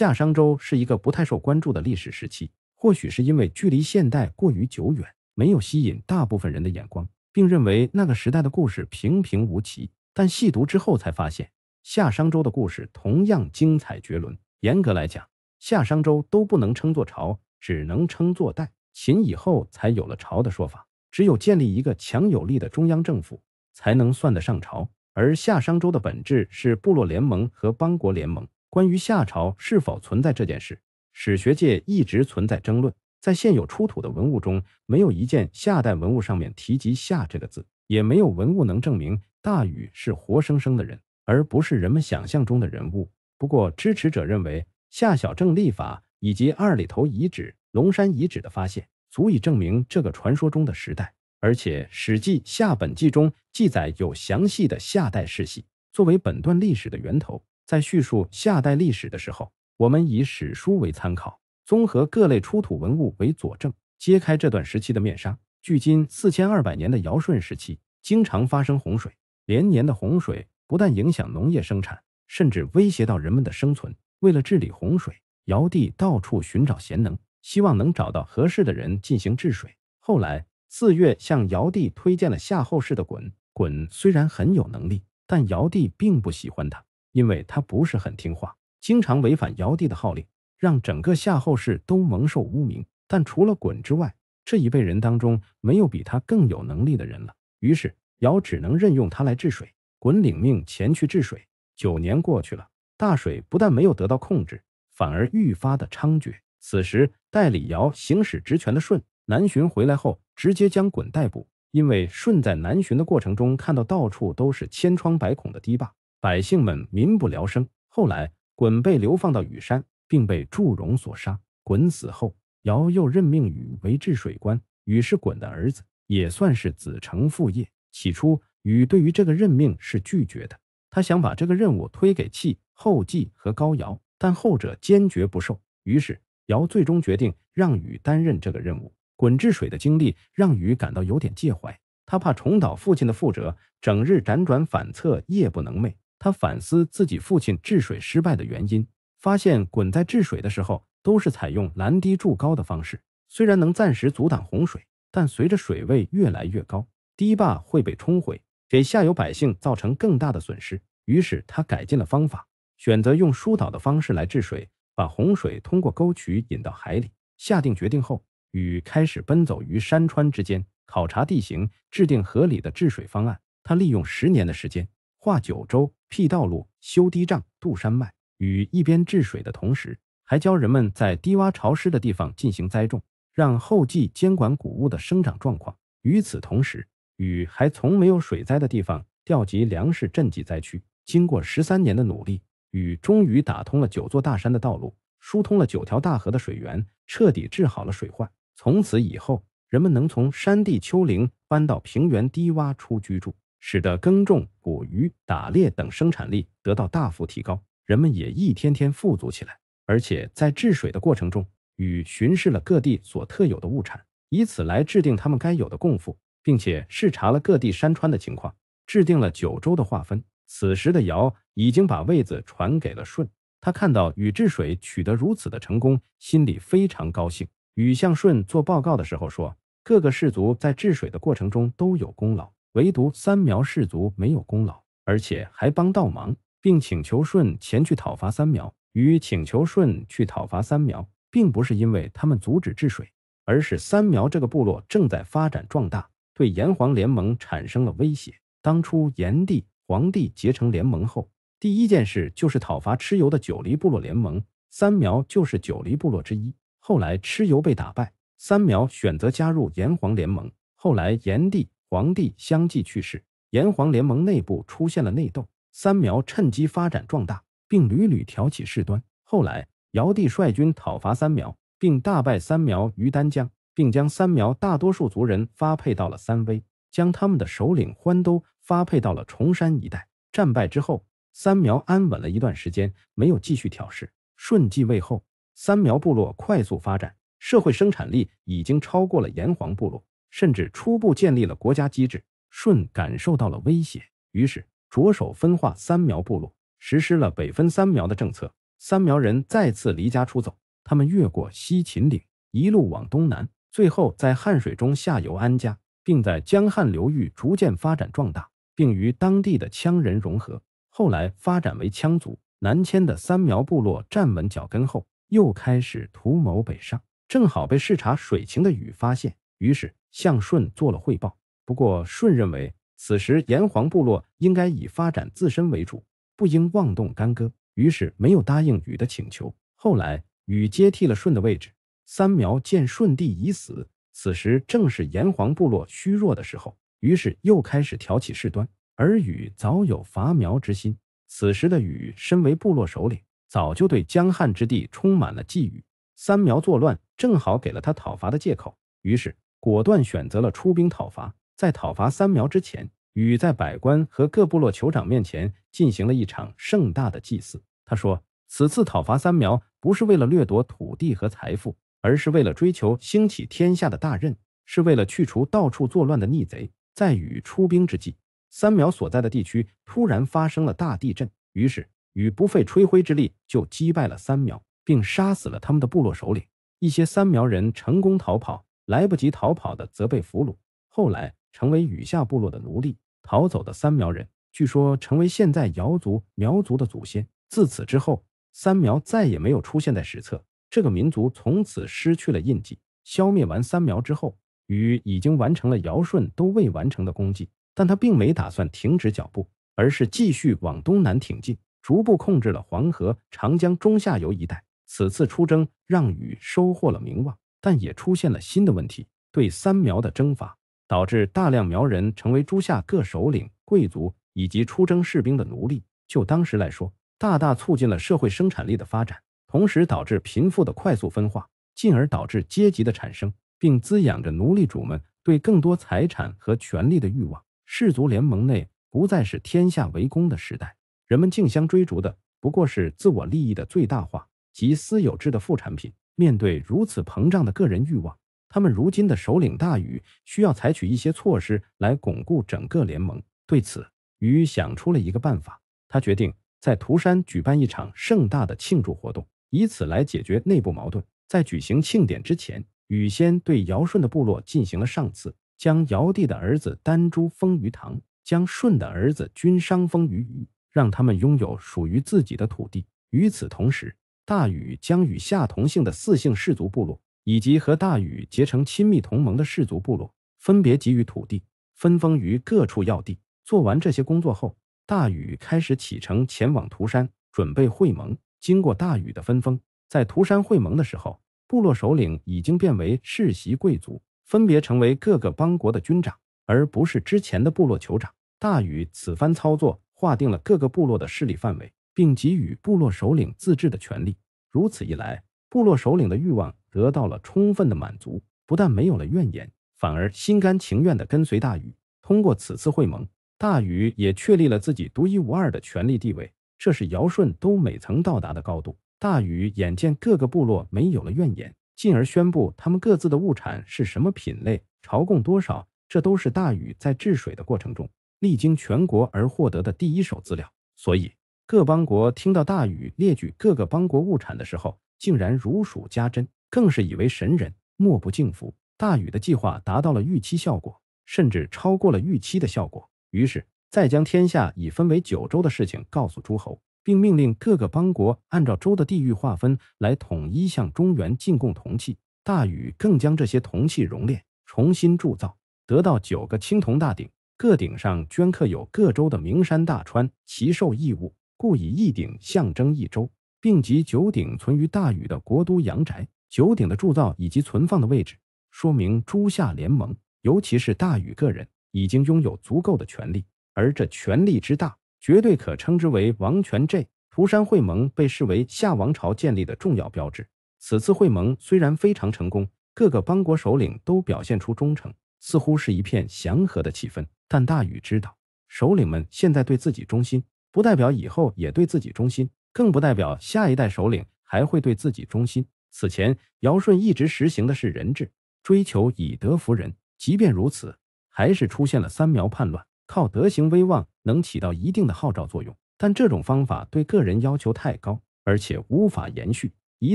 夏商周是一个不太受关注的历史时期，或许是因为距离现代过于久远，没有吸引大部分人的眼光，并认为那个时代的故事平平无奇。但细读之后才发现，夏商周的故事同样精彩绝伦。严格来讲，夏商周都不能称作朝，只能称作代。秦以后才有了朝的说法，只有建立一个强有力的中央政府，才能算得上朝。而夏商周的本质是部落联盟和邦国联盟。关于夏朝是否存在这件事，史学界一直存在争论。在现有出土的文物中，没有一件夏代文物上面提及“夏”这个字，也没有文物能证明大禹是活生生的人，而不是人们想象中的人物。不过，支持者认为，夏小正历法以及二里头遗址、龙山遗址的发现，足以证明这个传说中的时代。而且，《史记·夏本纪》中记载有详细的夏代世系，作为本段历史的源头。在叙述夏代历史的时候，我们以史书为参考，综合各类出土文物为佐证，揭开这段时期的面纱。距今四千二百年的尧舜时期，经常发生洪水，连年的洪水不但影响农业生产，甚至威胁到人们的生存。为了治理洪水，尧帝到处寻找贤能，希望能找到合适的人进行治水。后来，四月向尧帝推荐了夏后氏的鲧。鲧虽然很有能力，但尧帝并不喜欢他。因为他不是很听话，经常违反尧帝的号令，让整个夏后氏都蒙受污名。但除了鲧之外，这一辈人当中没有比他更有能力的人了。于是尧只能任用他来治水。鲧领命前去治水，九年过去了，大水不但没有得到控制，反而愈发的猖獗。此时代理尧行使职权的舜南巡回来后，直接将鲧逮捕，因为舜在南巡的过程中看到到处都是千疮百孔的堤坝。百姓们民不聊生。后来鲧被流放到羽山，并被祝融所杀。鲧死后，尧又任命禹为治水官。禹是鲧的儿子，也算是子承父业。起初，禹对于这个任命是拒绝的，他想把这个任务推给契、后稷和高尧，但后者坚决不受。于是，尧最终决定让禹担任这个任务。鲧治水的经历让禹感到有点介怀，他怕重蹈父亲的覆辙，整日辗转反侧，夜不能寐。他反思自己父亲治水失败的原因，发现鲧在治水的时候都是采用拦堤筑高的方式，虽然能暂时阻挡洪水，但随着水位越来越高，堤坝会被冲毁，给下游百姓造成更大的损失。于是他改进了方法，选择用疏导的方式来治水，把洪水通过沟渠引到海里。下定决定后，禹开始奔走于山川之间，考察地形，制定合理的治水方案。他利用十年的时间，划九州。辟道路、修堤障、渡山脉。禹一边治水的同时，还教人们在低洼潮湿的地方进行栽种，让后继监管谷物的生长状况。与此同时，禹还从没有水灾的地方调集粮食赈济灾区。经过十三年的努力，禹终于打通了九座大山的道路，疏通了九条大河的水源，彻底治好了水患。从此以后，人们能从山地丘陵搬到平原低洼处居住。使得耕种、捕鱼、打猎等生产力得到大幅提高，人们也一天天富足起来。而且在治水的过程中，禹巡视了各地所特有的物产，以此来制定他们该有的供赋，并且视察了各地山川的情况，制定了九州的划分。此时的尧已经把位子传给了舜。他看到禹治水取得如此的成功，心里非常高兴。禹向舜做报告的时候说：“各个氏族在治水的过程中都有功劳。”唯独三苗氏族没有功劳，而且还帮倒忙，并请求舜前去讨伐三苗。与请求舜去讨伐三苗，并不是因为他们阻止治水，而是三苗这个部落正在发展壮大，对炎黄联盟产生了威胁。当初炎帝、黄帝结成联盟后，第一件事就是讨伐蚩尤的九黎部落联盟，三苗就是九黎部落之一。后来蚩尤被打败，三苗选择加入炎黄联盟。后来炎帝。皇帝相继去世，炎黄联盟内部出现了内斗，三苗趁机发展壮大，并屡屡挑起事端。后来，尧帝率军讨伐三苗，并大败三苗于丹江，并将三苗大多数族人发配到了三危，将他们的首领欢都发配到了崇山一带。战败之后，三苗安稳了一段时间，没有继续挑事。舜继位后，三苗部落快速发展，社会生产力已经超过了炎黄部落。甚至初步建立了国家机制，舜感受到了威胁，于是着手分化三苗部落，实施了北分三苗的政策。三苗人再次离家出走，他们越过西秦岭，一路往东南，最后在汉水中下游安家，并在江汉流域逐渐发展壮大，并与当地的羌人融合，后来发展为羌族。南迁的三苗部落站稳脚跟后，又开始图谋北上，正好被视察水情的禹发现，于是。向舜做了汇报，不过舜认为此时炎黄部落应该以发展自身为主，不应妄动干戈，于是没有答应禹的请求。后来禹接替了舜的位置。三苗见舜帝已死，此时正是炎黄部落虚弱的时候，于是又开始挑起事端。而禹早有伐苗之心，此时的禹身为部落首领，早就对江汉之地充满了觊觎。三苗作乱，正好给了他讨伐的借口，于是。果断选择了出兵讨伐。在讨伐三苗之前，禹在百官和各部落酋长面前进行了一场盛大的祭祀。他说：“此次讨伐三苗，不是为了掠夺土地和财富，而是为了追求兴起天下的大任，是为了去除到处作乱的逆贼。”在禹出兵之际，三苗所在的地区突然发生了大地震，于是禹不费吹灰之力就击败了三苗，并杀死了他们的部落首领。一些三苗人成功逃跑。来不及逃跑的则被俘虏，后来成为雨下部落的奴隶。逃走的三苗人，据说成为现在瑶族、苗族的祖先。自此之后，三苗再也没有出现在史册，这个民族从此失去了印记。消灭完三苗之后，禹已经完成了尧舜都未完成的功绩，但他并没打算停止脚步，而是继续往东南挺进，逐步控制了黄河、长江中下游一带。此次出征让禹收获了名望。但也出现了新的问题，对三苗的征伐导致大量苗人成为诸夏各首领、贵族以及出征士兵的奴隶。就当时来说，大大促进了社会生产力的发展，同时导致贫富的快速分化，进而导致阶级的产生，并滋养着奴隶主们对更多财产和权力的欲望。氏族联盟内不再是天下为公的时代，人们竞相追逐的不过是自我利益的最大化及私有制的副产品。面对如此膨胀的个人欲望，他们如今的首领大禹需要采取一些措施来巩固整个联盟。对此，禹想出了一个办法，他决定在涂山举办一场盛大的庆祝活动，以此来解决内部矛盾。在举行庆典之前，禹先对尧舜的部落进行了上刺，将尧帝的儿子丹朱封于唐，将舜的儿子均商封于虞，让他们拥有属于自己的土地。与此同时，大禹将与夏同姓的四姓氏族部落，以及和大禹结成亲密同盟的氏族部落，分别给予土地，分封于各处要地。做完这些工作后，大禹开始启程前往涂山，准备会盟。经过大禹的分封，在涂山会盟的时候，部落首领已经变为世袭贵族，分别成为各个邦国的军长，而不是之前的部落酋长。大禹此番操作，划定了各个部落的势力范围。并给予部落首领自治的权利。如此一来，部落首领的欲望得到了充分的满足，不但没有了怨言，反而心甘情愿地跟随大禹。通过此次会盟，大禹也确立了自己独一无二的权力地位，这是尧舜都每曾到达的高度。大禹眼见各个部落没有了怨言，进而宣布他们各自的物产是什么品类，朝贡多少，这都是大禹在治水的过程中历经全国而获得的第一手资料，所以。各邦国听到大禹列举各个邦国物产的时候，竟然如数家珍，更是以为神人，莫不敬服。大禹的计划达到了预期效果，甚至超过了预期的效果。于是，再将天下已分为九州的事情告诉诸侯，并命令各个邦国按照州的地域划分来统一向中原进贡铜器。大禹更将这些铜器熔炼，重新铸造，得到九个青铜大鼎，各鼎上镌刻有各州的名山大川、奇兽异物。故以一鼎象征一州，并集九鼎存于大禹的国都阳宅。九鼎的铸造以及存放的位置，说明诸夏联盟，尤其是大禹个人，已经拥有足够的权力。而这权力之大，绝对可称之为王权。这涂山会盟被视为夏王朝建立的重要标志。此次会盟虽然非常成功，各个邦国首领都表现出忠诚，似乎是一片祥和的气氛。但大禹知道，首领们现在对自己忠心。不代表以后也对自己忠心，更不代表下一代首领还会对自己忠心。此前，尧舜一直实行的是人治，追求以德服人。即便如此，还是出现了三苗叛乱。靠德行威望能起到一定的号召作用，但这种方法对个人要求太高，而且无法延续。一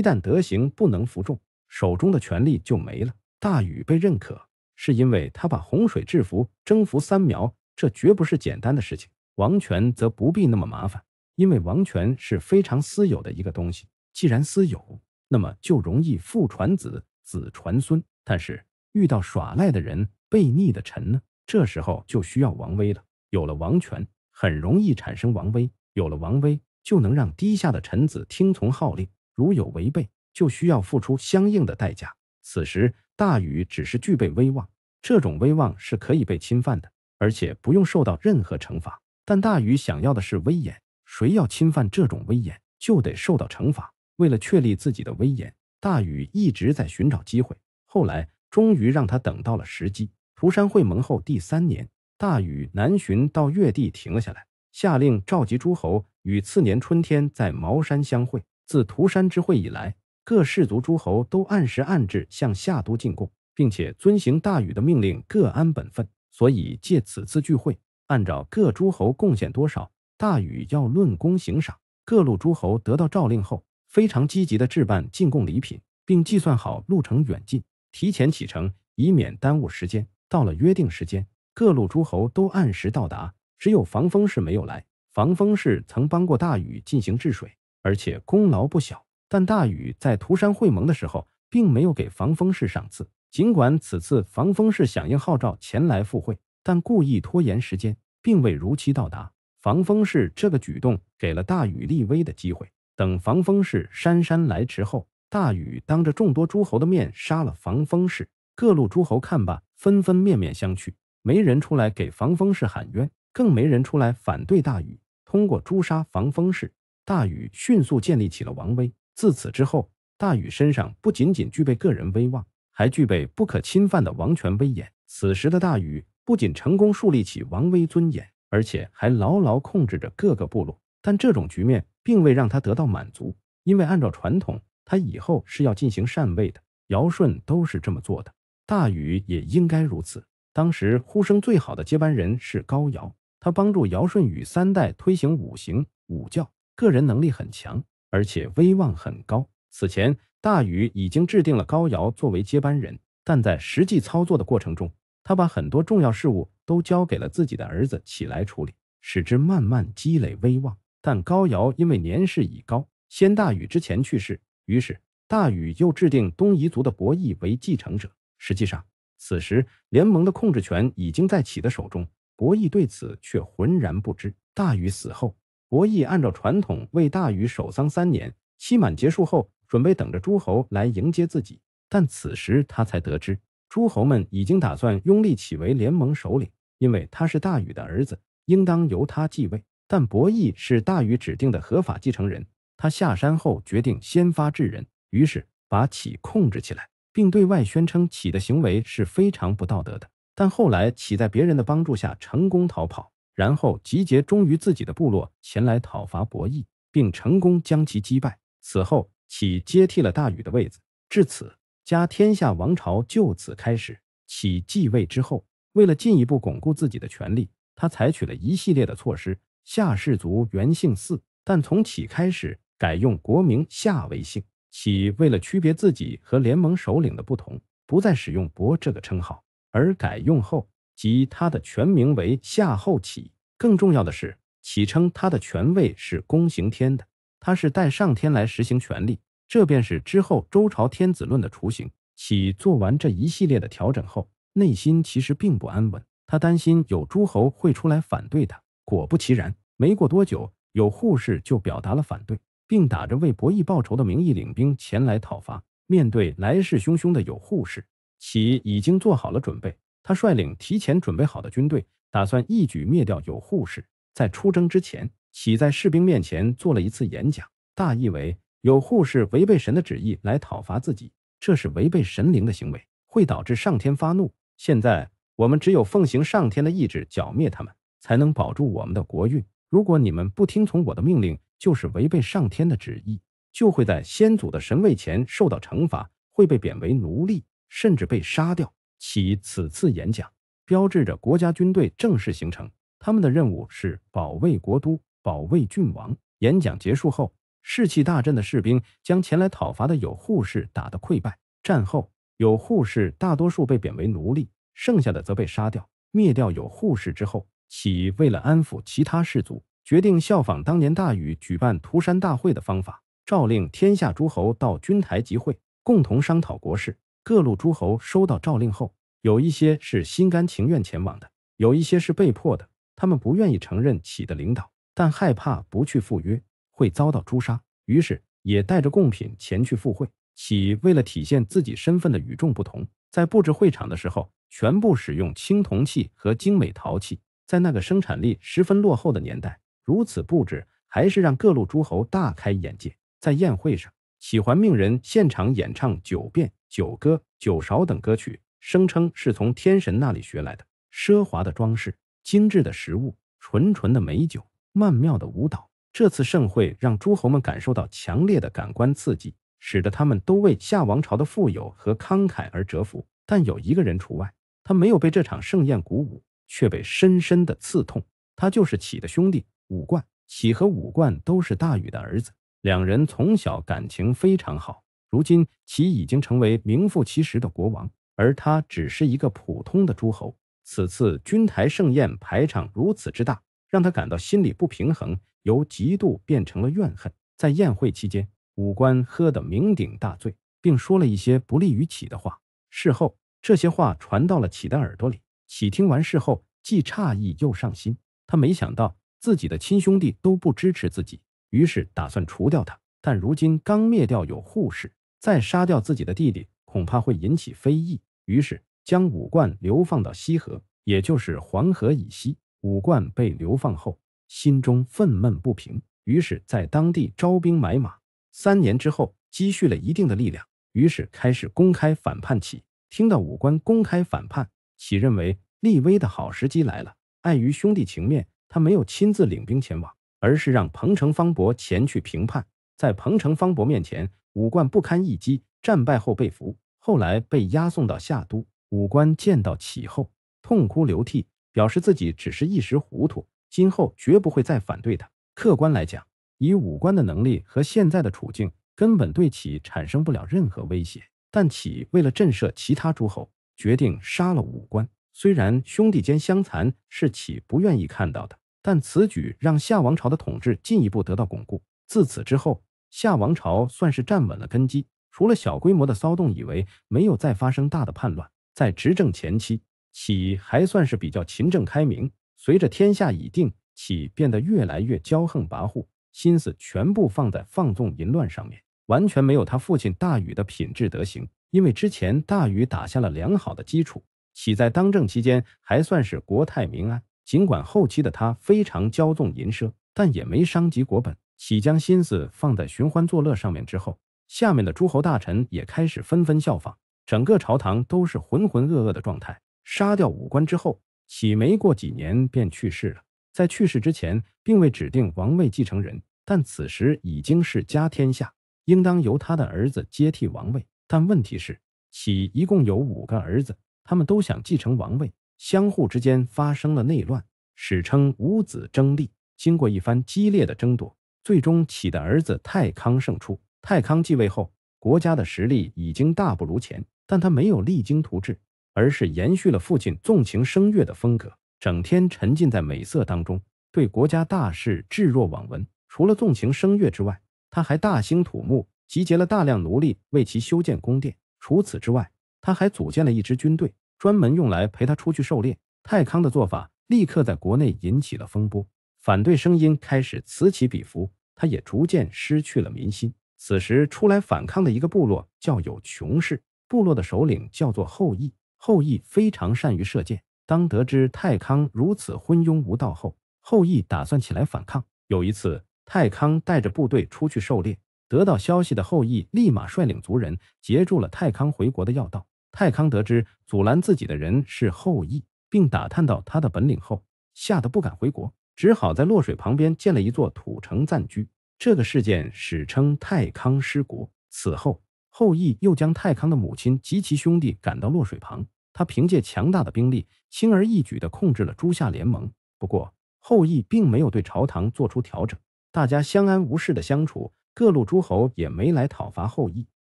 旦德行不能服众，手中的权力就没了。大禹被认可，是因为他把洪水制服，征服三苗，这绝不是简单的事情。王权则不必那么麻烦，因为王权是非常私有的一个东西。既然私有，那么就容易父传子，子传孙。但是遇到耍赖的人、背逆的臣呢？这时候就需要王威了。有了王权，很容易产生王威；有了王威，就能让低下的臣子听从号令。如有违背，就需要付出相应的代价。此时，大禹只是具备威望，这种威望是可以被侵犯的，而且不用受到任何惩罚。但大禹想要的是威严，谁要侵犯这种威严，就得受到惩罚。为了确立自己的威严，大禹一直在寻找机会。后来，终于让他等到了时机。涂山会盟后第三年，大禹南巡到越地停了下来，下令召集诸侯，与次年春天在茅山相会。自涂山之会以来，各氏族诸侯都按时按制向夏都进贡，并且遵行大禹的命令，各安本分。所以，借此次聚会。按照各诸侯贡献多少，大禹要论功行赏。各路诸侯得到诏令后，非常积极的置办进贡礼品，并计算好路程远近，提前启程，以免耽误时间。到了约定时间，各路诸侯都按时到达，只有防风氏没有来。防风氏曾帮过大禹进行治水，而且功劳不小，但大禹在涂山会盟的时候，并没有给防风氏赏赐。尽管此次防风氏响应号召前来赴会。但故意拖延时间，并未如期到达。防风氏这个举动给了大禹立威的机会。等防风氏姗姗来迟后，大禹当着众多诸侯的面杀了防风氏。各路诸侯看罢，纷纷面面相觑，没人出来给防风氏喊冤，更没人出来反对大禹。通过诛杀防风氏，大禹迅速建立起了王威。自此之后，大禹身上不仅仅具备个人威望，还具备不可侵犯的王权威严。此时的大禹。不仅成功树立起王威尊严，而且还牢牢控制着各个部落。但这种局面并未让他得到满足，因为按照传统，他以后是要进行禅位的。尧舜都是这么做的，大禹也应该如此。当时呼声最好的接班人是高尧，他帮助尧舜禹三代推行五行五教，个人能力很强，而且威望很高。此前，大禹已经制定了高尧作为接班人，但在实际操作的过程中。他把很多重要事务都交给了自己的儿子启来处理，使之慢慢积累威望。但高尧因为年事已高，先大禹之前去世，于是大禹又制定东夷族的伯邑为继承者。实际上，此时联盟的控制权已经在启的手中。伯邑对此却浑然不知。大禹死后，伯邑按照传统为大禹守丧三年，期满结束后，准备等着诸侯来迎接自己。但此时他才得知。诸侯们已经打算拥立启为联盟首领，因为他是大禹的儿子，应当由他继位。但伯益是大禹指定的合法继承人，他下山后决定先发制人，于是把启控制起来，并对外宣称启的行为是非常不道德的。但后来启在别人的帮助下成功逃跑，然后集结忠于自己的部落前来讨伐伯益，并成功将其击败。此后，启接替了大禹的位子。至此。家天下王朝就此开始。启继位之后，为了进一步巩固自己的权力，他采取了一系列的措施。夏氏族原姓氏，但从启开始改用国名夏为姓。启为了区别自己和联盟首领的不同，不再使用伯这个称号，而改用后，即他的全名为夏后启。更重要的是，启称他的权位是公行天的，他是代上天来实行权力。这便是之后周朝天子论的雏形。启做完这一系列的调整后，内心其实并不安稳，他担心有诸侯会出来反对他。果不其然，没过多久，有护士就表达了反对，并打着为伯弈报仇的名义领兵前来讨伐。面对来势汹汹的有护士，启已经做好了准备。他率领提前准备好的军队，打算一举灭掉有护士。在出征之前，启在士兵面前做了一次演讲，大意为。有护士违背神的旨意来讨伐自己，这是违背神灵的行为，会导致上天发怒。现在我们只有奉行上天的意志，剿灭他们，才能保住我们的国运。如果你们不听从我的命令，就是违背上天的旨意，就会在先祖的神位前受到惩罚，会被贬为奴隶，甚至被杀掉。其此次演讲标志着国家军队正式形成，他们的任务是保卫国都，保卫郡王。演讲结束后。士气大振的士兵将前来讨伐的有扈氏打得溃败。战后，有扈氏大多数被贬为奴隶，剩下的则被杀掉。灭掉有扈氏之后，启为了安抚其他士族，决定效仿当年大禹举办涂山大会的方法，诏令天下诸侯到军台集会，共同商讨国事。各路诸侯收到诏令后，有一些是心甘情愿前往的，有一些是被迫的。他们不愿意承认启的领导，但害怕不去赴约。会遭到诛杀，于是也带着贡品前去赴会。喜为了体现自己身份的与众不同，在布置会场的时候，全部使用青铜器和精美陶器。在那个生产力十分落后的年代，如此布置还是让各路诸侯大开眼界。在宴会上，启还命人现场演唱九变、九歌、九韶等歌曲，声称是从天神那里学来的。奢华的装饰，精致的食物，纯纯的美酒，曼妙的舞蹈。这次盛会让诸侯们感受到强烈的感官刺激，使得他们都为夏王朝的富有和慷慨而折服。但有一个人除外，他没有被这场盛宴鼓舞，却被深深的刺痛。他就是启的兄弟武冠。启和武冠都是大禹的儿子，两人从小感情非常好。如今启已经成为名副其实的国王，而他只是一个普通的诸侯。此次军台盛宴排场如此之大，让他感到心里不平衡。由嫉妒变成了怨恨。在宴会期间，武官喝得酩酊大醉，并说了一些不利于启的话。事后，这些话传到了启的耳朵里。启听完事后，既诧异又上心。他没想到自己的亲兄弟都不支持自己，于是打算除掉他。但如今刚灭掉有护士，再杀掉自己的弟弟，恐怕会引起非议。于是将武冠流放到西河，也就是黄河以西。武冠被流放后。心中愤懑不平，于是在当地招兵买马。三年之后，积蓄了一定的力量，于是开始公开反叛。起听到武官公开反叛，起认为立威的好时机来了。碍于兄弟情面，他没有亲自领兵前往，而是让彭城方伯前去平叛。在彭城方伯面前，武官不堪一击，战败后被俘，后来被押送到夏都。武官见到起后，痛哭流涕，表示自己只是一时糊涂。今后绝不会再反对他。客观来讲，以五官的能力和现在的处境，根本对其产生不了任何威胁。但启为了震慑其他诸侯，决定杀了五官。虽然兄弟间相残是启不愿意看到的，但此举让夏王朝的统治进一步得到巩固。自此之后，夏王朝算是站稳了根基，除了小规模的骚动，以为没有再发生大的叛乱。在执政前期，启还算是比较勤政开明。随着天下已定，启变得越来越骄横跋扈，心思全部放在放纵淫乱上面，完全没有他父亲大禹的品质德行。因为之前大禹打下了良好的基础，启在当政期间还算是国泰民安。尽管后期的他非常骄纵淫奢，但也没伤及国本。启将心思放在寻欢作乐上面之后，下面的诸侯大臣也开始纷纷效仿，整个朝堂都是浑浑噩噩的状态。杀掉武官之后。启没过几年便去世了，在去世之前并未指定王位继承人，但此时已经是家天下，应当由他的儿子接替王位。但问题是，启一共有五个儿子，他们都想继承王位，相互之间发生了内乱，史称五子争立。经过一番激烈的争夺，最终启的儿子太康胜出。太康继位后，国家的实力已经大不如前，但他没有励精图治。而是延续了父亲纵情声乐的风格，整天沉浸在美色当中，对国家大事置若罔闻。除了纵情声乐之外，他还大兴土木，集结了大量奴隶为其修建宫殿。除此之外，他还组建了一支军队，专门用来陪他出去狩猎。泰康的做法立刻在国内引起了风波，反对声音开始此起彼伏，他也逐渐失去了民心。此时出来反抗的一个部落叫有穷氏，部落的首领叫做后羿。后羿非常善于射箭。当得知太康如此昏庸无道后，后羿打算起来反抗。有一次，太康带着部队出去狩猎，得到消息的后羿立马率领族人截住了太康回国的要道。太康得知阻拦自己的人是后羿，并打探到他的本领后，吓得不敢回国，只好在洛水旁边建了一座土城暂居。这个事件史称太康失国。此后，后羿又将太康的母亲及其兄弟赶到洛水旁。他凭借强大的兵力，轻而易举的控制了诸夏联盟。不过，后羿并没有对朝堂做出调整，大家相安无事的相处，各路诸侯也没来讨伐后羿。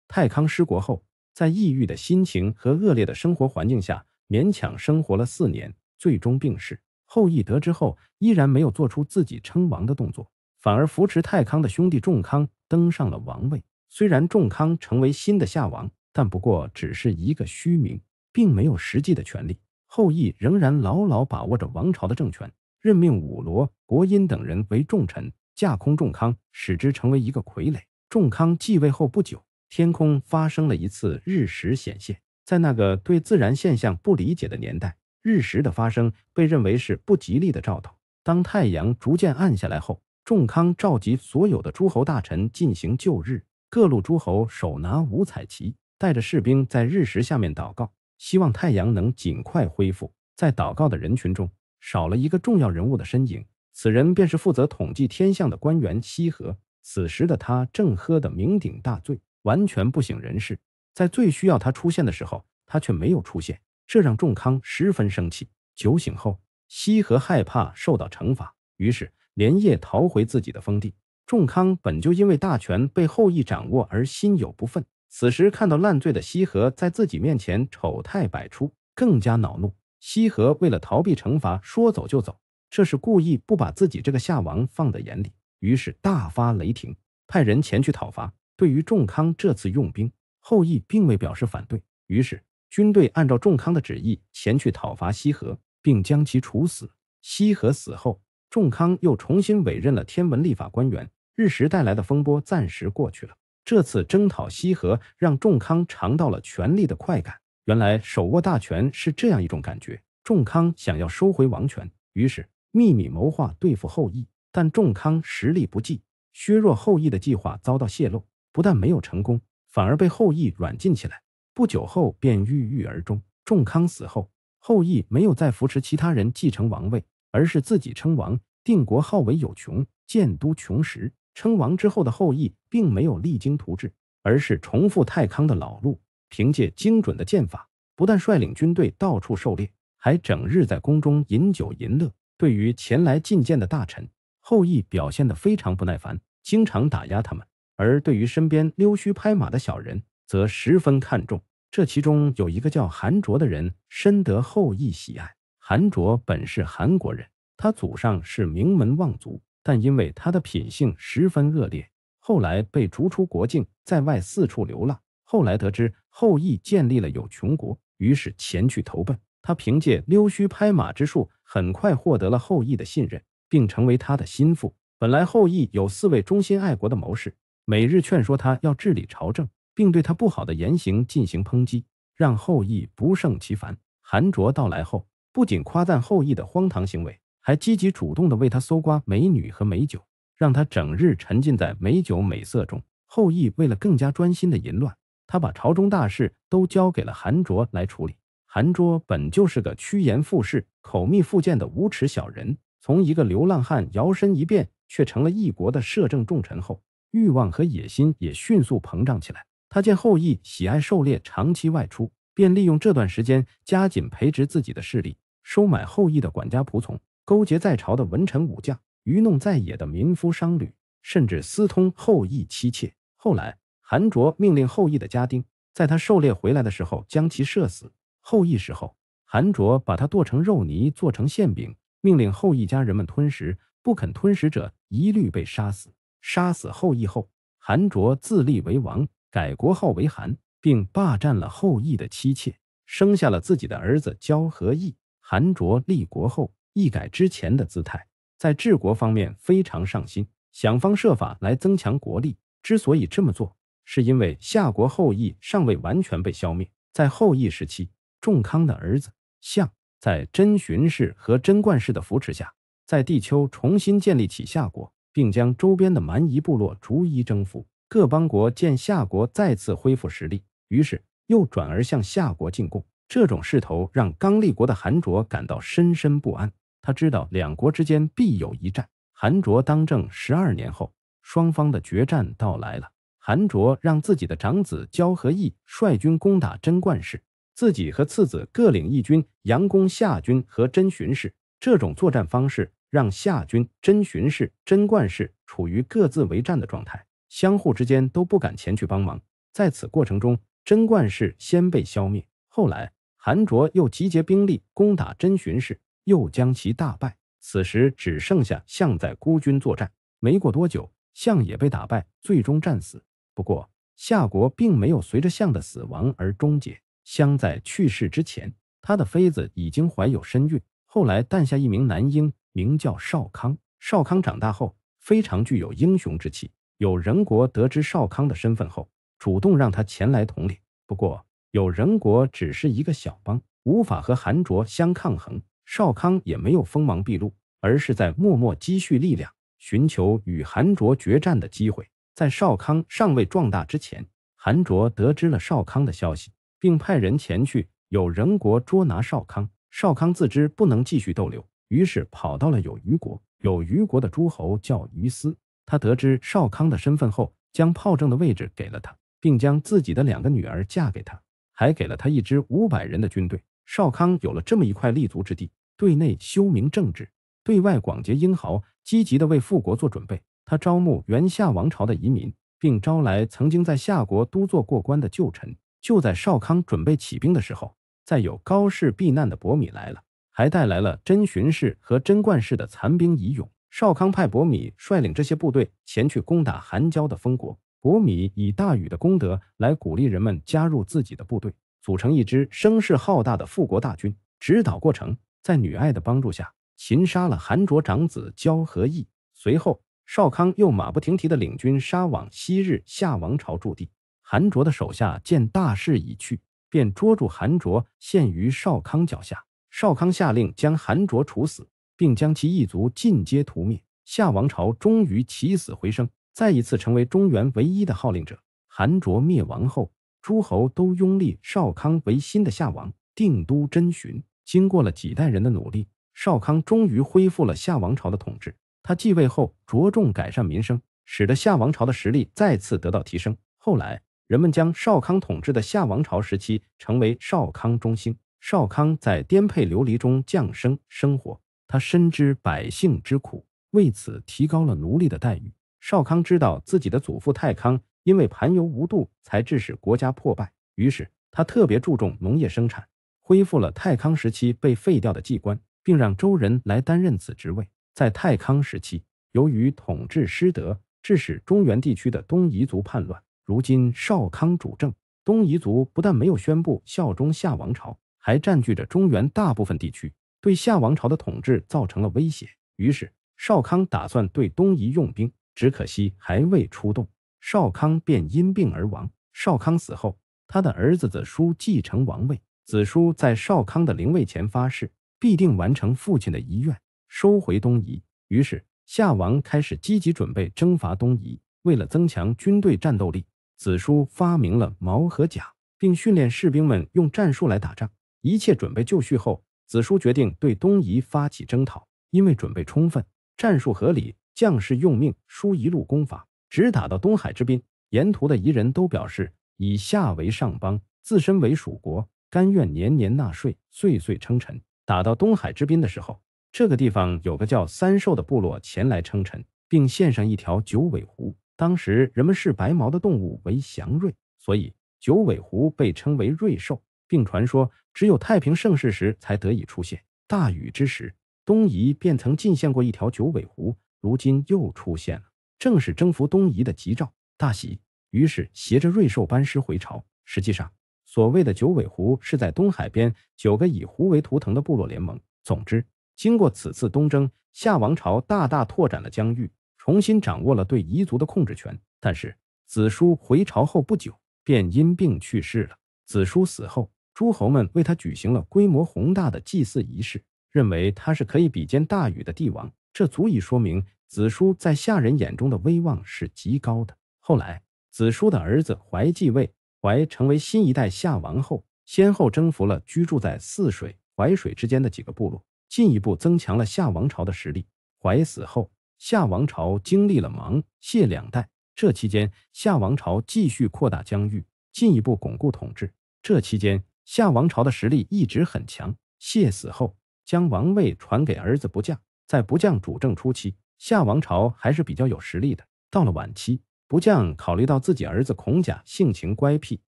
太康失国后，在抑郁的心情和恶劣的生活环境下，勉强生活了四年，最终病逝。后羿得知后，依然没有做出自己称王的动作，反而扶持太康的兄弟仲康登上了王位。虽然仲康成为新的夏王，但不过只是一个虚名。并没有实际的权利，后羿仍然牢牢把握着王朝的政权，任命武罗、国音等人为重臣，架空仲康，使之成为一个傀儡。仲康继位后不久，天空发生了一次日食显现。在那个对自然现象不理解的年代，日食的发生被认为是不吉利的兆头。当太阳逐渐暗下来后，仲康召集所有的诸侯大臣进行救日，各路诸侯手拿五彩旗，带着士兵在日食下面祷告。希望太阳能尽快恢复。在祷告的人群中，少了一个重要人物的身影。此人便是负责统计天象的官员西和。此时的他正喝得酩酊大醉，完全不省人事。在最需要他出现的时候，他却没有出现，这让仲康十分生气。酒醒后，西和害怕受到惩罚，于是连夜逃回自己的封地。仲康本就因为大权被后羿掌握而心有不忿。此时看到烂醉的西和在自己面前丑态百出，更加恼怒。西和为了逃避惩罚，说走就走，这是故意不把自己这个夏王放在眼里，于是大发雷霆，派人前去讨伐。对于仲康这次用兵，后羿并未表示反对，于是军队按照仲康的旨意前去讨伐西和，并将其处死。西和死后，仲康又重新委任了天文历法官员。日食带来的风波暂时过去了。这次征讨西河，让仲康尝到了权力的快感。原来手握大权是这样一种感觉。仲康想要收回王权，于是秘密谋划对付后羿。但仲康实力不济，削弱后羿的计划遭到泄露，不但没有成功，反而被后羿软禁起来。不久后便郁郁而终。仲康死后，后羿没有再扶持其他人继承王位，而是自己称王，定国号为有穷，建都穷时。称王之后的后羿并没有励精图治，而是重复太康的老路。凭借精准的箭法，不但率领军队到处狩猎，还整日在宫中饮酒淫乐。对于前来觐见的大臣，后羿表现得非常不耐烦，经常打压他们；而对于身边溜须拍马的小人，则十分看重。这其中有一个叫韩卓的人，深得后羿喜爱。韩卓本是韩国人，他祖上是名门望族。但因为他的品性十分恶劣，后来被逐出国境，在外四处流浪。后来得知后羿建立了有穷国，于是前去投奔。他凭借溜须拍马之术，很快获得了后羿的信任，并成为他的心腹。本来后羿有四位忠心爱国的谋士，每日劝说他要治理朝政，并对他不好的言行进行抨击，让后羿不胜其烦。韩卓到来后，不仅夸赞后羿的荒唐行为。还积极主动地为他搜刮美女和美酒，让他整日沉浸在美酒美色中。后羿为了更加专心的淫乱，他把朝中大事都交给了韩卓来处理。韩卓本就是个趋炎附势、口蜜腹剑的无耻小人，从一个流浪汉摇身一变，却成了一国的摄政重臣后，欲望和野心也迅速膨胀起来。他见后羿喜爱狩猎，长期外出，便利用这段时间加紧培植自己的势力，收买后羿的管家仆从。勾结在朝的文臣武将，愚弄在野的民夫商旅，甚至私通后羿妻妾。后来，韩卓命令后羿的家丁，在他狩猎回来的时候将其射死。后羿死后，韩卓把他剁成肉泥，做成馅饼，命令后羿家人们吞食。不肯吞食者一律被杀死。杀死后羿后，韩卓自立为王，改国号为韩，并霸占了后羿的妻妾，生下了自己的儿子焦和义。韩卓立国后。一改之前的姿态，在治国方面非常上心，想方设法来增强国力。之所以这么做，是因为夏国后裔尚未完全被消灭。在后羿时期，仲康的儿子相，在真寻氏和真冠氏的扶持下，在地丘重新建立起夏国，并将周边的蛮夷部落逐一征服。各邦国见夏国再次恢复实力，于是又转而向夏国进贡。这种势头让刚立国的韩卓感到深深不安。他知道两国之间必有一战。韩卓当政十二年后，双方的决战到来了。韩卓让自己的长子焦和义率军攻打贞观氏，自己和次子各领一军，佯攻夏军和真巡氏。这种作战方式让夏军、真巡氏、真冠氏处于各自为战的状态，相互之间都不敢前去帮忙。在此过程中，贞冠氏先被消灭。后来，韩卓又集结兵力攻打真巡氏。又将其大败，此时只剩下象在孤军作战。没过多久，象也被打败，最终战死。不过，夏国并没有随着象的死亡而终结。象在去世之前，他的妃子已经怀有身孕，后来诞下一名男婴，名叫少康。少康长大后非常具有英雄之气。有人国得知少康的身份后，主动让他前来统领。不过，有人国只是一个小邦，无法和韩卓相抗衡。少康也没有锋芒毕露，而是在默默积蓄力量，寻求与韩卓决战的机会。在少康尚未壮大之前，韩卓得知了少康的消息，并派人前去有人国捉拿少康。少康自知不能继续逗留，于是跑到了有虞国。有虞国的诸侯叫虞思，他得知少康的身份后，将炮正的位置给了他，并将自己的两个女儿嫁给他，还给了他一支五百人的军队。少康有了这么一块立足之地。对内修明政治，对外广结英豪，积极的为复国做准备。他招募原夏王朝的遗民，并招来曾经在夏国督做过官的旧臣。就在少康准备起兵的时候，在有高氏避难的伯米来了，还带来了真寻氏和真观氏的残兵遗勇。少康派伯米率领这些部队前去攻打韩郊的封国。伯米以大禹的功德来鼓励人们加入自己的部队，组成一支声势浩大的复国大军。指导过程。在女爱的帮助下，擒杀了韩卓长子焦和义。随后，少康又马不停蹄地领军杀往昔日夏王朝驻地。韩卓的手下见大势已去，便捉住韩卓，献于少康脚下。少康下令将韩卓处死，并将其一族尽皆屠灭。夏王朝终于起死回生，再一次成为中原唯一的号令者。韩卓灭亡后，诸侯都拥立少康为新的夏王，定都斟寻。经过了几代人的努力，少康终于恢复了夏王朝的统治。他继位后，着重改善民生，使得夏王朝的实力再次得到提升。后来，人们将少康统治的夏王朝时期称为少康中兴。少康在颠沛流离中降生生活，他深知百姓之苦，为此提高了奴隶的待遇。少康知道自己的祖父太康因为盘游无度，才致使国家破败，于是他特别注重农业生产。恢复了太康时期被废掉的祭官，并让周人来担任此职位。在太康时期，由于统治失德，致使中原地区的东夷族叛乱。如今少康主政，东夷族不但没有宣布效忠夏王朝，还占据着中原大部分地区，对夏王朝的统治造成了威胁。于是少康打算对东夷用兵，只可惜还未出动，少康便因病而亡。少康死后，他的儿子子叔继承王位。子舒在少康的灵位前发誓，必定完成父亲的遗愿，收回东夷。于是，夏王开始积极准备征伐东夷。为了增强军队战斗力，子舒发明了矛和甲，并训练士兵们用战术来打仗。一切准备就绪后，子舒决定对东夷发起征讨。因为准备充分，战术合理，将士用命，书一路攻伐，直打到东海之滨。沿途的夷人都表示以夏为上邦，自身为属国。甘愿年年纳税，岁岁称臣。打到东海之滨的时候，这个地方有个叫三寿的部落前来称臣，并献上一条九尾狐。当时人们视白毛的动物为祥瑞，所以九尾狐被称为瑞兽，并传说只有太平盛世时才得以出现。大禹之时，东夷便曾进献过一条九尾狐，如今又出现了，正是征服东夷的吉兆。大喜，于是携着瑞兽班师回朝。实际上，所谓的九尾狐是在东海边九个以狐为图腾的部落联盟。总之，经过此次东征，夏王朝大大拓展了疆域，重新掌握了对彝族的控制权。但是，子舒回朝后不久便因病去世了。子舒死后，诸侯们为他举行了规模宏大的祭祀仪式，认为他是可以比肩大禹的帝王。这足以说明子舒在夏人眼中的威望是极高的。后来，子舒的儿子怀继位。怀成为新一代夏王后，先后征服了居住在泗水、淮水之间的几个部落，进一步增强了夏王朝的实力。怀死后，夏王朝经历了芒、谢两代，这期间夏王朝继续扩大疆域，进一步巩固统治。这期间，夏王朝的实力一直很强。谢死后，将王位传给儿子不降，在不降主政初期，夏王朝还是比较有实力的。到了晚期。不将考虑到自己儿子孔甲性情乖僻，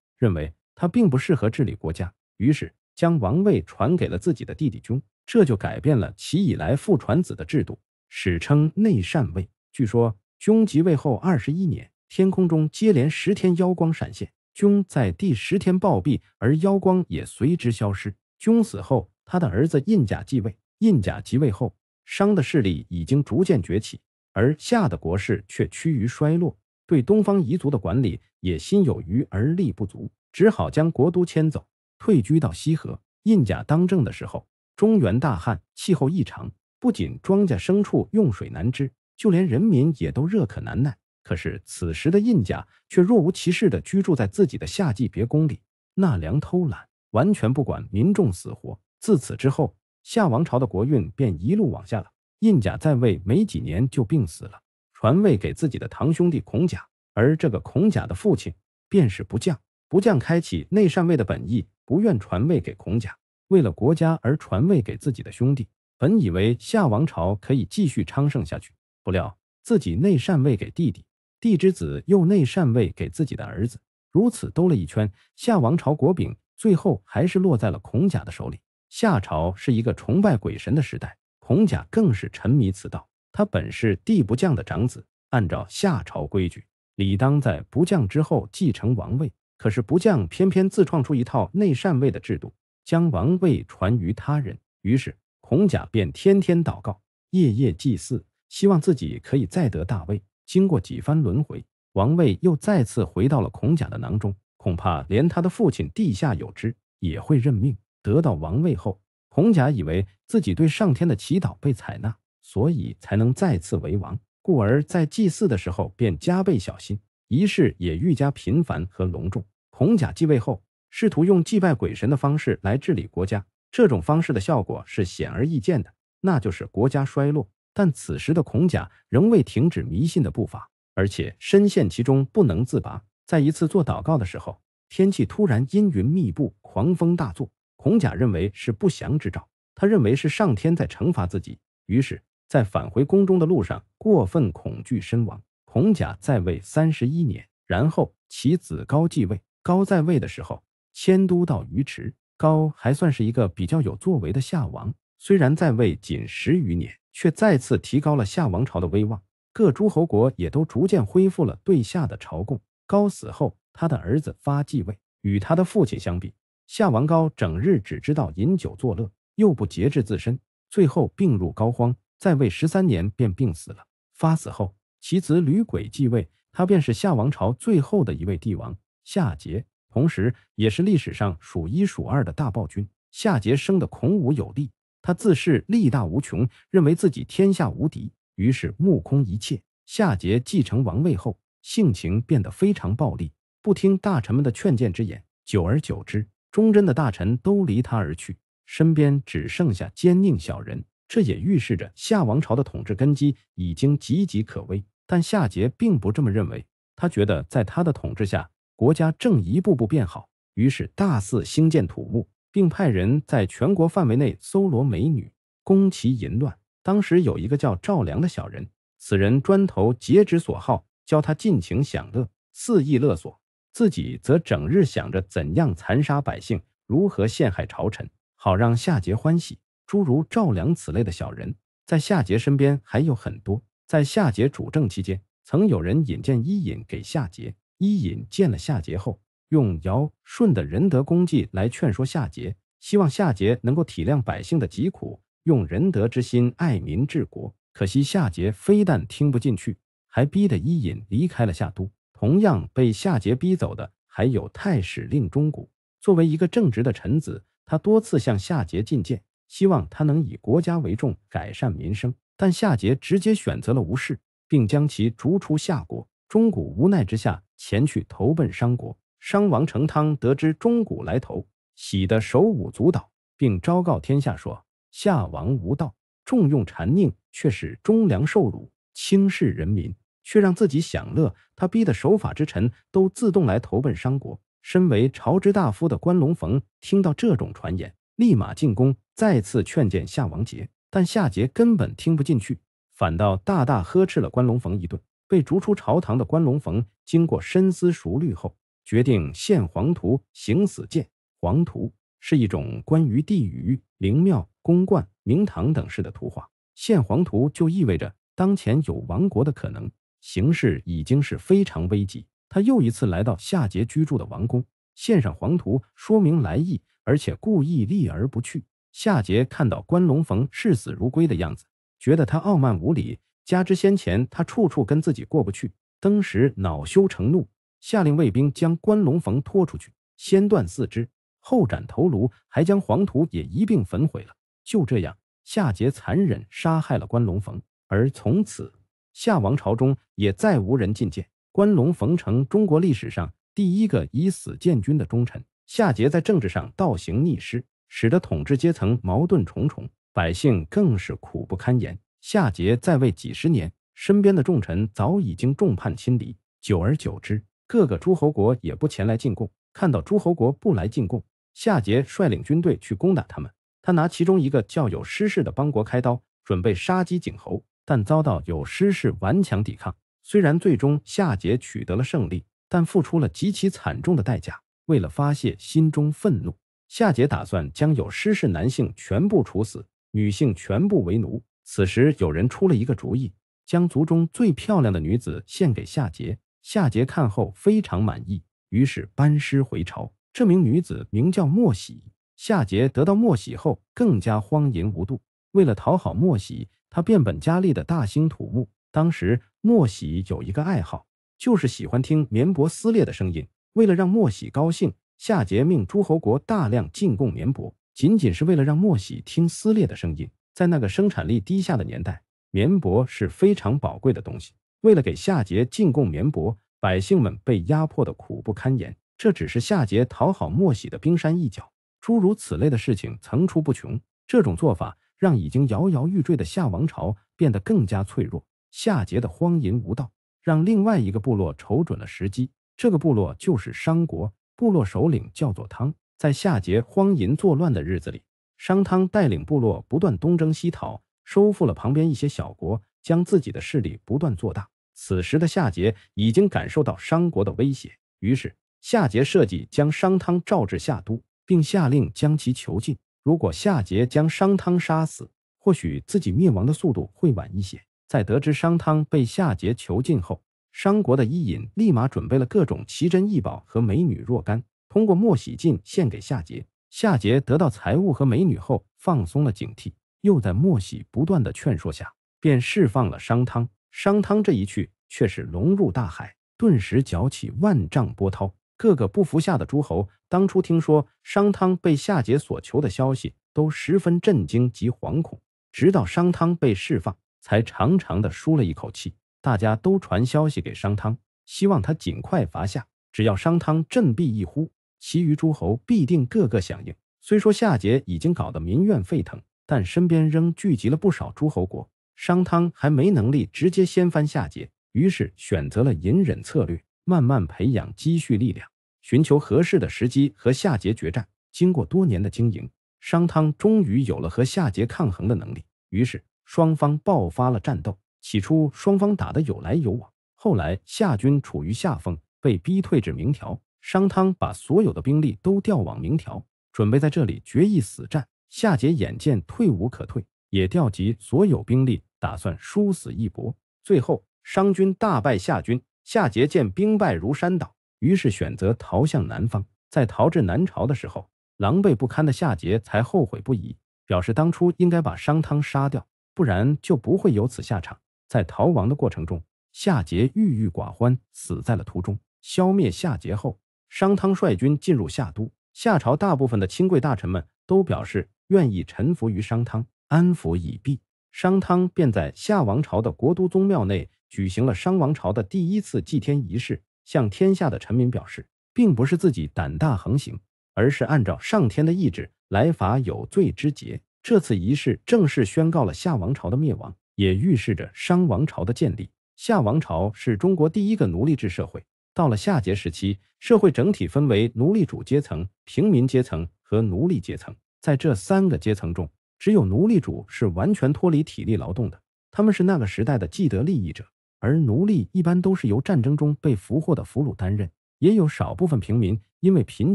认为他并不适合治理国家，于是将王位传给了自己的弟弟君，这就改变了其以来父传子的制度，史称内禅位。据说君即位后二十一年，天空中接连十天妖光闪现，君在第十天暴毙，而妖光也随之消失。君死后，他的儿子印甲继位。印甲即位后，商的势力已经逐渐崛起，而夏的国势却趋于衰落。对东方彝族的管理也心有余而力不足，只好将国都迁走，退居到西河。印甲当政的时候，中原大旱，气候异常，不仅庄稼、牲畜用水难支，就连人民也都热渴难耐。可是此时的印甲却若无其事地居住在自己的夏季别宫里，纳凉偷懒，完全不管民众死活。自此之后，夏王朝的国运便一路往下了。印甲在位没几年就病死了。传位给自己的堂兄弟孔甲，而这个孔甲的父亲便是不降。不降开启内禅位的本意，不愿传位给孔甲，为了国家而传位给自己的兄弟。本以为夏王朝可以继续昌盛下去，不料自己内禅位给弟弟，弟之子又内禅位给自己的儿子，如此兜了一圈，夏王朝国柄最后还是落在了孔甲的手里。夏朝是一个崇拜鬼神的时代，孔甲更是沉迷此道。他本是帝不降的长子，按照夏朝规矩，理当在不降之后继承王位。可是不降偏偏自创出一套内禅位的制度，将王位传于他人。于是孔甲便天天祷告，夜夜祭祀，希望自己可以再得大位。经过几番轮回，王位又再次回到了孔甲的囊中。恐怕连他的父亲地下有知也会认命。得到王位后，孔甲以为自己对上天的祈祷被采纳。所以才能再次为王，故而在祭祀的时候便加倍小心，仪式也愈加频繁和隆重。孔甲继位后，试图用祭拜鬼神的方式来治理国家，这种方式的效果是显而易见的，那就是国家衰落。但此时的孔甲仍未停止迷信的步伐，而且深陷其中不能自拔。在一次做祷告的时候，天气突然阴云密布，狂风大作，孔甲认为是不祥之兆，他认为是上天在惩罚自己，于是。在返回宫中的路上，过分恐惧身亡。孔甲在位三十一年，然后其子高继位。高在位的时候，迁都到鱼池。高还算是一个比较有作为的夏王，虽然在位仅十余年，却再次提高了夏王朝的威望。各诸侯国也都逐渐恢复了对夏的朝贡。高死后，他的儿子发继位。与他的父亲相比，夏王高整日只知道饮酒作乐，又不节制自身，最后病入膏肓。在位十三年便病死了。发死后，其子吕轨继位，他便是夏王朝最后的一位帝王夏桀，同时也是历史上数一数二的大暴君。夏桀生得孔武有力，他自恃力大无穷，认为自己天下无敌，于是目空一切。夏桀继承王位后，性情变得非常暴戾，不听大臣们的劝谏之言，久而久之，忠贞的大臣都离他而去，身边只剩下奸佞小人。这也预示着夏王朝的统治根基已经岌岌可危，但夏桀并不这么认为。他觉得在他的统治下，国家正一步步变好，于是大肆兴建土木，并派人在全国范围内搜罗美女，供其淫乱。当时有一个叫赵良的小人，此人专投节之所好，教他尽情享乐，肆意勒索，自己则整日想着怎样残杀百姓，如何陷害朝臣，好让夏桀欢喜。诸如赵良此类的小人，在夏桀身边还有很多。在夏桀主政期间，曾有人引荐伊尹给夏桀。伊尹见了夏桀后，用尧舜的仁德功绩来劝说夏桀，希望夏桀能够体谅百姓的疾苦，用仁德之心爱民治国。可惜夏桀非但听不进去，还逼得伊尹离开了夏都。同样被夏桀逼走的，还有太史令中谷。作为一个正直的臣子，他多次向夏桀进谏。希望他能以国家为重，改善民生，但夏桀直接选择了无视，并将其逐出夏国。钟古无奈之下，前去投奔商国。商王成汤得知钟古来投，喜得手舞足蹈，并昭告天下说：“夏王无道，重用禅佞，却使忠良受辱，轻视人民，却让自己享乐。他逼得守法之臣都自动来投奔商国。”身为朝之大夫的关龙逢听到这种传言。立马进宫，再次劝谏夏王杰，但夏桀根本听不进去，反倒大大呵斥了关龙逢一顿。被逐出朝堂的关龙逢，经过深思熟虑后，决定献黄图，行死谏。黄图是一种关于帝宇、灵庙、宫观、明堂等事的图画，献黄图就意味着当前有亡国的可能，形势已经是非常危急。他又一次来到夏桀居住的王宫，献上黄图，说明来意。而且故意立而不去。夏桀看到关龙逢视死如归的样子，觉得他傲慢无礼，加之先前他处处跟自己过不去，登时恼羞成怒，下令卫兵将关龙逢拖出去，先断四肢，后斩头颅，还将黄土也一并焚毁了。就这样，夏桀残忍杀害了关龙逢，而从此夏王朝中也再无人觐见。关龙逢成中国历史上第一个以死谏君的忠臣。夏桀在政治上倒行逆施，使得统治阶层矛盾重重，百姓更是苦不堪言。夏桀在位几十年，身边的重臣早已经众叛亲离，久而久之，各个诸侯国也不前来进贡。看到诸侯国不来进贡，夏桀率领军队去攻打他们。他拿其中一个叫有失势的邦国开刀，准备杀鸡儆猴，但遭到有失势顽强抵抗。虽然最终夏桀取得了胜利，但付出了极其惨重的代价。为了发泄心中愤怒，夏桀打算将有失事男性全部处死，女性全部为奴。此时有人出了一个主意，将族中最漂亮的女子献给夏桀。夏桀看后非常满意，于是班师回朝。这名女子名叫莫喜。夏桀得到莫喜后，更加荒淫无度。为了讨好莫喜，他变本加厉的大兴土木。当时莫喜有一个爱好，就是喜欢听绵薄撕裂的声音。为了让莫喜高兴，夏桀命诸侯国大量进贡棉帛，仅仅是为了让莫喜听撕裂的声音。在那个生产力低下的年代，棉帛是非常宝贵的东西。为了给夏桀进贡棉帛，百姓们被压迫得苦不堪言。这只是夏桀讨好莫喜的冰山一角，诸如此类的事情层出不穷。这种做法让已经摇摇欲坠的夏王朝变得更加脆弱。夏桀的荒淫无道，让另外一个部落瞅准了时机。这个部落就是商国，部落首领叫做汤。在夏桀荒淫作乱的日子里，商汤带领部落不断东征西讨，收复了旁边一些小国，将自己的势力不断做大。此时的夏桀已经感受到商国的威胁，于是夏桀设计将商汤召至夏都，并下令将其囚禁。如果夏桀将商汤杀死，或许自己灭亡的速度会晚一些。在得知商汤被夏桀囚禁后，商国的伊尹立马准备了各种奇珍异宝和美女若干，通过莫喜进献给夏桀。夏桀得到财物和美女后，放松了警惕，又在莫喜不断的劝说下，便释放了商汤。商汤这一去，却是龙入大海，顿时搅起万丈波涛。各个不服下的诸侯，当初听说商汤被夏桀所求的消息，都十分震惊及惶恐。直到商汤被释放，才长长的舒了一口气。大家都传消息给商汤，希望他尽快伐夏。只要商汤振臂一呼，其余诸侯必定个个响应。虽说夏桀已经搞得民怨沸腾，但身边仍聚集了不少诸侯国，商汤还没能力直接掀翻夏桀，于是选择了隐忍策略，慢慢培养积蓄力量，寻求合适的时机和夏桀决战。经过多年的经营，商汤终于有了和夏桀抗衡的能力，于是双方爆发了战斗。起初双方打得有来有往，后来夏军处于下风，被逼退至明条。商汤把所有的兵力都调往明条，准备在这里决一死战。夏桀眼见退无可退，也调集所有兵力，打算殊死一搏。最后商军大败夏军，夏桀见兵败如山倒，于是选择逃向南方。在逃至南朝的时候，狼狈不堪的夏桀才后悔不已，表示当初应该把商汤杀掉，不然就不会有此下场。在逃亡的过程中，夏桀郁郁寡欢，死在了途中。消灭夏桀后，商汤率军进入夏都，夏朝大部分的亲贵大臣们都表示愿意臣服于商汤。安抚已毕，商汤便在夏王朝的国都宗庙内举行了商王朝的第一次祭天仪式，向天下的臣民表示，并不是自己胆大横行，而是按照上天的意志来伐有罪之节。这次仪式正式宣告了夏王朝的灭亡。也预示着商王朝的建立。夏王朝是中国第一个奴隶制社会。到了夏桀时期，社会整体分为奴隶主阶层、平民阶层和奴隶阶层。在这三个阶层中，只有奴隶主是完全脱离体力劳动的，他们是那个时代的既得利益者。而奴隶一般都是由战争中被俘获的俘虏担任，也有少部分平民因为贫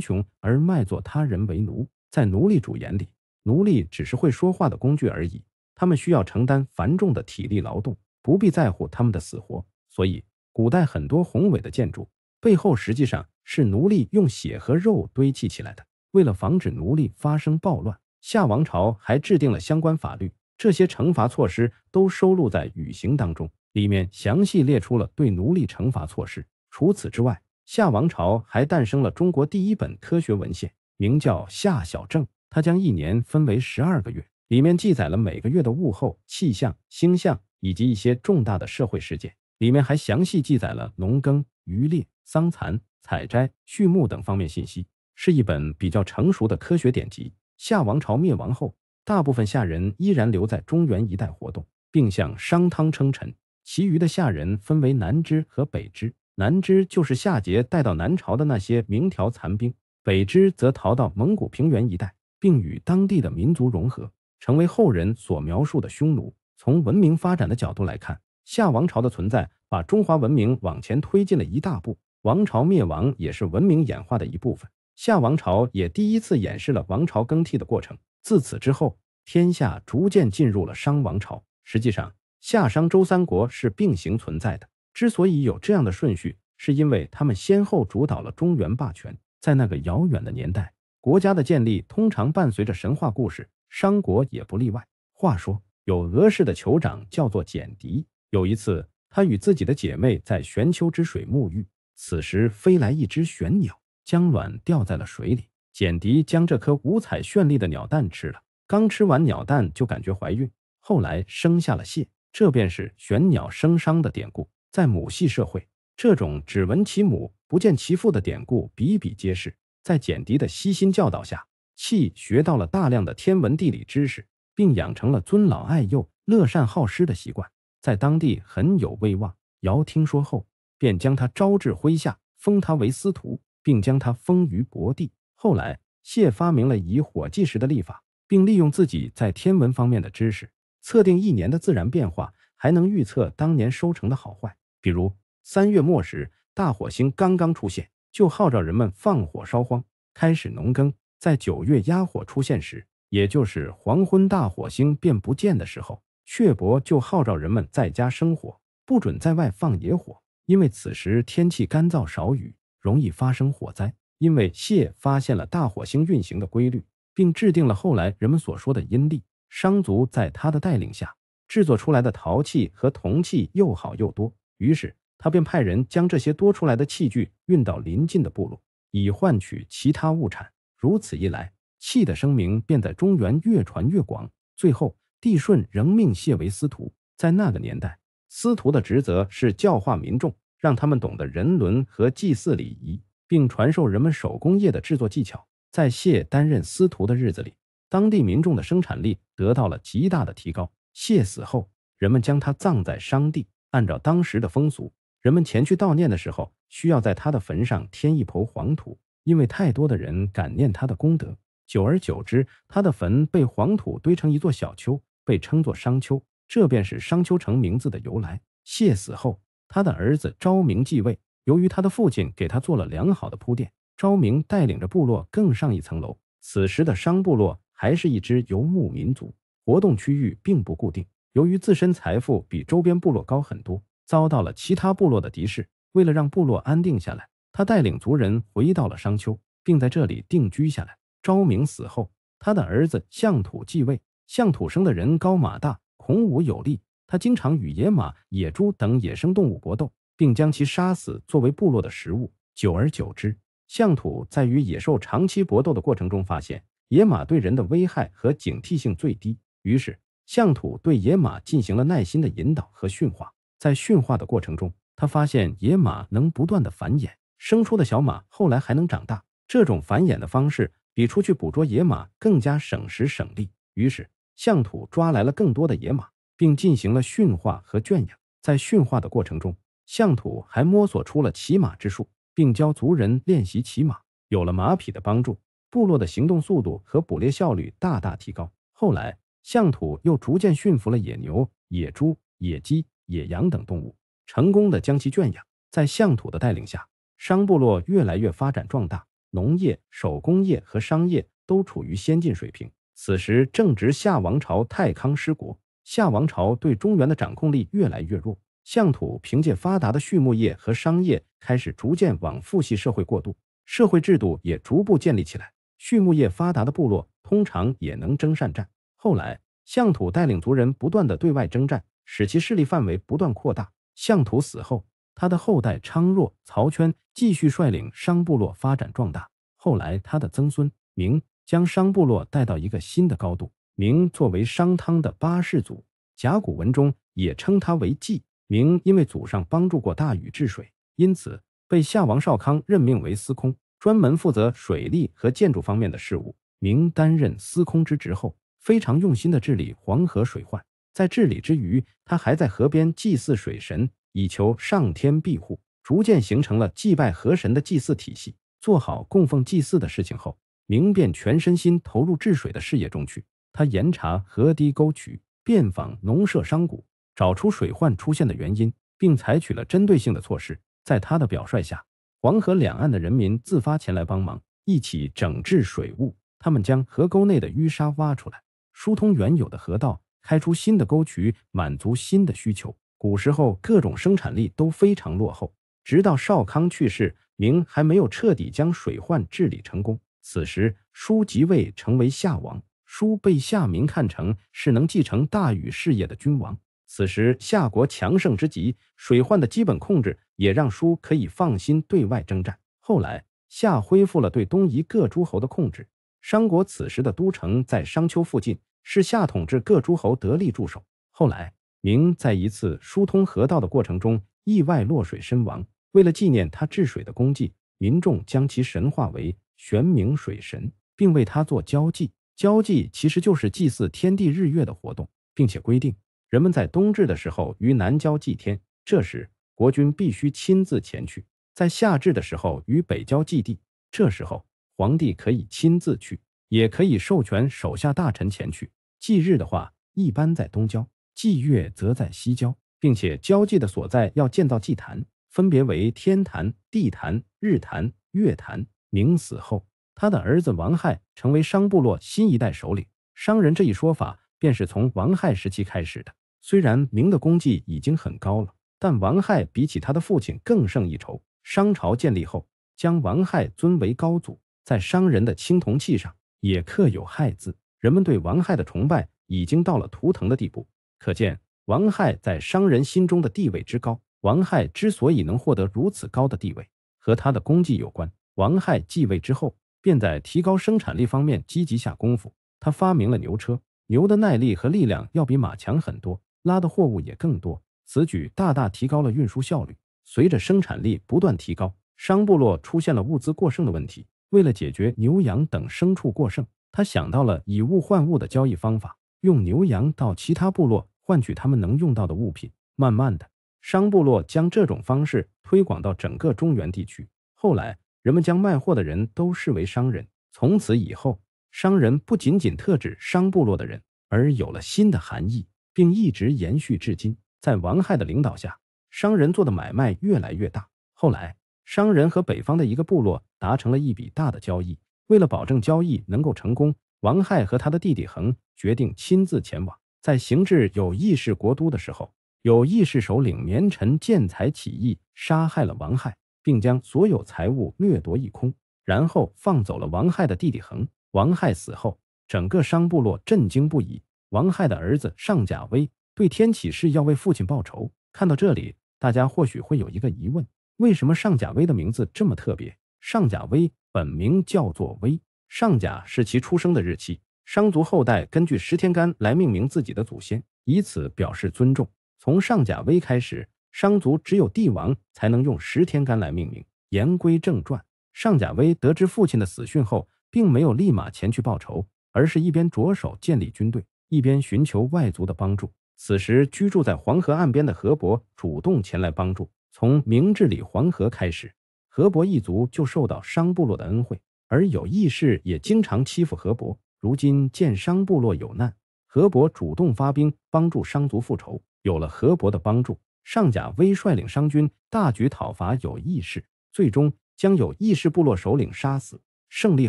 穷而卖作他人为奴。在奴隶主眼里，奴隶只是会说话的工具而已。他们需要承担繁重的体力劳动，不必在乎他们的死活。所以，古代很多宏伟的建筑背后，实际上是奴隶用血和肉堆砌起来的。为了防止奴隶发生暴乱，夏王朝还制定了相关法律，这些惩罚措施都收录在《语刑》当中，里面详细列出了对奴隶惩罚措施。除此之外，夏王朝还诞生了中国第一本科学文献，名叫《夏小正》，它将一年分为十二个月。里面记载了每个月的物候、气象、星象以及一些重大的社会事件。里面还详细记载了农耕、渔猎、桑蚕、采摘、畜牧等方面信息，是一本比较成熟的科学典籍。夏王朝灭亡后，大部分夏人依然留在中原一带活动，并向商汤称臣。其余的夏人分为南支和北支，南支就是夏桀带到南朝的那些明朝残兵，北支则逃到蒙古平原一带，并与当地的民族融合。成为后人所描述的匈奴。从文明发展的角度来看，夏王朝的存在把中华文明往前推进了一大步。王朝灭亡也是文明演化的一部分。夏王朝也第一次演示了王朝更替的过程。自此之后，天下逐渐进入了商王朝。实际上，夏、商、周三国是并行存在的。之所以有这样的顺序，是因为他们先后主导了中原霸权。在那个遥远的年代，国家的建立通常伴随着神话故事。商国也不例外。话说，有俄氏的酋长叫做简狄。有一次，他与自己的姐妹在玄丘之水沐浴，此时飞来一只玄鸟，将卵掉在了水里。简狄将这颗五彩绚丽的鸟蛋吃了，刚吃完鸟蛋就感觉怀孕，后来生下了蟹，这便是玄鸟生商的典故。在母系社会，这种只闻其母不见其父的典故比比皆是。在简狄的悉心教导下。气学到了大量的天文地理知识，并养成了尊老爱幼、乐善好施的习惯，在当地很有威望。尧听说后，便将他招至麾下，封他为司徒，并将他封于伯地。后来，谢发明了以火计时的历法，并利用自己在天文方面的知识，测定一年的自然变化，还能预测当年收成的好坏。比如三月末时，大火星刚刚出现，就号召人们放火烧荒，开始农耕。在九月压火出现时，也就是黄昏大火星便不见的时候，血伯就号召人们在家生火，不准在外放野火，因为此时天气干燥少雨，容易发生火灾。因为谢发现了大火星运行的规律，并制定了后来人们所说的阴历。商族在他的带领下，制作出来的陶器和铜器又好又多，于是他便派人将这些多出来的器具运到邻近的部落，以换取其他物产。如此一来，气的声名便在中原越传越广。最后，帝舜仍命谢为司徒。在那个年代，司徒的职责是教化民众，让他们懂得人伦和祭祀礼仪，并传授人们手工业的制作技巧。在谢担任司徒的日子里，当地民众的生产力得到了极大的提高。谢死后，人们将他葬在商地。按照当时的风俗，人们前去悼念的时候，需要在他的坟上添一抔黄土。因为太多的人感念他的功德，久而久之，他的坟被黄土堆成一座小丘，被称作商丘，这便是商丘城名字的由来。谢死后，他的儿子昭明继位。由于他的父亲给他做了良好的铺垫，昭明带领着部落更上一层楼。此时的商部落还是一支游牧民族，活动区域并不固定。由于自身财富比周边部落高很多，遭到了其他部落的敌视。为了让部落安定下来，他带领族人回到了商丘，并在这里定居下来。昭明死后，他的儿子相土继位。相土生的人高马大，孔武有力。他经常与野马、野猪等野生动物搏斗，并将其杀死作为部落的食物。久而久之，相土在与野兽长期搏斗的过程中，发现野马对人的危害和警惕性最低。于是，相土对野马进行了耐心的引导和驯化。在驯化的过程中，他发现野马能不断的繁衍。生出的小马后来还能长大，这种繁衍的方式比出去捕捉野马更加省时省力。于是，象土抓来了更多的野马，并进行了驯化和圈养。在驯化的过程中，象土还摸索出了骑马之术，并教族人练习骑马。有了马匹的帮助，部落的行动速度和捕猎效率大大提高。后来，象土又逐渐驯服了野牛、野猪、野鸡、野羊等动物，成功的将其圈养。在象土的带领下，商部落越来越发展壮大，农业、手工业和商业都处于先进水平。此时正值夏王朝太康失国，夏王朝对中原的掌控力越来越弱。相土凭借发达的畜牧业和商业，开始逐渐往父系社会过渡，社会制度也逐步建立起来。畜牧业发达的部落通常也能征善战。后来，相土带领族人不断的对外征战，使其势力范围不断扩大。相土死后。他的后代昌若、曹圈继续率领商部落发展壮大。后来，他的曾孙明将商部落带到一个新的高度。明作为商汤的八世祖，甲骨文中也称他为季明。因为祖上帮助过大禹治水，因此被夏王少康任命为司空，专门负责水利和建筑方面的事务。明担任司空之职后，非常用心的治理黄河水患。在治理之余，他还在河边祭祀水神。以求上天庇护，逐渐形成了祭拜河神的祭祀体系。做好供奉祭祀的事情后，明辨全身心投入治水的事业中去。他严查河堤沟渠，遍访农舍商贾，找出水患出现的原因，并采取了针对性的措施。在他的表率下，黄河两岸的人民自发前来帮忙，一起整治水务。他们将河沟内的淤沙挖出来，疏通原有的河道，开出新的沟渠，满足新的需求。古时候，各种生产力都非常落后。直到少康去世，明还没有彻底将水患治理成功。此时，叔即位成为夏王。叔被夏明看成是能继承大禹事业的君王。此时，夏国强盛之极，水患的基本控制也让叔可以放心对外征战。后来，夏恢复了对东夷各诸侯的控制。商国此时的都城在商丘附近，是夏统治各诸侯得力助手。后来。明在一次疏通河道的过程中意外落水身亡。为了纪念他治水的功绩，民众将其神化为玄冥水神，并为他做交祭。交祭其实就是祭祀天地日月的活动，并且规定人们在冬至的时候于南郊祭天，这时国君必须亲自前去；在夏至的时候于北郊祭地，这时候皇帝可以亲自去，也可以授权手下大臣前去。祭日的话，一般在东郊。祭月则在西郊，并且交际的所在要建造祭坛，分别为天坛、地坛、日坛、月坛。明死后，他的儿子王亥成为商部落新一代首领，商人这一说法便是从王亥时期开始的。虽然明的功绩已经很高了，但王亥比起他的父亲更胜一筹。商朝建立后，将王亥尊为高祖，在商人的青铜器上也刻有亥字。人们对王亥的崇拜已经到了图腾的地步。可见王亥在商人心中的地位之高。王亥之所以能获得如此高的地位，和他的功绩有关。王亥继位之后，便在提高生产力方面积极下功夫。他发明了牛车，牛的耐力和力量要比马强很多，拉的货物也更多，此举大大提高了运输效率。随着生产力不断提高，商部落出现了物资过剩的问题。为了解决牛羊等牲畜过剩，他想到了以物换物的交易方法，用牛羊到其他部落。换取他们能用到的物品。慢慢的，商部落将这种方式推广到整个中原地区。后来，人们将卖货的人都视为商人。从此以后，商人不仅仅特指商部落的人，而有了新的含义，并一直延续至今。在王亥的领导下，商人做的买卖越来越大。后来，商人和北方的一个部落达成了一笔大的交易。为了保证交易能够成功，王亥和他的弟弟衡决定亲自前往。在行至有义士国都的时候，有义士首领绵臣见财起义，杀害了王亥，并将所有财物掠夺一空，然后放走了王亥的弟弟恒。王亥死后，整个商部落震惊不已。王亥的儿子上甲威对天起誓，要为父亲报仇。看到这里，大家或许会有一个疑问：为什么上甲威的名字这么特别？上甲威本名叫做威，上甲是其出生的日期。商族后代根据十天干来命名自己的祖先，以此表示尊重。从上甲威开始，商族只有帝王才能用十天干来命名。言归正传，上甲威得知父亲的死讯后，并没有立马前去报仇，而是一边着手建立军队，一边寻求外族的帮助。此时居住在黄河岸边的河伯主动前来帮助。从明治理黄河开始，河伯一族就受到商部落的恩惠，而有异士也经常欺负河伯。如今见商部落有难，河伯主动发兵帮助商族复仇。有了河伯的帮助，上甲威率领商军大举讨伐有义氏，最终将有义氏部落首领杀死。胜利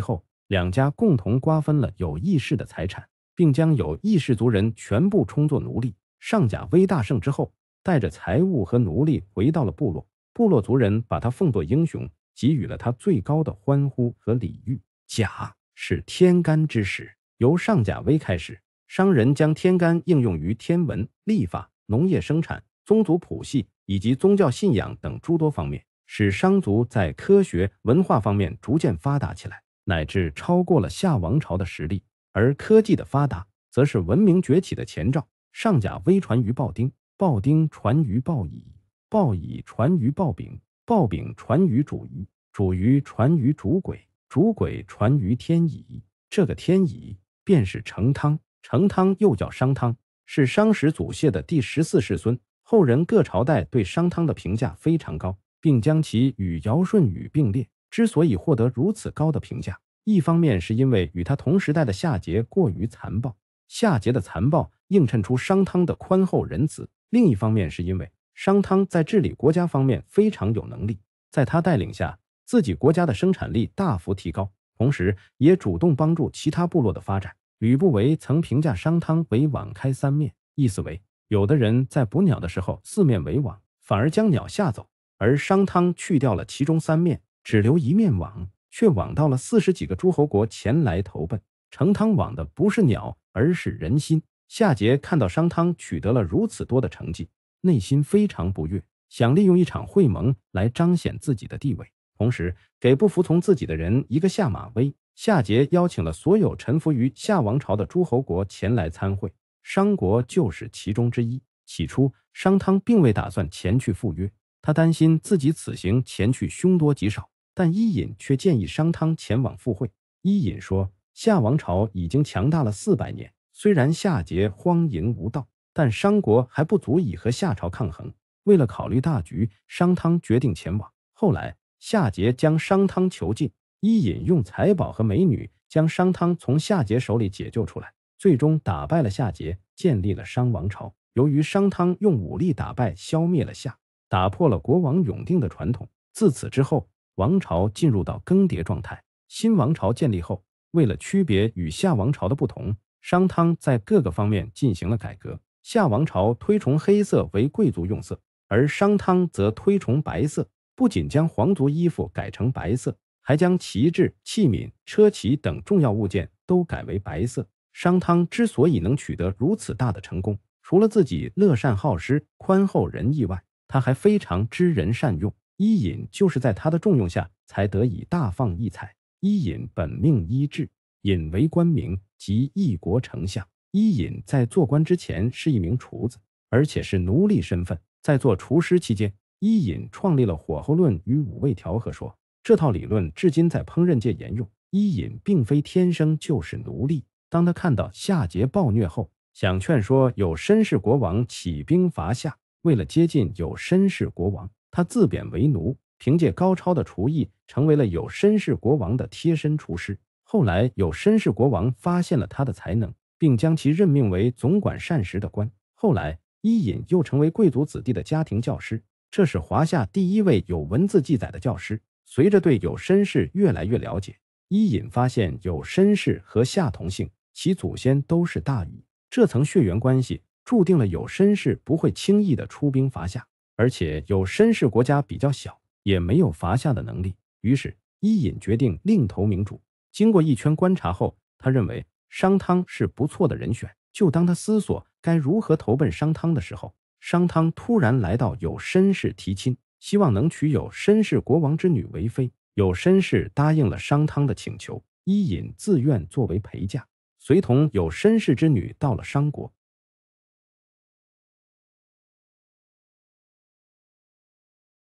后，两家共同瓜分了有义氏的财产，并将有义氏族人全部充作奴隶。上甲威大胜之后，带着财物和奴隶回到了部落，部落族人把他奉作英雄，给予了他最高的欢呼和礼遇。甲。是天干之始，由上甲微开始。商人将天干应用于天文、历法、农业生产、宗族谱系以及宗教信仰等诸多方面，使商族在科学文化方面逐渐发达起来，乃至超过了夏王朝的实力。而科技的发达，则是文明崛起的前兆。上甲微传于暴丁，暴丁传于暴乙，暴乙传于暴丙，暴丙传于主鱼，主鱼传于主鬼。主鬼传于天乙，这个天乙便是成汤，成汤又叫商汤，是商始祖谢的第十四世孙。后人各朝代对商汤的评价非常高，并将其与尧舜禹并列。之所以获得如此高的评价，一方面是因为与他同时代的夏桀过于残暴，夏桀的残暴映衬出商汤的宽厚仁慈；另一方面是因为商汤在治理国家方面非常有能力，在他带领下。自己国家的生产力大幅提高，同时也主动帮助其他部落的发展。吕不韦曾评价商汤为网开三面，意思为有的人在捕鸟的时候四面围网，反而将鸟吓走；而商汤去掉了其中三面，只留一面网，却网到了四十几个诸侯国前来投奔。成汤网的不是鸟，而是人心。夏桀看到商汤取得了如此多的成绩，内心非常不悦，想利用一场会盟来彰显自己的地位。同时给不服从自己的人一个下马威。夏桀邀请了所有臣服于夏王朝的诸侯国前来参会，商国就是其中之一。起初，商汤并未打算前去赴约，他担心自己此行前去凶多吉少。但伊尹却建议商汤前往赴会。伊尹说：“夏王朝已经强大了四百年，虽然夏桀荒淫无道，但商国还不足以和夏朝抗衡。为了考虑大局，商汤决定前往。”后来。夏桀将商汤囚禁，伊尹用财宝和美女将商汤从夏桀手里解救出来，最终打败了夏桀，建立了商王朝。由于商汤用武力打败、消灭了夏，打破了国王永定的传统，自此之后，王朝进入到更迭状态。新王朝建立后，为了区别与夏王朝的不同，商汤在各个方面进行了改革。夏王朝推崇黑色为贵族用色，而商汤则推崇白色。不仅将皇族衣服改成白色，还将旗帜、器皿、车骑等重要物件都改为白色。商汤之所以能取得如此大的成功，除了自己乐善好施、宽厚仁义外，他还非常知人善用。伊尹就是在他的重用下，才得以大放异彩。伊尹本命伊挚，尹为官名即一国丞相。伊尹在做官之前是一名厨子，而且是奴隶身份。在做厨师期间。伊尹创立了火候论与五味调和说，这套理论至今在烹饪界沿用。伊尹并非天生就是奴隶。当他看到夏桀暴虐后，想劝说有绅士国王起兵伐夏。为了接近有绅士国王，他自贬为奴，凭借高超的厨艺，成为了有绅士国王的贴身厨师。后来，有绅士国王发现了他的才能，并将其任命为总管膳食的官。后来，伊尹又成为贵族子弟的家庭教师。这是华夏第一位有文字记载的教师。随着对有绅士越来越了解，伊尹发现有绅士和夏同姓，其祖先都是大禹，这层血缘关系注定了有绅士不会轻易的出兵伐夏，而且有绅士国家比较小，也没有伐夏的能力。于是，伊尹决定另投明主。经过一圈观察后，他认为商汤是不错的人选。就当他思索该如何投奔商汤的时候，商汤突然来到，有绅士提亲，希望能娶有绅士国王之女为妃。有绅士答应了商汤的请求，伊尹自愿作为陪嫁，随同有绅士之女到了商国。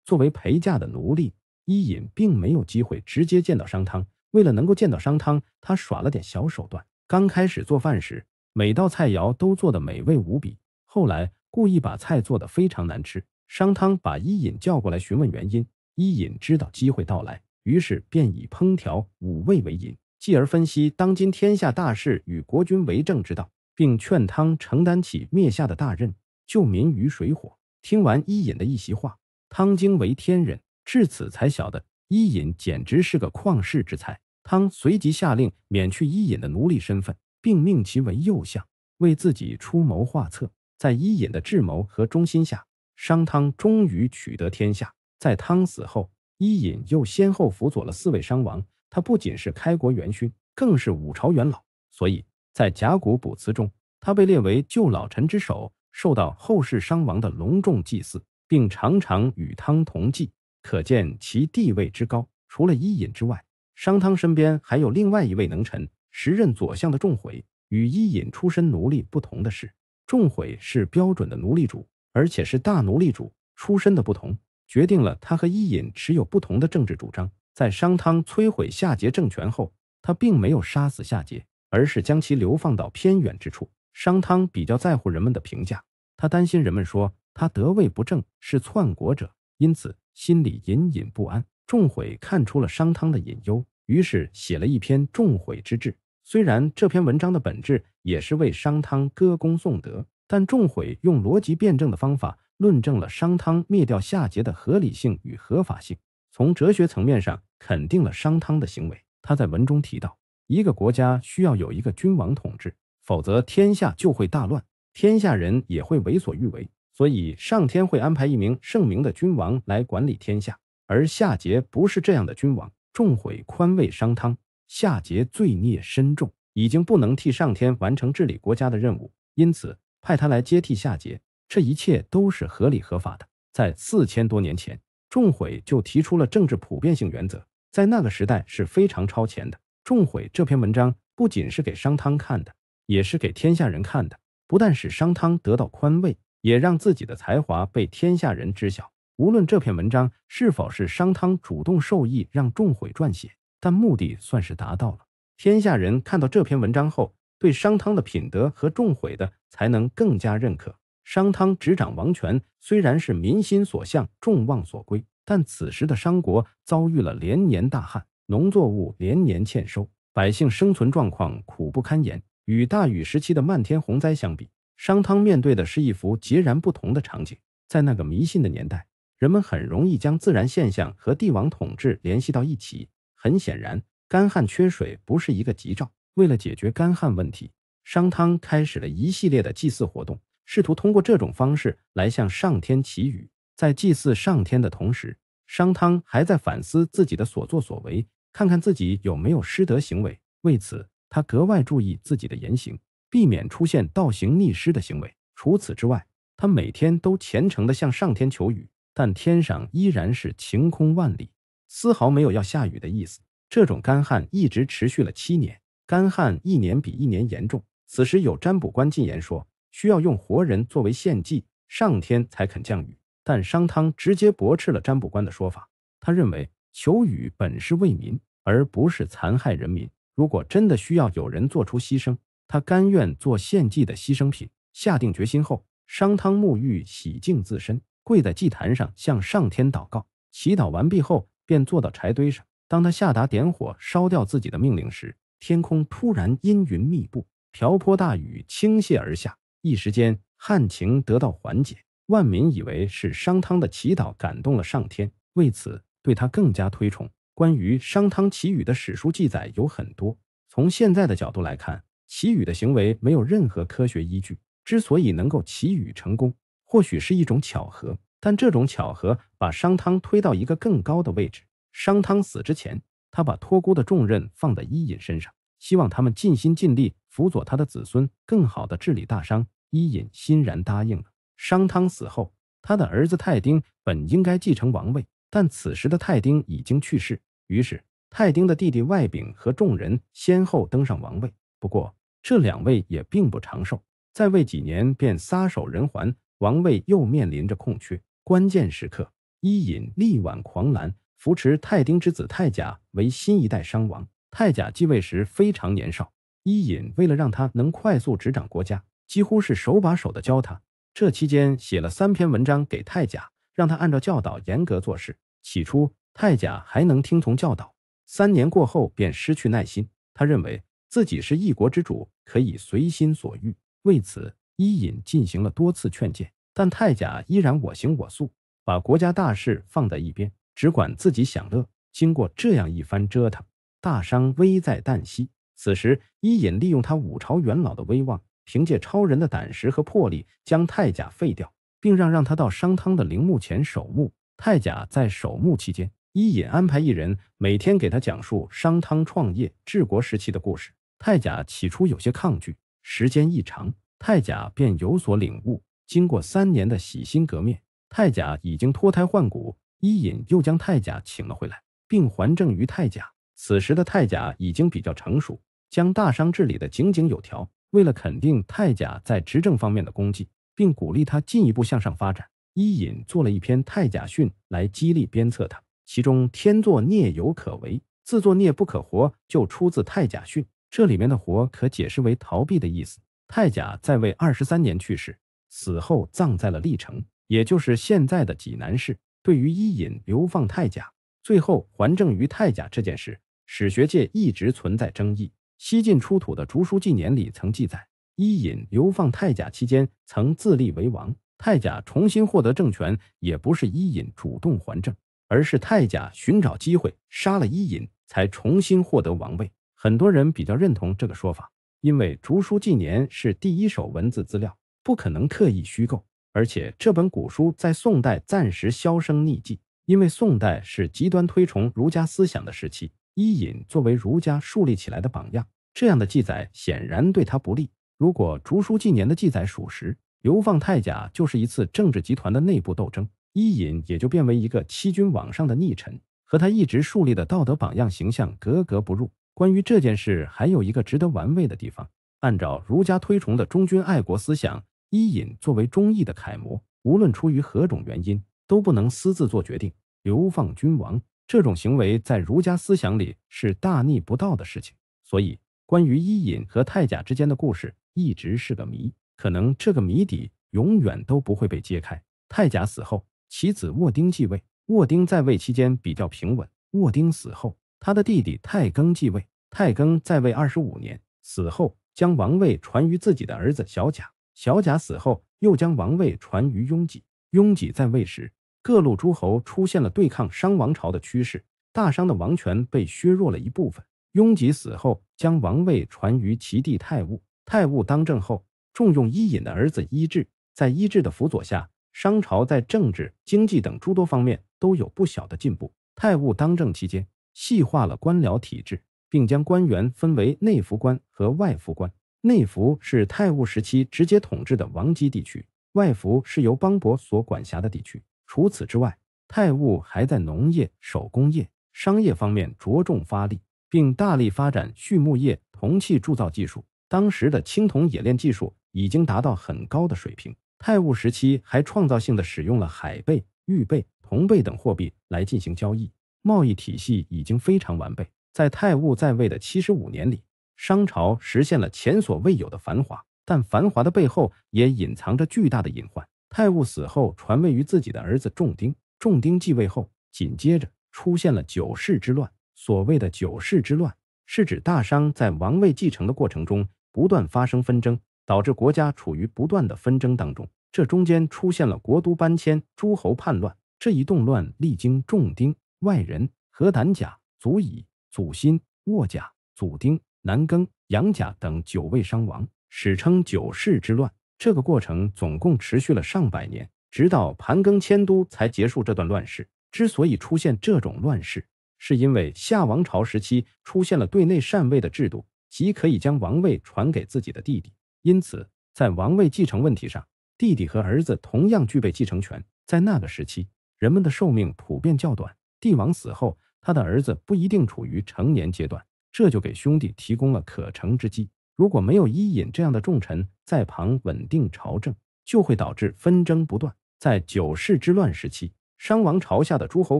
作为陪嫁的奴隶，伊尹并没有机会直接见到商汤。为了能够见到商汤，他耍了点小手段。刚开始做饭时，每道菜肴都做得美味无比。后来，故意把菜做得非常难吃。商汤把伊尹叫过来询问原因。伊尹知道机会到来，于是便以烹调五味为引，继而分析当今天下大势与国君为政之道，并劝汤承担起灭夏的大任，救民于水火。听完伊尹的一席话，汤惊为天人，至此才晓得伊尹简直是个旷世之才。汤随即下令免去伊尹的奴隶身份，并命其为右相，为自己出谋划策。在伊尹的智谋和忠心下，商汤终于取得天下。在汤死后，伊尹又先后辅佐了四位商王。他不仅是开国元勋，更是五朝元老，所以在甲骨卜辞中，他被列为旧老臣之首，受到后世商王的隆重祭祀，并常常与汤同祭，可见其地位之高。除了伊尹之外，商汤身边还有另外一位能臣，时任左相的仲虺。与伊尹出身奴隶不同的是。仲悔是标准的奴隶主，而且是大奴隶主。出身的不同，决定了他和伊尹持有不同的政治主张。在商汤摧毁夏桀政权后，他并没有杀死夏桀，而是将其流放到偏远之处。商汤比较在乎人们的评价，他担心人们说他得位不正，是篡国者，因此心里隐隐不安。仲悔看出了商汤的隐忧，于是写了一篇《仲悔之志。虽然这篇文章的本质也是为商汤歌功颂德，但仲虺用逻辑辩证的方法论证了商汤灭掉夏桀的合理性与合法性，从哲学层面上肯定了商汤的行为。他在文中提到，一个国家需要有一个君王统治，否则天下就会大乱，天下人也会为所欲为，所以上天会安排一名圣明的君王来管理天下，而夏桀不是这样的君王。仲虺宽慰商汤。夏桀罪孽深重，已经不能替上天完成治理国家的任务，因此派他来接替夏桀。这一切都是合理合法的。在四千多年前，仲悔就提出了政治普遍性原则，在那个时代是非常超前的。仲悔这篇文章不仅是给商汤看的，也是给天下人看的。不但使商汤得到宽慰，也让自己的才华被天下人知晓。无论这篇文章是否是商汤主动授意让仲悔撰写。但目的算是达到了。天下人看到这篇文章后，对商汤的品德和重毁的才能更加认可。商汤执掌王权，虽然是民心所向、众望所归，但此时的商国遭遇了连年大旱，农作物连年欠收，百姓生存状况苦不堪言。与大禹时期的漫天洪灾相比，商汤面对的是一幅截然不同的场景。在那个迷信的年代，人们很容易将自然现象和帝王统治联系到一起。很显然，干旱缺水不是一个吉兆。为了解决干旱问题，商汤开始了一系列的祭祀活动，试图通过这种方式来向上天祈雨。在祭祀上天的同时，商汤还在反思自己的所作所为，看看自己有没有失德行为。为此，他格外注意自己的言行，避免出现倒行逆施的行为。除此之外，他每天都虔诚地向上天求雨，但天上依然是晴空万里。丝毫没有要下雨的意思。这种干旱一直持续了七年，干旱一年比一年严重。此时有占卜官进言说，需要用活人作为献祭，上天才肯降雨。但商汤直接驳斥了占卜官的说法。他认为求雨本是为民，而不是残害人民。如果真的需要有人做出牺牲，他甘愿做献祭的牺牲品。下定决心后，商汤沐浴洗净自身，跪在祭坛上向上天祷告。祈祷完毕后。便坐到柴堆上。当他下达点火烧掉自己的命令时，天空突然阴云密布，瓢泼大雨倾泻而下，一时间旱情得到缓解。万民以为是商汤的祈祷感动了上天，为此对他更加推崇。关于商汤祈雨的史书记载有很多。从现在的角度来看，祈雨的行为没有任何科学依据。之所以能够祈雨成功，或许是一种巧合。但这种巧合把商汤推到一个更高的位置。商汤死之前，他把托孤的重任放在伊尹身上，希望他们尽心尽力辅佐他的子孙，更好地治理大商。伊尹欣然答应了。商汤死后，他的儿子泰丁本应该继承王位，但此时的泰丁已经去世，于是泰丁的弟弟外丙和众人先后登上王位。不过，这两位也并不长寿，在位几年便撒手人寰。王位又面临着空缺，关键时刻，伊尹力挽狂澜，扶持太丁之子太甲为新一代商王。太甲继位时非常年少，伊尹为了让他能快速执掌国家，几乎是手把手的教他。这期间写了三篇文章给太甲，让他按照教导严格做事。起初，太甲还能听从教导，三年过后便失去耐心，他认为自己是一国之主，可以随心所欲。为此。伊尹进行了多次劝谏，但太甲依然我行我素，把国家大事放在一边，只管自己享乐。经过这样一番折腾，大商危在旦夕。此时，伊尹利用他五朝元老的威望，凭借超人的胆识和魄力，将太甲废掉，并让让他到商汤的陵墓前守墓。太甲在守墓期间，伊尹安排一人每天给他讲述商汤创业治国时期的故事。太甲起初有些抗拒，时间一长。太甲便有所领悟。经过三年的洗心革面，太甲已经脱胎换骨。伊尹又将太甲请了回来，并还政于太甲。此时的太甲已经比较成熟，将大商治理得井井有条。为了肯定太甲在执政方面的功绩，并鼓励他进一步向上发展，伊尹做了一篇《太甲训》来激励鞭策他。其中“天作孽犹可为，自作孽不可活”就出自《太甲训》。这里面的“活”可解释为逃避的意思。太甲在位二十三年去世，死后葬在了历城，也就是现在的济南市。对于伊尹流放太甲，最后还政于太甲这件事，史学界一直存在争议。西晋出土的竹书纪年里曾记载，伊尹流放太甲期间曾自立为王。太甲重新获得政权，也不是伊尹主动还政，而是太甲寻找机会杀了伊尹，才重新获得王位。很多人比较认同这个说法。因为竹书纪年是第一手文字资料，不可能刻意虚构。而且这本古书在宋代暂时销声匿迹，因为宋代是极端推崇儒家思想的时期。伊尹作为儒家树立起来的榜样，这样的记载显然对他不利。如果竹书纪年的记载属实，流放太甲就是一次政治集团的内部斗争，伊尹也就变为一个欺君罔上的逆臣，和他一直树立的道德榜样形象格格不入。关于这件事，还有一个值得玩味的地方。按照儒家推崇的忠君爱国思想，伊尹作为忠义的楷模，无论出于何种原因，都不能私自做决定流放君王。这种行为在儒家思想里是大逆不道的事情。所以，关于伊尹和太甲之间的故事一直是个谜，可能这个谜底永远都不会被揭开。太甲死后，其子沃丁继位。沃丁在位期间比较平稳。沃丁死后。他的弟弟泰庚继位，泰庚在位二十五年，死后将王位传于自己的儿子小贾。小贾死后，又将王位传于雍己。雍己在位时，各路诸侯出现了对抗商王朝的趋势，大商的王权被削弱了一部分。雍己死后，将王位传于其弟泰戊。泰戊当政后，重用伊尹的儿子伊稚。在伊稚的辅佐下，商朝在政治、经济等诸多方面都有不小的进步。泰戊当政期间。细化了官僚体制，并将官员分为内服官和外服官。内服是泰晤时期直接统治的王畿地区，外服是由邦伯所管辖的地区。除此之外，泰晤还在农业、手工业、商业方面着重发力，并大力发展畜牧业、铜器铸造技术。当时的青铜冶炼技术已经达到很高的水平。泰晤时期还创造性的使用了海贝、玉贝、铜贝等货币来进行交易。贸易体系已经非常完备，在泰晤在位的七十五年里，商朝实现了前所未有的繁华。但繁华的背后也隐藏着巨大的隐患。泰晤死后传位于自己的儿子仲丁，仲丁继位后，紧接着出现了九世之乱。所谓的九世之乱，是指大商在王位继承的过程中不断发生纷争，导致国家处于不断的纷争当中。这中间出现了国都搬迁、诸侯叛乱。这一动乱历经重丁。外人何胆甲、祖乙、祖辛、沃甲、祖丁、南庚、阳甲等九位商王，史称九世之乱。这个过程总共持续了上百年，直到盘庚迁都才结束这段乱世。之所以出现这种乱世，是因为夏王朝时期出现了对内禅位的制度，即可以将王位传给自己的弟弟。因此，在王位继承问题上，弟弟和儿子同样具备继承权。在那个时期，人们的寿命普遍较短。帝王死后，他的儿子不一定处于成年阶段，这就给兄弟提供了可乘之机。如果没有伊尹这样的重臣在旁稳定朝政，就会导致纷争不断。在九世之乱时期，商王朝下的诸侯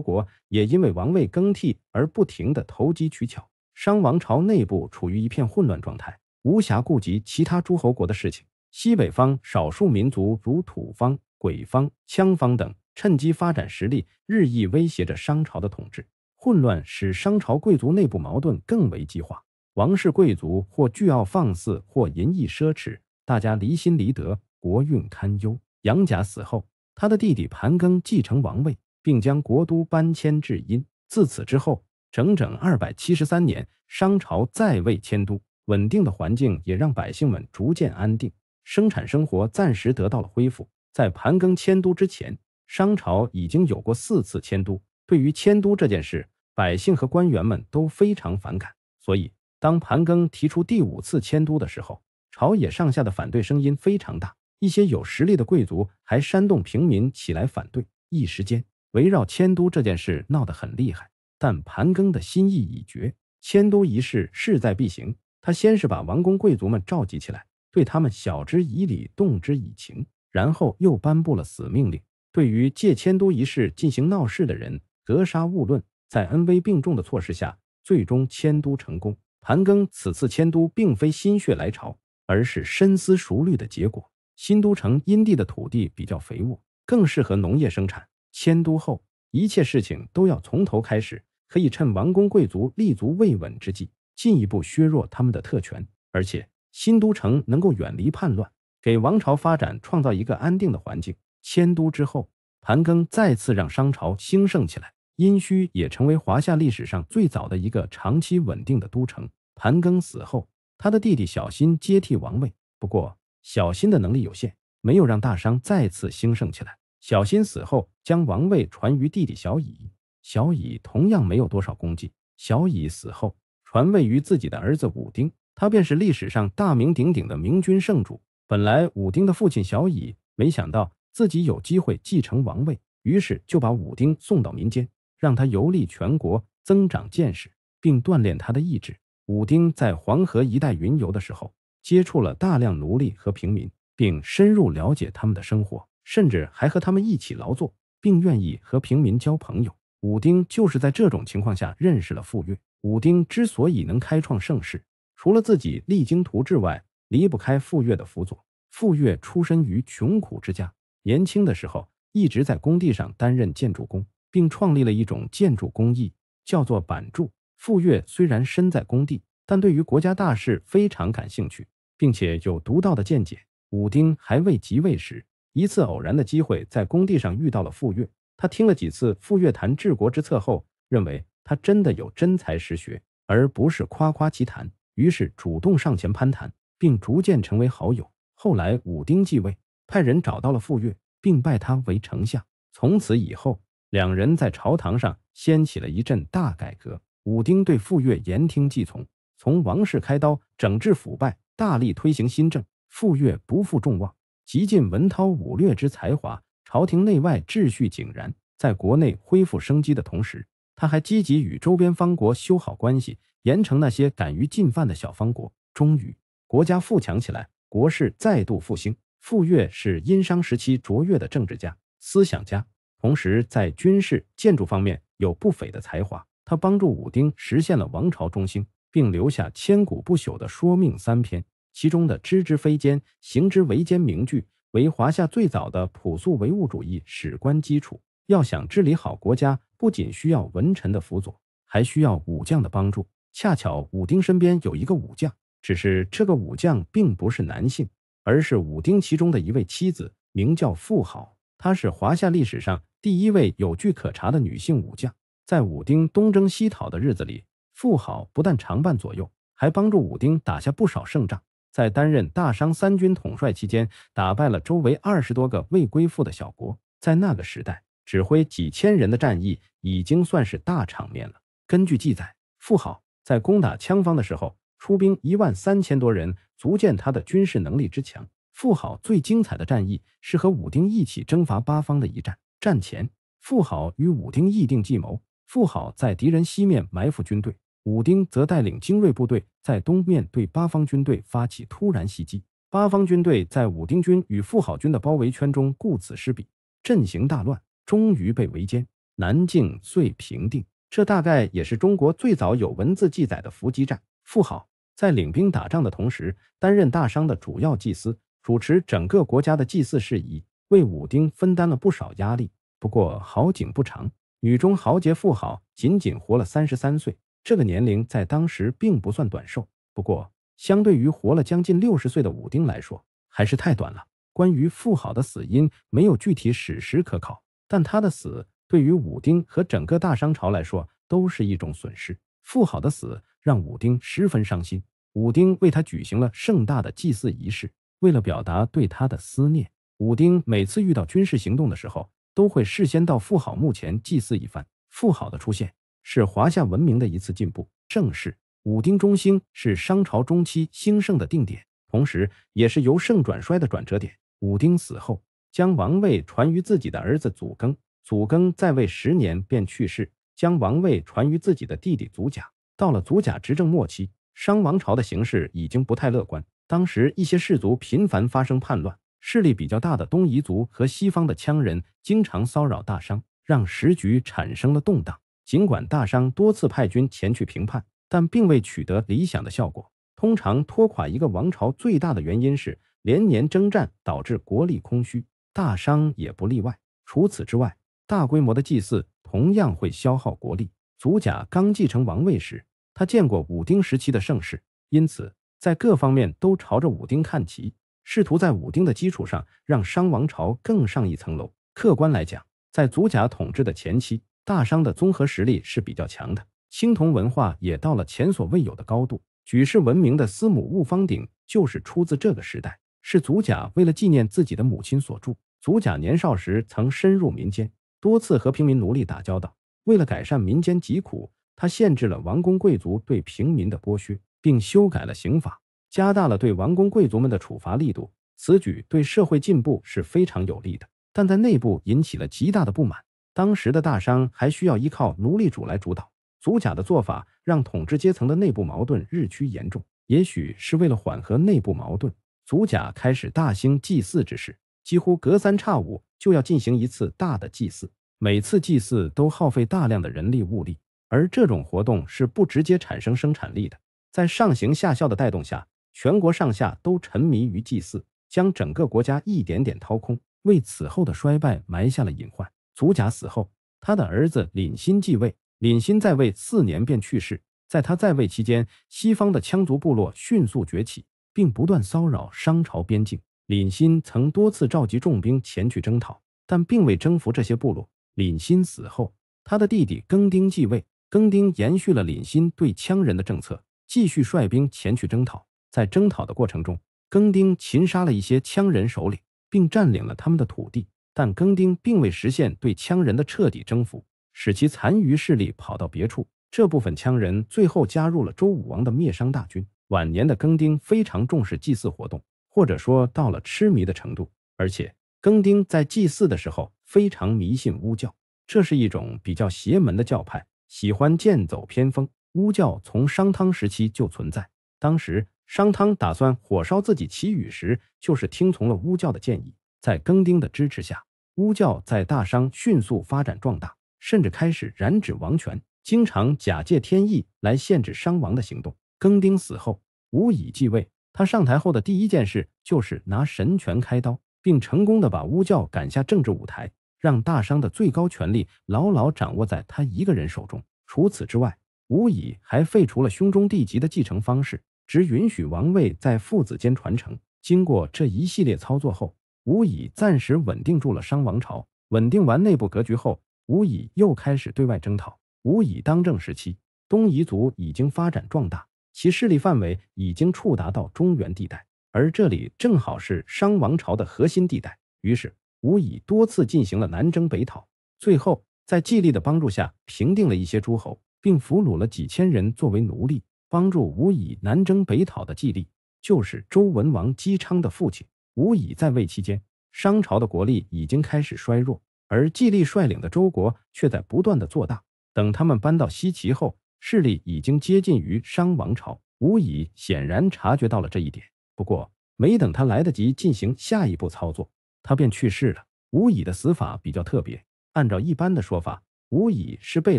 国也因为王位更替而不停的投机取巧，商王朝内部处于一片混乱状态，无暇顾及其他诸侯国的事情。西北方少数民族如土方、鬼方、羌方等。趁机发展实力，日益威胁着商朝的统治。混乱使商朝贵族内部矛盾更为激化，王室贵族或倨傲放肆，或淫逸奢侈，大家离心离德，国运堪忧。杨贾死后，他的弟弟盘庚继承王位，并将国都搬迁至殷。自此之后，整整二百七十三年，商朝再未迁都。稳定的环境也让百姓们逐渐安定，生产生活暂时得到了恢复。在盘庚迁都之前，商朝已经有过四次迁都，对于迁都这件事，百姓和官员们都非常反感。所以，当盘庚提出第五次迁都的时候，朝野上下的反对声音非常大，一些有实力的贵族还煽动平民起来反对。一时间，围绕迁都这件事闹得很厉害。但盘庚的心意已决，迁都一事势在必行。他先是把王公贵族们召集起来，对他们晓之以理、动之以情，然后又颁布了死命令。对于借迁都一事进行闹事的人，格杀勿论。在恩威并重的措施下，最终迁都成功。盘庚此次迁都并非心血来潮，而是深思熟虑的结果。新都城阴地的土地比较肥沃，更适合农业生产。迁都后，一切事情都要从头开始，可以趁王公贵族立足未稳之际，进一步削弱他们的特权。而且，新都城能够远离叛乱，给王朝发展创造一个安定的环境。迁都之后，盘庚再次让商朝兴盛起来，殷墟也成为华夏历史上最早的一个长期稳定的都城。盘庚死后，他的弟弟小辛接替王位，不过小辛的能力有限，没有让大商再次兴盛起来。小辛死后，将王位传于弟弟小乙，小乙同样没有多少功绩。小乙死后，传位于自己的儿子武丁，他便是历史上大名鼎鼎的明君圣主。本来武丁的父亲小乙，没想到。自己有机会继承王位，于是就把武丁送到民间，让他游历全国，增长见识，并锻炼他的意志。武丁在黄河一带云游的时候，接触了大量奴隶和平民，并深入了解他们的生活，甚至还和他们一起劳作，并愿意和平民交朋友。武丁就是在这种情况下认识了傅说。武丁之所以能开创盛世，除了自己励精图治外，离不开傅说的辅佐。傅说出身于穷苦之家。年轻的时候一直在工地上担任建筑工，并创立了一种建筑工艺，叫做板柱。傅悦虽然身在工地，但对于国家大事非常感兴趣，并且有独到的见解。武丁还未即位时，一次偶然的机会在工地上遇到了傅悦，他听了几次傅悦谈治国之策后，认为他真的有真才实学，而不是夸夸其谈，于是主动上前攀谈，并逐渐成为好友。后来武丁继位。派人找到了傅越，并拜他为丞相。从此以后，两人在朝堂上掀起了一阵大改革。武丁对傅越言听计从，从王室开刀整治腐败，大力推行新政。傅越不负众望，极尽文韬武略之才华，朝廷内外秩序井然。在国内恢复生机的同时，他还积极与周边方国修好关系，严惩那些敢于进犯的小方国。终于，国家富强起来，国势再度复兴。傅说，是殷商时期卓越的政治家、思想家，同时在军事、建筑方面有不菲的才华。他帮助武丁实现了王朝中兴，并留下千古不朽的《说命》三篇。其中的“知之非艰，行之惟艰”名句，为华夏最早的朴素唯物主义史观基础。要想治理好国家，不仅需要文臣的辅佐，还需要武将的帮助。恰巧武丁身边有一个武将，只是这个武将并不是男性。而是武丁其中的一位妻子，名叫妇好。她是华夏历史上第一位有据可查的女性武将。在武丁东征西讨的日子里，妇好不但常伴左右，还帮助武丁打下不少胜仗。在担任大商三军统帅期间，打败了周围二十多个未归附的小国。在那个时代，指挥几千人的战役已经算是大场面了。根据记载，妇好在攻打羌方的时候。出兵一万三千多人，足见他的军事能力之强。富好最精彩的战役是和武丁一起征伐八方的一战。战前，富好与武丁议定计谋：富好在敌人西面埋伏军队，武丁则带领精锐部队在东面对八方军队发起突然袭击。八方军队在武丁军与富好军的包围圈中顾此失彼，阵型大乱，终于被围歼。南境遂平定。这大概也是中国最早有文字记载的伏击战。富好。在领兵打仗的同时，担任大商的主要祭司，主持整个国家的祭祀事宜，为武丁分担了不少压力。不过好景不长，女中豪杰富好仅仅活了三十三岁，这个年龄在当时并不算短寿。不过，相对于活了将近六十岁的武丁来说，还是太短了。关于富好的死因，没有具体史实可考，但他的死对于武丁和整个大商朝来说，都是一种损失。富好的死。让武丁十分伤心。武丁为他举行了盛大的祭祀仪式。为了表达对他的思念，武丁每次遇到军事行动的时候，都会事先到富好墓前祭祀一番。富好的出现是华夏文明的一次进步。正是武丁中兴，是商朝中期兴盛的定点，同时也是由盛转衰的转折点。武丁死后，将王位传于自己的儿子祖庚。祖庚在位十年便去世，将王位传于自己的弟弟祖甲。到了祖甲执政末期，商王朝的形势已经不太乐观。当时一些氏族频繁发生叛乱，势力比较大的东夷族和西方的羌人经常骚扰大商，让时局产生了动荡。尽管大商多次派军前去平叛，但并未取得理想的效果。通常拖垮一个王朝最大的原因是连年征战导致国力空虚，大商也不例外。除此之外，大规模的祭祀同样会消耗国力。祖甲刚继承王位时，他见过武丁时期的盛世，因此在各方面都朝着武丁看齐，试图在武丁的基础上让商王朝更上一层楼。客观来讲，在祖甲统治的前期，大商的综合实力是比较强的，青铜文化也到了前所未有的高度。举世闻名的司母戊方鼎就是出自这个时代，是祖甲为了纪念自己的母亲所铸。祖甲年少时曾深入民间，多次和平民奴隶打交道，为了改善民间疾苦。他限制了王公贵族对平民的剥削，并修改了刑法，加大了对王公贵族们的处罚力度。此举对社会进步是非常有利的，但在内部引起了极大的不满。当时的大商还需要依靠奴隶主来主导，祖甲的做法让统治阶层的内部矛盾日趋严重。也许是为了缓和内部矛盾，祖甲开始大兴祭祀之事，几乎隔三差五就要进行一次大的祭祀，每次祭祀都耗费大量的人力物力。而这种活动是不直接产生生产力的。在上行下效的带动下，全国上下都沉迷于祭祀，将整个国家一点点掏空，为此后的衰败埋下了隐患。祖甲死后，他的儿子廪辛继位。廪辛在位四年便去世。在他在位期间，西方的羌族部落迅速崛起，并不断骚扰商朝边境。廪辛曾多次召集重兵前去征讨，但并未征服这些部落。廪辛死后，他的弟弟庚丁继位。庚丁延续了廪新对羌人的政策，继续率兵前去征讨。在征讨的过程中，庚丁擒杀了一些羌人首领，并占领了他们的土地。但庚丁并未实现对羌人的彻底征服，使其残余势力跑到别处。这部分羌人最后加入了周武王的灭商大军。晚年的庚丁非常重视祭祀活动，或者说到了痴迷的程度。而且，庚丁在祭祀的时候非常迷信巫教，这是一种比较邪门的教派。喜欢剑走偏锋。巫教从商汤时期就存在，当时商汤打算火烧自己祈雨时，就是听从了巫教的建议。在庚丁的支持下，巫教在大商迅速发展壮大，甚至开始染指王权，经常假借天意来限制商王的行动。庚丁死后，吴乙继位，他上台后的第一件事就是拿神权开刀，并成功的把巫教赶下政治舞台。让大商的最高权力牢牢掌握在他一个人手中。除此之外，吴乙还废除了兄终弟及的继承方式，只允许王位在父子间传承。经过这一系列操作后，吴乙暂时稳定住了商王朝。稳定完内部格局后，吴乙又开始对外征讨。吴乙当政时期，东夷族已经发展壮大，其势力范围已经触达到中原地带，而这里正好是商王朝的核心地带。于是，吴以多次进行了南征北讨，最后在季历的帮助下平定了一些诸侯，并俘虏了几千人作为奴隶。帮助吴以南征北讨的季历，就是周文王姬昌的父亲。吴以在位期间，商朝的国力已经开始衰弱，而季历率领的周国却在不断的做大。等他们搬到西岐后，势力已经接近于商王朝。吴以显然察觉到了这一点，不过没等他来得及进行下一步操作。他便去世了。吴乙的死法比较特别，按照一般的说法，吴乙是被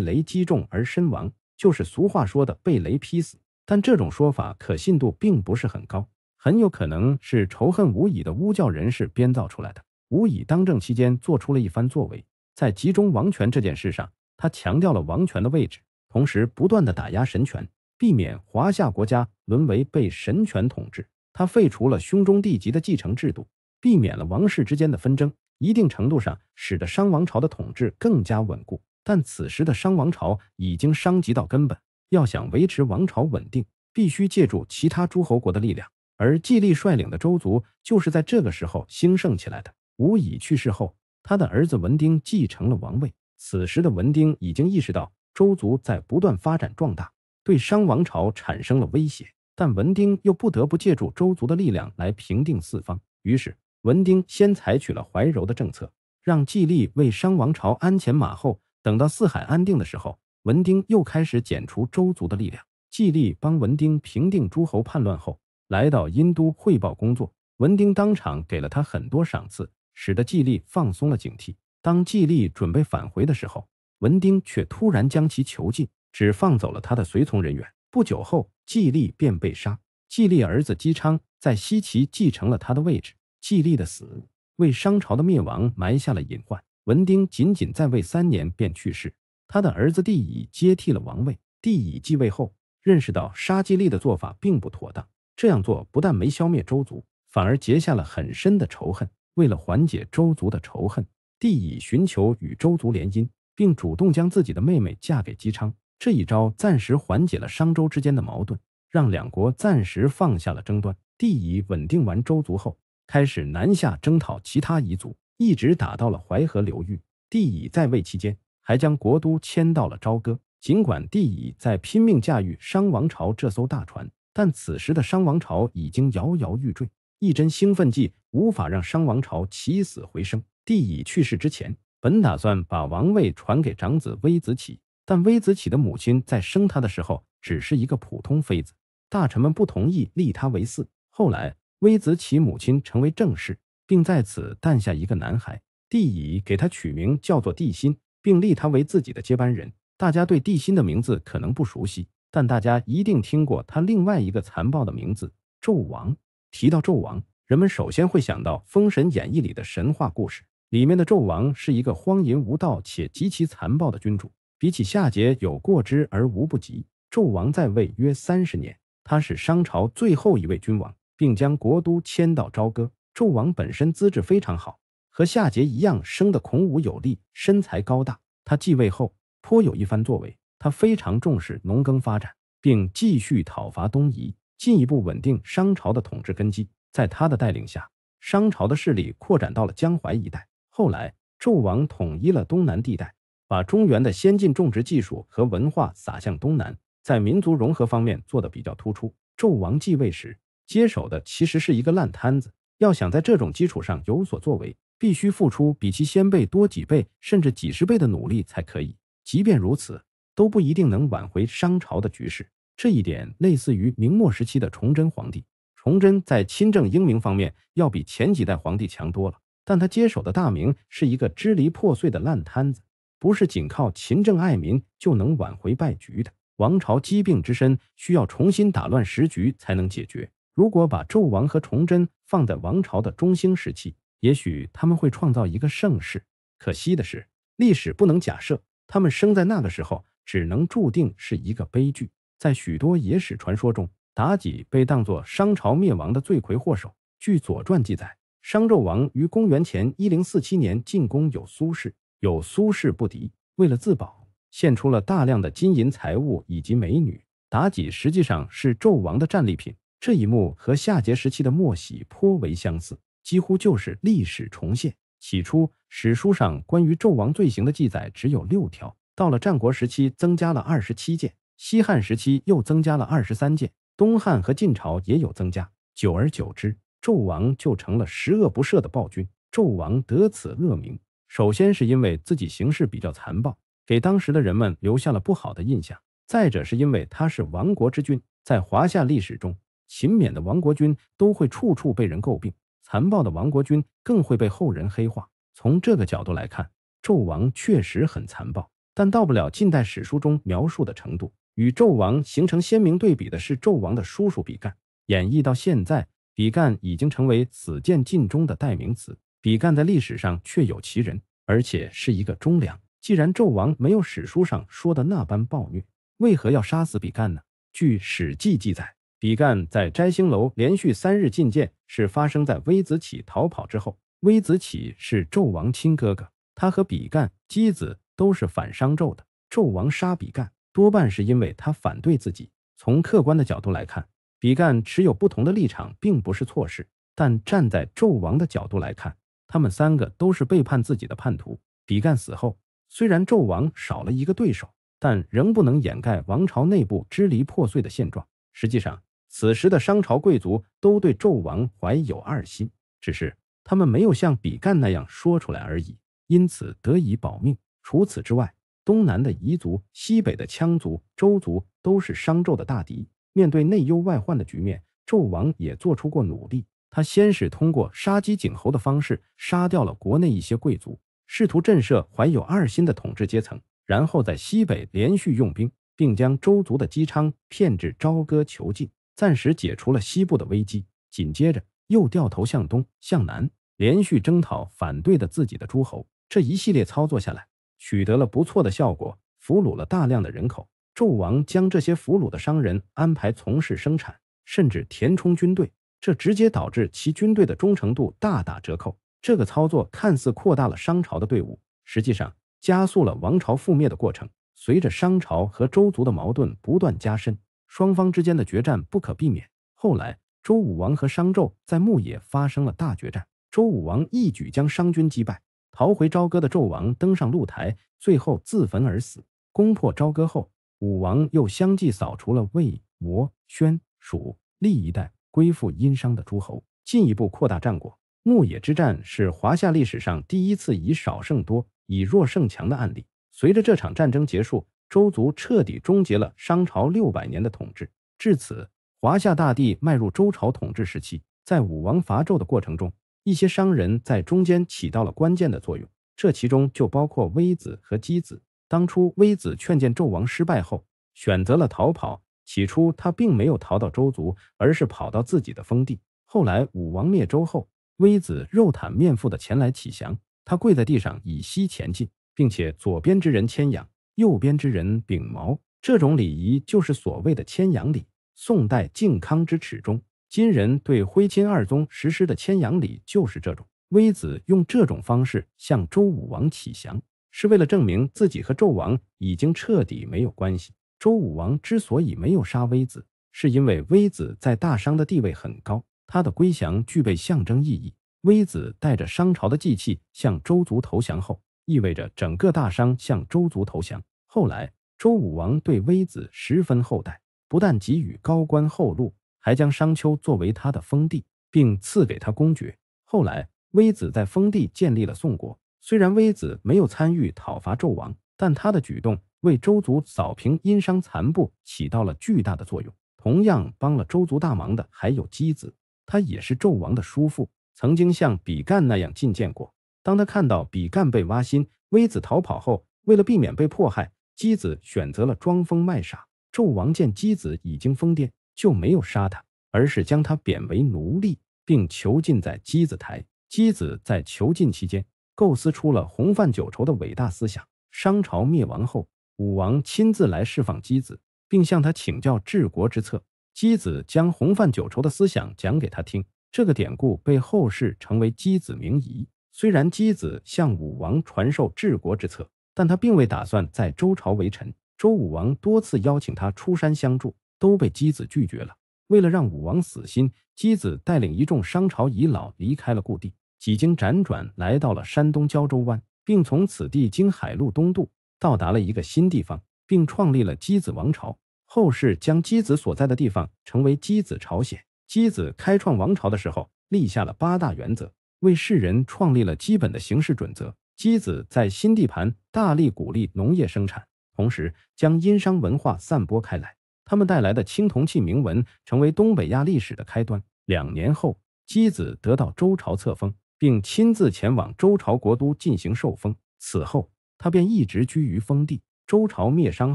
雷击中而身亡，就是俗话说的被雷劈死。但这种说法可信度并不是很高，很有可能是仇恨吴乙的巫教人士编造出来的。吴乙当政期间做出了一番作为，在集中王权这件事上，他强调了王权的位置，同时不断的打压神权，避免华夏国家沦为被神权统治。他废除了兄终弟及的继承制度。避免了王室之间的纷争，一定程度上使得商王朝的统治更加稳固。但此时的商王朝已经伤及到根本，要想维持王朝稳定，必须借助其他诸侯国的力量。而季历率领的周族就是在这个时候兴盛起来的。吴乙去世后，他的儿子文丁继承了王位。此时的文丁已经意识到周族在不断发展壮大，对商王朝产生了威胁。但文丁又不得不借助周族的力量来平定四方，于是。文丁先采取了怀柔的政策，让季历为商王朝鞍前马后。等到四海安定的时候，文丁又开始剪除周族的力量。季历帮文丁平定诸侯叛乱后，来到殷都汇报工作，文丁当场给了他很多赏赐，使得季历放松了警惕。当季历准备返回的时候，文丁却突然将其囚禁，只放走了他的随从人员。不久后，季历便被杀。季历儿子姬昌在西岐继承了他的位置。季历的死为商朝的灭亡埋下了隐患。文丁仅仅在位三年便去世，他的儿子帝乙接替了王位。帝乙继位后，认识到杀季历的做法并不妥当，这样做不但没消灭周族，反而结下了很深的仇恨。为了缓解周族的仇恨，帝乙寻求与周族联姻，并主动将自己的妹妹嫁给姬昌。这一招暂时缓解了商周之间的矛盾，让两国暂时放下了争端。帝乙稳定完周族后。开始南下征讨其他彝族，一直打到了淮河流域。帝乙在位期间，还将国都迁到了朝歌。尽管帝乙在拼命驾驭商王朝这艘大船，但此时的商王朝已经摇摇欲坠。一针兴奋剂无法让商王朝起死回生。帝乙去世之前，本打算把王位传给长子微子启，但微子启的母亲在生他的时候只是一个普通妃子，大臣们不同意立他为嗣。后来。微子启母亲成为正室，并在此诞下一个男孩，帝乙给他取名叫做帝辛，并立他为自己的接班人。大家对帝辛的名字可能不熟悉，但大家一定听过他另外一个残暴的名字——纣王。提到纣王，人们首先会想到《封神演义》里的神话故事，里面的纣王是一个荒淫无道且极其残暴的君主，比起夏桀有过之而无不及。纣王在位约三十年，他是商朝最后一位君王。并将国都迁到朝歌。纣王本身资质非常好，和夏桀一样，生得孔武有力，身材高大。他继位后，颇有一番作为。他非常重视农耕发展，并继续讨伐东夷，进一步稳定商朝的统治根基。在他的带领下，商朝的势力扩展到了江淮一带。后来，纣王统一了东南地带，把中原的先进种植技术和文化撒向东南，在民族融合方面做得比较突出。纣王继位时，接手的其实是一个烂摊子，要想在这种基础上有所作为，必须付出比其先辈多几倍甚至几十倍的努力才可以。即便如此，都不一定能挽回商朝的局势。这一点类似于明末时期的崇祯皇帝。崇祯在亲政英明方面要比前几代皇帝强多了，但他接手的大明是一个支离破碎的烂摊子，不是仅靠勤政爱民就能挽回败局的。王朝积病之身，需要重新打乱时局才能解决。如果把纣王和崇祯放在王朝的中兴时期，也许他们会创造一个盛世。可惜的是，历史不能假设他们生在那个时候，只能注定是一个悲剧。在许多野史传说中，妲己被当作商朝灭亡的罪魁祸首。据《左传》记载，商纣王于公元前一零四七年进攻有苏氏，有苏氏不敌，为了自保，献出了大量的金银财物以及美女。妲己实际上是纣王的战利品。这一幕和夏桀时期的墨喜颇为相似，几乎就是历史重现。起初，史书上关于纣王罪行的记载只有六条，到了战国时期增加了二十七件，西汉时期又增加了二十三件，东汉和晋朝也有增加。久而久之，纣王就成了十恶不赦的暴君。纣王得此恶名，首先是因为自己行事比较残暴，给当时的人们留下了不好的印象；再者是因为他是亡国之君，在华夏历史中。勤勉的亡国君都会处处被人诟病，残暴的亡国君更会被后人黑化。从这个角度来看，纣王确实很残暴，但到不了近代史书中描述的程度。与纣王形成鲜明对比的是，纣王的叔叔比干。演绎到现在，比干已经成为死谏尽忠的代名词。比干在历史上确有其人，而且是一个忠良。既然纣王没有史书上说的那般暴虐，为何要杀死比干呢？据《史记》记载。比干在摘星楼连续三日觐见，是发生在微子启逃跑之后。微子启是纣王亲哥哥，他和比干、箕子都是反商纣的。纣王杀比干，多半是因为他反对自己。从客观的角度来看，比干持有不同的立场，并不是错事。但站在纣王的角度来看，他们三个都是背叛自己的叛徒。比干死后，虽然纣王少了一个对手，但仍不能掩盖王朝内部支离破碎的现状。实际上，此时的商朝贵族都对纣王怀有二心，只是他们没有像比干那样说出来而已，因此得以保命。除此之外，东南的彝族、西北的羌族、周族都是商纣的大敌。面对内忧外患的局面，纣王也做出过努力。他先是通过杀鸡儆猴的方式杀掉了国内一些贵族，试图震慑怀有二心的统治阶层；然后在西北连续用兵，并将周族的姬昌骗至朝歌囚禁。暂时解除了西部的危机，紧接着又掉头向东、向南，连续征讨反对的自己的诸侯。这一系列操作下来，取得了不错的效果，俘虏了大量的人口。纣王将这些俘虏的商人安排从事生产，甚至填充军队，这直接导致其军队的忠诚度大打折扣。这个操作看似扩大了商朝的队伍，实际上加速了王朝覆灭的过程。随着商朝和周族的矛盾不断加深。双方之间的决战不可避免。后来，周武王和商纣在牧野发生了大决战。周武王一举将商军击败，逃回朝歌的纣王登上露台，最后自焚而死。攻破朝歌后，武王又相继扫除了魏、摩、宣、蜀、立一带归附殷商的诸侯，进一步扩大战果。牧野之战是华夏历史上第一次以少胜多、以弱胜强的案例。随着这场战争结束。周族彻底终结了商朝六百年的统治，至此，华夏大地迈入周朝统治时期。在武王伐纣的过程中，一些商人在中间起到了关键的作用，这其中就包括微子和箕子。当初微子劝谏纣王失败后，选择了逃跑。起初他并没有逃到周族，而是跑到自己的封地。后来武王灭周后，微子肉袒面腹的前来乞降，他跪在地上以膝前进，并且左边之人牵羊。右边之人秉毛，这种礼仪就是所谓的牵羊礼。宋代靖康之耻中，金人对徽钦二宗实施的牵羊礼就是这种。微子用这种方式向周武王乞降，是为了证明自己和纣王已经彻底没有关系。周武王之所以没有杀微子，是因为微子在大商的地位很高，他的归降具备象征意义。微子带着商朝的祭器向周族投降后。意味着整个大商向周族投降。后来，周武王对微子十分厚待，不但给予高官厚禄，还将商丘作为他的封地，并赐给他公爵。后来，微子在封地建立了宋国。虽然微子没有参与讨伐纣王，但他的举动为周族扫平殷商残部起到了巨大的作用。同样帮了周族大忙的还有姬子，他也是纣王的叔父，曾经像比干那样觐见过。当他看到比干被挖心，微子逃跑后，为了避免被迫害，箕子选择了装疯卖傻。纣王见箕子已经疯癫，就没有杀他，而是将他贬为奴隶，并囚禁在箕子台。箕子在囚禁期间，构思出了“洪范九畴”的伟大思想。商朝灭亡后，武王亲自来释放箕子，并向他请教治国之策。箕子将“洪范九畴”的思想讲给他听。这个典故被后世称为“箕子名仪”。虽然姬子向武王传授治国之策，但他并未打算在周朝为臣。周武王多次邀请他出山相助，都被姬子拒绝了。为了让武王死心，姬子带领一众商朝遗老离开了故地，几经辗转来到了山东胶州湾，并从此地经海路东渡，到达了一个新地方，并创立了姬子王朝。后世将姬子所在的地方称为姬子朝鲜。姬子开创王朝的时候，立下了八大原则。为世人创立了基本的行事准则。箕子在新地盘大力鼓励农业生产，同时将殷商文化散播开来。他们带来的青铜器铭文成为东北亚历史的开端。两年后，箕子得到周朝册封，并亲自前往周朝国都进行受封。此后，他便一直居于封地。周朝灭商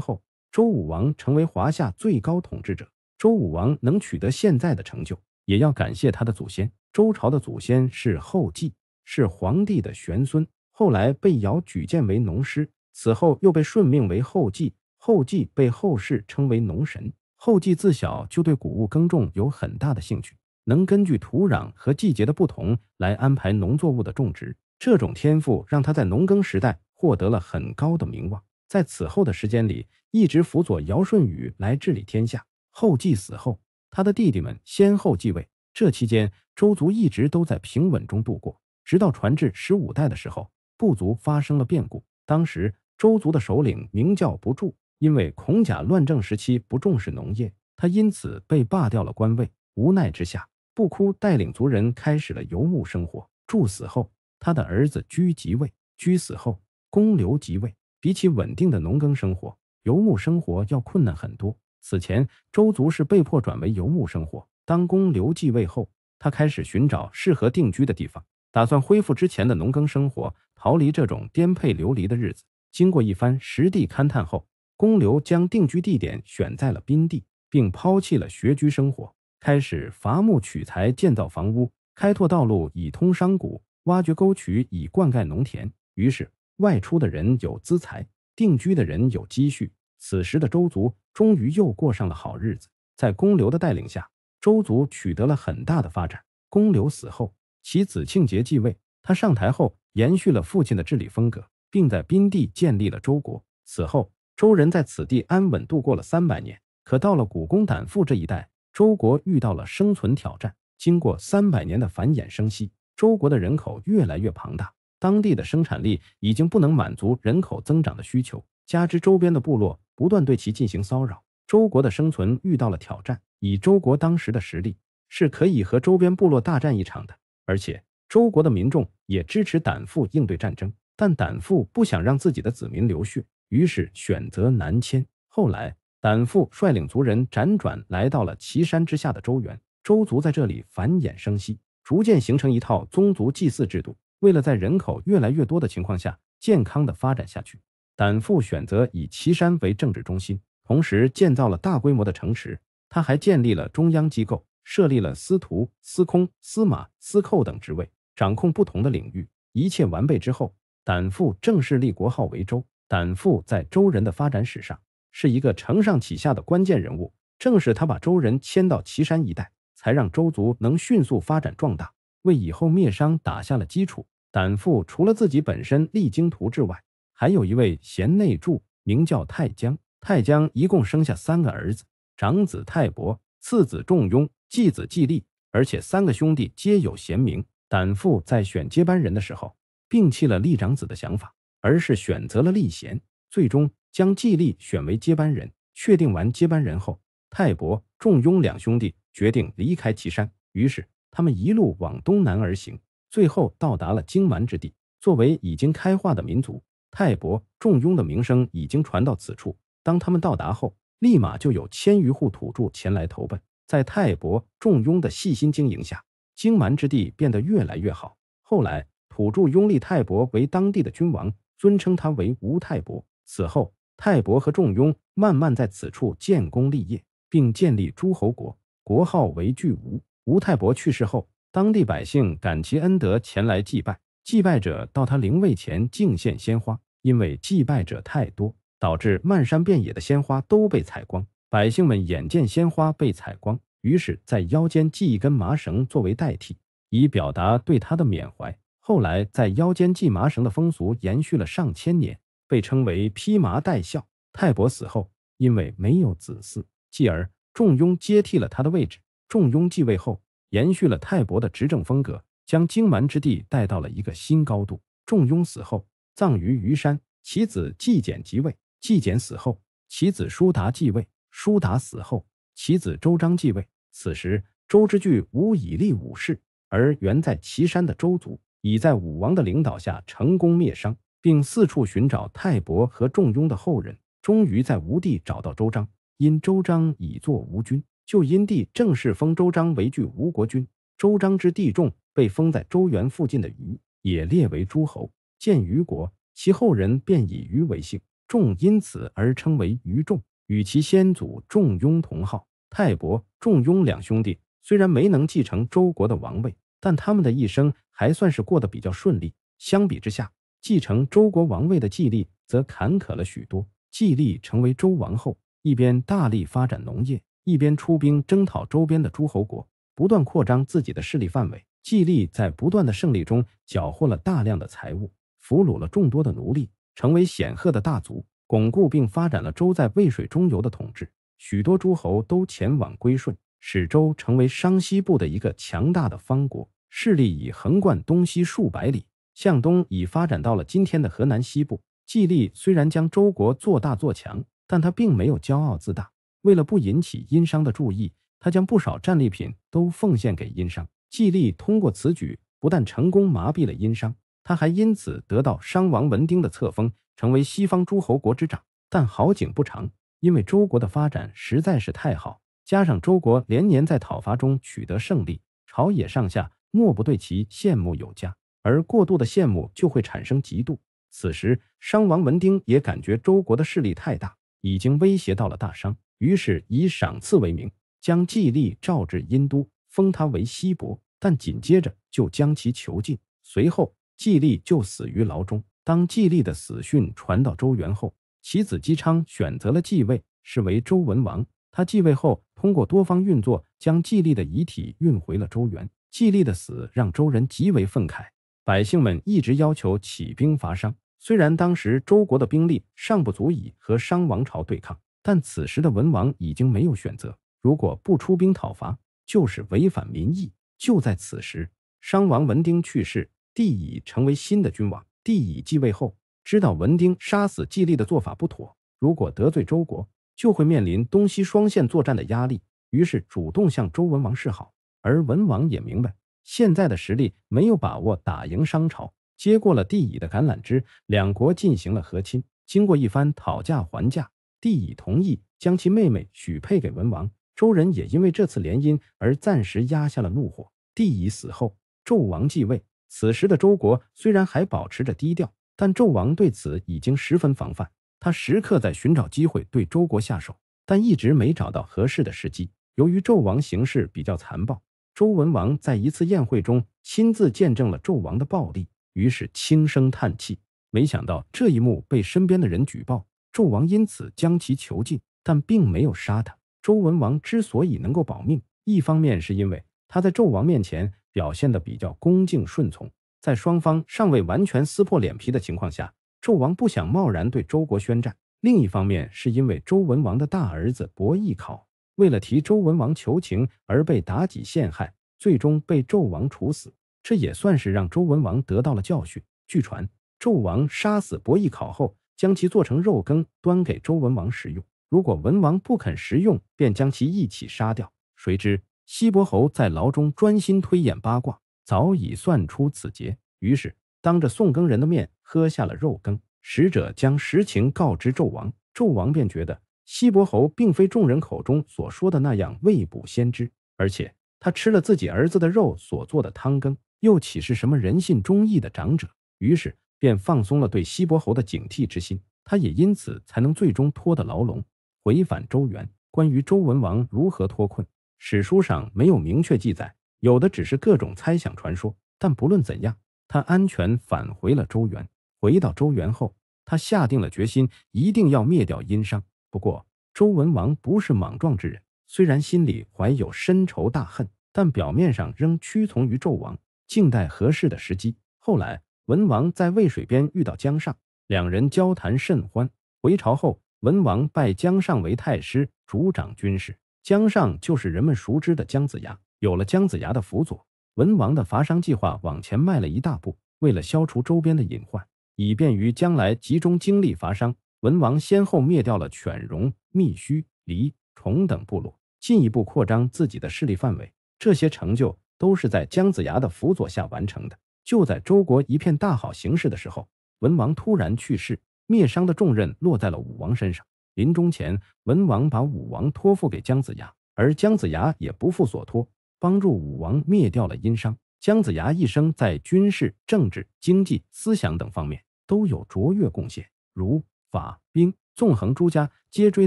后，周武王成为华夏最高统治者。周武王能取得现在的成就，也要感谢他的祖先。周朝的祖先是后稷，是皇帝的玄孙，后来被尧举荐为农师，此后又被顺命为后稷。后稷被后世称为农神。后稷自小就对谷物耕种有很大的兴趣，能根据土壤和季节的不同来安排农作物的种植。这种天赋让他在农耕时代获得了很高的名望。在此后的时间里，一直辅佐尧舜禹来治理天下。后稷死后，他的弟弟们先后继位，这期间。周族一直都在平稳中度过，直到传至十五代的时候，部族发生了变故。当时，周族的首领名叫不祝，因为孔甲乱政时期不重视农业，他因此被罢掉了官位。无奈之下，不哭带领族人开始了游牧生活。住死后，他的儿子居即位；居死后，公刘即位。比起稳定的农耕生活，游牧生活要困难很多。此前，周族是被迫转为游牧生活。当公刘继位后，他开始寻找适合定居的地方，打算恢复之前的农耕生活，逃离这种颠沛流离的日子。经过一番实地勘探后，公刘将定居地点选在了滨地，并抛弃了穴居生活，开始伐木取材，建造房屋，开拓道路以通商贾，挖掘沟渠以灌溉农田。于是，外出的人有资财，定居的人有积蓄。此时的周族终于又过上了好日子。在公刘的带领下。周族取得了很大的发展。公刘死后，其子庆节继位。他上台后，延续了父亲的治理风格，并在宾地建立了周国。此后，周人在此地安稳度过了三百年。可到了古公胆父这一代，周国遇到了生存挑战。经过三百年的繁衍生息，周国的人口越来越庞大，当地的生产力已经不能满足人口增长的需求，加之周边的部落不断对其进行骚扰，周国的生存遇到了挑战。以周国当时的实力，是可以和周边部落大战一场的。而且，周国的民众也支持胆父应对战争，但胆父不想让自己的子民流血，于是选择南迁。后来，胆父率领族人辗转来到了岐山之下的周原，周族在这里繁衍生息，逐渐形成一套宗族祭祀制度。为了在人口越来越多的情况下健康的发展下去，胆父选择以岐山为政治中心，同时建造了大规模的城池。他还建立了中央机构，设立了司徒、司空、司马、司寇等职位，掌控不同的领域。一切完备之后，胆父正式立国号为周。胆父在周人的发展史上是一个承上启下的关键人物，正是他把周人迁到岐山一带，才让周族能迅速发展壮大，为以后灭商打下了基础。胆父除了自己本身励精图治外，还有一位贤内助，名叫太姜。太姜一共生下三个儿子。长子泰伯，次子仲雍，继子季历，而且三个兄弟皆有贤名。胆父在选接班人的时候，摒弃了立长子的想法，而是选择了立贤，最终将季历选为接班人。确定完接班人后，泰伯、仲雍两兄弟决定离开岐山，于是他们一路往东南而行，最后到达了荆蛮之地。作为已经开化的民族，泰伯、仲雍的名声已经传到此处。当他们到达后，立马就有千余户土著前来投奔，在泰伯仲雍的细心经营下，荆蛮之地变得越来越好。后来，土著拥立泰伯为当地的君王，尊称他为吴泰伯。此后，泰伯和仲雍慢慢在此处建功立业，并建立诸侯国，国号为巨吴。吴泰伯去世后，当地百姓感其恩德，前来祭拜。祭拜者到他灵位前敬献鲜花，因为祭拜者太多。导致漫山遍野的鲜花都被采光，百姓们眼见鲜花被采光，于是，在腰间系一根麻绳作为代替，以表达对他的缅怀。后来，在腰间系麻绳的风俗延续了上千年，被称为披麻戴孝。泰伯死后，因为没有子嗣，继而仲雍接替了他的位置。仲雍继位后，延续了泰伯的执政风格，将荆蛮之地带到了一个新高度。仲雍死后，葬于虞山，其子季简即位。季简死后，其子舒达继位；舒达死后，其子周章继位。此时，周之距无以立武氏，而原在岐山的周族已在武王的领导下成功灭商，并四处寻找泰伯和仲雍的后人，终于在吴地找到周章。因周章已作吴君，就因帝正式封周章为据吴国君。周章之弟仲被封在周原附近的虞，也列为诸侯，建虞国，其后人便以虞为姓。仲因此而称为于仲，与其先祖仲雍同号。泰伯、仲雍两兄弟虽然没能继承周国的王位，但他们的一生还算是过得比较顺利。相比之下，继承周国王位的季历则坎坷了许多。季历成为周王后，一边大力发展农业，一边出兵征讨周边的诸侯国，不断扩张自己的势力范围。季历在不断的胜利中，缴获了大量的财物，俘虏了众多的奴隶。成为显赫的大族，巩固并发展了周在渭水中游的统治，许多诸侯都前往归顺，使周成为商西部的一个强大的方国，势力已横贯东西数百里，向东已发展到了今天的河南西部。季历虽然将周国做大做强，但他并没有骄傲自大，为了不引起殷商的注意，他将不少战利品都奉献给殷商。季历通过此举，不但成功麻痹了殷商。他还因此得到商王文丁的册封，成为西方诸侯国之长。但好景不长，因为周国的发展实在是太好，加上周国连年在讨伐中取得胜利，朝野上下莫不对其羡慕有加。而过度的羡慕就会产生嫉妒。此时，商王文丁也感觉周国的势力太大，已经威胁到了大商，于是以赏赐为名，将季历召至殷都，封他为西伯，但紧接着就将其囚禁。随后。季历就死于牢中。当季历的死讯传到周原后，其子姬昌选择了继位，是为周文王。他继位后，通过多方运作，将季历的遗体运回了周原。季历的死让周人极为愤慨，百姓们一直要求起兵伐商。虽然当时周国的兵力尚不足以和商王朝对抗，但此时的文王已经没有选择。如果不出兵讨伐，就是违反民意。就在此时，商王文丁去世。帝乙成为新的君王。帝乙继位后，知道文丁杀死季历的做法不妥，如果得罪周国，就会面临东西双线作战的压力。于是主动向周文王示好，而文王也明白现在的实力没有把握打赢商朝，接过了帝乙的橄榄枝，两国进行了和亲。经过一番讨价还价，帝乙同意将其妹妹许配给文王。周人也因为这次联姻而暂时压下了怒火。帝乙死后，纣王继位。此时的周国虽然还保持着低调，但纣王对此已经十分防范，他时刻在寻找机会对周国下手，但一直没找到合适的时机。由于纣王行事比较残暴，周文王在一次宴会中亲自见证了纣王的暴力，于是轻声叹气。没想到这一幕被身边的人举报，纣王因此将其囚禁，但并没有杀他。周文王之所以能够保命，一方面是因为他在纣王面前。表现得比较恭敬顺从，在双方尚未完全撕破脸皮的情况下，纣王不想贸然对周国宣战。另一方面，是因为周文王的大儿子伯邑考为了替周文王求情而被妲己陷害，最终被纣王处死。这也算是让周文王得到了教训。据传，纣王杀死伯邑考后，将其做成肉羹端给周文王食用。如果文王不肯食用，便将其一起杀掉。谁知。西伯侯在牢中专心推演八卦，早已算出此劫，于是当着宋更人的面喝下了肉羹。使者将实情告知纣王，纣王便觉得西伯侯并非众人口中所说的那样未卜先知，而且他吃了自己儿子的肉所做的汤羹，又岂是什么仁信忠义的长者？于是便放松了对西伯侯的警惕之心。他也因此才能最终脱得牢笼，回返周原。关于周文王如何脱困？史书上没有明确记载，有的只是各种猜想传说。但不论怎样，他安全返回了周原。回到周原后，他下定了决心，一定要灭掉殷商。不过，周文王不是莽撞之人，虽然心里怀有深仇大恨，但表面上仍屈从于纣王，静待合适的时机。后来，文王在渭水边遇到姜尚，两人交谈甚欢。回朝后，文王拜姜尚为太师，主掌军事。姜尚就是人们熟知的姜子牙。有了姜子牙的辅佐，文王的伐商计划往前迈了一大步。为了消除周边的隐患，以便于将来集中精力伐商，文王先后灭掉了犬戎、密须、黎、崇等部落，进一步扩张自己的势力范围。这些成就都是在姜子牙的辅佐下完成的。就在周国一片大好形势的时候，文王突然去世，灭商的重任落在了武王身上。临终前，文王把武王托付给姜子牙，而姜子牙也不负所托，帮助武王灭掉了殷商。姜子牙一生在军事、政治、经济、思想等方面都有卓越贡献，儒、法、兵纵横诸家皆追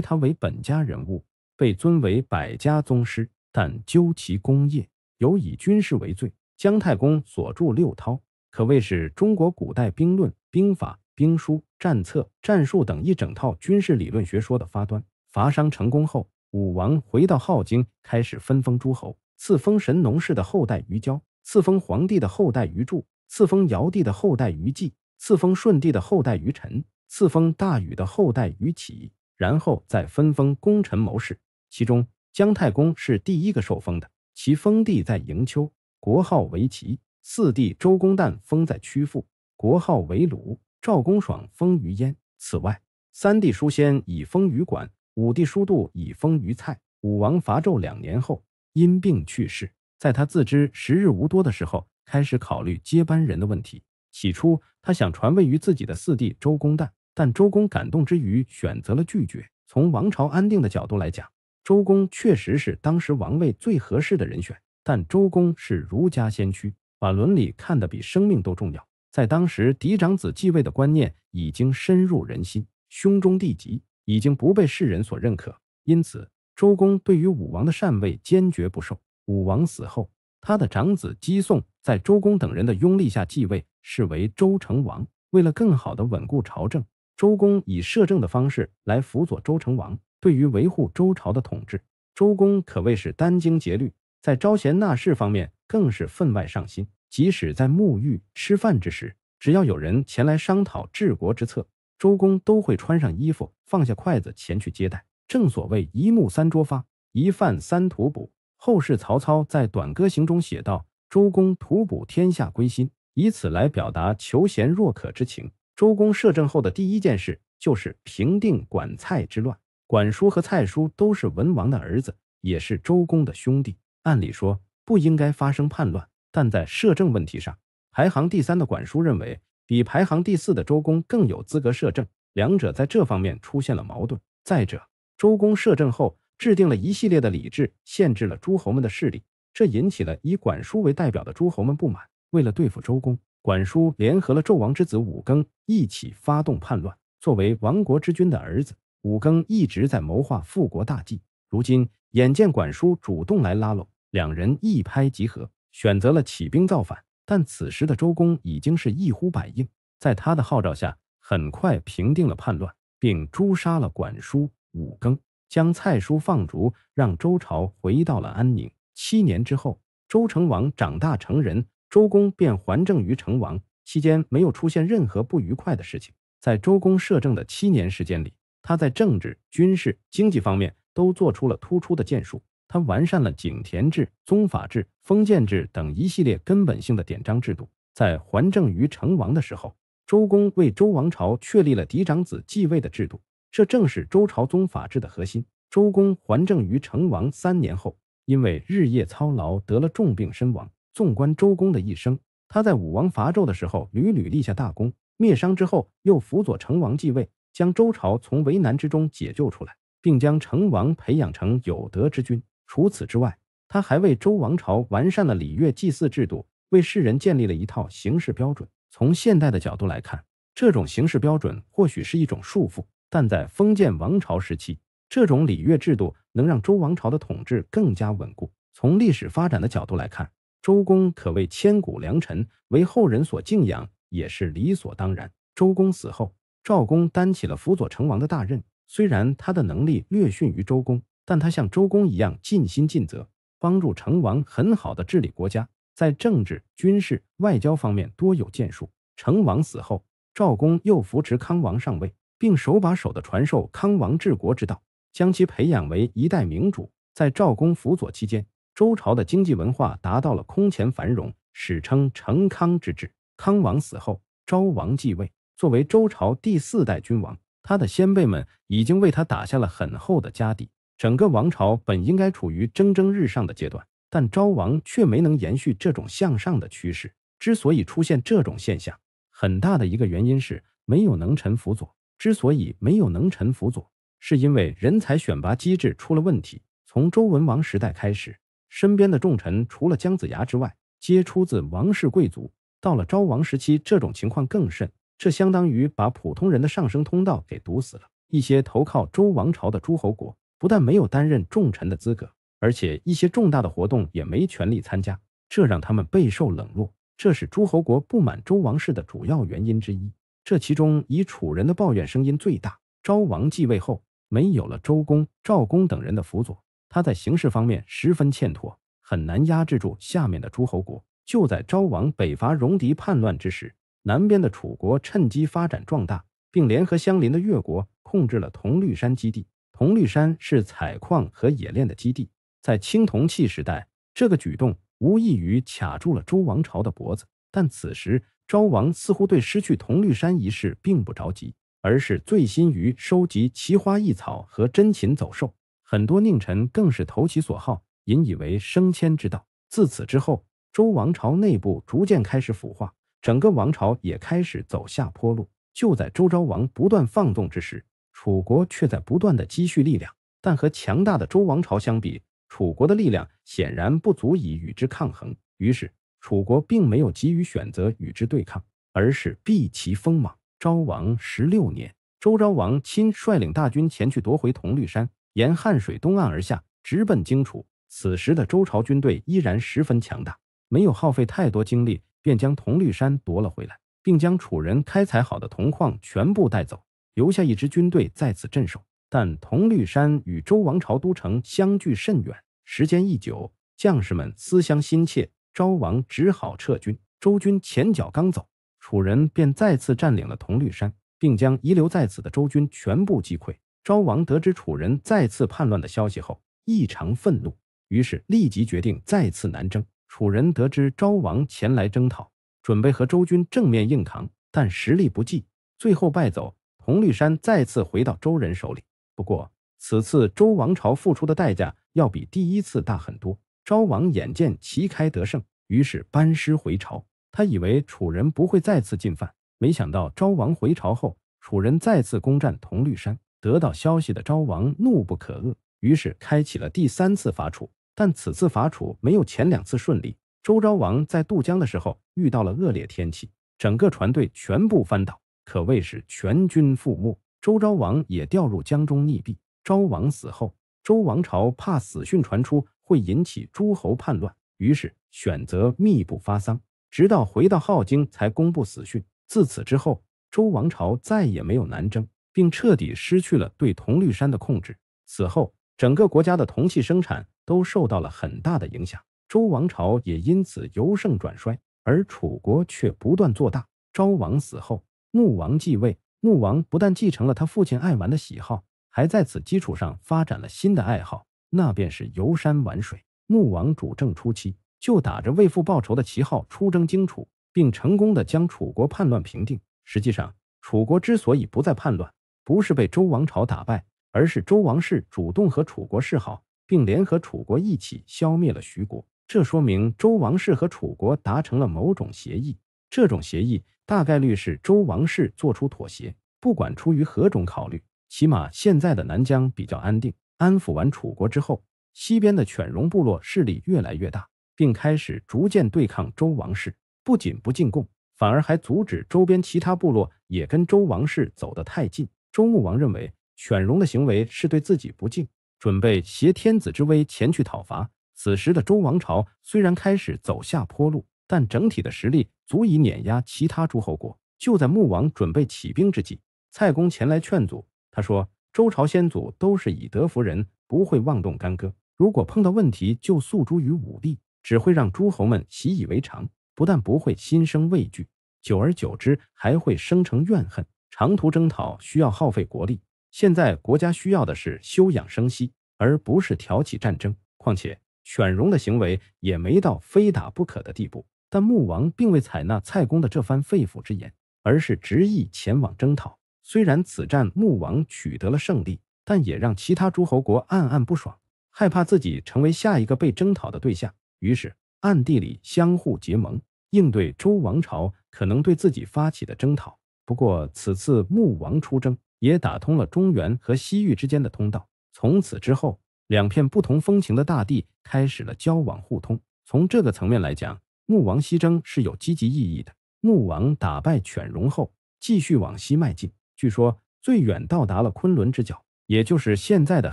他为本家人物，被尊为百家宗师。但究其功业，尤以军事为最。姜太公所著《六韬》，可谓是中国古代兵论、兵法、兵书。战策、战术等一整套军事理论学说的发端。伐商成功后，武王回到镐京，开始分封诸侯，赐封神农氏的后代于郊，赐封黄帝的后代于柱，赐封尧帝的后代于季，赐封舜帝的后代于臣，赐封大禹的后代于启，然后再分封功臣谋士。其中，姜太公是第一个受封的，其封地在营丘，国号为齐。四弟周公旦封在曲阜，国号为鲁。赵公爽封于燕。此外，三弟叔先以封于管，五弟叔度以封于蔡。武王伐纣两年后，因病去世。在他自知时日无多的时候，开始考虑接班人的问题。起初，他想传位于自己的四弟周公旦，但周公感动之余选择了拒绝。从王朝安定的角度来讲，周公确实是当时王位最合适的人选。但周公是儒家先驱，把伦理看得比生命都重要。在当时，嫡长子继位的观念已经深入人心，兄终弟及已经不被世人所认可。因此，周公对于武王的禅位坚决不受。武王死后，他的长子姬诵在周公等人的拥立下继位，是为周成王。为了更好地稳固朝政，周公以摄政的方式来辅佐周成王。对于维护周朝的统治，周公可谓是殚精竭虑，在招贤纳士方面更是分外上心。即使在沐浴、吃饭之时，只要有人前来商讨治国之策，周公都会穿上衣服，放下筷子前去接待。正所谓“一木三桌发，一饭三土补”。后世曹操在《短歌行》中写道：“周公吐哺，天下归心”，以此来表达求贤若渴之情。周公摄政后的第一件事就是平定管蔡之乱。管叔和蔡叔都是文王的儿子，也是周公的兄弟，按理说不应该发生叛乱。但在摄政问题上，排行第三的管叔认为比排行第四的周公更有资格摄政，两者在这方面出现了矛盾。再者，周公摄政后制定了一系列的礼制，限制了诸侯们的势力，这引起了以管叔为代表的诸侯们不满。为了对付周公，管叔联合了纣王之子武庚一起发动叛乱。作为亡国之君的儿子，武庚一直在谋划复国大计，如今眼见管叔主动来拉拢，两人一拍即合。选择了起兵造反，但此时的周公已经是一呼百应，在他的号召下，很快平定了叛乱，并诛杀了管叔、武庚，将蔡叔放逐，让周朝回到了安宁。七年之后，周成王长大成人，周公便还政于成王，期间没有出现任何不愉快的事情。在周公摄政的七年时间里，他在政治、军事、经济方面都做出了突出的建树。他完善了井田制、宗法制、封建制等一系列根本性的典章制度。在还政于成王的时候，周公为周王朝确立了嫡长子继位的制度，这正是周朝宗法制的核心。周公还政于成王三年后，因为日夜操劳，得了重病身亡。纵观周公的一生，他在武王伐纣的时候屡屡立下大功，灭商之后又辅佐成王继位，将周朝从危难之中解救出来，并将成王培养成有德之君。除此之外，他还为周王朝完善了礼乐祭祀制度，为世人建立了一套行事标准。从现代的角度来看，这种行事标准或许是一种束缚，但在封建王朝时期，这种礼乐制度能让周王朝的统治更加稳固。从历史发展的角度来看，周公可谓千古良臣，为后人所敬仰也是理所当然。周公死后，赵公担起了辅佐成王的大任，虽然他的能力略逊于周公。但他像周公一样尽心尽责，帮助成王很好的治理国家，在政治、军事、外交方面多有建树。成王死后，赵公又扶持康王上位，并手把手的传授康王治国之道，将其培养为一代明主。在赵公辅佐期间，周朝的经济文化达到了空前繁荣，史称成康之治。康王死后，昭王继位。作为周朝第四代君王，他的先辈们已经为他打下了很厚的家底。整个王朝本应该处于蒸蒸日上的阶段，但昭王却没能延续这种向上的趋势。之所以出现这种现象，很大的一个原因是没有能臣辅佐。之所以没有能臣辅佐，是因为人才选拔机制出了问题。从周文王时代开始，身边的重臣除了姜子牙之外，皆出自王室贵族。到了昭王时期，这种情况更甚，这相当于把普通人的上升通道给堵死了。一些投靠周王朝的诸侯国。不但没有担任重臣的资格，而且一些重大的活动也没权利参加，这让他们备受冷落。这是诸侯国不满周王室的主要原因之一。这其中以楚人的抱怨声音最大。昭王继位后，没有了周公、赵公等人的辅佐，他在行事方面十分欠妥，很难压制住下面的诸侯国。就在昭王北伐戎狄叛乱之时，南边的楚国趁机发展壮大，并联合相邻的越国，控制了铜绿山基地。铜绿山是采矿和冶炼的基地，在青铜器时代，这个举动无异于卡住了周王朝的脖子。但此时，昭王似乎对失去铜绿山一事并不着急，而是醉心于收集奇花异草和珍禽走兽。很多佞臣更是投其所好，引以为升迁之道。自此之后，周王朝内部逐渐开始腐化，整个王朝也开始走下坡路。就在周昭王不断放纵之时，楚国却在不断的积蓄力量，但和强大的周王朝相比，楚国的力量显然不足以与之抗衡。于是，楚国并没有急于选择与之对抗，而是避其锋芒。昭王十六年，周昭王亲率领大军前去夺回铜绿山，沿汉水东岸而下，直奔荆楚。此时的周朝军队依然十分强大，没有耗费太多精力，便将铜绿山夺了回来，并将楚人开采好的铜矿全部带走。留下一支军队在此镇守，但铜绿山与周王朝都城相距甚远，时间一久，将士们思乡心切，昭王只好撤军。周军前脚刚走，楚人便再次占领了铜绿山，并将遗留在此的周军全部击溃。昭王得知楚人再次叛乱的消息后，异常愤怒，于是立即决定再次南征。楚人得知昭王前来征讨，准备和周军正面硬扛，但实力不济，最后败走。铜绿山再次回到周人手里，不过此次周王朝付出的代价要比第一次大很多。昭王眼见旗开得胜，于是班师回朝。他以为楚人不会再次进犯，没想到昭王回朝后，楚人再次攻占铜绿山。得到消息的昭王怒不可遏，于是开启了第三次伐楚。但此次伐楚没有前两次顺利。周昭王在渡江的时候遇到了恶劣天气，整个船队全部翻倒。可谓是全军覆没，周昭王也掉入江中溺毙。昭王死后，周王朝怕死讯传出会引起诸侯叛乱，于是选择密不发丧，直到回到镐京才公布死讯。自此之后，周王朝再也没有南征，并彻底失去了对铜绿山的控制。此后，整个国家的铜器生产都受到了很大的影响，周王朝也因此由盛转衰，而楚国却不断做大。昭王死后。穆王继位，穆王不但继承了他父亲爱玩的喜好，还在此基础上发展了新的爱好，那便是游山玩水。穆王主政初期，就打着为父报仇的旗号出征荆楚，并成功的将楚国叛乱平定。实际上，楚国之所以不再叛乱，不是被周王朝打败，而是周王室主动和楚国示好，并联合楚国一起消灭了徐国。这说明周王室和楚国达成了某种协议。这种协议。大概率是周王室做出妥协，不管出于何种考虑，起码现在的南疆比较安定。安抚完楚国之后，西边的犬戎部落势力越来越大，并开始逐渐对抗周王室。不仅不进贡，反而还阻止周边其他部落也跟周王室走得太近。周穆王认为犬戎的行为是对自己不敬，准备挟天子之威前去讨伐。此时的周王朝虽然开始走下坡路。但整体的实力足以碾压其他诸侯国。就在穆王准备起兵之际，蔡公前来劝阻。他说：“周朝先祖都是以德服人，不会妄动干戈。如果碰到问题就诉诸于武力，只会让诸侯们习以为常，不但不会心生畏惧，久而久之还会生成怨恨。长途征讨需要耗费国力，现在国家需要的是休养生息，而不是挑起战争。况且犬戎的行为也没到非打不可的地步。”但穆王并未采纳蔡公的这番肺腑之言，而是执意前往征讨。虽然此战穆王取得了胜利，但也让其他诸侯国暗暗不爽，害怕自己成为下一个被征讨的对象，于是暗地里相互结盟，应对周王朝可能对自己发起的征讨。不过，此次穆王出征也打通了中原和西域之间的通道，从此之后，两片不同风情的大地开始了交往互通。从这个层面来讲，穆王西征是有积极意义的。穆王打败犬戎后，继续往西迈进，据说最远到达了昆仑之角，也就是现在的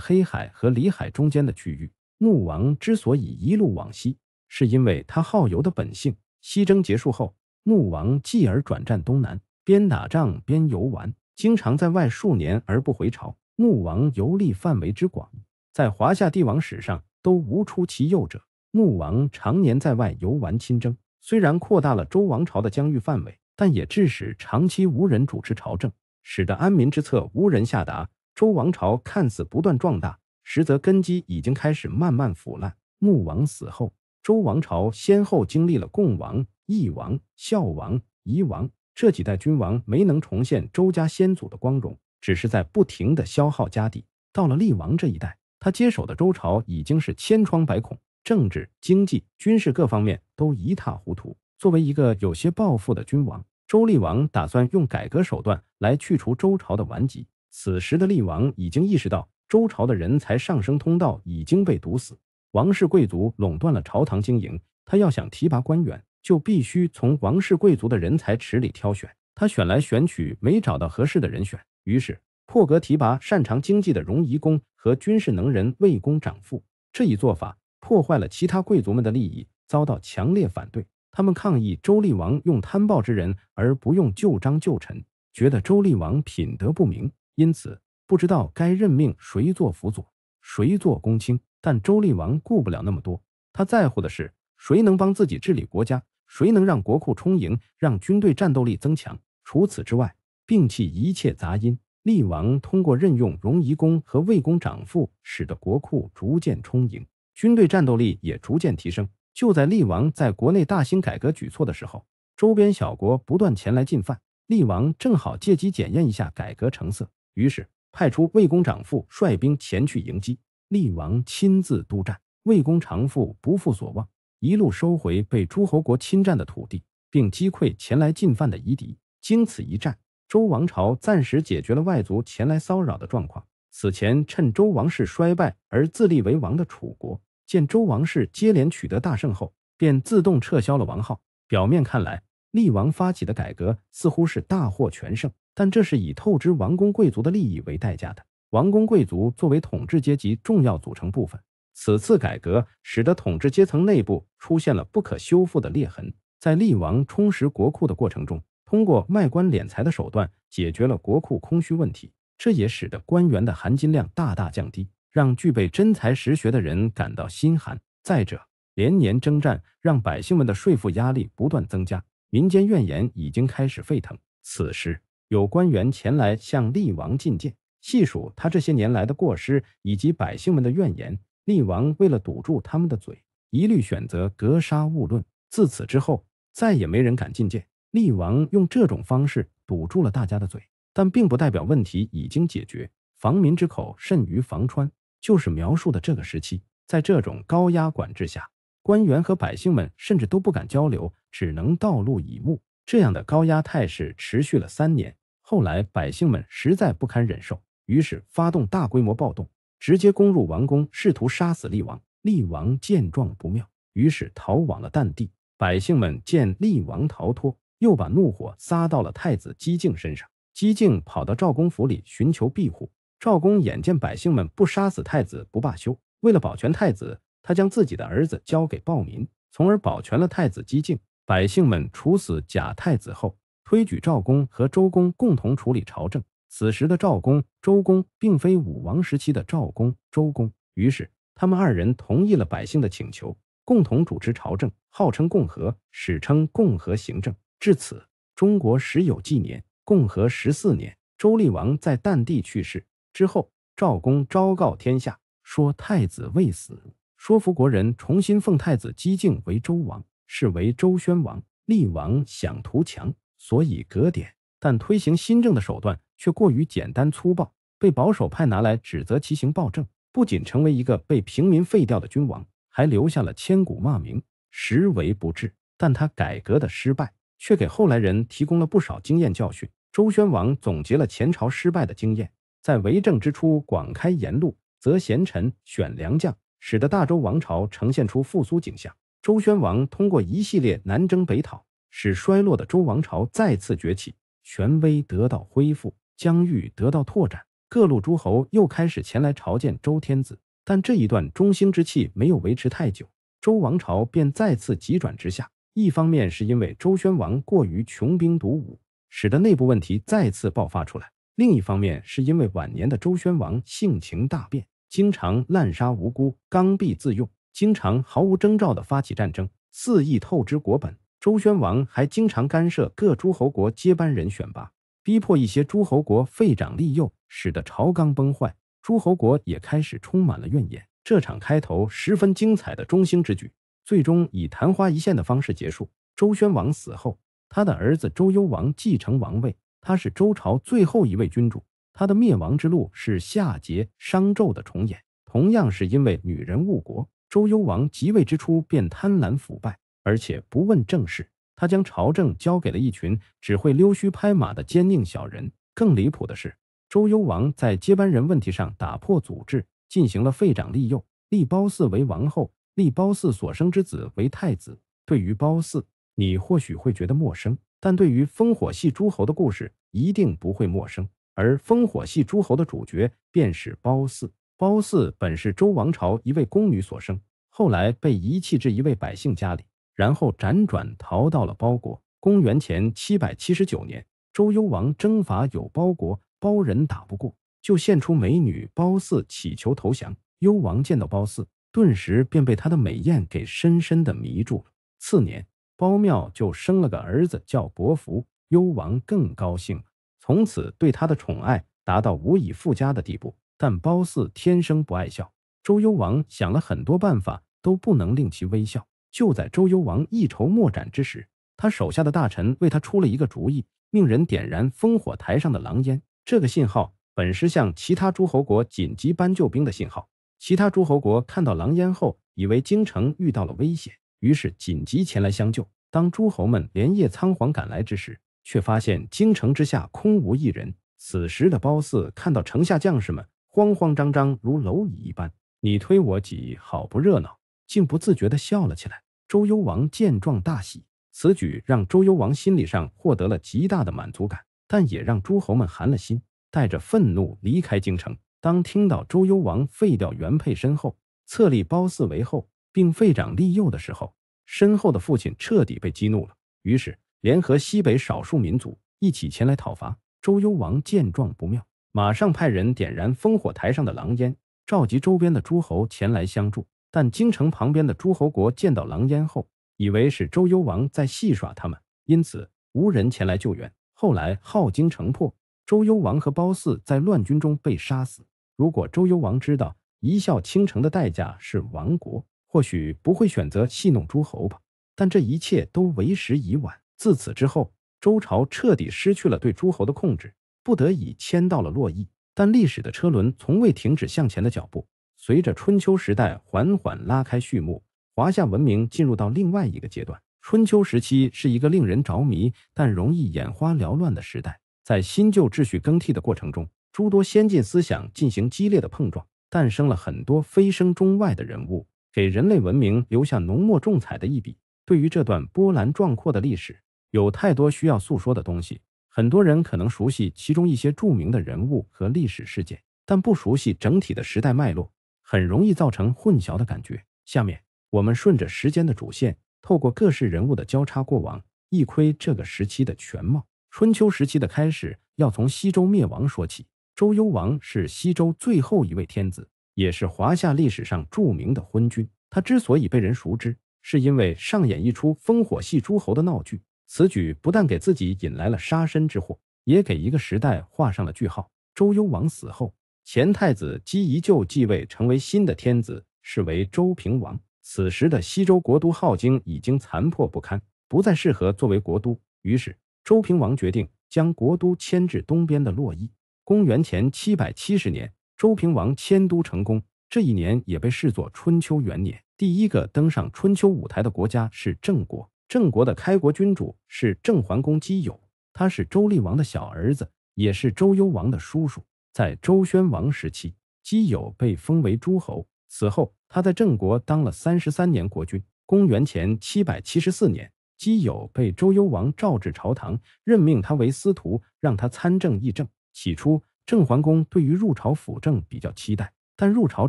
黑海和里海中间的区域。穆王之所以一路往西，是因为他好游的本性。西征结束后，穆王继而转战东南，边打仗边游玩，经常在外数年而不回朝。穆王游历范围之广，在华夏帝王史上都无出其右者。穆王常年在外游玩、亲征，虽然扩大了周王朝的疆域范围，但也致使长期无人主持朝政，使得安民之策无人下达。周王朝看似不断壮大，实则根基已经开始慢慢腐烂。穆王死后，周王朝先后经历了共王、义王、孝王、夷王这几代君王，没能重现周家先祖的光荣，只是在不停的消耗家底。到了厉王这一代，他接手的周朝已经是千疮百孔。政治、经济、军事各方面都一塌糊涂。作为一个有些抱负的君王，周厉王打算用改革手段来去除周朝的顽疾。此时的厉王已经意识到，周朝的人才上升通道已经被堵死，王室贵族垄断了朝堂经营。他要想提拔官员，就必须从王室贵族的人才池里挑选。他选来选去，没找到合适的人选，于是破格提拔擅长经济的荣夷公和军事能人魏公长父。这一做法。破坏了其他贵族们的利益，遭到强烈反对。他们抗议周厉王用贪暴之人，而不用旧章旧臣，觉得周厉王品德不明，因此不知道该任命谁做辅佐，谁做公卿。但周厉王顾不了那么多，他在乎的是谁能帮自己治理国家，谁能让国库充盈，让军队战斗力增强。除此之外，摒弃一切杂音。厉王通过任用荣夷公和魏公长父，使得国库逐渐充盈。军队战斗力也逐渐提升。就在厉王在国内大兴改革举措的时候，周边小国不断前来进犯。厉王正好借机检验一下改革成色，于是派出魏公长父率兵前去迎击。厉王亲自督战，魏公长父不负所望，一路收回被诸侯国侵占的土地，并击溃前来进犯的夷狄。经此一战，周王朝暂时解决了外族前来骚扰的状况。此前趁周王室衰败而自立为王的楚国。见周王室接连取得大胜后，便自动撤销了王号。表面看来，厉王发起的改革似乎是大获全胜，但这是以透支王公贵族的利益为代价的。王公贵族作为统治阶级重要组成部分，此次改革使得统治阶层内部出现了不可修复的裂痕。在厉王充实国库的过程中，通过卖官敛财的手段解决了国库空虚问题，这也使得官员的含金量大大降低。让具备真才实学的人感到心寒。再者，连年征战让百姓们的税负压力不断增加，民间怨言已经开始沸腾。此时，有官员前来向厉王进谏，细数他这些年来的过失以及百姓们的怨言。厉王为了堵住他们的嘴，一律选择格杀勿论。自此之后，再也没人敢进谏。厉王用这种方式堵住了大家的嘴，但并不代表问题已经解决。防民之口，甚于防川。就是描述的这个时期，在这种高压管制下，官员和百姓们甚至都不敢交流，只能道路以目。这样的高压态势持续了三年，后来百姓们实在不堪忍受，于是发动大规模暴动，直接攻入王宫，试图杀死厉王。厉王见状不妙，于是逃往了旦地。百姓们见厉王逃脱，又把怒火撒到了太子姬敬身上。姬敬跑到赵公府里寻求庇护。赵公眼见百姓们不杀死太子不罢休，为了保全太子，他将自己的儿子交给暴民，从而保全了太子姬静。百姓们处死假太子后，推举赵公和周公共同处理朝政。此时的赵公、周公并非武王时期的赵公、周公，于是他们二人同意了百姓的请求，共同主持朝政，号称共和，史称共和行政。至此，中国始有纪年，共和十四年，周厉王在旦地去世。之后，赵公昭告天下说：“太子未死，说服国人重新奉太子姬敬为周王，是为周宣王。厉王想图强，所以革典，但推行新政的手段却过于简单粗暴，被保守派拿来指责其行暴政。不仅成为一个被平民废掉的君王，还留下了千古骂名，实为不智。但他改革的失败，却给后来人提供了不少经验教训。周宣王总结了前朝失败的经验。”在为政之初，广开言路，择贤臣，选良将，使得大周王朝呈现出复苏景象。周宣王通过一系列南征北讨，使衰落的周王朝再次崛起，权威得到恢复，疆域得到拓展，各路诸侯又开始前来朝见周天子。但这一段中兴之气没有维持太久，周王朝便再次急转直下。一方面是因为周宣王过于穷兵黩武，使得内部问题再次爆发出来。另一方面，是因为晚年的周宣王性情大变，经常滥杀无辜，刚愎自用，经常毫无征兆地发起战争，肆意透支国本。周宣王还经常干涉各诸侯国接班人选拔，逼迫一些诸侯国废长立幼，使得朝纲崩坏，诸侯国也开始充满了怨言。这场开头十分精彩的中兴之举，最终以昙花一现的方式结束。周宣王死后，他的儿子周幽王继承王位。他是周朝最后一位君主，他的灭亡之路是夏桀、商纣的重演，同样是因为女人误国。周幽王即位之初便贪婪腐败，而且不问政事，他将朝政交给了一群只会溜须拍马的奸佞小人。更离谱的是，周幽王在接班人问题上打破祖制，进行了废长立幼，立褒姒为王后，立褒姒所生之子为太子。对于褒姒，你或许会觉得陌生。但对于烽火戏诸侯的故事一定不会陌生，而烽火戏诸侯的主角便是褒姒。褒姒本是周王朝一位宫女所生，后来被遗弃至一位百姓家里，然后辗转逃到了褒国。公元前七百七十九年，周幽王征伐有褒国，褒人打不过，就献出美女褒姒祈求投降。幽王见到褒姒，顿时便被她的美艳给深深的迷住了。次年。褒妙就生了个儿子，叫伯服。幽王更高兴了，从此对他的宠爱达到无以复加的地步。但褒姒天生不爱笑，周幽王想了很多办法，都不能令其微笑。就在周幽王一筹莫展之时，他手下的大臣为他出了一个主意，命人点燃烽火台上的狼烟。这个信号本是向其他诸侯国紧急搬救兵的信号，其他诸侯国看到狼烟后，以为京城遇到了危险。于是紧急前来相救。当诸侯们连夜仓皇赶来之时，却发现京城之下空无一人。此时的褒姒看到城下将士们慌慌张张，如蝼蚁一般，你推我挤，好不热闹，竟不自觉地笑了起来。周幽王见状大喜，此举让周幽王心理上获得了极大的满足感，但也让诸侯们寒了心，带着愤怒离开京城。当听到周幽王废掉原配身后，册立褒姒为后。并废长立幼的时候，身后的父亲彻底被激怒了，于是联合西北少数民族一起前来讨伐周幽王。见状不妙，马上派人点燃烽火台上的狼烟，召集周边的诸侯前来相助。但京城旁边的诸侯国见到狼烟后，以为是周幽王在戏耍他们，因此无人前来救援。后来镐京城破，周幽王和褒姒在乱军中被杀死。如果周幽王知道一笑倾城的代价是亡国，或许不会选择戏弄诸侯吧，但这一切都为时已晚。自此之后，周朝彻底失去了对诸侯的控制，不得已迁到了洛邑。但历史的车轮从未停止向前的脚步，随着春秋时代缓缓拉开序幕，华夏文明进入到另外一个阶段。春秋时期是一个令人着迷但容易眼花缭乱的时代，在新旧秩序更替的过程中，诸多先进思想进行激烈的碰撞，诞生了很多蜚声中外的人物。给人类文明留下浓墨重彩的一笔。对于这段波澜壮阔的历史，有太多需要诉说的东西。很多人可能熟悉其中一些著名的人物和历史事件，但不熟悉整体的时代脉络，很容易造成混淆的感觉。下面我们顺着时间的主线，透过各式人物的交叉过往，一窥这个时期的全貌。春秋时期的开始要从西周灭亡说起。周幽王是西周最后一位天子。也是华夏历史上著名的昏君。他之所以被人熟知，是因为上演一出烽火戏诸侯的闹剧。此举不但给自己引来了杀身之祸，也给一个时代画上了句号。周幽王死后，前太子姬宜臼继位，成为新的天子，是为周平王。此时的西周国都镐京已经残破不堪，不再适合作为国都。于是，周平王决定将国都迁至东边的洛邑。公元前七百七十年。周平王迁都成功，这一年也被视作春秋元年。第一个登上春秋舞台的国家是郑国。郑国的开国君主是郑桓公姬友，他是周厉王的小儿子，也是周幽王的叔叔。在周宣王时期，姬友被封为诸侯。此后，他在郑国当了三十三年国君。公元前七百七十四年，姬友被周幽王召至朝堂，任命他为司徒，让他参政议政。起初，郑桓公对于入朝辅政比较期待，但入朝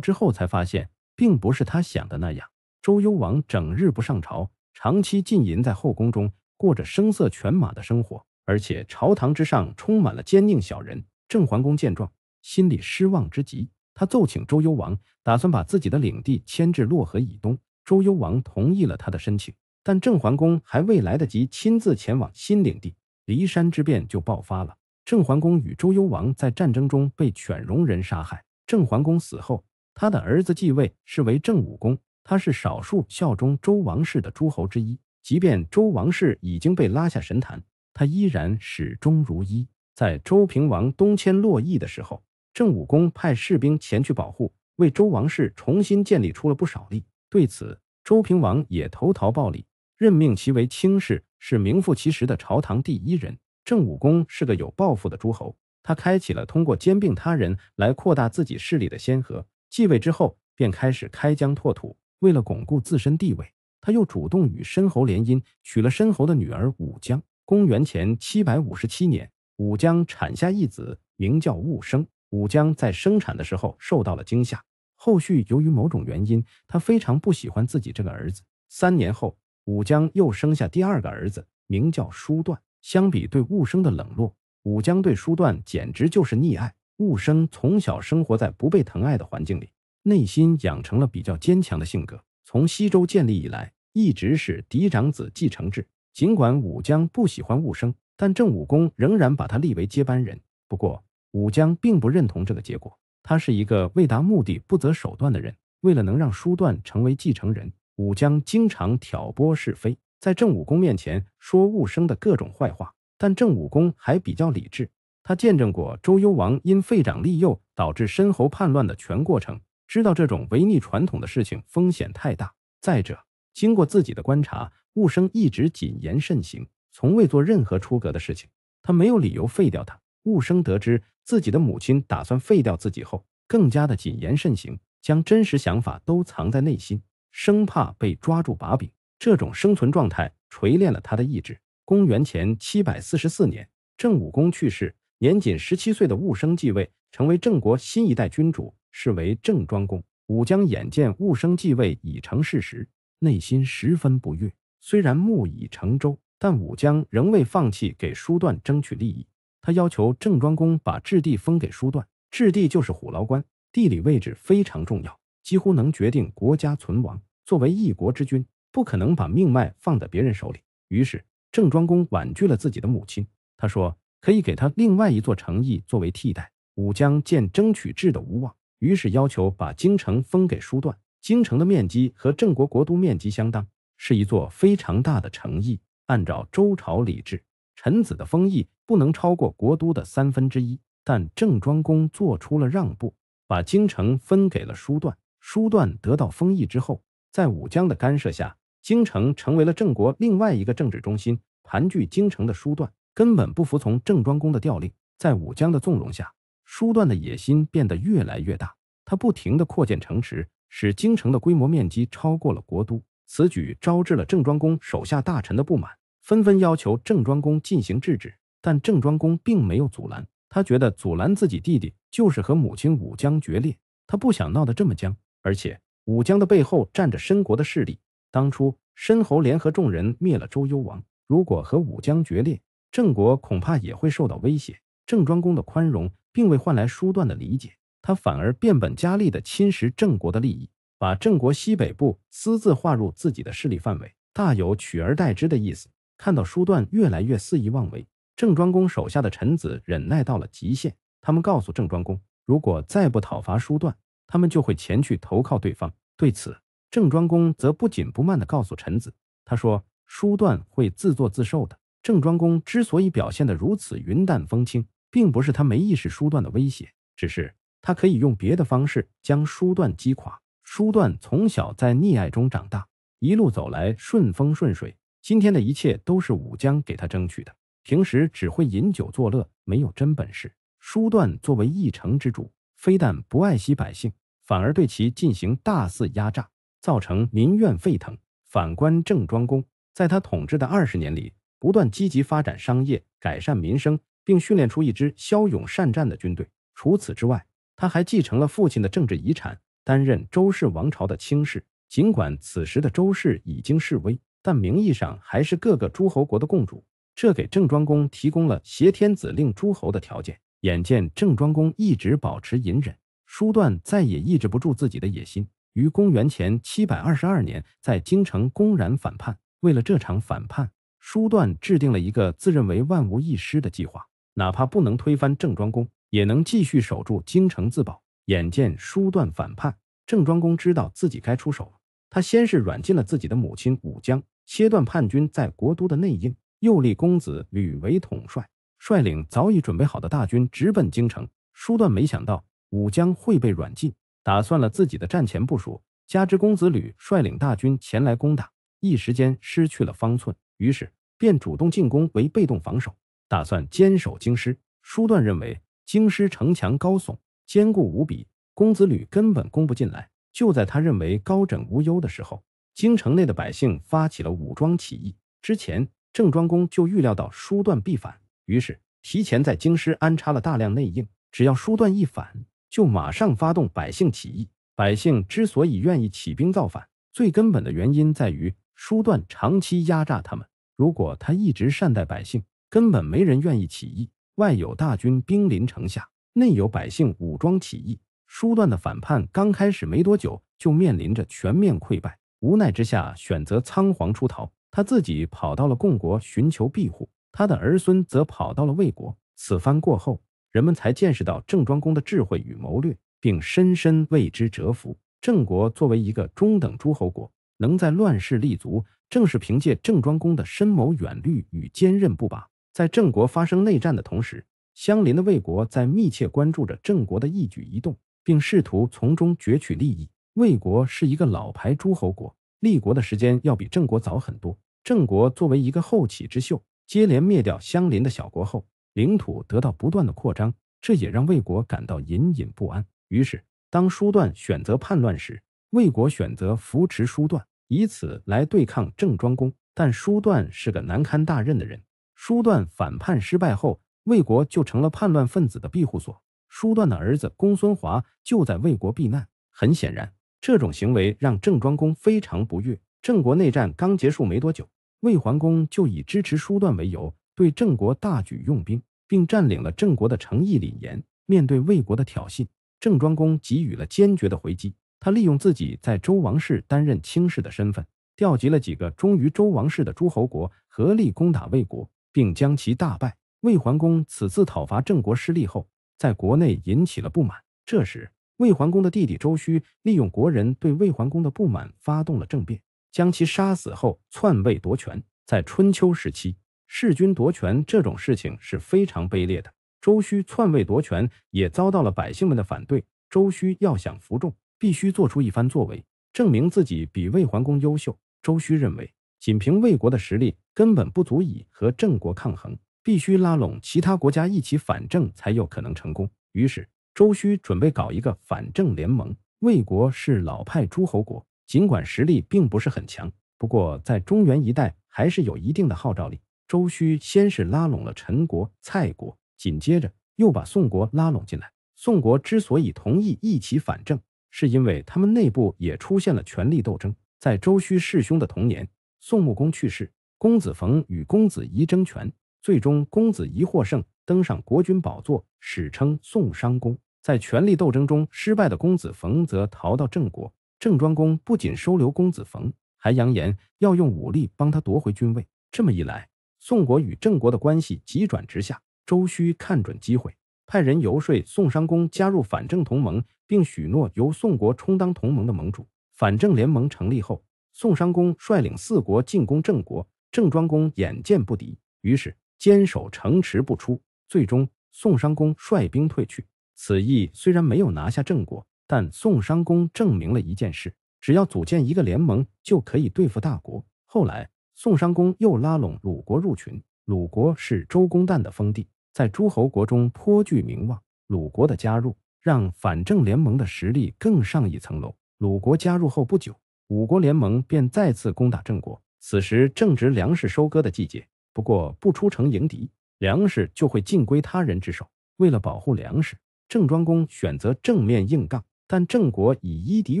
之后才发现，并不是他想的那样。周幽王整日不上朝，长期浸淫在后宫中，过着声色犬马的生活，而且朝堂之上充满了奸佞小人。郑桓公见状，心里失望之极。他奏请周幽王，打算把自己的领地迁至洛河以东。周幽王同意了他的申请，但郑桓公还未来得及亲自前往新领地，骊山之变就爆发了。郑桓公与周幽王在战争中被犬戎人杀害。郑桓公死后，他的儿子继位，是为郑武公。他是少数效忠周王室的诸侯之一，即便周王室已经被拉下神坛，他依然始终如一。在周平王东迁洛邑的时候，郑武公派士兵前去保护，为周王室重新建立出了不少力。对此，周平王也投桃报李，任命其为卿士，是名副其实的朝堂第一人。郑武公是个有抱负的诸侯，他开启了通过兼并他人来扩大自己势力的先河。继位之后，便开始开疆拓土。为了巩固自身地位，他又主动与申侯联姻，娶了申侯的女儿武姜。公元前七百五十七年，武姜产下一子，名叫戊生。武姜在生产的时候受到了惊吓，后续由于某种原因，他非常不喜欢自己这个儿子。三年后，武姜又生下第二个儿子，名叫叔段。相比对务生的冷落，武将对舒断简直就是溺爱。务生从小生活在不被疼爱的环境里，内心养成了比较坚强的性格。从西周建立以来，一直是嫡长子继承制。尽管武将不喜欢务生，但郑武公仍然把他立为接班人。不过，武将并不认同这个结果。他是一个为达目的不择手段的人。为了能让舒断成为继承人，武将经常挑拨是非。在郑武公面前说务生的各种坏话，但郑武公还比较理智。他见证过周幽王因废长立幼导致申侯叛乱的全过程，知道这种违逆传统的事情风险太大。再者，经过自己的观察，务生一直谨言慎行，从未做任何出格的事情。他没有理由废掉他。务生得知自己的母亲打算废掉自己后，更加的谨言慎行，将真实想法都藏在内心，生怕被抓住把柄。这种生存状态锤炼了他的意志。公元前七百四十四年，郑武公去世，年仅十七岁的戊生继位，成为郑国新一代君主，是为郑庄公。武姜眼见戊生继位已成事实，内心十分不悦。虽然木已成舟，但武姜仍未放弃给叔段争取利益。他要求郑庄公把置地封给叔段，置地就是虎牢关，地理位置非常重要，几乎能决定国家存亡。作为一国之君。不可能把命脉放在别人手里，于是郑庄公婉拒了自己的母亲。他说：“可以给他另外一座城邑作为替代。”武将见争取制的无望，于是要求把京城封给叔段。京城的面积和郑国国都面积相当，是一座非常大的城邑。按照周朝礼制，臣子的封邑不能超过国都的三分之一，但郑庄公做出了让步，把京城分给了叔段。叔段得到封邑之后，在武姜的干涉下。京城成为了郑国另外一个政治中心。盘踞京城的叔段根本不服从郑庄公的调令，在武姜的纵容下，叔段的野心变得越来越大。他不停地扩建城池，使京城的规模面积超过了国都。此举招致了郑庄公手下大臣的不满，纷纷要求郑庄公进行制止。但郑庄公并没有阻拦，他觉得阻拦自己弟弟就是和母亲武姜决裂，他不想闹得这么僵。而且武姜的背后站着申国的势力。当初申侯联合众人灭了周幽王，如果和武将决裂，郑国恐怕也会受到威胁。郑庄公的宽容并未换来叔段的理解，他反而变本加厉的侵蚀郑国的利益，把郑国西北部私自划入自己的势力范围，大有取而代之的意思。看到叔段越来越肆意妄为，郑庄公手下的臣子忍耐到了极限，他们告诉郑庄公，如果再不讨伐叔段，他们就会前去投靠对方。对此，郑庄公则不紧不慢地告诉臣子：“他说，叔段会自作自受的。”郑庄公之所以表现得如此云淡风轻，并不是他没意识叔段的威胁，只是他可以用别的方式将叔段击垮。叔段从小在溺爱中长大，一路走来顺风顺水，今天的一切都是武姜给他争取的。平时只会饮酒作乐，没有真本事。叔段作为一城之主，非但不爱惜百姓，反而对其进行大肆压榨。造成民怨沸腾。反观郑庄公，在他统治的二十年里，不断积极发展商业，改善民生，并训练出一支骁勇善战的军队。除此之外，他还继承了父亲的政治遗产，担任周氏王朝的卿士。尽管此时的周氏已经示微，但名义上还是各个诸侯国的共主，这给郑庄公提供了挟天子令诸侯的条件。眼见郑庄公一直保持隐忍，叔段再也抑制不住自己的野心。于公元前七百二十二年，在京城公然反叛。为了这场反叛，叔段制定了一个自认为万无一失的计划，哪怕不能推翻郑庄公，也能继续守住京城自保。眼见叔段反叛，郑庄公知道自己该出手了。他先是软禁了自己的母亲武姜，切断叛军在国都的内应，又立公子吕为统帅，率领早已准备好的大军直奔京城。叔段没想到武姜会被软禁。打算了自己的战前部署，加之公子吕率领大军前来攻打，一时间失去了方寸，于是便主动进攻为被动防守，打算坚守京师。叔段认为京师城墙高耸坚固无比，公子吕根本攻不进来。就在他认为高枕无忧的时候，京城内的百姓发起了武装起义。之前郑庄公就预料到叔段必反，于是提前在京师安插了大量内应，只要叔段一反。就马上发动百姓起义。百姓之所以愿意起兵造反，最根本的原因在于叔段长期压榨他们。如果他一直善待百姓，根本没人愿意起义。外有大军兵临城下，内有百姓武装起义，叔段的反叛刚开始没多久就面临着全面溃败。无奈之下，选择仓皇出逃。他自己跑到了共国寻求庇护，他的儿孙则跑到了魏国。此番过后。人们才见识到郑庄公的智慧与谋略，并深深为之折服。郑国作为一个中等诸侯国，能在乱世立足，正是凭借郑庄公的深谋远虑与坚韧不拔。在郑国发生内战的同时，相邻的魏国在密切关注着郑国的一举一动，并试图从中攫取利益。魏国是一个老牌诸侯国，立国的时间要比郑国早很多。郑国作为一个后起之秀，接连灭掉相邻的小国后。领土得到不断的扩张，这也让魏国感到隐隐不安。于是，当叔段选择叛乱时，魏国选择扶持叔段，以此来对抗郑庄公。但叔段是个难堪大任的人，叔段反叛失败后，魏国就成了叛乱分子的庇护所。叔段的儿子公孙华就在魏国避难。很显然，这种行为让郑庄公非常不悦。郑国内战刚结束没多久，魏桓公就以支持叔段为由。对郑国大举用兵，并占领了郑国的城邑、廪延。面对魏国的挑衅，郑庄公给予了坚决的回击。他利用自己在周王室担任卿士的身份，调集了几个忠于周王室的诸侯国，合力攻打魏国，并将其大败。魏桓公此次讨伐郑国失利后，在国内引起了不满。这时，魏桓公的弟弟周须利用国人对魏桓公的不满，发动了政变，将其杀死后篡位夺权。在春秋时期。弑君夺权这种事情是非常卑劣的。周须篡位夺权也遭到了百姓们的反对。周须要想服众，必须做出一番作为，证明自己比魏桓公优秀。周须认为，仅凭魏国的实力根本不足以和郑国抗衡，必须拉拢其他国家一起反郑才有可能成功。于是，周须准备搞一个反郑联盟。魏国是老派诸侯国，尽管实力并不是很强，不过在中原一带还是有一定的号召力。周须先是拉拢了陈国、蔡国，紧接着又把宋国拉拢进来。宋国之所以同意一起反政，是因为他们内部也出现了权力斗争。在周须弑兄的同年，宋穆公去世，公子冯与公子仪争权，最终公子仪获胜，登上国君宝座，史称宋商公。在权力斗争中失败的公子冯则逃到郑国，郑庄公不仅收留公子冯，还扬言要用武力帮他夺回君位。这么一来，宋国与郑国的关系急转直下，周须看准机会，派人游说宋商公加入反郑同盟，并许诺由宋国充当同盟的盟主。反郑联盟成立后，宋商公率领四国进攻郑国，郑庄公眼见不敌，于是坚守城池不出。最终，宋商公率兵退去。此役虽然没有拿下郑国，但宋商公证明了一件事：只要组建一个联盟，就可以对付大国。后来，宋殇公又拉拢鲁国入群，鲁国是周公旦的封地，在诸侯国中颇具名望。鲁国的加入让反郑联盟的实力更上一层楼。鲁国加入后不久，五国联盟便再次攻打郑国。此时正值粮食收割的季节，不过不出城迎敌，粮食就会尽归他人之手。为了保护粮食，郑庄公选择正面硬杠，但郑国以一敌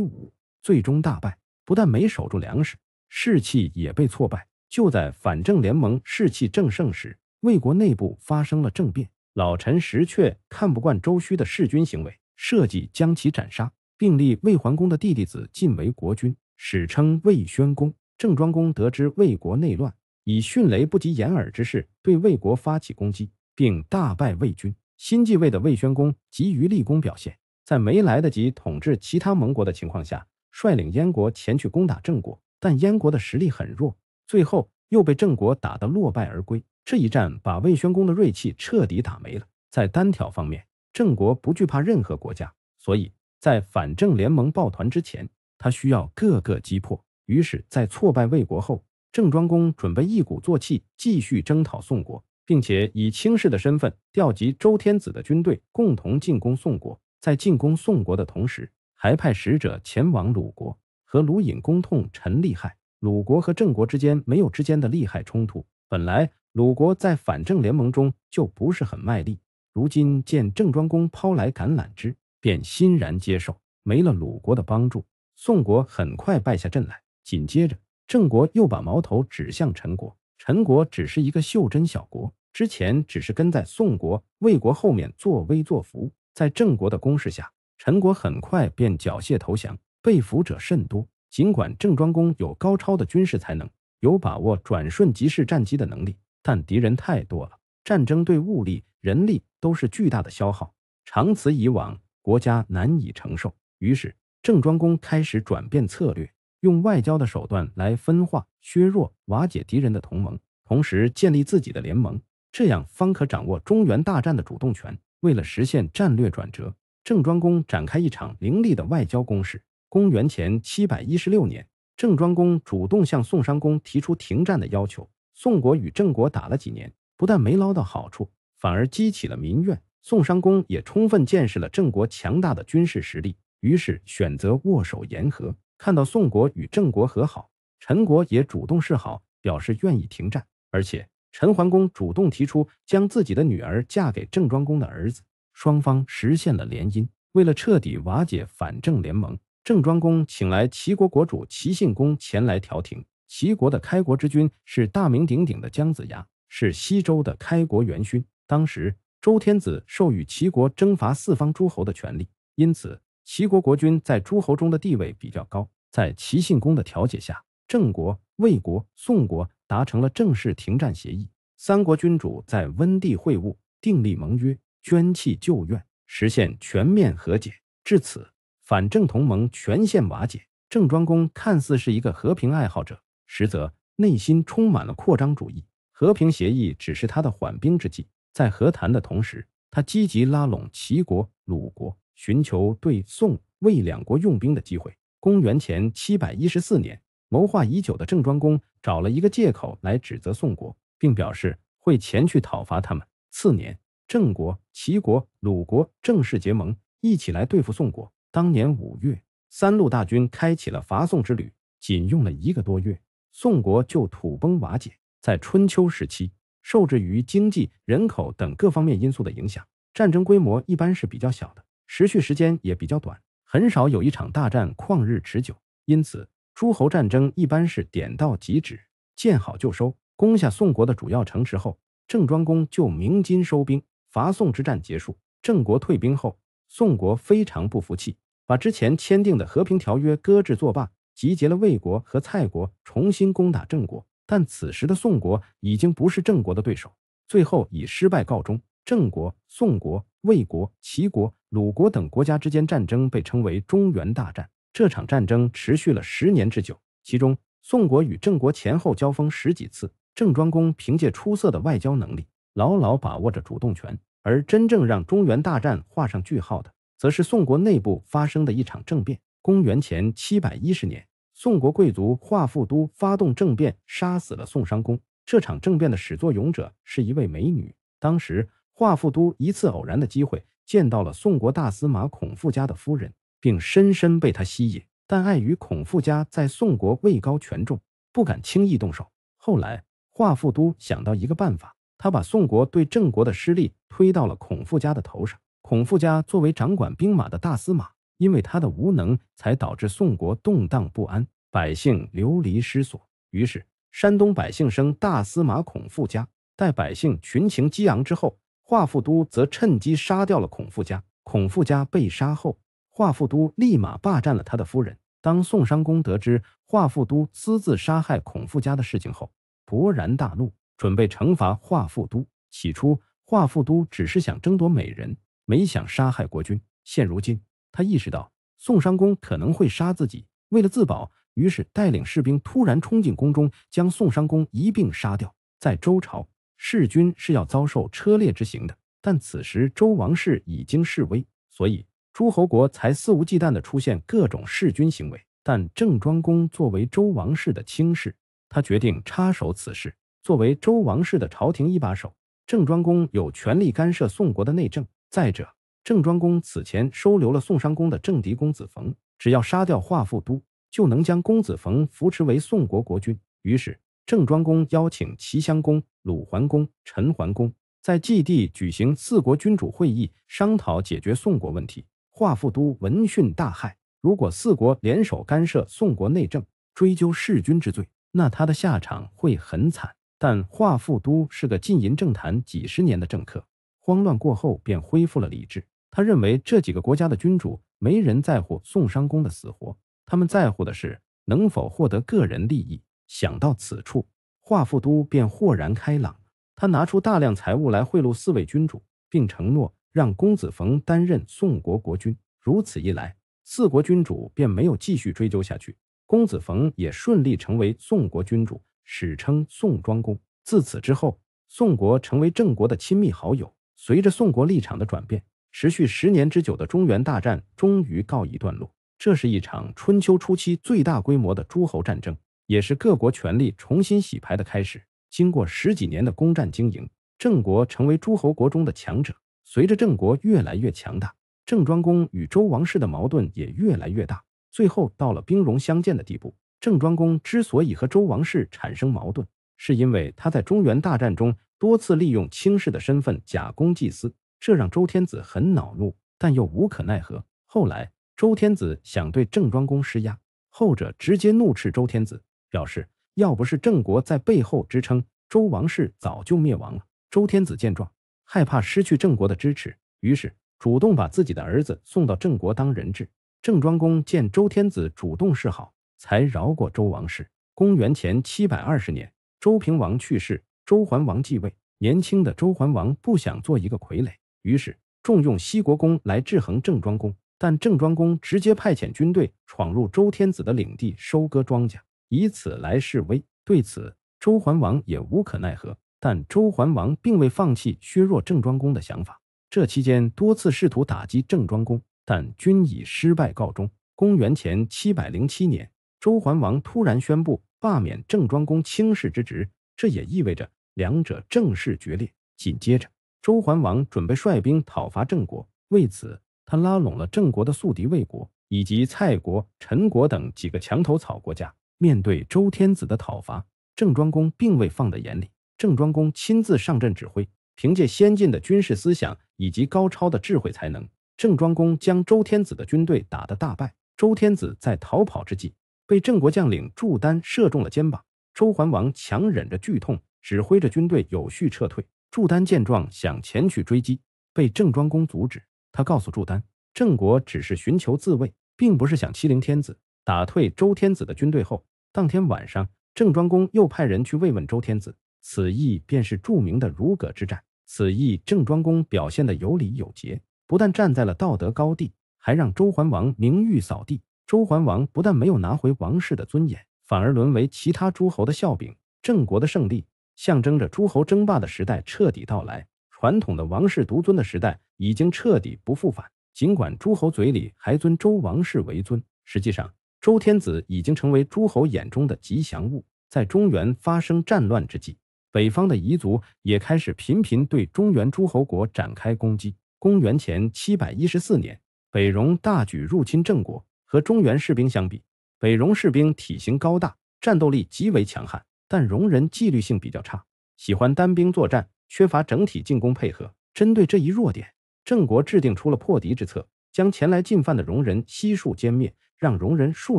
五，最终大败，不但没守住粮食，士气也被挫败。就在反正联盟士气正盛时，魏国内部发生了政变。老臣石却看不惯周须的弑君行为，设计将其斩杀，并立魏桓公的弟弟子晋为国君，史称魏宣公。郑庄公得知魏国内乱，以迅雷不及掩耳之势对魏国发起攻击，并大败魏军。新继位的魏宣公急于立功，表现在没来得及统治其他盟国的情况下，率领燕国前去攻打郑国，但燕国的实力很弱。最后又被郑国打得落败而归，这一战把魏宣公的锐气彻底打没了。在单挑方面，郑国不惧怕任何国家，所以在反郑联盟抱团之前，他需要各个击破。于是，在挫败魏国后，郑庄公准备一鼓作气继续征讨宋国，并且以卿士的身份调集周天子的军队，共同进攻宋国。在进攻宋国的同时，还派使者前往鲁国，和鲁隐公痛陈利害。鲁国和郑国之间没有之间的利害冲突，本来鲁国在反郑联盟中就不是很卖力，如今见郑庄公抛来橄榄枝，便欣然接受。没了鲁国的帮助，宋国很快败下阵来。紧接着，郑国又把矛头指向陈国。陈国只是一个袖珍小国，之前只是跟在宋国、魏国后面作威作福，在郑国的攻势下，陈国很快便缴械投降，被俘者甚多。尽管郑庄公有高超的军事才能，有把握转瞬即逝战机的能力，但敌人太多了，战争对物力、人力都是巨大的消耗，长此以往，国家难以承受。于是，郑庄公开始转变策略，用外交的手段来分化、削弱、瓦解敌人的同盟，同时建立自己的联盟，这样方可掌握中原大战的主动权。为了实现战略转折，郑庄公展开一场凌厉的外交攻势。公元前七百一十六年，郑庄公主动向宋商公提出停战的要求。宋国与郑国打了几年，不但没捞到好处，反而激起了民怨。宋商公也充分见识了郑国强大的军事实力，于是选择握手言和。看到宋国与郑国和好，陈国也主动示好，表示愿意停战。而且，陈桓公主动提出将自己的女儿嫁给郑庄公的儿子，双方实现了联姻。为了彻底瓦解反郑联盟。郑庄公请来齐国国主齐信公前来调停。齐国的开国之君是大名鼎鼎的姜子牙，是西周的开国元勋。当时周天子授予齐国征伐四方诸侯的权利，因此齐国国君在诸侯中的地位比较高。在齐信公的调解下，郑国、魏国、宋国达成了正式停战协议。三国君主在温地会晤，订立盟约，捐弃旧怨，实现全面和解。至此。反郑同盟全线瓦解。郑庄公看似是一个和平爱好者，实则内心充满了扩张主义。和平协议只是他的缓兵之计，在和谈的同时，他积极拉拢齐国、鲁国，寻求对宋、魏两国用兵的机会。公元前七百一十四年，谋划已久的郑庄公找了一个借口来指责宋国，并表示会前去讨伐他们。次年，郑国、齐国、鲁国正式结盟，一起来对付宋国。当年五月，三路大军开启了伐宋之旅，仅用了一个多月，宋国就土崩瓦解。在春秋时期，受制于经济、人口等各方面因素的影响，战争规模一般是比较小的，持续时间也比较短，很少有一场大战旷日持久。因此，诸侯战争一般是点到即止，见好就收。攻下宋国的主要城池后，郑庄公就鸣金收兵，伐宋之战结束。郑国退兵后。宋国非常不服气，把之前签订的和平条约搁置作罢，集结了魏国和蔡国，重新攻打郑国。但此时的宋国已经不是郑国的对手，最后以失败告终。郑国、宋国、魏国、齐国、鲁国等国家之间战争被称为中原大战。这场战争持续了十年之久，其中宋国与郑国前后交锋十几次。郑庄公凭借出色的外交能力，牢牢把握着主动权。而真正让中原大战画上句号的，则是宋国内部发生的一场政变。公元前七百一十年，宋国贵族华富都发动政变，杀死了宋襄公。这场政变的始作俑者是一位美女。当时，华富都一次偶然的机会见到了宋国大司马孔富家的夫人，并深深被她吸引。但碍于孔富家在宋国位高权重，不敢轻易动手。后来，华富都想到一个办法。他把宋国对郑国的失利推到了孔富家的头上。孔富家作为掌管兵马的大司马，因为他的无能，才导致宋国动荡不安，百姓流离失所。于是，山东百姓生大司马孔富家。待百姓群情激昂之后，华富都则趁机杀掉了孔富家。孔富家被杀后，华富都立马霸占了他的夫人。当宋襄公得知华富都私自杀害孔富家的事情后，勃然大怒。准备惩罚华富都。起初，华富都只是想争夺美人，没想杀害国君。现如今，他意识到宋襄公可能会杀自己，为了自保，于是带领士兵突然冲进宫中，将宋襄公一并杀掉。在周朝，弑君是要遭受车裂之刑的，但此时周王室已经势微，所以诸侯国才肆无忌惮地出现各种弑君行为。但郑庄公作为周王室的亲士，他决定插手此事。作为周王室的朝廷一把手，郑庄公有权力干涉宋国的内政。再者，郑庄公此前收留了宋商公的政敌公子冯，只要杀掉华富都，就能将公子冯扶持为宋国国君。于是，郑庄公邀请齐襄公、鲁桓公、陈桓公在祭地举行四国君主会议，商讨解决宋国问题。华富都闻讯大骇，如果四国联手干涉宋国内政，追究弑君之罪，那他的下场会很惨。但华富都是个浸淫政坛几十年的政客，慌乱过后便恢复了理智。他认为这几个国家的君主没人在乎宋襄公的死活，他们在乎的是能否获得个人利益。想到此处，华富都便豁然开朗。他拿出大量财物来贿赂四位君主，并承诺让公子冯担任宋国国君。如此一来，四国君主便没有继续追究下去，公子冯也顺利成为宋国君主。史称宋庄公。自此之后，宋国成为郑国的亲密好友。随着宋国立场的转变，持续十年之久的中原大战终于告一段落。这是一场春秋初期最大规模的诸侯战争，也是各国权力重新洗牌的开始。经过十几年的攻占经营，郑国成为诸侯国中的强者。随着郑国越来越强大，郑庄公与周王室的矛盾也越来越大，最后到了兵戎相见的地步。郑庄公之所以和周王室产生矛盾，是因为他在中原大战中多次利用卿氏的身份假公济私，这让周天子很恼怒，但又无可奈何。后来，周天子想对郑庄公施压，后者直接怒斥周天子，表示要不是郑国在背后支撑，周王室早就灭亡了。周天子见状，害怕失去郑国的支持，于是主动把自己的儿子送到郑国当人质。郑庄公见周天子主动示好。才饶过周王室。公元前七百二十年，周平王去世，周桓王继位。年轻的周桓王不想做一个傀儡，于是重用西国公来制衡郑庄公。但郑庄公直接派遣军队闯入周天子的领地，收割庄稼，以此来示威。对此，周桓王也无可奈何。但周桓王并未放弃削弱郑庄公的想法，这期间多次试图打击郑庄公，但均以失败告终。公元前七百零七年。周桓王突然宣布罢免郑庄公卿士之职，这也意味着两者正式决裂。紧接着，周桓王准备率兵讨伐郑国，为此他拉拢了郑国的宿敌魏国以及蔡国、陈国等几个墙头草国家。面对周天子的讨伐，郑庄公并未放在眼里。郑庄公亲自上阵指挥，凭借先进的军事思想以及高超的智慧才能，郑庄公将周天子的军队打得大败。周天子在逃跑之际。被郑国将领祝丹射中了肩膀，周桓王强忍着剧痛，指挥着军队有序撤退。祝丹见状，想前去追击，被郑庄公阻止。他告诉祝丹，郑国只是寻求自卫，并不是想欺凌天子。打退周天子的军队后，当天晚上，郑庄公又派人去慰问周天子。此役便是著名的如葛之战。此役，郑庄公表现的有礼有节，不但站在了道德高地，还让周桓王名誉扫地。周桓王不但没有拿回王室的尊严，反而沦为其他诸侯的笑柄。郑国的胜利象征着诸侯争霸的时代彻底到来，传统的王室独尊的时代已经彻底不复返。尽管诸侯嘴里还尊周王室为尊，实际上周天子已经成为诸侯眼中的吉祥物。在中原发生战乱之际，北方的夷族也开始频频对中原诸侯国展开攻击。公元前七百一十四年，北戎大举入侵郑国。和中原士兵相比，北戎士兵体型高大，战斗力极为强悍，但戎人纪律性比较差，喜欢单兵作战，缺乏整体进攻配合。针对这一弱点，郑国制定出了破敌之策，将前来进犯的戎人悉数歼灭，让戎人数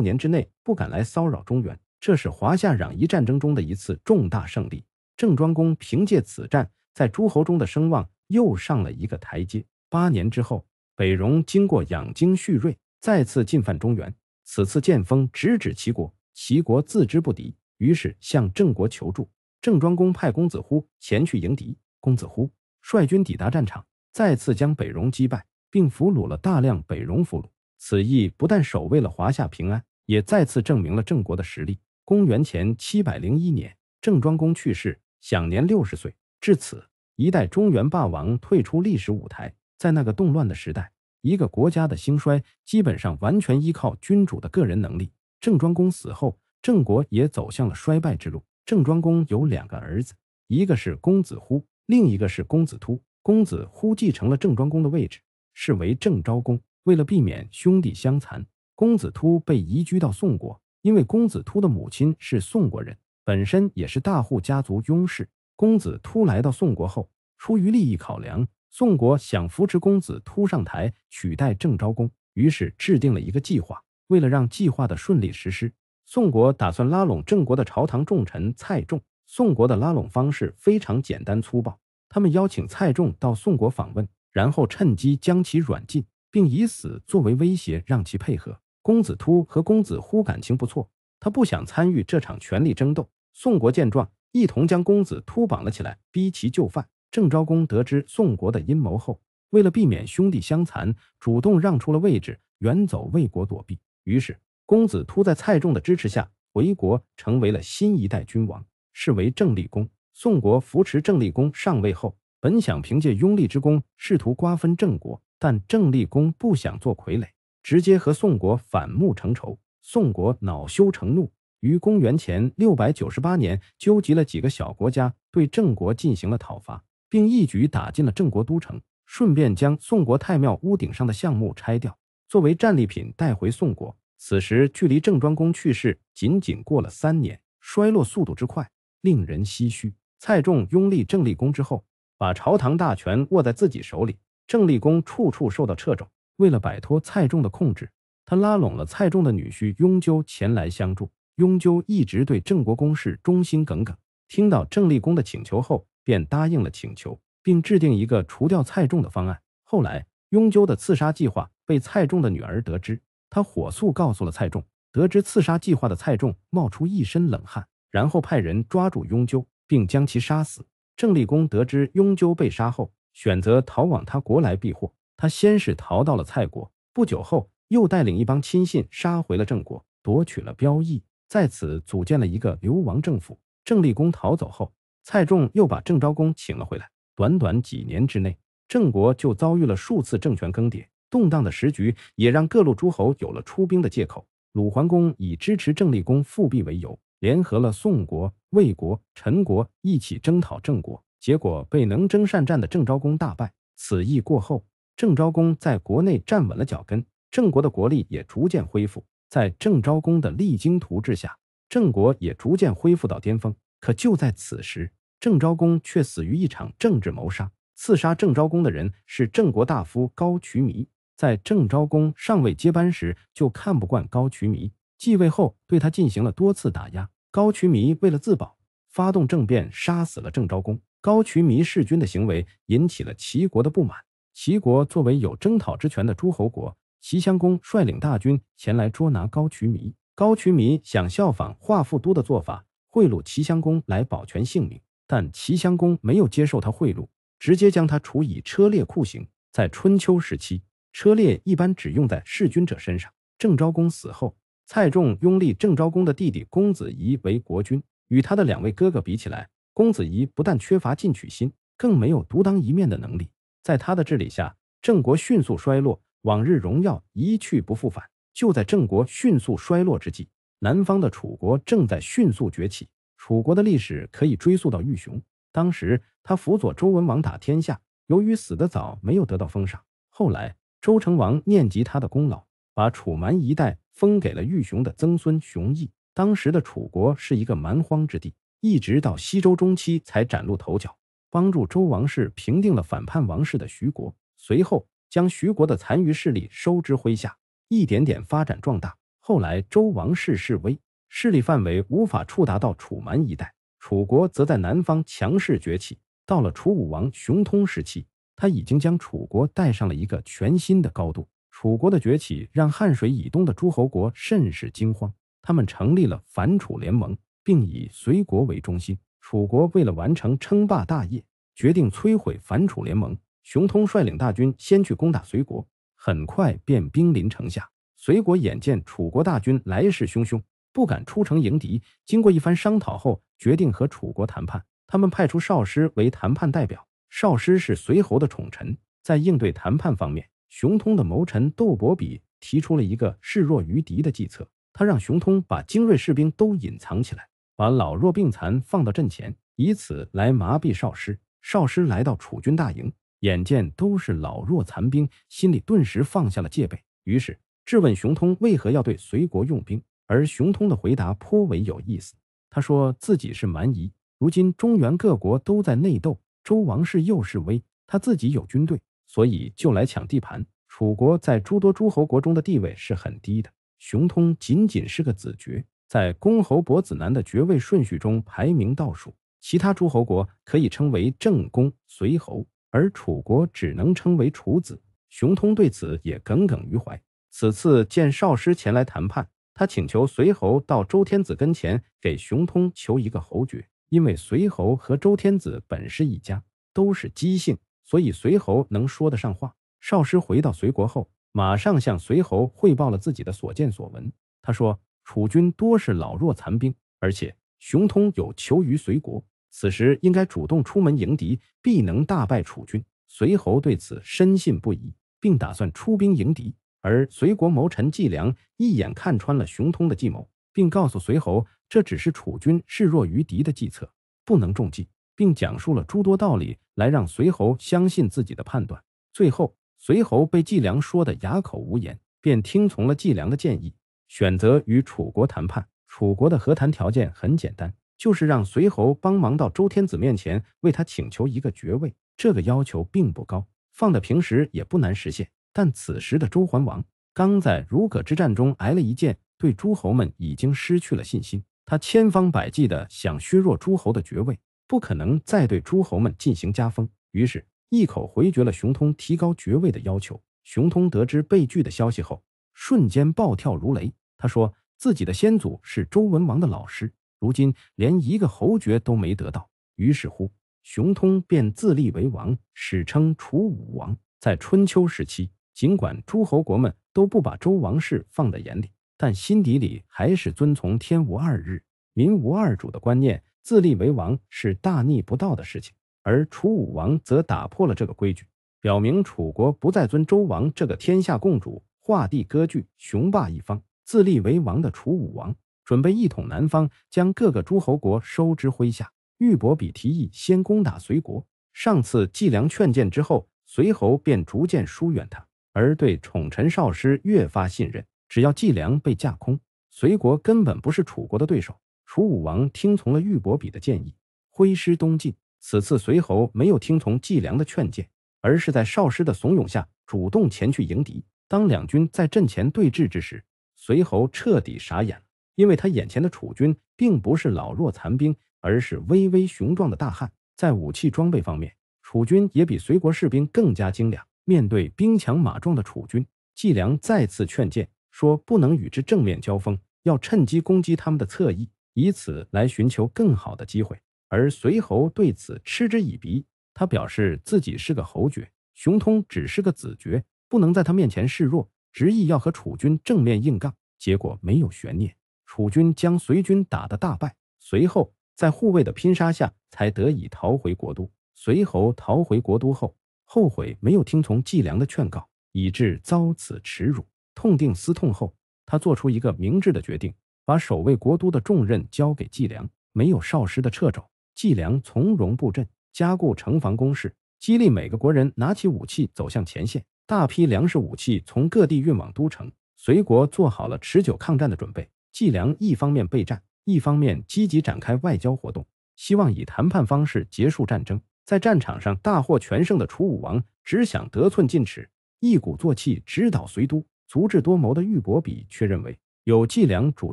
年之内不敢来骚扰中原。这是华夏攘夷战争中的一次重大胜利。郑庄公凭借此战在诸侯中的声望又上了一个台阶。八年之后，北戎经过养精蓄锐。再次进犯中原，此次剑锋直指齐国，齐国自知不敌，于是向郑国求助。郑庄公派公子忽前去迎敌，公子忽率军抵达战场，再次将北戎击败，并俘虏了大量北戎俘虏。此役不但守卫了华夏平安，也再次证明了郑国的实力。公元前七百零一年，郑庄公去世，享年六十岁。至此，一代中原霸王退出历史舞台。在那个动乱的时代。一个国家的兴衰，基本上完全依靠君主的个人能力。郑庄公死后，郑国也走向了衰败之路。郑庄公有两个儿子，一个是公子忽，另一个是公子突。公子忽继承了郑庄公的位置，是为郑昭公。为了避免兄弟相残，公子突被移居到宋国，因为公子突的母亲是宋国人，本身也是大户家族雍氏。公子突来到宋国后，出于利益考量。宋国想扶持公子突上台取代郑昭公，于是制定了一个计划。为了让计划的顺利实施，宋国打算拉拢郑国的朝堂重臣蔡仲。宋国的拉拢方式非常简单粗暴，他们邀请蔡仲到宋国访问，然后趁机将其软禁，并以死作为威胁，让其配合。公子突和公子忽感情不错，他不想参与这场权力争斗。宋国见状，一同将公子突绑了起来，逼其就范。郑昭公得知宋国的阴谋后，为了避免兄弟相残，主动让出了位置，远走魏国躲避。于是，公子突在蔡仲的支持下回国，成为了新一代君王，是为郑立公。宋国扶持郑立公上位后，本想凭借拥立之功，试图瓜分郑国，但郑立公不想做傀儡，直接和宋国反目成仇。宋国恼羞成怒，于公元前六百九十八年纠集了几个小国家，对郑国进行了讨伐。并一举打进了郑国都城，顺便将宋国太庙屋顶上的橡木拆掉，作为战利品带回宋国。此时距离郑庄公去世仅仅过了三年，衰落速度之快，令人唏嘘。蔡仲拥立郑立公之后，把朝堂大权握在自己手里，郑立公处处受到掣肘。为了摆脱蔡仲的控制，他拉拢了蔡仲的女婿雍纠前来相助。雍纠一直对郑国公事忠心耿耿，听到郑立公的请求后。便答应了请求，并制定一个除掉蔡仲的方案。后来，雍纠的刺杀计划被蔡仲的女儿得知，她火速告诉了蔡仲。得知刺杀计划的蔡仲冒出一身冷汗，然后派人抓住雍纠，并将其杀死。郑立公得知雍纠被杀后，选择逃往他国来避祸。他先是逃到了蔡国，不久后又带领一帮亲信杀回了郑国，夺取了标邑，在此组建了一个流亡政府。郑立公逃走后。蔡仲又把郑昭公请了回来。短短几年之内，郑国就遭遇了数次政权更迭，动荡的时局也让各路诸侯有了出兵的借口。鲁桓公以支持郑立公复辟为由，联合了宋国、魏国、陈国一起征讨郑国，结果被能征善战的郑昭公大败。此役过后，郑昭公在国内站稳了脚跟，郑国的国力也逐渐恢复。在郑昭公的励精图治下，郑国也逐渐恢复到巅峰。可就在此时，郑昭公却死于一场政治谋杀。刺杀郑昭公的人是郑国大夫高渠弥。在郑昭公尚未接班时，就看不惯高渠弥；继位后，对他进行了多次打压。高渠弥为了自保，发动政变，杀死了郑昭公。高渠弥弑君的行为引起了齐国的不满。齐国作为有征讨之权的诸侯国，齐襄公率领大军前来捉拿高渠弥。高渠弥想效仿华富都的做法。贿赂齐襄公来保全性命，但齐襄公没有接受他贿赂，直接将他处以车裂酷刑。在春秋时期，车裂一般只用在弑君者身上。郑昭公死后，蔡仲拥立郑昭公的弟弟公子仪为国君。与他的两位哥哥比起来，公子仪不但缺乏进取心，更没有独当一面的能力。在他的治理下，郑国迅速衰落，往日荣耀一去不复返。就在郑国迅速衰落之际，南方的楚国正在迅速崛起。楚国的历史可以追溯到玉熊，当时他辅佐周文王打天下，由于死得早，没有得到封赏。后来周成王念及他的功劳，把楚蛮一带封给了玉熊的曾孙熊绎。当时的楚国是一个蛮荒之地，一直到西周中期才崭露头角，帮助周王室平定了反叛王室的徐国，随后将徐国的残余势力收之麾下，一点点发展壮大。后来，周王室示微，势力范围无法触达到楚蛮一带。楚国则在南方强势崛起。到了楚武王熊通时期，他已经将楚国带上了一个全新的高度。楚国的崛起让汉水以东的诸侯国甚是惊慌，他们成立了反楚联盟，并以随国为中心。楚国为了完成称霸大业，决定摧毁反楚联盟。熊通率领大军先去攻打随国，很快便兵临城下。隋国眼见楚国大军来势汹汹，不敢出城迎敌。经过一番商讨后，决定和楚国谈判。他们派出少师为谈判代表。少师是随侯的宠臣，在应对谈判方面，熊通的谋臣窦伯比提出了一个示弱于敌的计策。他让熊通把精锐士兵都隐藏起来，把老弱病残放到阵前，以此来麻痹少师。少师来到楚军大营，眼见都是老弱残兵，心里顿时放下了戒备。于是。质问熊通为何要对随国用兵，而熊通的回答颇为有意思。他说自己是蛮夷，如今中原各国都在内斗，周王室又示威，他自己有军队，所以就来抢地盘。楚国在诸多诸侯国中的地位是很低的，熊通仅仅是个子爵，在公侯伯子男的爵位顺序中排名倒数。其他诸侯国可以称为正公随侯，而楚国只能称为楚子。熊通对此也耿耿于怀。此次见少师前来谈判，他请求随侯到周天子跟前给熊通求一个侯爵，因为随侯和周天子本是一家，都是姬姓，所以随侯能说得上话。少师回到随国后，马上向随侯汇报了自己的所见所闻。他说：“楚军多是老弱残兵，而且熊通有求于随国，此时应该主动出门迎敌，必能大败楚军。”随侯对此深信不疑，并打算出兵迎敌。而隋国谋臣季良一眼看穿了熊通的计谋，并告诉随侯，这只是楚军示弱于敌的计策，不能中计，并讲述了诸多道理来让随侯相信自己的判断。最后，随侯被季良说得哑口无言，便听从了季良的建议，选择与楚国谈判。楚国的和谈条件很简单，就是让随侯帮忙到周天子面前为他请求一个爵位。这个要求并不高，放在平时也不难实现。但此时的周桓王刚在如葛之战中挨了一箭，对诸侯们已经失去了信心。他千方百计的想削弱诸侯的爵位，不可能再对诸侯们进行加封，于是一口回绝了熊通提高爵位的要求。熊通得知被拒的消息后，瞬间暴跳如雷。他说：“自己的先祖是周文王的老师，如今连一个侯爵都没得到。”于是乎，熊通便自立为王，史称楚武王。在春秋时期。尽管诸侯国们都不把周王室放在眼里，但心底里还是遵从“天无二日，民无二主”的观念，自立为王是大逆不道的事情。而楚武王则打破了这个规矩，表明楚国不再尊周王这个天下共主，划地割据，雄霸一方，自立为王的楚武王准备一统南方，将各个诸侯国收之麾下。玉伯比提议先攻打隋国。上次季梁劝谏之后，随侯便逐渐疏远他。而对宠臣少师越发信任，只要季梁被架空，隋国根本不是楚国的对手。楚武王听从了玉伯比的建议，挥师东进。此次随侯没有听从季梁的劝谏，而是在少师的怂恿下，主动前去迎敌。当两军在阵前对峙之时，随侯彻底傻眼了，因为他眼前的楚军并不是老弱残兵，而是巍巍雄壮的大汉。在武器装备方面，楚军也比随国士兵更加精良。面对兵强马壮的楚军，季梁再次劝谏说：“不能与之正面交锋，要趁机攻击他们的侧翼，以此来寻求更好的机会。”而随侯对此嗤之以鼻，他表示自己是个侯爵，熊通只是个子爵，不能在他面前示弱，执意要和楚军正面硬杠。结果没有悬念，楚军将随军打得大败，随后在护卫的拼杀下才得以逃回国都。随侯逃回国都后。后悔没有听从季良的劝告，以致遭此耻辱。痛定思痛后，他做出一个明智的决定，把守卫国都的重任交给季良。没有少师的掣肘，季良从容布阵，加固城防工事，激励每个国人拿起武器走向前线。大批粮食、武器从各地运往都城，随国做好了持久抗战的准备。季良一方面备战，一方面积极展开外交活动，希望以谈判方式结束战争。在战场上大获全胜的楚武王只想得寸进尺，一鼓作气直捣随都。足智多谋的玉伯比却认为有计良主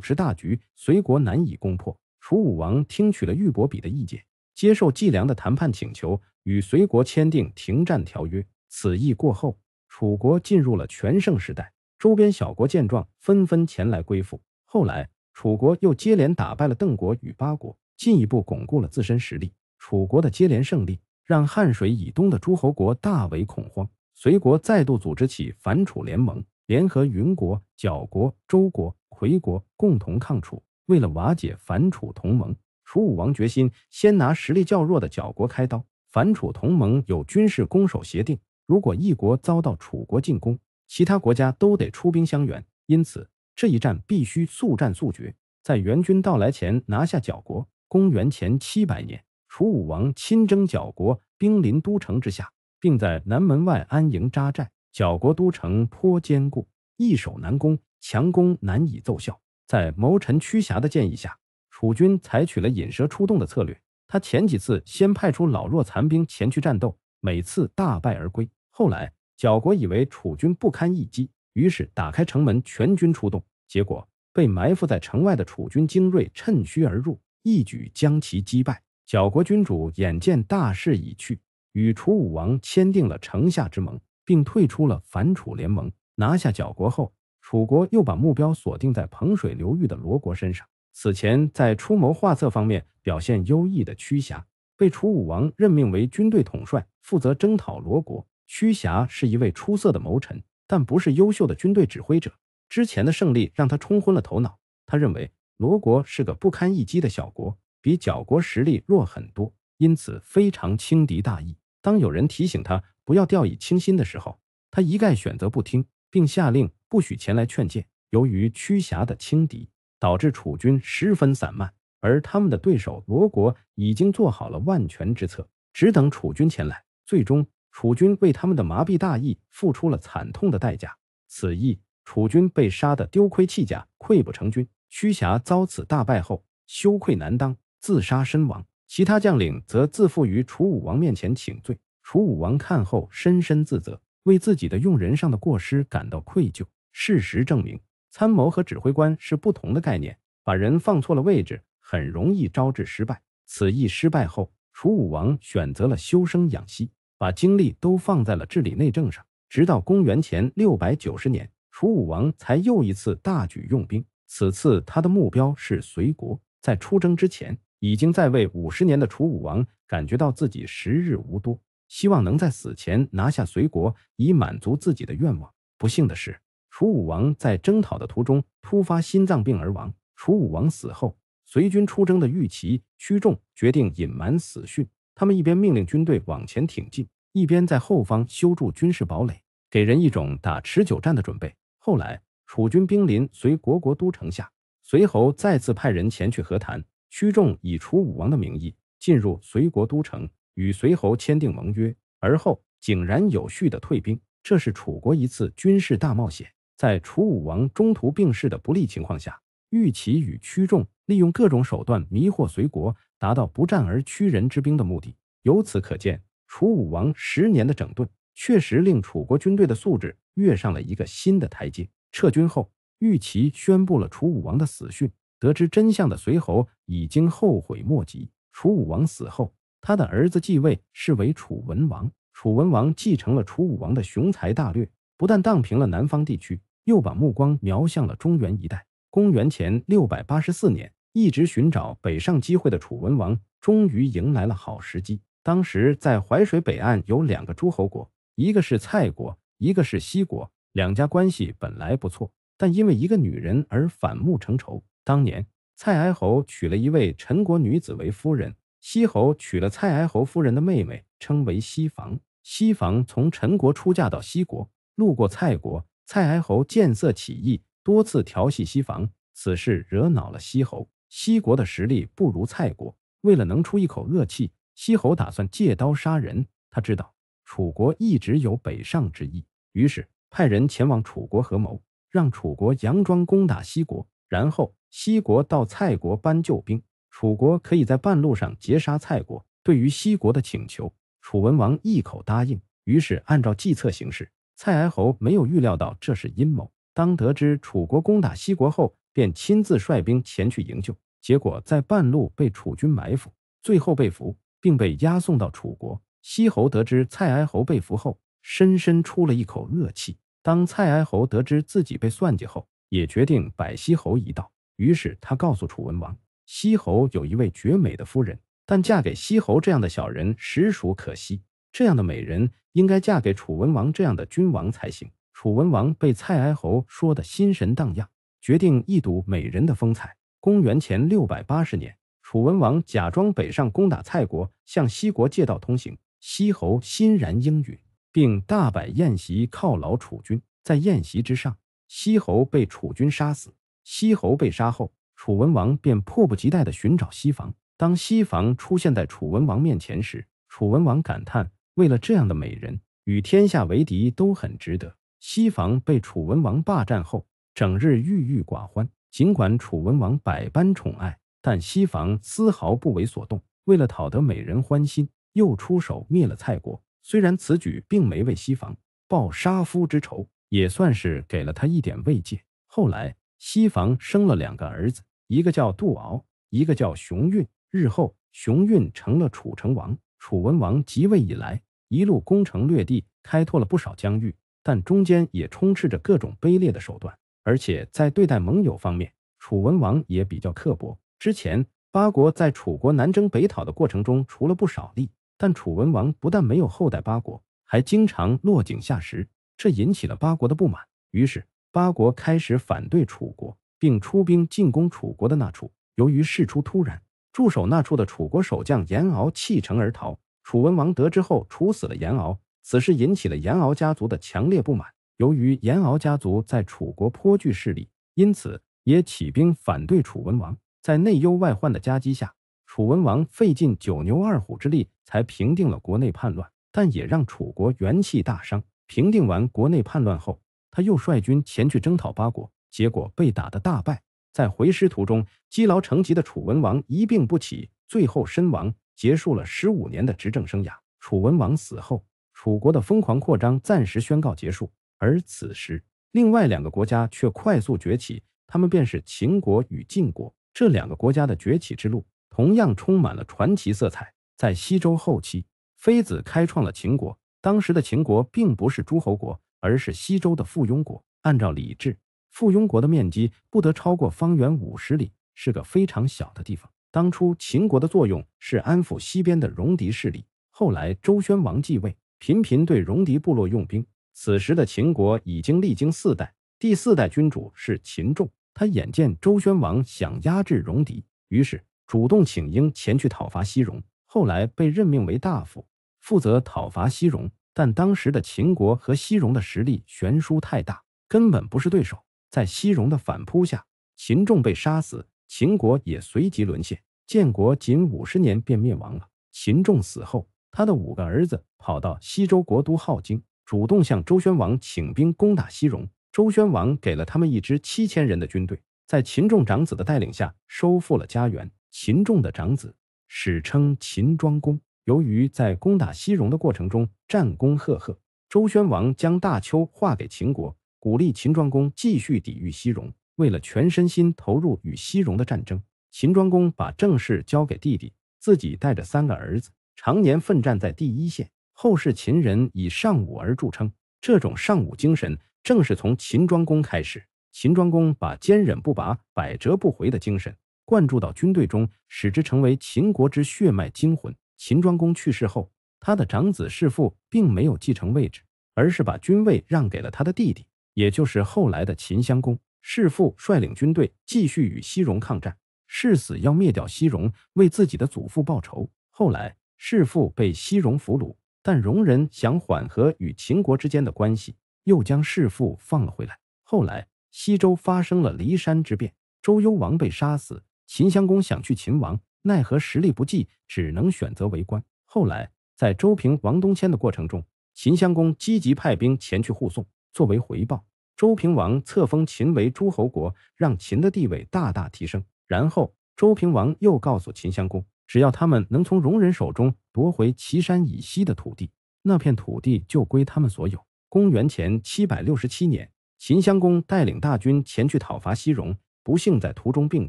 持大局，隋国难以攻破。楚武王听取了玉伯比的意见，接受计良的谈判请求，与随国签订停战条约。此役过后，楚国进入了全盛时代，周边小国见状纷纷前来归附。后来，楚国又接连打败了邓国与巴国，进一步巩固了自身实力。楚国的接连胜利，让汉水以东的诸侯国大为恐慌。隋国再度组织起反楚联盟，联合云国、绞国、周国、葵国共同抗楚。为了瓦解反楚同盟，楚武王决心先拿实力较弱的绞国开刀。反楚同盟有军事攻守协定，如果一国遭到楚国进攻，其他国家都得出兵相援。因此，这一战必须速战速决，在援军到来前拿下绞国。公元前七百年。楚武王亲征绞国，兵临都城之下，并在南门外安营扎寨。绞国都城颇坚固，易守难攻，强攻难以奏效。在谋臣屈瑕的建议下，楚军采取了引蛇出洞的策略。他前几次先派出老弱残兵前去战斗，每次大败而归。后来绞国以为楚军不堪一击，于是打开城门，全军出动，结果被埋伏在城外的楚军精锐趁虚而入，一举将其击败。小国君主眼见大势已去，与楚武王签订了城下之盟，并退出了反楚联盟。拿下小国后，楚国又把目标锁定在彭水流域的罗国身上。此前在出谋划策方面表现优异的屈瑕，被楚武王任命为军队统帅，负责征讨罗国。屈瑕是一位出色的谋臣，但不是优秀的军队指挥者。之前的胜利让他冲昏了头脑，他认为罗国是个不堪一击的小国。比角国实力弱很多，因此非常轻敌大意。当有人提醒他不要掉以轻心的时候，他一概选择不听，并下令不许前来劝谏。由于屈瑕的轻敌，导致楚军十分散漫，而他们的对手罗国已经做好了万全之策，只等楚军前来。最终，楚军为他们的麻痹大意付出了惨痛的代价。此役，楚军被杀得丢盔弃甲，溃不成军。屈瑕遭此大败后，羞愧难当。自杀身亡，其他将领则自缚于楚武王面前请罪。楚武王看后深深自责，为自己的用人上的过失感到愧疚。事实证明，参谋和指挥官是不同的概念，把人放错了位置，很容易招致失败。此役失败后，楚武王选择了修身养息，把精力都放在了治理内政上。直到公元前六百九十年，楚武王才又一次大举用兵。此次他的目标是随国，在出征之前。已经在位五十年的楚武王感觉到自己时日无多，希望能在死前拿下隋国，以满足自己的愿望。不幸的是，楚武王在征讨的途中突发心脏病而亡。楚武王死后，随军出征的玉骑屈重决定隐瞒死讯。他们一边命令军队往前挺进，一边在后方修筑军事堡垒，给人一种打持久战的准备。后来，楚军兵临隋国国都城下，随侯再次派人前去和谈。屈仲以楚武王的名义进入随国都城，与随侯签订盟约，而后井然有序地退兵。这是楚国一次军事大冒险。在楚武王中途病逝的不利情况下，玉奇与屈仲利用各种手段迷惑随国，达到不战而屈人之兵的目的。由此可见，楚武王十年的整顿确实令楚国军队的素质跃上了一个新的台阶。撤军后，玉奇宣布了楚武王的死讯。得知真相的随侯已经后悔莫及。楚武王死后，他的儿子继位，是为楚文王。楚文王继承了楚武王的雄才大略，不但荡平了南方地区，又把目光瞄向了中原一带。公元前六百八十四年，一直寻找北上机会的楚文王终于迎来了好时机。当时在淮水北岸有两个诸侯国，一个是蔡国，一个是西国。两家关系本来不错，但因为一个女人而反目成仇。当年蔡哀侯娶了一位陈国女子为夫人，西侯娶了蔡哀侯夫人的妹妹，称为西房。西房从陈国出嫁到西国，路过蔡国，蔡哀侯见色起意，多次调戏西房，此事惹恼了西侯。西国的实力不如蔡国，为了能出一口恶气，西侯打算借刀杀人。他知道楚国一直有北上之意，于是派人前往楚国合谋，让楚国佯装攻打西国。然后，西国到蔡国搬救兵，楚国可以在半路上截杀蔡国。对于西国的请求，楚文王一口答应。于是按照计策行事。蔡哀侯没有预料到这是阴谋。当得知楚国攻打西国后，便亲自率兵前去营救，结果在半路被楚军埋伏，最后被俘，并被押送到楚国。西侯得知蔡哀侯被俘后，深深出了一口恶气。当蔡哀侯得知自己被算计后，也决定摆西侯一道。于是他告诉楚文王，西侯有一位绝美的夫人，但嫁给西侯这样的小人实属可惜。这样的美人应该嫁给楚文王这样的君王才行。楚文王被蔡哀侯说的心神荡漾，决定一睹美人的风采。公元前六百八十年，楚文王假装北上攻打蔡国，向西国借道通行。西侯欣然应允，并大摆宴席犒劳楚军。在宴席之上。西侯被楚军杀死。西侯被杀后，楚文王便迫不及待地寻找西房。当西房出现在楚文王面前时，楚文王感叹：“为了这样的美人，与天下为敌都很值得。”西房被楚文王霸占后，整日郁郁寡欢。尽管楚文王百般宠爱，但西房丝毫不为所动。为了讨得美人欢心，又出手灭了蔡国。虽然此举并没为西房报杀夫之仇。也算是给了他一点慰藉。后来，西房生了两个儿子，一个叫杜敖，一个叫熊运。日后，熊运成了楚成王。楚文王即位以来，一路攻城略地，开拓了不少疆域，但中间也充斥着各种卑劣的手段。而且在对待盟友方面，楚文王也比较刻薄。之前，八国在楚国南征北讨的过程中出了不少力，但楚文王不但没有厚待八国，还经常落井下石。这引起了八国的不满，于是八国开始反对楚国，并出兵进攻楚国的那处。由于事出突然，驻守那处的楚国守将严敖弃城而逃。楚文王得知后，处死了严敖。此事引起了严敖家族的强烈不满。由于严敖家族在楚国颇具势力，因此也起兵反对楚文王。在内忧外患的夹击下，楚文王费尽九牛二虎之力才平定了国内叛乱，但也让楚国元气大伤。平定完国内叛乱后，他又率军前去征讨八国，结果被打得大败。在回师途中，积劳成疾的楚文王一病不起，最后身亡，结束了十五年的执政生涯。楚文王死后，楚国的疯狂扩张暂时宣告结束。而此时，另外两个国家却快速崛起，他们便是秦国与晋国。这两个国家的崛起之路同样充满了传奇色彩。在西周后期，非子开创了秦国。当时的秦国并不是诸侯国，而是西周的附庸国。按照礼制，附庸国的面积不得超过方圆五十里，是个非常小的地方。当初秦国的作用是安抚西边的戎狄势力。后来周宣王继位，频频对戎狄部落用兵。此时的秦国已经历经四代，第四代君主是秦仲。他眼见周宣王想压制戎狄，于是主动请缨前去讨伐西戎。后来被任命为大夫。负责讨伐西戎，但当时的秦国和西戎的实力悬殊太大，根本不是对手。在西戎的反扑下，秦仲被杀死，秦国也随即沦陷。建国仅五十年便灭亡了。秦仲死后，他的五个儿子跑到西周国都镐京，主动向周宣王请兵攻打西戎。周宣王给了他们一支七千人的军队，在秦仲长子的带领下收复了家园。秦仲的长子史称秦庄公。由于在攻打西戎的过程中战功赫赫，周宣王将大丘划给秦国，鼓励秦庄公继续抵御西戎。为了全身心投入与西戎的战争，秦庄公把政事交给弟弟，自己带着三个儿子常年奋战在第一线。后世秦人以尚武而著称，这种尚武精神正是从秦庄公开始。秦庄公把坚忍不拔、百折不回的精神灌注到军队中，使之成为秦国之血脉精魂。秦庄公去世后，他的长子世父并没有继承位置，而是把君位让给了他的弟弟，也就是后来的秦襄公。世父率领军队继续与西戎抗战，誓死要灭掉西戎，为自己的祖父报仇。后来，世父被西戎俘虏，但戎人想缓和与秦国之间的关系，又将世父放了回来。后来，西周发生了骊山之变，周幽王被杀死，秦襄公想去秦王。奈何实力不济，只能选择为官。后来，在周平王东迁的过程中，秦襄公积极派兵前去护送。作为回报，周平王册封秦为诸侯国，让秦的地位大大提升。然后，周平王又告诉秦襄公，只要他们能从戎人手中夺回岐山以西的土地，那片土地就归他们所有。公元前七百六十七年，秦襄公带领大军前去讨伐西戎，不幸在途中病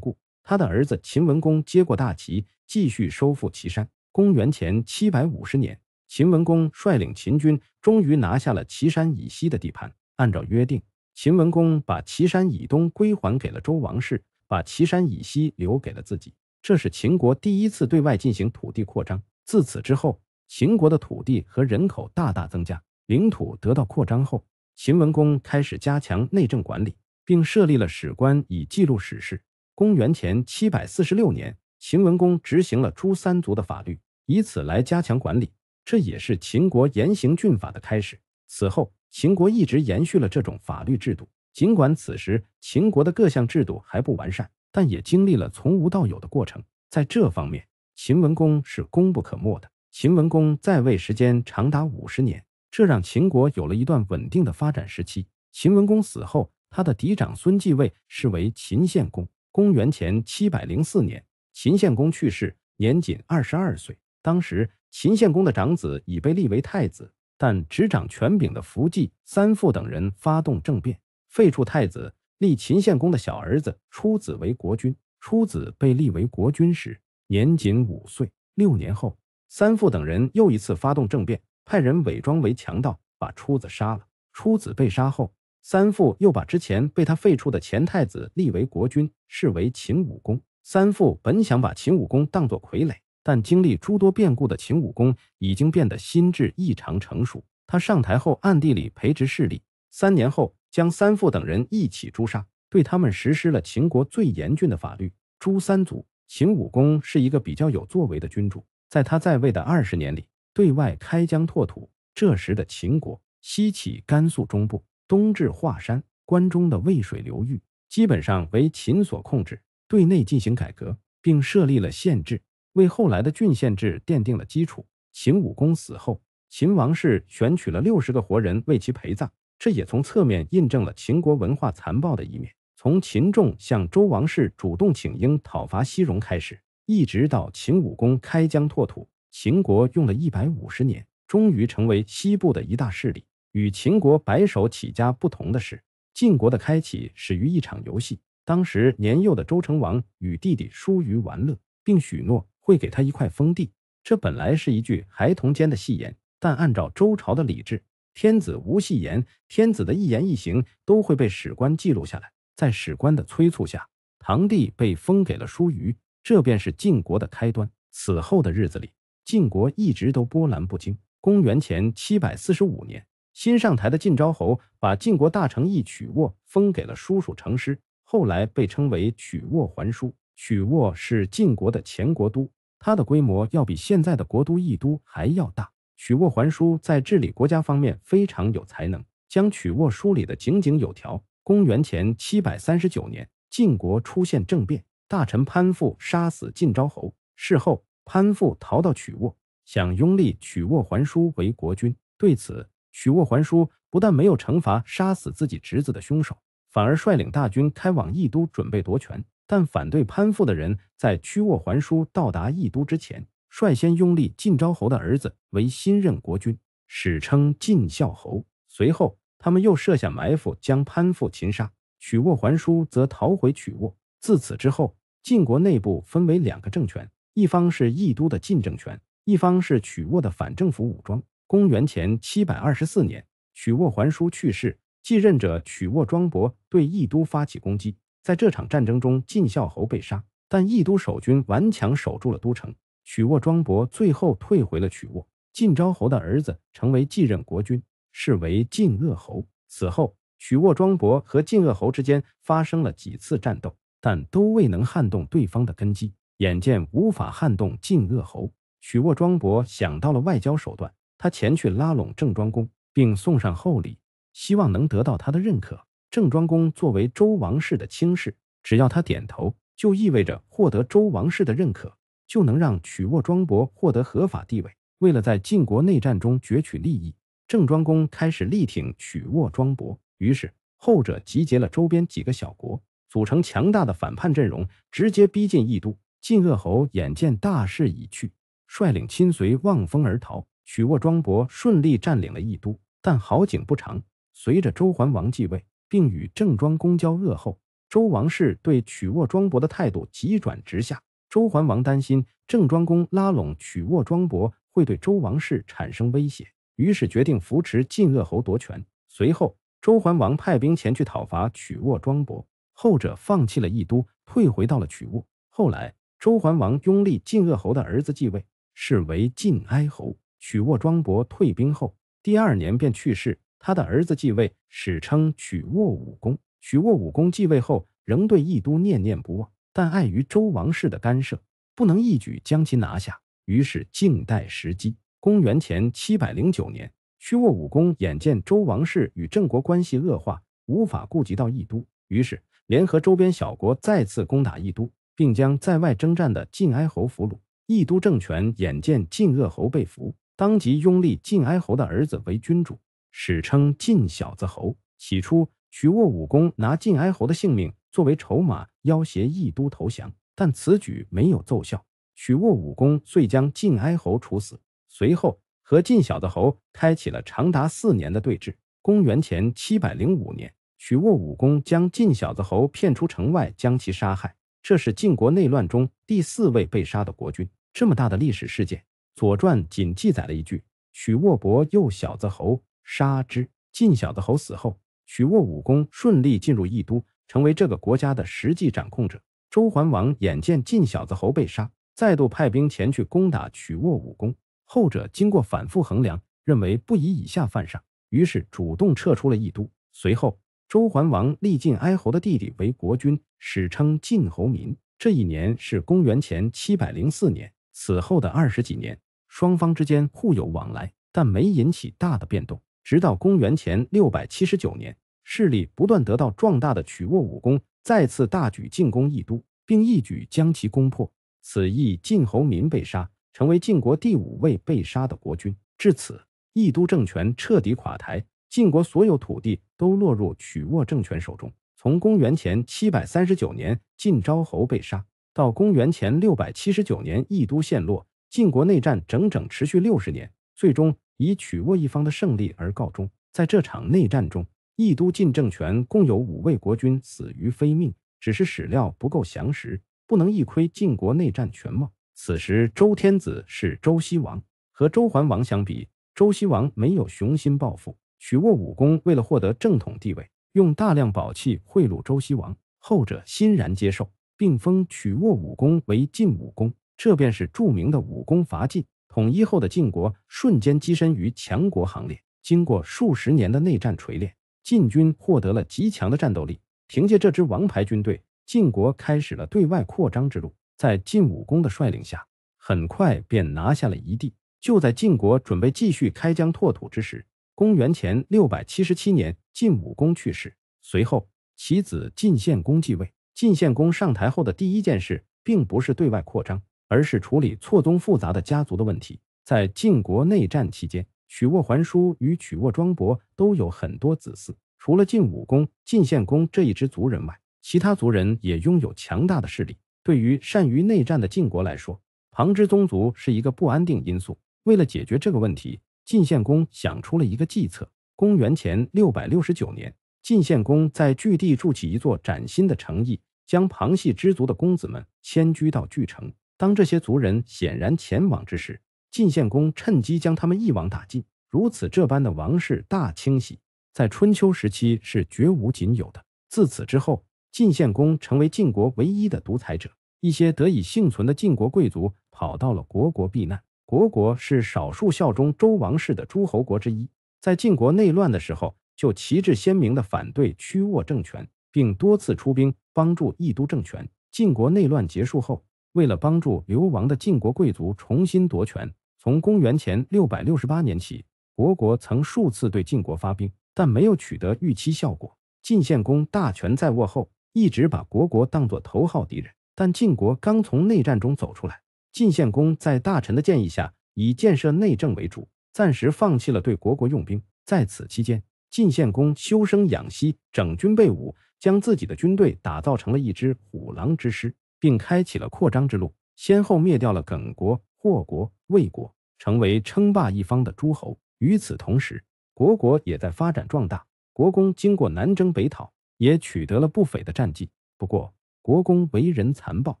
故。他的儿子秦文公接过大旗，继续收复岐山。公元前七百五十年，秦文公率领秦军，终于拿下了岐山以西的地盘。按照约定，秦文公把岐山以东归还给了周王室，把岐山以西留给了自己。这是秦国第一次对外进行土地扩张。自此之后，秦国的土地和人口大大增加，领土得到扩张后，秦文公开始加强内政管理，并设立了史官以记录史事。公元前七百四十六年，秦文公执行了诛三族的法律，以此来加强管理。这也是秦国严刑峻法的开始。此后，秦国一直延续了这种法律制度。尽管此时秦国的各项制度还不完善，但也经历了从无到有的过程。在这方面，秦文公是功不可没的。秦文公在位时间长达五十年，这让秦国有了一段稳定的发展时期。秦文公死后，他的嫡长孙继位，是为秦献公。公元前七百零四年，秦献公去世，年仅二十二岁。当时，秦献公的长子已被立为太子，但执掌权柄的福晋、三父等人发动政变，废黜太子，立秦献公的小儿子出子为国君。出子被立为国君时，年仅五岁。六年后，三父等人又一次发动政变，派人伪装为强盗，把出子杀了。出子被杀后。三父又把之前被他废黜的前太子立为国君，视为秦武公。三父本想把秦武公当作傀儡，但经历诸多变故的秦武公已经变得心智异常成熟。他上台后暗地里培植势力，三年后将三父等人一起诛杀，对他们实施了秦国最严峻的法律——诛三族。秦武公是一个比较有作为的君主，在他在位的二十年里，对外开疆拓土。这时的秦国，西起甘肃中部。东至华山，关中的渭水流域基本上为秦所控制。对内进行改革，并设立了县制，为后来的郡县制奠定了基础。秦武公死后，秦王室选取了六十个活人为其陪葬，这也从侧面印证了秦国文化残暴的一面。从秦仲向周王室主动请缨讨伐西戎开始，一直到秦武公开疆拓土，秦国用了一百五十年，终于成为西部的一大势力。与秦国白手起家不同的是，晋国的开启始于一场游戏。当时年幼的周成王与弟弟叔虞玩乐，并许诺会给他一块封地。这本来是一句孩童间的戏言，但按照周朝的礼制，天子无戏言，天子的一言一行都会被史官记录下来。在史官的催促下，堂弟被封给了叔虞，这便是晋国的开端。此后的日子里，晋国一直都波澜不惊。公元前七百四十五年。新上台的晋昭侯把晋国大成邑曲沃封给了叔叔成师，后来被称为曲沃还叔。曲沃是晋国的前国都，它的规模要比现在的国都邑都还要大。曲沃还叔在治理国家方面非常有才能，将曲沃梳理得井井有条。公元前七百三十九年，晋国出现政变，大臣潘父杀死晋昭侯，事后潘父逃到曲沃，想拥立曲沃还叔为国君，对此。曲沃桓叔不但没有惩罚杀死自己侄子的凶手，反而率领大军开往翼都准备夺权。但反对潘附的人在曲沃桓叔到达翼都之前，率先拥立晋昭侯的儿子为新任国君，史称晋孝侯。随后，他们又设下埋伏，将潘富擒杀。曲沃桓叔则逃回曲沃。自此之后，晋国内部分为两个政权：一方是翼都的晋政权，一方是曲沃的反政府武装。公元前七百二十四年，曲沃桓叔去世，继任者曲沃庄伯对翼都发起攻击。在这场战争中，晋孝侯被杀，但翼都守军顽强守住了都城。曲沃庄伯最后退回了曲沃。晋昭侯的儿子成为继任国君，是为晋鄂侯。此后，曲沃庄伯和晋鄂侯之间发生了几次战斗，但都未能撼动对方的根基。眼见无法撼动晋鄂侯，曲沃庄伯想到了外交手段。他前去拉拢郑庄公，并送上厚礼，希望能得到他的认可。郑庄公作为周王室的亲士，只要他点头，就意味着获得周王室的认可，就能让曲沃庄伯获得合法地位。为了在晋国内战中攫取利益，郑庄公开始力挺曲沃庄伯。于是，后者集结了周边几个小国，组成强大的反叛阵容，直接逼近易都。晋鄂侯眼见大势已去，率领亲随望风而逃。曲沃庄伯顺利占领了翼都，但好景不长。随着周桓王继位，并与郑庄公交恶后，周王室对曲沃庄伯的态度急转直下。周桓王担心郑庄公拉拢曲沃庄伯会对周王室产生威胁，于是决定扶持晋鄂侯夺权。随后，周桓王派兵前去讨伐曲沃庄伯，后者放弃了翼都，退回到了曲沃。后来，周桓王拥立晋鄂侯的儿子继位，是为晋哀侯。曲沃庄伯退兵后，第二年便去世。他的儿子继位，史称曲沃武公。曲沃武公继位后，仍对义都念念不忘，但碍于周王室的干涉，不能一举将其拿下，于是静待时机。公元前七百零九年，曲沃武公眼见周王室与郑国关系恶化，无法顾及到义都，于是联合周边小国再次攻打义都，并将在外征战的晋哀侯俘虏。义都政权眼见晋鄂侯被俘。当即拥立晋哀侯的儿子为君主，史称晋小子侯。起初，曲沃武公拿晋哀侯的性命作为筹码，要挟义都投降，但此举没有奏效。曲沃武公遂将晋哀侯处死，随后和晋小子侯开启了长达四年的对峙。公元前七百零五年，曲沃武公将晋小子侯骗出城外，将其杀害。这是晋国内乱中第四位被杀的国君。这么大的历史事件。《左传》仅记载了一句：“许沃伯又小子侯杀之。”晋小子侯死后，许沃武功顺利进入翼都，成为这个国家的实际掌控者。周桓王眼见晋小子侯被杀，再度派兵前去攻打许沃武功。后者经过反复衡量，认为不以以下犯上，于是主动撤出了翼都。随后，周桓王立晋哀侯的弟弟为国君，史称晋侯民。这一年是公元前七百零四年。此后的二十几年，双方之间互有往来，但没引起大的变动。直到公元前六百七十九年，势力不断得到壮大的曲沃武公再次大举进攻翼都，并一举将其攻破。此役晋侯民被杀，成为晋国第五位被杀的国君。至此，翼都政权彻底垮台，晋国所有土地都落入曲沃政权手中。从公元前七百三十九年，晋昭侯被杀。到公元前六百七十九年，翼都陷落，晋国内战整整持续六十年，最终以曲沃一方的胜利而告终。在这场内战中，义都晋政权共有五位国君死于非命，只是史料不够详实，不能一窥晋国内战全貌。此时，周天子是周西王，和周桓王相比，周西王没有雄心抱负。曲沃武功为了获得正统地位，用大量宝器贿赂周西王，后者欣然接受。并封曲沃武公为晋武公，这便是著名的武功伐晋。统一后的晋国瞬间跻身于强国行列。经过数十年的内战锤炼，晋军获得了极强的战斗力。凭借这支王牌军队，晋国开始了对外扩张之路。在晋武公的率领下，很快便拿下了一地。就在晋国准备继续开疆拓土之时，公元前六百七十七年，晋武公去世，随后其子晋献公继位。晋献公上台后的第一件事，并不是对外扩张，而是处理错综复杂的家族的问题。在晋国内战期间，曲沃桓叔与曲沃庄伯都有很多子嗣，除了晋武公、晋献公这一支族人外，其他族人也拥有强大的势力。对于善于内战的晋国来说，旁支宗族是一个不安定因素。为了解决这个问题，晋献公想出了一个计策。公元前六百六十九年。晋献公在巨地筑起一座崭新的城邑，将旁系支族的公子们迁居到巨城。当这些族人显然前往之时，晋献公趁机将他们一网打尽。如此这般的王室大清洗，在春秋时期是绝无仅有的。自此之后，晋献公成为晋国唯一的独裁者。一些得以幸存的晋国贵族跑到了国国避难。国国是少数效忠周王室的诸侯国之一。在晋国内乱的时候。就旗帜鲜明的反对屈沃政权，并多次出兵帮助义都政权。晋国内乱结束后，为了帮助流亡的晋国贵族重新夺权，从公元前六百六十八年起，国国曾数次对晋国发兵，但没有取得预期效果。晋献公大权在握后，一直把国国当作头号敌人。但晋国刚从内战中走出来，晋献公在大臣的建议下，以建设内政为主，暂时放弃了对国国用兵。在此期间，晋献公修身养息，整军备武，将自己的军队打造成了一支虎狼之师，并开启了扩张之路，先后灭掉了耿国、霍国、魏国，成为称霸一方的诸侯。与此同时，国国也在发展壮大。国公经过南征北讨，也取得了不菲的战绩。不过，国公为人残暴，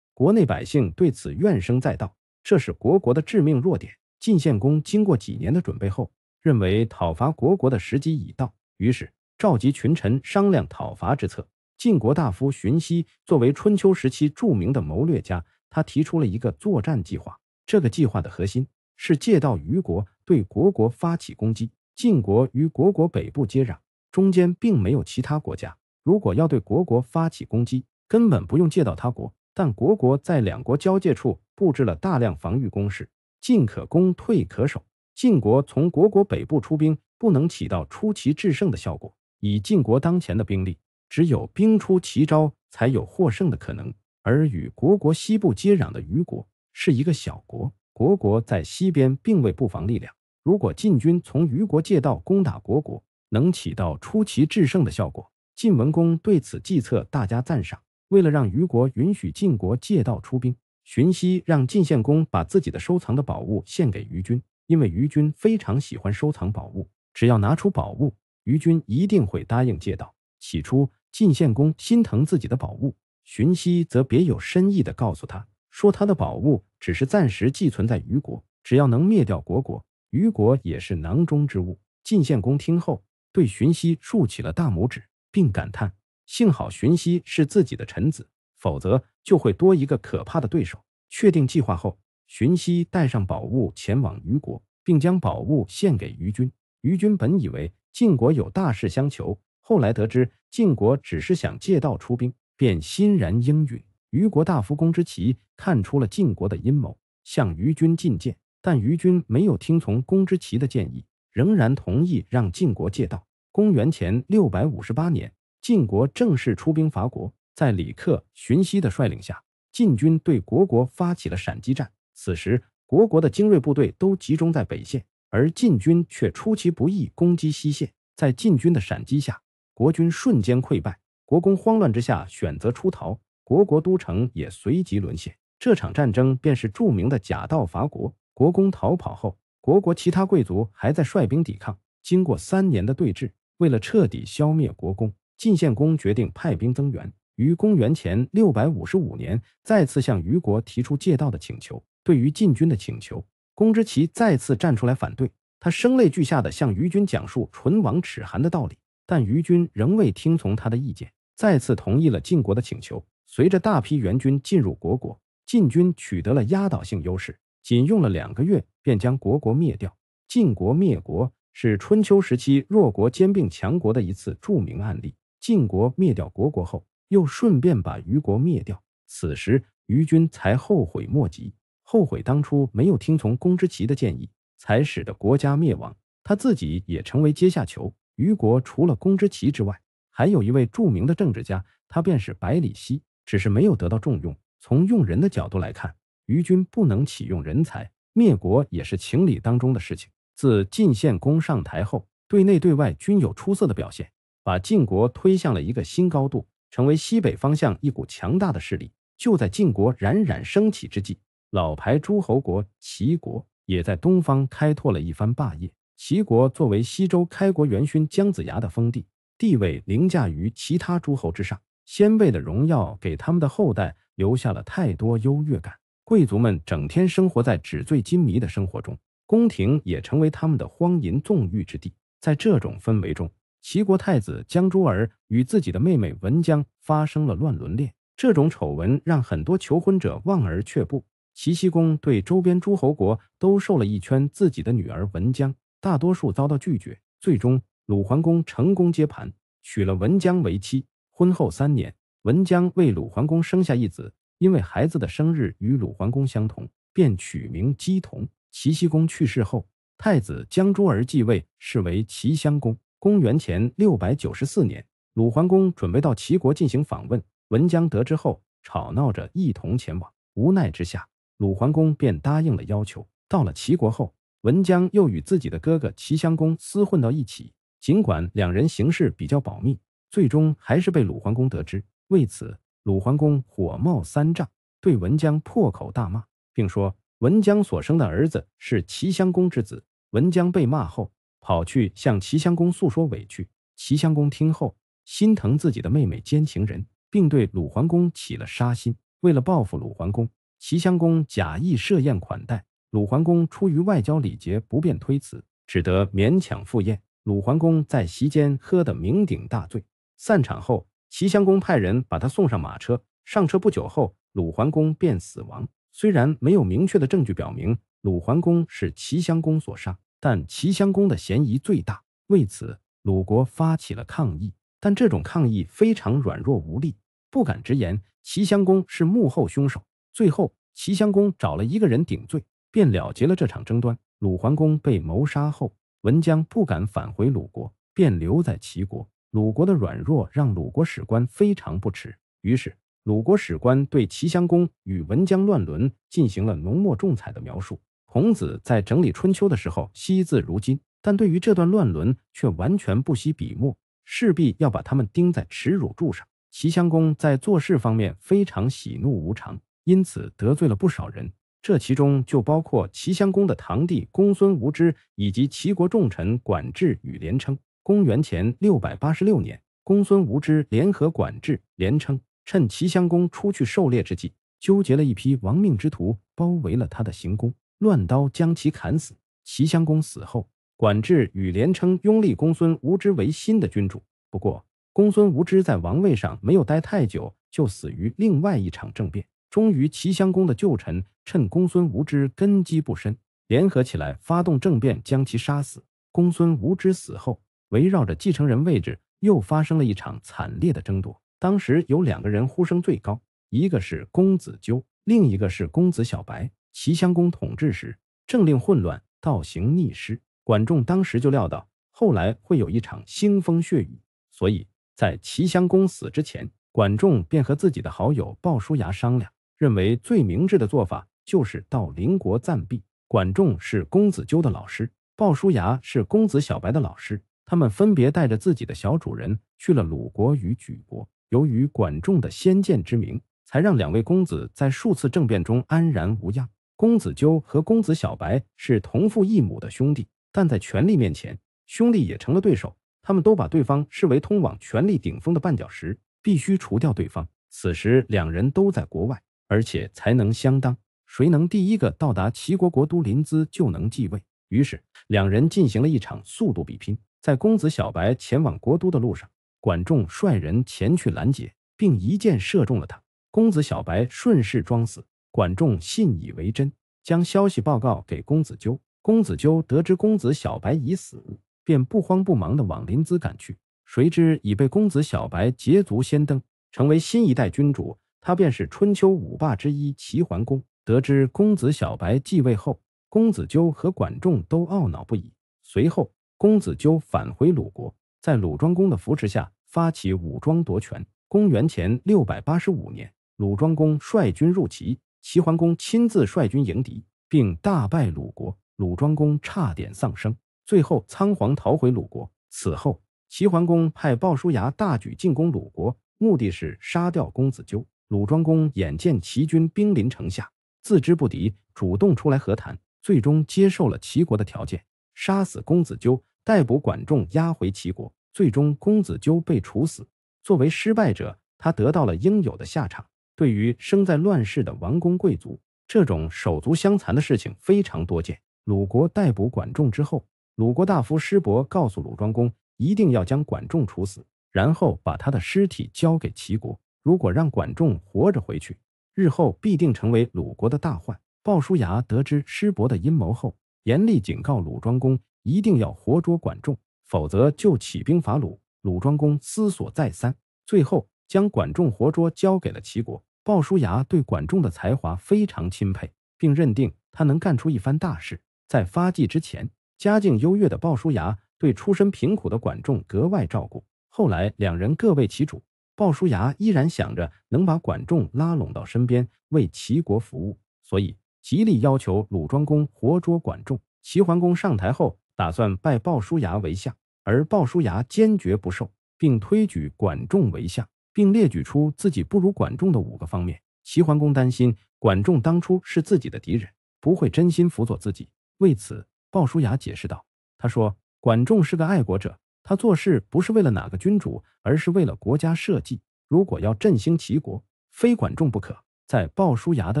国内百姓对此怨声载道，这是国国的致命弱点。晋献公经过几年的准备后。认为讨伐国国的时机已到，于是召集群臣商量讨伐之策。晋国大夫荀息作为春秋时期著名的谋略家，他提出了一个作战计划。这个计划的核心是借道虞国对国国发起攻击。晋国与国国北部接壤，中间并没有其他国家。如果要对国国发起攻击，根本不用借道他国。但国国在两国交界处布置了大量防御工事，进可攻，退可守。晋国从国国北部出兵，不能起到出奇制胜的效果。以晋国当前的兵力，只有兵出奇招，才有获胜的可能。而与国国西部接壤的虞国是一个小国，国国在西边并未布防力量。如果晋军从虞国借道攻打国国，能起到出奇制胜的效果。晋文公对此计策大加赞赏。为了让虞国允许晋国借道出兵，荀息让晋献公把自己的收藏的宝物献给虞君。因为于军非常喜欢收藏宝物，只要拿出宝物，于军一定会答应借道。起初，晋献公心疼自己的宝物，荀息则别有深意地告诉他说：“他的宝物只是暂时寄存在虞国，只要能灭掉虢国，虞国也是囊中之物。”晋献公听后，对荀息竖起了大拇指，并感叹：“幸好荀息是自己的臣子，否则就会多一个可怕的对手。”确定计划后。荀息带上宝物前往虞国，并将宝物献给虞君。虞君本以为晋国有大事相求，后来得知晋国只是想借道出兵，便欣然应允。虞国大夫公之奇看出了晋国的阴谋，向虞君进谏，但虞君没有听从公之奇的建议，仍然同意让晋国借道。公元前六百五十八年，晋国正式出兵伐国，在李克、荀息的率领下，晋军对国国发起了闪击战。此时，国国的精锐部队都集中在北线，而晋军却出其不意攻击西线。在晋军的闪击下，国军瞬间溃败。国公慌乱之下选择出逃，国国都城也随即沦陷。这场战争便是著名的假道伐国。国公逃跑后，国国其他贵族还在率兵抵抗。经过三年的对峙，为了彻底消灭国公，晋献公决定派兵增援。于公元前六百五十五年，再次向虞国提出借道的请求。对于晋军的请求，公之奇再次站出来反对，他声泪俱下的向虞军讲述唇亡齿寒的道理，但虞军仍未听从他的意见，再次同意了晋国的请求。随着大批援军进入国国，晋军取得了压倒性优势，仅用了两个月便将国国灭掉。晋国灭国是春秋时期弱国兼并强国的一次著名案例。晋国灭掉国国后，又顺便把虞国灭掉，此时虞军才后悔莫及。后悔当初没有听从公之奇的建议，才使得国家灭亡，他自己也成为阶下囚。虞国除了公之奇之外，还有一位著名的政治家，他便是百里奚，只是没有得到重用。从用人的角度来看，虞君不能启用人才，灭国也是情理当中的事情。自晋献公上台后，对内对外均有出色的表现，把晋国推向了一个新高度，成为西北方向一股强大的势力。就在晋国冉冉升起之际。老牌诸侯国齐国也在东方开拓了一番霸业。齐国作为西周开国元勋姜子牙的封地，地位凌驾于其他诸侯之上。先辈的荣耀给他们的后代留下了太多优越感，贵族们整天生活在纸醉金迷的生活中，宫廷也成为他们的荒淫纵欲之地。在这种氛围中，齐国太子姜珠儿与自己的妹妹文姜发生了乱伦恋，这种丑闻让很多求婚者望而却步。齐僖公对周边诸侯国都受了一圈自己的女儿文姜，大多数遭到拒绝。最终，鲁桓公成功接盘，娶了文姜为妻。婚后三年，文姜为鲁桓公生下一子，因为孩子的生日与鲁桓公相同，便取名姬同。齐僖公去世后，太子姜珠儿继位，是为齐襄公。公元前六百九十四年，鲁桓公准备到齐国进行访问，文姜得知后吵闹着一同前往，无奈之下。鲁桓公便答应了要求。到了齐国后，文姜又与自己的哥哥齐襄公厮混到一起。尽管两人行事比较保密，最终还是被鲁桓公得知。为此，鲁桓公火冒三丈，对文姜破口大骂，并说文姜所生的儿子是齐襄公之子。文姜被骂后，跑去向齐襄公诉说委屈。齐襄公听后心疼自己的妹妹兼情人，并对鲁桓公起了杀心。为了报复鲁桓公。齐襄公假意设宴款待鲁桓公，出于外交礼节，不便推辞，只得勉强赴宴。鲁桓公在席间喝得酩酊大醉，散场后，齐襄公派人把他送上马车。上车不久后，鲁桓公便死亡。虽然没有明确的证据表明鲁桓公是齐襄公所杀，但齐襄公的嫌疑最大。为此，鲁国发起了抗议，但这种抗议非常软弱无力，不敢直言齐襄公是幕后凶手。最后，齐襄公找了一个人顶罪，便了结了这场争端。鲁桓公被谋杀后，文姜不敢返回鲁国，便留在齐国。鲁国的软弱让鲁国史官非常不耻，于是鲁国史官对齐襄公与文姜乱伦进行了浓墨重彩的描述。孔子在整理《春秋》的时候惜字如金，但对于这段乱伦却完全不惜笔墨，势必要把他们钉在耻辱柱上。齐襄公在做事方面非常喜怒无常。因此得罪了不少人，这其中就包括齐襄公的堂弟公孙无知以及齐国重臣管制与连称。公元前六百八十六年，公孙无知联合管制、连称，趁齐襄公出去狩猎之际，纠结了一批亡命之徒，包围了他的行宫，乱刀将其砍死。齐襄公死后，管制与连称拥立公孙无知为新的君主。不过，公孙无知在王位上没有待太久，就死于另外一场政变。终于，齐襄公的旧臣趁公孙无知根基不深，联合起来发动政变，将其杀死。公孙无知死后，围绕着继承人位置又发生了一场惨烈的争夺。当时有两个人呼声最高，一个是公子纠，另一个是公子小白。齐襄公统治时政令混乱，倒行逆施，管仲当时就料到后来会有一场腥风血雨，所以在齐襄公死之前，管仲便和自己的好友鲍叔牙商量。认为最明智的做法就是到邻国暂避。管仲是公子纠的老师，鲍叔牙是公子小白的老师。他们分别带着自己的小主人去了鲁国与莒国。由于管仲的先见之明，才让两位公子在数次政变中安然无恙。公子纠和公子小白是同父异母的兄弟，但在权力面前，兄弟也成了对手。他们都把对方视为通往权力顶峰的绊脚石，必须除掉对方。此时，两人都在国外。而且才能相当，谁能第一个到达齐国国都临淄，就能继位。于是两人进行了一场速度比拼。在公子小白前往国都的路上，管仲率人前去拦截，并一箭射中了他。公子小白顺势装死，管仲信以为真，将消息报告给公子纠。公子纠得知公子小白已死，便不慌不忙地往临淄赶去。谁知已被公子小白捷足先登，成为新一代君主。他便是春秋五霸之一齐桓公。得知公子小白继位后，公子纠和管仲都懊恼不已。随后，公子纠返回鲁国，在鲁庄公的扶持下发起武装夺权。公元前六百八十五年，鲁庄公率军入齐，齐桓公亲自率军迎敌，并大败鲁国，鲁庄公差点丧生，最后仓皇逃回鲁国。此后，齐桓公派鲍叔牙大举进攻鲁国，目的是杀掉公子纠。鲁庄公眼见齐军兵临城下，自知不敌，主动出来和谈，最终接受了齐国的条件，杀死公子纠，逮捕管仲，押回齐国。最终，公子纠被处死。作为失败者，他得到了应有的下场。对于生在乱世的王公贵族，这种手足相残的事情非常多见。鲁国逮捕管仲之后，鲁国大夫师伯告诉鲁庄公，一定要将管仲处死，然后把他的尸体交给齐国。如果让管仲活着回去，日后必定成为鲁国的大患。鲍叔牙得知师伯的阴谋后，严厉警告鲁庄公，一定要活捉管仲，否则就起兵伐鲁。鲁庄公思索再三，最后将管仲活捉交给了齐国。鲍叔牙对管仲的才华非常钦佩，并认定他能干出一番大事。在发迹之前，家境优越的鲍叔牙对出身贫苦的管仲格外照顾。后来，两人各为其主。鲍叔牙依然想着能把管仲拉拢到身边，为齐国服务，所以极力要求鲁庄公活捉管仲。齐桓公上台后，打算拜鲍叔牙为相，而鲍叔牙坚决不受，并推举管仲为相，并列举出自己不如管仲的五个方面。齐桓公担心管仲当初是自己的敌人，不会真心辅佐自己。为此，鲍叔牙解释道：“他说，管仲是个爱国者。”他做事不是为了哪个君主，而是为了国家社稷。如果要振兴齐国，非管仲不可。在鲍叔牙的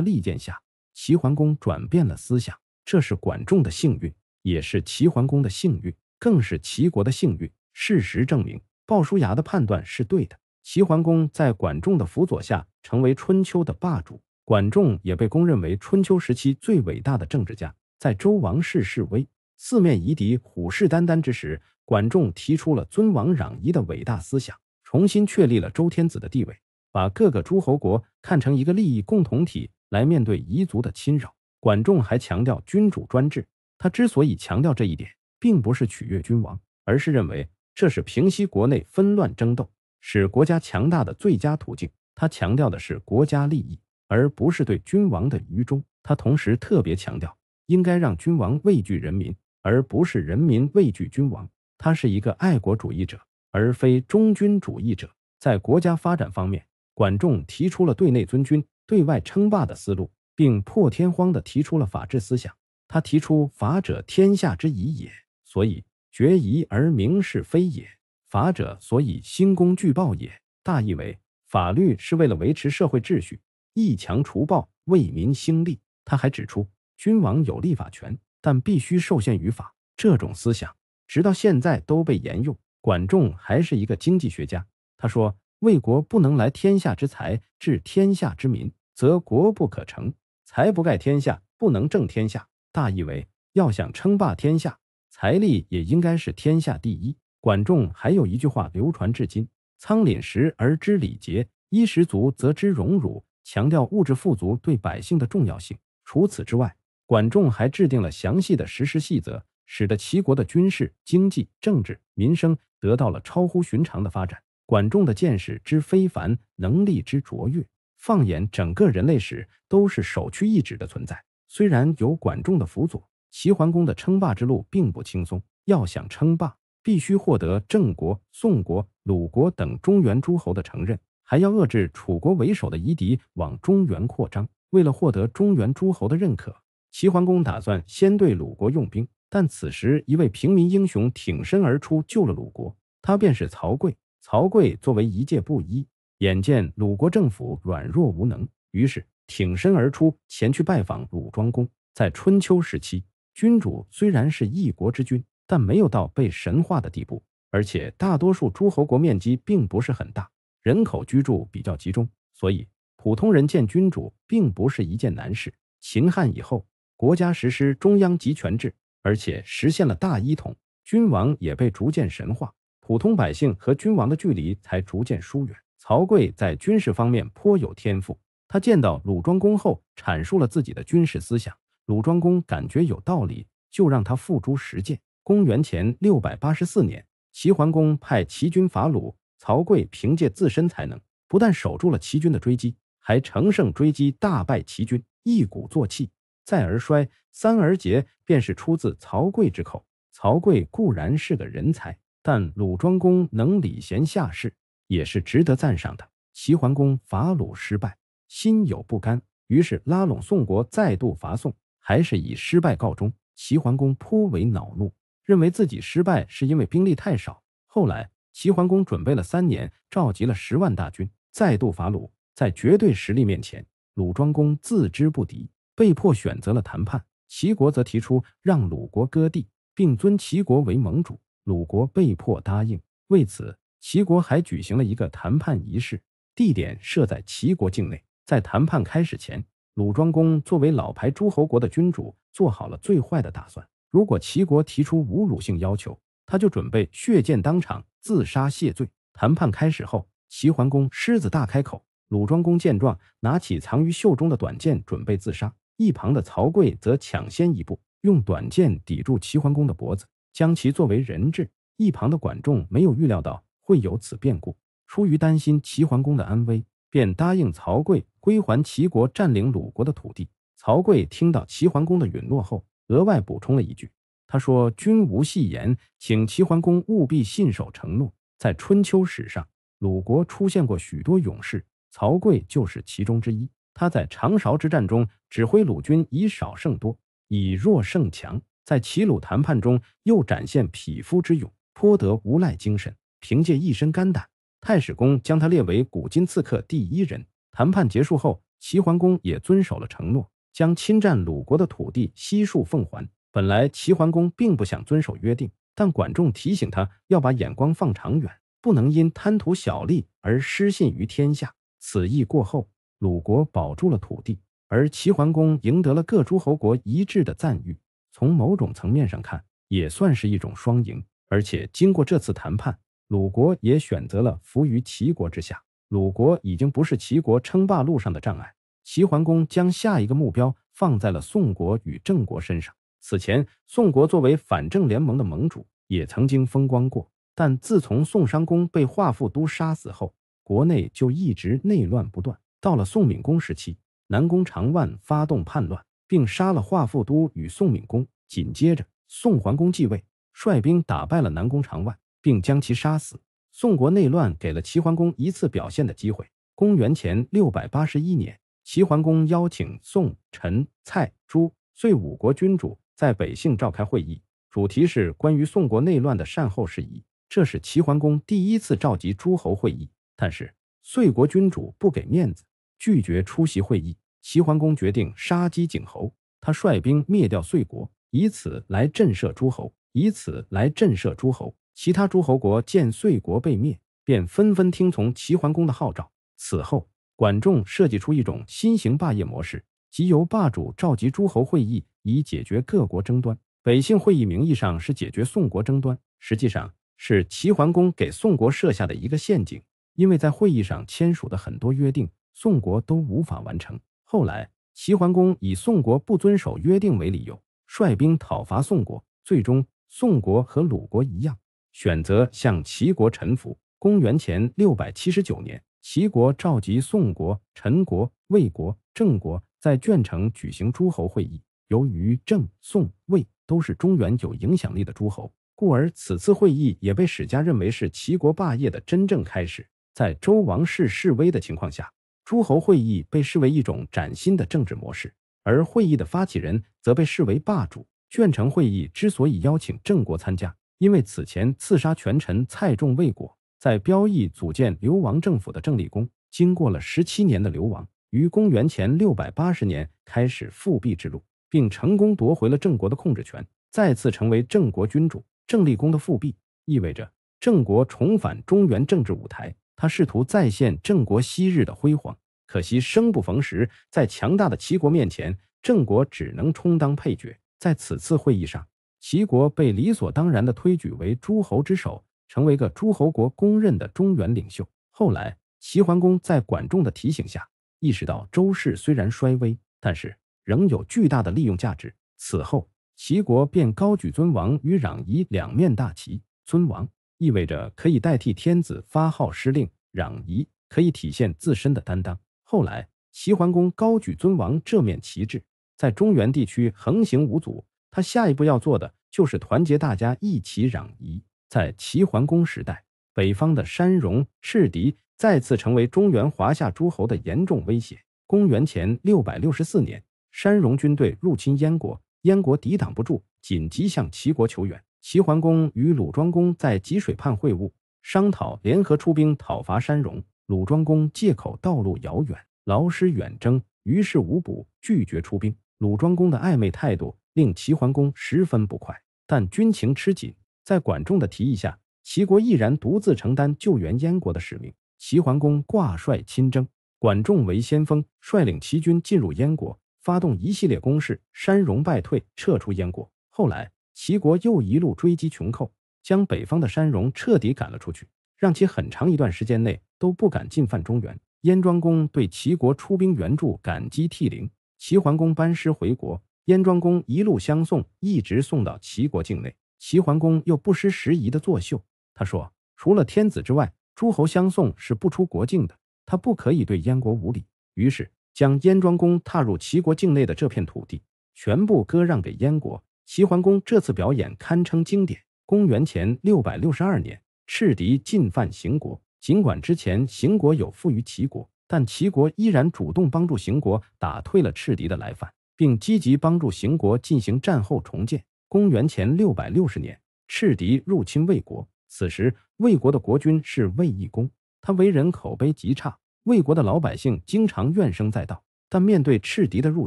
力荐下，齐桓公转变了思想。这是管仲的幸运，也是齐桓公的幸运，更是齐国的幸运。事实证明，鲍叔牙的判断是对的。齐桓公在管仲的辅佐下，成为春秋的霸主。管仲也被公认为春秋时期最伟大的政治家。在周王室示威、四面夷敌虎视眈眈之时，管仲提出了尊王攘夷的伟大思想，重新确立了周天子的地位，把各个诸侯国看成一个利益共同体来面对夷族的侵扰。管仲还强调君主专制，他之所以强调这一点，并不是取悦君王，而是认为这是平息国内纷乱争斗、使国家强大的最佳途径。他强调的是国家利益，而不是对君王的愚忠。他同时特别强调，应该让君王畏惧人民，而不是人民畏惧君王。他是一个爱国主义者，而非忠君主义者。在国家发展方面，管仲提出了对内尊君、对外称霸的思路，并破天荒地提出了法治思想。他提出“法者，天下之仪也；所以决疑而明是非也。法者，所以兴功惧暴也。”大意为，法律是为了维持社会秩序、抑强除暴、为民兴利。他还指出，君王有立法权，但必须受限于法。这种思想。直到现在都被沿用。管仲还是一个经济学家，他说：“魏国不能来天下之财，治天下之民，则国不可成；财不盖天下，不能正天下。大意为要想称霸天下，财力也应该是天下第一。”管仲还有一句话流传至今：“仓廪实而知礼节，衣食足则知荣辱。”强调物质富足对百姓的重要性。除此之外，管仲还制定了详细的实施细则。使得齐国的军事、经济、政治、民生得到了超乎寻常的发展。管仲的见识之非凡，能力之卓越，放眼整个人类史都是首屈一指的存在。虽然有管仲的辅佐，齐桓公的称霸之路并不轻松。要想称霸，必须获得郑国、宋国、鲁国等中原诸侯的承认，还要遏制楚国为首的夷狄往中原扩张。为了获得中原诸侯的认可，齐桓公打算先对鲁国用兵。但此时，一位平民英雄挺身而出救了鲁国，他便是曹刿。曹刿作为一介布衣，眼见鲁国政府软弱无能，于是挺身而出，前去拜访鲁庄公。在春秋时期，君主虽然是一国之君，但没有到被神化的地步，而且大多数诸侯国面积并不是很大，人口居住比较集中，所以普通人见君主并不是一件难事。秦汉以后，国家实施中央集权制。而且实现了大一统，君王也被逐渐神化，普通百姓和君王的距离才逐渐疏远。曹刿在军事方面颇有天赋，他见到鲁庄公后，阐述了自己的军事思想。鲁庄公感觉有道理，就让他付诸实践。公元前六百八十四年，齐桓公派齐军伐鲁，曹刿凭借自身才能，不但守住了齐军的追击，还乘胜追击，大败齐军，一鼓作气。再而衰，三而竭，便是出自曹刿之口。曹刿固然是个人才，但鲁庄公能礼贤下士，也是值得赞赏的。齐桓公伐鲁失败，心有不甘，于是拉拢宋国，再度伐宋，还是以失败告终。齐桓公颇为恼怒，认为自己失败是因为兵力太少。后来，齐桓公准备了三年，召集了十万大军，再度伐鲁。在绝对实力面前，鲁庄公自知不敌。被迫选择了谈判，齐国则提出让鲁国割地，并尊齐国为盟主，鲁国被迫答应。为此，齐国还举行了一个谈判仪式，地点设在齐国境内。在谈判开始前，鲁庄公作为老牌诸侯国的君主，做好了最坏的打算：如果齐国提出侮辱性要求，他就准备血溅当场，自杀谢罪。谈判开始后，齐桓公狮子大开口，鲁庄公见状，拿起藏于袖中的短剑，准备自杀。一旁的曹刿则抢先一步，用短剑抵住齐桓公的脖子，将其作为人质。一旁的管仲没有预料到会有此变故，出于担心齐桓公的安危，便答应曹刿归还齐国占领鲁国的土地。曹刿听到齐桓公的允诺后，额外补充了一句：“他说君无戏言，请齐桓公务必信守承诺。”在春秋史上，鲁国出现过许多勇士，曹刿就是其中之一。他在长勺之战中指挥鲁军以少胜多，以弱胜强；在齐鲁谈判中又展现匹夫之勇，颇得无赖精神。凭借一身肝胆，太史公将他列为古今刺客第一人。谈判结束后，齐桓公也遵守了承诺，将侵占鲁国的土地悉数奉还。本来齐桓公并不想遵守约定，但管仲提醒他要把眼光放长远，不能因贪图小利而失信于天下。此役过后。鲁国保住了土地，而齐桓公赢得了各诸侯国一致的赞誉。从某种层面上看，也算是一种双赢。而且经过这次谈判，鲁国也选择了服于齐国之下。鲁国已经不是齐国称霸路上的障碍。齐桓公将下一个目标放在了宋国与郑国身上。此前，宋国作为反郑联盟的盟主，也曾经风光过。但自从宋殇公被华富都杀死后，国内就一直内乱不断。到了宋敏公时期，南宫长万发动叛乱，并杀了华父都与宋敏公。紧接着，宋桓公继位，率兵打败了南宫长万，并将其杀死。宋国内乱给了齐桓公一次表现的机会。公元前六百八十一年，齐桓公邀请宋、陈、蔡、朱、遂五国君主在北杏召开会议，主题是关于宋国内乱的善后事宜。这是齐桓公第一次召集诸侯会议，但是遂国君主不给面子。拒绝出席会议，齐桓公决定杀鸡儆猴，他率兵灭掉碎国，以此来震慑诸侯，以此来震慑诸侯。其他诸侯国见碎国被灭，便纷纷听从齐桓公的号召。此后，管仲设计出一种新型霸业模式，即由霸主召集诸侯会议，以解决各国争端。北杏会议名义上是解决宋国争端，实际上是齐桓公给宋国设下的一个陷阱，因为在会议上签署的很多约定。宋国都无法完成。后来，齐桓公以宋国不遵守约定为理由，率兵讨伐宋国。最终，宋国和鲁国一样，选择向齐国臣服。公元前六百七十九年，齐国召集宋国、陈国、魏国、郑国在鄄城举行诸侯会议。由于郑、宋、魏都是中原有影响力的诸侯，故而此次会议也被史家认为是齐国霸业的真正开始。在周王室示威的情况下，诸侯会议被视为一种崭新的政治模式，而会议的发起人则被视为霸主。鄄城会议之所以邀请郑国参加，因为此前刺杀权臣蔡仲未果，在标邑组建流亡政府的郑立公，经过了十七年的流亡，于公元前六百八十年开始复辟之路，并成功夺回了郑国的控制权，再次成为郑国君主。郑立公的复辟意味着郑国重返中原政治舞台。他试图再现郑国昔日的辉煌，可惜生不逢时，在强大的齐国面前，郑国只能充当配角。在此次会议上，齐国被理所当然地推举为诸侯之首，成为个诸侯国公认的中原领袖。后来，齐桓公在管仲的提醒下，意识到周氏虽然衰微，但是仍有巨大的利用价值。此后，齐国便高举尊王与攘夷两面大旗，尊王。意味着可以代替天子发号施令，攘夷可以体现自身的担当。后来，齐桓公高举尊王这面旗帜，在中原地区横行无阻。他下一步要做的就是团结大家一起攘夷。在齐桓公时代，北方的山戎、赤狄再次成为中原华夏诸侯的严重威胁。公元前六百六十四年，山戎军队入侵燕国，燕国抵挡不住，紧急向齐国求援。齐桓公与鲁庄公在吉水畔会晤，商讨联合出兵讨伐山戎。鲁庄公借口道路遥远，劳师远征于事无补，拒绝出兵。鲁庄公的暧昧态度令齐桓公十分不快。但军情吃紧，在管仲的提议下，齐国毅然独自承担救援燕国的使命。齐桓公挂帅亲征，管仲为先锋，率领齐军进入燕国，发动一系列攻势，山戎败退，撤出燕国。后来。齐国又一路追击穷寇，将北方的山戎彻底赶了出去，让其很长一段时间内都不敢进犯中原。燕庄公对齐国出兵援助感激涕零。齐桓公班师回国，燕庄公一路相送，一直送到齐国境内。齐桓公又不失时宜的作秀，他说：“除了天子之外，诸侯相送是不出国境的，他不可以对燕国无礼。”于是，将燕庄公踏入齐国境内的这片土地全部割让给燕国。齐桓公这次表演堪称经典。公元前六百六十二年，赤狄进犯邢国，尽管之前邢国有负于齐国，但齐国依然主动帮助邢国打退了赤狄的来犯，并积极帮助邢国进行战后重建。公元前六百六十年，赤狄入侵魏国，此时魏国的国君是魏懿公，他为人口碑极差，魏国的老百姓经常怨声载道。但面对赤狄的入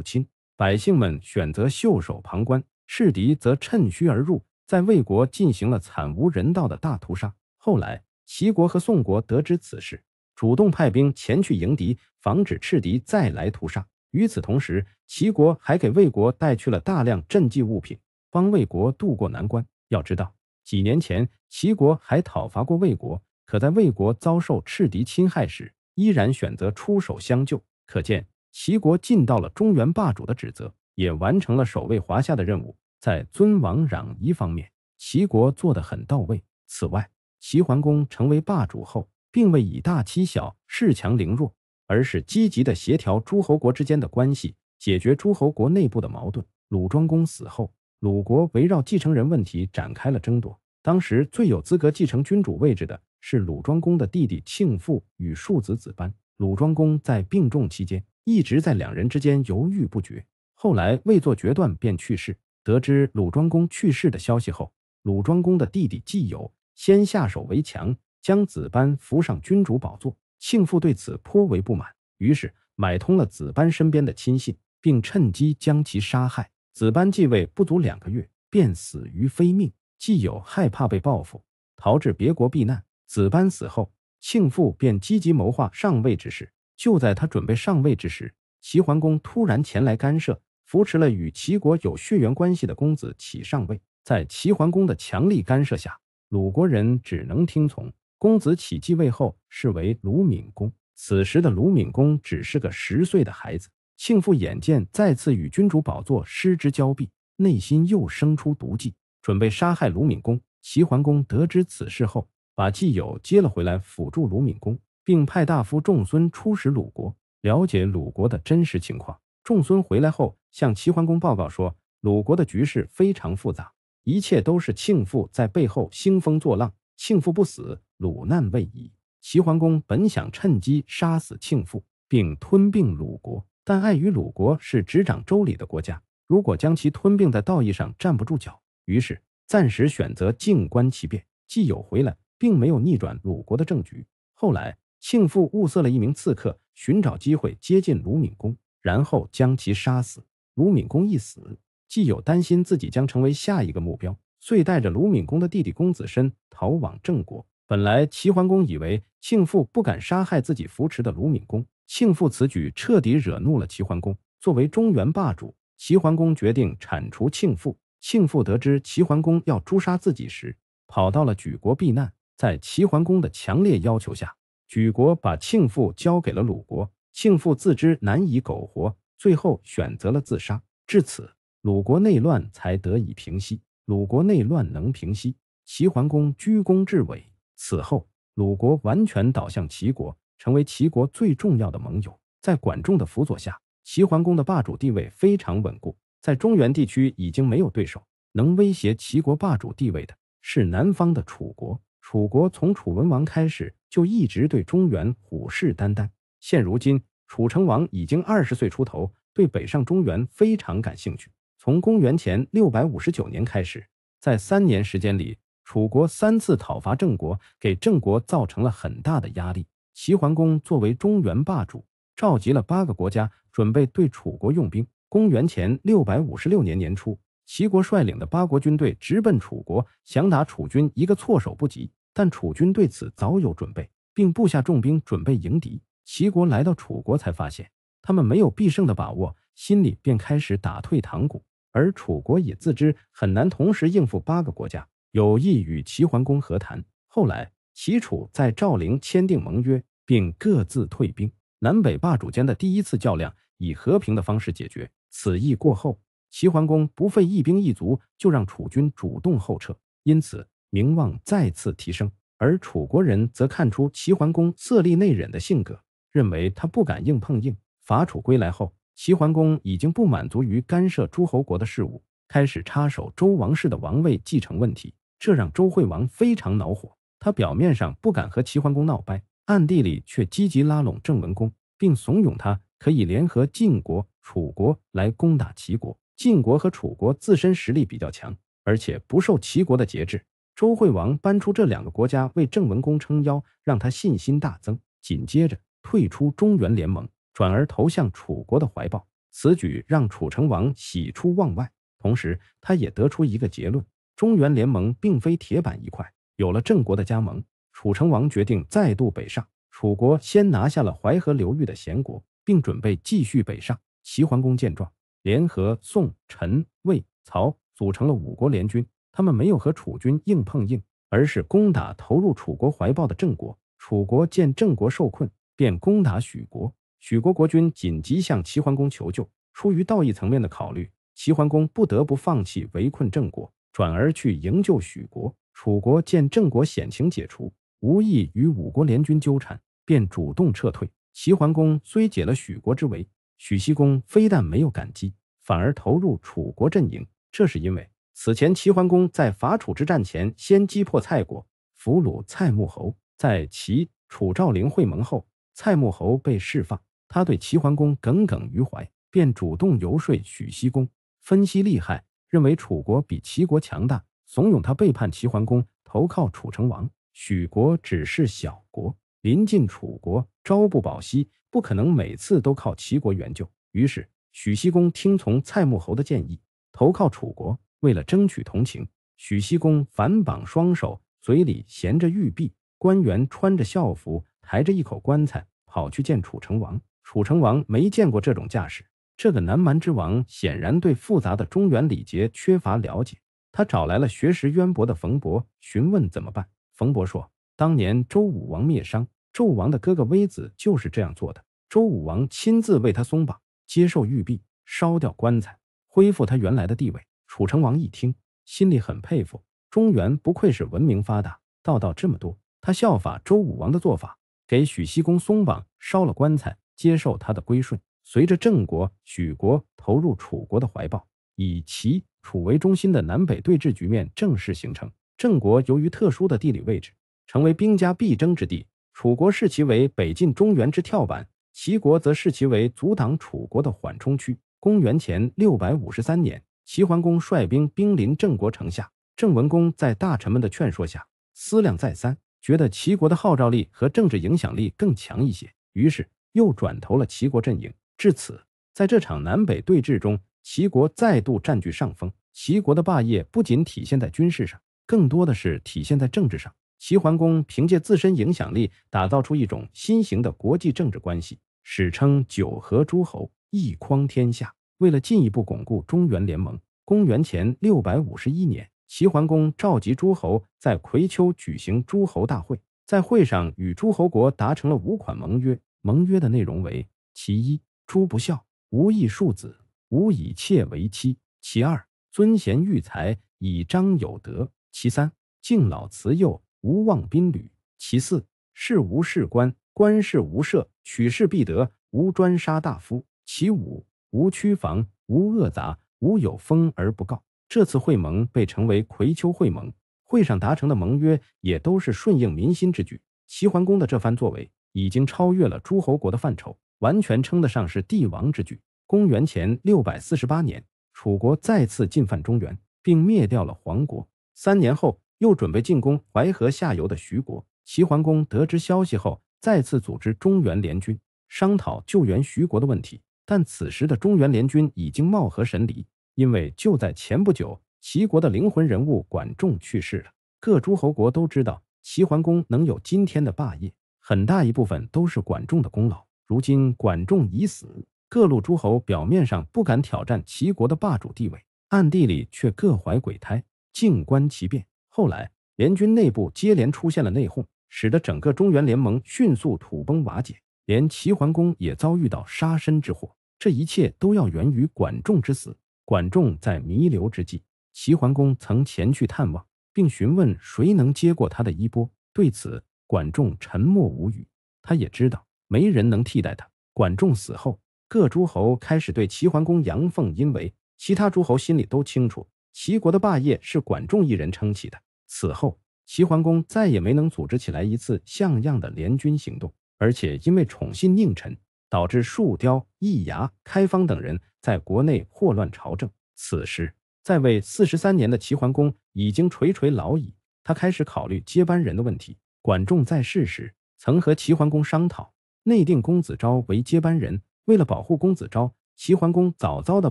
侵，百姓们选择袖手旁观。赤敌则趁虚而入，在魏国进行了惨无人道的大屠杀。后来，齐国和宋国得知此事，主动派兵前去迎敌，防止赤敌再来屠杀。与此同时，齐国还给魏国带去了大量赈济物品，帮魏国渡过难关。要知道，几年前齐国还讨伐过魏国，可在魏国遭受赤敌侵害时，依然选择出手相救，可见齐国尽到了中原霸主的职责。也完成了守卫华夏的任务。在尊王攘夷方面，齐国做得很到位。此外，齐桓公成为霸主后，并未以大欺小、恃强凌弱，而是积极的协调诸侯国之间的关系，解决诸侯国内部的矛盾。鲁庄公死后，鲁国围绕继承人问题展开了争夺。当时最有资格继承君主位置的是鲁庄公的弟弟庆父与庶子子班。鲁庄公在病重期间，一直在两人之间犹豫不决。后来未做决断便去世。得知鲁庄公去世的消息后，鲁庄公的弟弟季友先下手为强，将子班扶上君主宝座。庆父对此颇为不满，于是买通了子班身边的亲信，并趁机将其杀害。子班继位不足两个月，便死于非命。季友害怕被报复，逃至别国避难。子班死后，庆父便积极谋划上位之事。就在他准备上位之时，齐桓公突然前来干涉。扶持了与齐国有血缘关系的公子启上位，在齐桓公的强力干涉下，鲁国人只能听从。公子启继位后，是为鲁闵公。此时的鲁闵公只是个十岁的孩子，庆父眼见再次与君主宝座失之交臂，内心又生出毒计，准备杀害鲁闵公。齐桓公得知此事后，把季友接了回来辅助鲁闵公，并派大夫仲孙出使鲁国，了解鲁国的真实情况。仲孙回来后。向齐桓公报告说，鲁国的局势非常复杂，一切都是庆父在背后兴风作浪。庆父不死，鲁难未已。齐桓公本想趁机杀死庆父，并吞并鲁国，但碍于鲁国是执掌周礼的国家，如果将其吞并，在道义上站不住脚，于是暂时选择静观其变。既有回来，并没有逆转鲁国的政局。后来，庆父物色了一名刺客，寻找机会接近鲁闵公，然后将其杀死。鲁闵公一死，既有担心自己将成为下一个目标，遂带着鲁闵公的弟弟公子申逃往郑国。本来齐桓公以为庆父不敢杀害自己扶持的鲁闵公，庆父此举彻底惹怒了齐桓公。作为中原霸主，齐桓公决定铲除庆父。庆父得知齐桓公要诛杀自己时，跑到了莒国避难。在齐桓公的强烈要求下，莒国把庆父交给了鲁国。庆父自知难以苟活。最后选择了自杀，至此鲁国内乱才得以平息。鲁国内乱能平息，齐桓公居功至伟。此后，鲁国完全倒向齐国，成为齐国最重要的盟友。在管仲的辅佐下，齐桓公的霸主地位非常稳固，在中原地区已经没有对手能威胁齐国霸主地位的，是南方的楚国。楚国从楚文王开始就一直对中原虎视眈眈，现如今。楚成王已经二十岁出头，对北上中原非常感兴趣。从公元前六百五十九年开始，在三年时间里，楚国三次讨伐郑国，给郑国造成了很大的压力。齐桓公作为中原霸主，召集了八个国家，准备对楚国用兵。公元前六百五十六年年初，齐国率领的八国军队直奔楚国，想打楚军一个措手不及。但楚军对此早有准备，并布下重兵准备迎敌。齐国来到楚国，才发现他们没有必胜的把握，心里便开始打退堂鼓。而楚国也自知很难同时应付八个国家，有意与齐桓公和谈。后来，齐楚在赵陵签订盟约，并各自退兵。南北霸主间的第一次较量以和平的方式解决。此役过后，齐桓公不费一兵一卒，就让楚军主动后撤，因此名望再次提升。而楚国人则看出齐桓公色厉内荏的性格。认为他不敢硬碰硬。伐楚归来后，齐桓公已经不满足于干涉诸侯国的事务，开始插手周王室的王位继承问题，这让周惠王非常恼火。他表面上不敢和齐桓公闹掰，暗地里却积极拉拢郑文公，并怂恿他可以联合晋国、楚国来攻打齐国。晋国和楚国自身实力比较强，而且不受齐国的节制。周惠王搬出这两个国家为郑文公撑腰，让他信心大增。紧接着。退出中原联盟，转而投向楚国的怀抱。此举让楚成王喜出望外，同时他也得出一个结论：中原联盟并非铁板一块。有了郑国的加盟，楚成王决定再度北上。楚国先拿下了淮河流域的贤国，并准备继续北上。齐桓公见状，联合宋、陈、魏、曹，组成了五国联军。他们没有和楚军硬碰硬，而是攻打投入楚国怀抱的郑国。楚国见郑国受困。便攻打许国，许国国君紧急向齐桓公求救。出于道义层面的考虑，齐桓公不得不放弃围困郑国，转而去营救许国。楚国见郑国险情解除，无意与五国联军纠缠，便主动撤退。齐桓公虽解了许国之围，许西公非但没有感激，反而投入楚国阵营。这是因为此前齐桓公在伐楚之战前，先击破蔡国，俘虏蔡穆侯，在齐楚赵灵会盟后。蔡穆侯被释放，他对齐桓公耿耿于怀，便主动游说许西公，分析利害，认为楚国比齐国强大，怂恿他背叛齐桓公，投靠楚成王。许国只是小国，临近楚国，朝不保夕，不可能每次都靠齐国援救。于是许西公听从蔡穆侯的建议，投靠楚国。为了争取同情，许西公反绑双手，嘴里衔着玉璧，官员穿着孝服。抬着一口棺材跑去见楚成王，楚成王没见过这种架势。这个南蛮之王显然对复杂的中原礼节缺乏了解。他找来了学识渊博的冯伯询问怎么办。冯伯说：“当年周武王灭商，纣王的哥哥微子就是这样做的。周武王亲自为他松绑，接受玉璧，烧掉棺材，恢复他原来的地位。”楚成王一听，心里很佩服，中原不愧是文明发达，道道这么多。他效法周武王的做法。给许西公松绑，烧了棺材，接受他的归顺。随着郑国、许国投入楚国的怀抱，以齐、楚为中心的南北对峙局面正式形成。郑国由于特殊的地理位置，成为兵家必争之地；楚国视其为北进中原之跳板，齐国则视其为阻挡楚国的缓冲区。公元前六百五十三年，齐桓公率兵兵临郑国城下，郑文公在大臣们的劝说下，思量再三。觉得齐国的号召力和政治影响力更强一些，于是又转投了齐国阵营。至此，在这场南北对峙中，齐国再度占据上风。齐国的霸业不仅体现在军事上，更多的是体现在政治上。齐桓公凭借自身影响力，打造出一种新型的国际政治关系，史称“九合诸侯，一匡天下”。为了进一步巩固中原联盟，公元前六百五十一年。齐桓公召集诸侯在葵丘举行诸侯大会，在会上与诸侯国达成了五款盟约。盟约的内容为：其一，诸不孝，无义庶子；无以妾为妻。其二，尊贤育才，以彰有德。其三，敬老慈幼，无忘宾旅。其四，事无事官，官事无赦，取士必得，无专杀大夫。其五，无屈防，无恶杂，无有封而不告。这次会盟被称为葵丘会盟，会上达成的盟约也都是顺应民心之举。齐桓公的这番作为已经超越了诸侯国的范畴，完全称得上是帝王之举。公元前六百四十八年，楚国再次进犯中原，并灭掉了黄国。三年后，又准备进攻淮河下游的徐国。齐桓公得知消息后，再次组织中原联军，商讨救援徐国的问题。但此时的中原联军已经貌合神离。因为就在前不久，齐国的灵魂人物管仲去世了。各诸侯国都知道，齐桓公能有今天的霸业，很大一部分都是管仲的功劳。如今管仲已死，各路诸侯表面上不敢挑战齐国的霸主地位，暗地里却各怀鬼胎，静观其变。后来，联军内部接连出现了内讧，使得整个中原联盟迅速土崩瓦解，连齐桓公也遭遇到杀身之祸。这一切都要源于管仲之死。管仲在弥留之际，齐桓公曾前去探望，并询问谁能接过他的衣钵。对此，管仲沉默无语。他也知道没人能替代他。管仲死后，各诸侯开始对齐桓公阳奉阴违。其他诸侯心里都清楚，齐国的霸业是管仲一人撑起的。此后，齐桓公再也没能组织起来一次像样的联军行动，而且因为宠信佞臣。导致树雕、易牙、开方等人在国内祸乱朝政。此时，在位四十三年的齐桓公已经垂垂老矣，他开始考虑接班人的问题。管仲在世时，曾和齐桓公商讨内定公子昭为接班人。为了保护公子昭，齐桓公早早地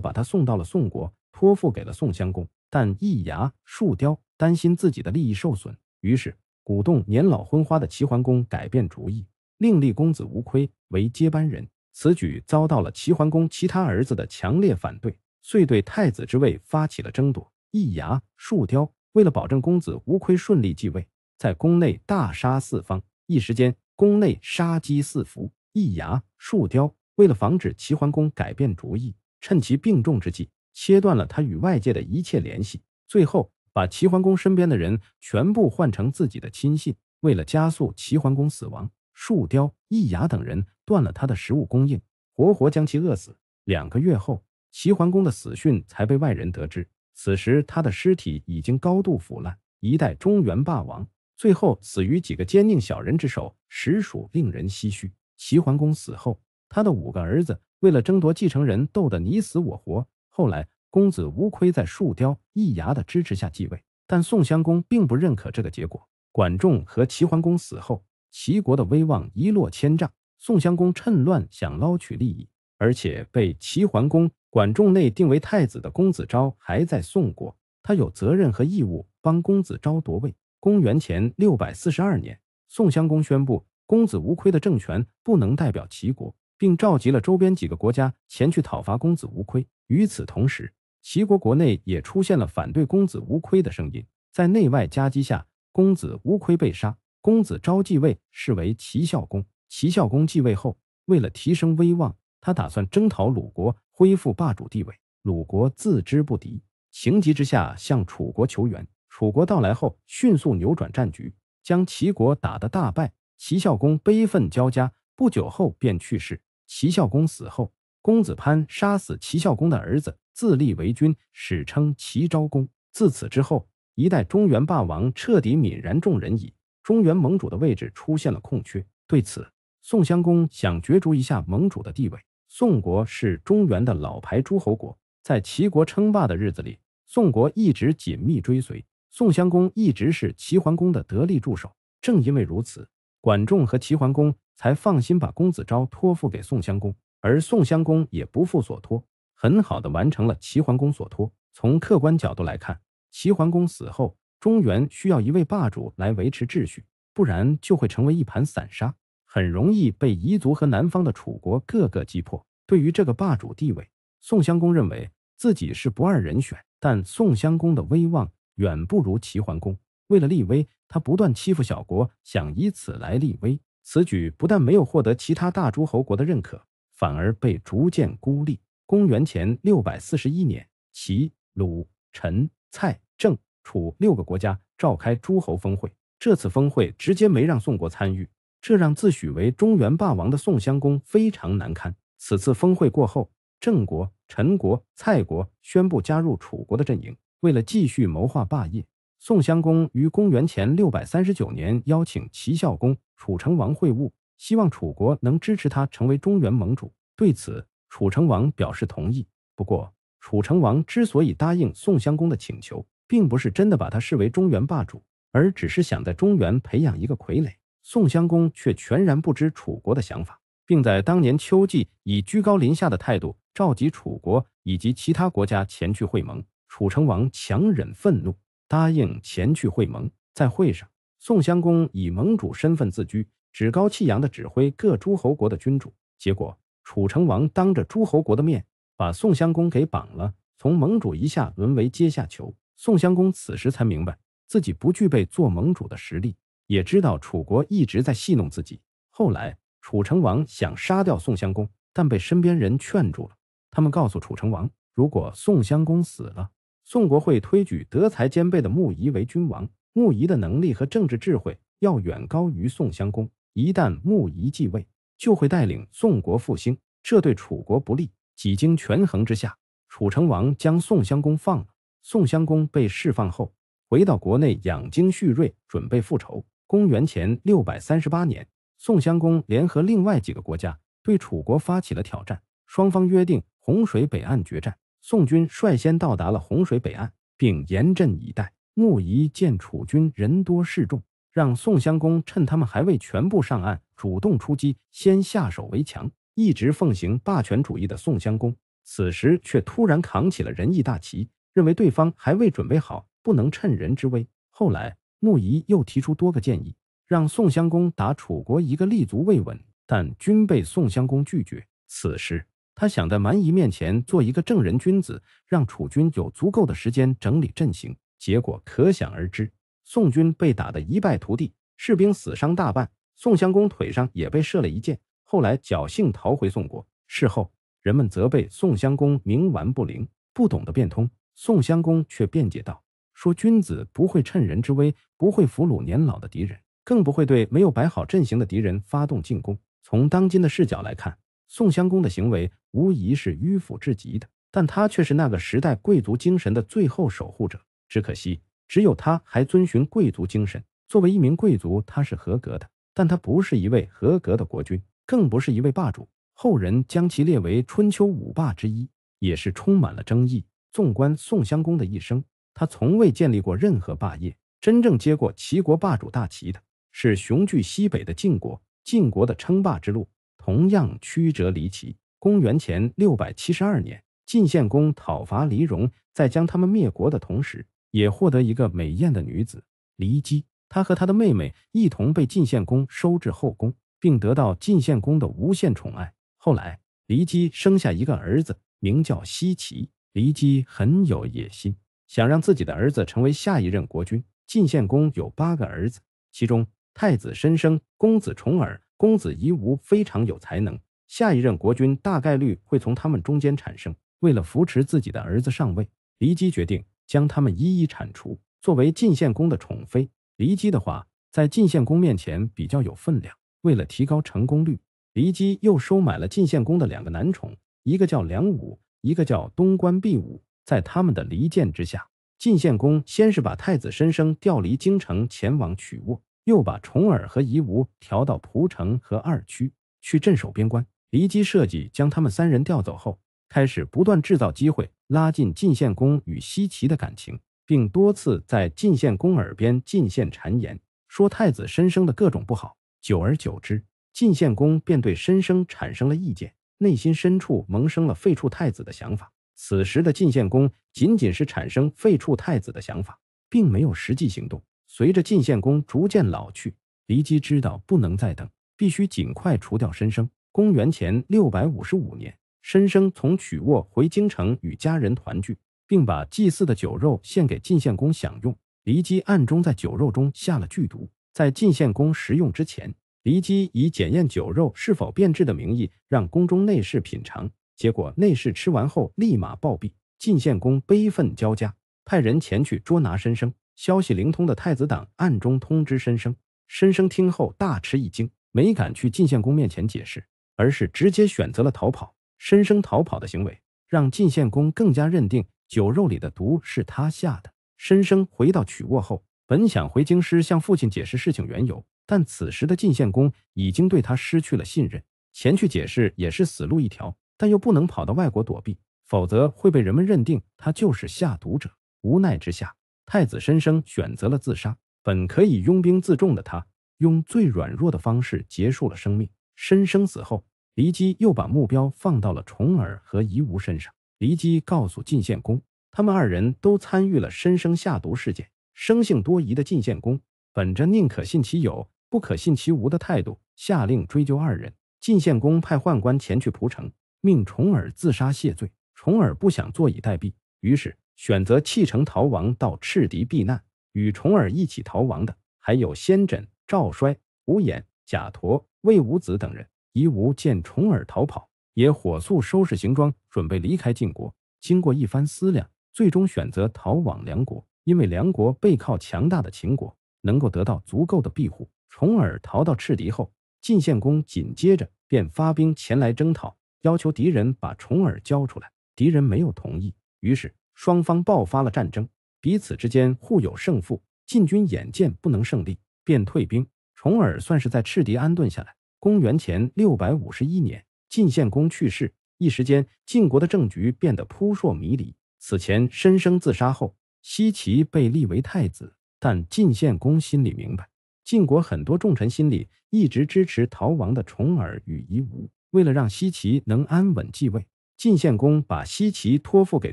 把他送到了宋国，托付给了宋襄公。但易牙、树雕担心自己的利益受损，于是鼓动年老昏花的齐桓公改变主意，另立公子无亏。为接班人，此举遭到了齐桓公其他儿子的强烈反对，遂对太子之位发起了争夺。易牙、树雕为了保证公子无亏顺利继位，在宫内大杀四方，一时间宫内杀机四伏。易牙、树雕为了防止齐桓公改变主意，趁其病重之际，切断了他与外界的一切联系，最后把齐桓公身边的人全部换成自己的亲信，为了加速齐桓公死亡。树雕、易牙等人断了他的食物供应，活活将其饿死。两个月后，齐桓公的死讯才被外人得知，此时他的尸体已经高度腐烂。一代中原霸王最后死于几个奸佞小人之手，实属令人唏嘘。齐桓公死后，他的五个儿子为了争夺继承人，斗得你死我活。后来，公子无亏在树雕、易牙的支持下继位，但宋襄公并不认可这个结果。管仲和齐桓公死后。齐国的威望一落千丈，宋襄公趁乱想捞取利益，而且被齐桓公管仲内定为太子的公子昭还在宋国，他有责任和义务帮公子昭夺位。公元前六百四十二年，宋襄公宣布公子无亏的政权不能代表齐国，并召集了周边几个国家前去讨伐公子无亏。与此同时，齐国国内也出现了反对公子无亏的声音，在内外夹击下，公子无亏被杀。公子昭继位，是为齐孝公。齐孝公继位后，为了提升威望，他打算征讨鲁国，恢复霸主地位。鲁国自知不敌，情急之下向楚国求援。楚国到来后，迅速扭转战局，将齐国打得大败。齐孝公悲愤交加，不久后便去世。齐孝公死后，公子潘杀死齐孝公的儿子，自立为君，史称齐昭公。自此之后，一代中原霸王彻底泯然众人矣。中原盟主的位置出现了空缺，对此，宋襄公想角逐一下盟主的地位。宋国是中原的老牌诸侯国，在齐国称霸的日子里，宋国一直紧密追随。宋襄公一直是齐桓公的得力助手，正因为如此，管仲和齐桓公才放心把公子昭托付给宋襄公，而宋襄公也不负所托，很好的完成了齐桓公所托。从客观角度来看，齐桓公死后。中原需要一位霸主来维持秩序，不然就会成为一盘散沙，很容易被彝族和南方的楚国各个击破。对于这个霸主地位，宋襄公认为自己是不二人选，但宋襄公的威望远不如齐桓公。为了立威，他不断欺负小国，想以此来立威。此举不但没有获得其他大诸侯国的认可，反而被逐渐孤立。公元前六百四十一年，齐、鲁、陈、蔡、郑。楚六个国家召开诸侯峰会，这次峰会直接没让宋国参与，这让自诩为中原霸王的宋襄公非常难堪。此次峰会过后，郑国、陈国、蔡国宣布加入楚国的阵营。为了继续谋划霸业，宋襄公于公元前六百三十九年邀请齐孝公、楚成王会晤，希望楚国能支持他成为中原盟主。对此，楚成王表示同意。不过，楚成王之所以答应宋襄公的请求，并不是真的把他视为中原霸主，而只是想在中原培养一个傀儡。宋襄公却全然不知楚国的想法，并在当年秋季以居高临下的态度召集楚国以及其他国家前去会盟。楚成王强忍愤怒，答应前去会盟。在会上，宋襄公以盟主身份自居，趾高气扬地指挥各诸侯国的君主。结果，楚成王当着诸侯国的面把宋襄公给绑了，从盟主一下沦为阶下囚。宋襄公此时才明白自己不具备做盟主的实力，也知道楚国一直在戏弄自己。后来，楚成王想杀掉宋襄公，但被身边人劝住了。他们告诉楚成王，如果宋襄公死了，宋国会推举德才兼备的穆仪为君王。穆仪的能力和政治智慧要远高于宋襄公，一旦穆仪继位，就会带领宋国复兴，这对楚国不利。几经权衡之下，楚成王将宋襄公放了。宋襄公被释放后，回到国内养精蓄锐，准备复仇。公元前六百三十八年，宋襄公联合另外几个国家对楚国发起了挑战。双方约定洪水北岸决战。宋军率先到达了洪水北岸，并严阵以待。木仪见楚军人多势众，让宋襄公趁他们还未全部上岸，主动出击，先下手为强。一直奉行霸权主义的宋襄公，此时却突然扛起了仁义大旗。认为对方还未准备好，不能趁人之危。后来，穆仪又提出多个建议，让宋襄公打楚国一个立足未稳，但均被宋襄公拒绝。此时，他想在蛮夷面前做一个正人君子，让楚军有足够的时间整理阵型。结果可想而知，宋军被打得一败涂地，士兵死伤大半，宋襄公腿上也被射了一箭。后来侥幸逃回宋国。事后，人们责备宋襄公冥顽不灵，不懂得变通。宋襄公却辩解道：“说君子不会趁人之危，不会俘虏年老的敌人，更不会对没有摆好阵型的敌人发动进攻。”从当今的视角来看，宋襄公的行为无疑是迂腐至极的。但他却是那个时代贵族精神的最后守护者。只可惜，只有他还遵循贵族精神。作为一名贵族，他是合格的，但他不是一位合格的国君，更不是一位霸主。后人将其列为春秋五霸之一，也是充满了争议。纵观宋襄公的一生，他从未建立过任何霸业。真正接过齐国霸主大旗的是雄踞西北的晋国。晋国的称霸之路同样曲折离奇。公元前六百七十二年，晋献公讨伐黎戎，在将他们灭国的同时，也获得一个美艳的女子骊姬。他和他的妹妹一同被晋献公收至后宫，并得到晋献公的无限宠爱。后来，骊姬生下一个儿子，名叫奚齐。骊姬很有野心，想让自己的儿子成为下一任国君。晋献公有八个儿子，其中太子申生、公子重耳、公子夷吾非常有才能，下一任国君大概率会从他们中间产生。为了扶持自己的儿子上位，骊姬决定将他们一一铲除。作为晋献公的宠妃，骊姬的话在晋献公面前比较有分量。为了提高成功率，骊姬又收买了晋献公的两个男宠，一个叫梁武。一个叫东关毕武，在他们的离间之下，晋献公先是把太子申生调离京城，前往曲沃，又把重耳和夷吾调到蒲城和二区去镇守边关。离姬设计将他们三人调走后，开始不断制造机会，拉近晋献公与西岐的感情，并多次在晋献公耳边进献谗言，说太子申生的各种不好。久而久之，晋献公便对申生产生了意见。内心深处萌生了废黜太子的想法。此时的晋献公仅仅是产生废黜太子的想法，并没有实际行动。随着晋献公逐渐老去，骊姬知道不能再等，必须尽快除掉申生。公元前六百五十五年，申生从曲沃回京城与家人团聚，并把祭祀的酒肉献给晋献公享用。骊姬暗中在酒肉中下了剧毒，在晋献公食用之前。骊姬以检验酒肉是否变质的名义，让宫中内侍品尝，结果内侍吃完后立马暴毙。晋献公悲愤交加，派人前去捉拿申生。消息灵通的太子党暗中通知申生，申生听后大吃一惊，没敢去晋献公面前解释，而是直接选择了逃跑。申生逃跑的行为，让晋献公更加认定酒肉里的毒是他下的。申生回到曲沃后，本想回京师向父亲解释事情缘由。但此时的晋献公已经对他失去了信任，前去解释也是死路一条。但又不能跑到外国躲避，否则会被人们认定他就是下毒者。无奈之下，太子申生选择了自杀。本可以拥兵自重的他，用最软弱的方式结束了生命。申生死后，骊姬又把目标放到了重耳和夷吾身上。骊姬告诉晋献公，他们二人都参与了申生下毒事件。生性多疑的晋献公，本着宁可信其有。不可信其无的态度，下令追究二人。晋献公派宦官前去蒲城，命重耳自杀谢罪。重耳不想坐以待毙，于是选择弃城逃亡到赤狄避难。与重耳一起逃亡的还有先轸、赵衰、吴衍、贾驮、魏武子等人。夷吾见重耳逃跑，也火速收拾行装，准备离开晋国。经过一番思量，最终选择逃往梁国，因为梁国背靠强大的秦国，能够得到足够的庇护。重耳逃到赤迪后，晋献公紧接着便发兵前来征讨，要求敌人把重耳交出来。敌人没有同意，于是双方爆发了战争，彼此之间互有胜负。晋军眼见不能胜利，便退兵。重耳算是在赤迪安顿下来。公元前六百五十一年，晋献公去世，一时间晋国的政局变得扑朔迷离。此前申生自杀后，西岐被立为太子，但晋献公心里明白。晋国很多重臣心里一直支持逃亡的重耳与夷吾，为了让西岐能安稳继位，晋献公把西岐托付给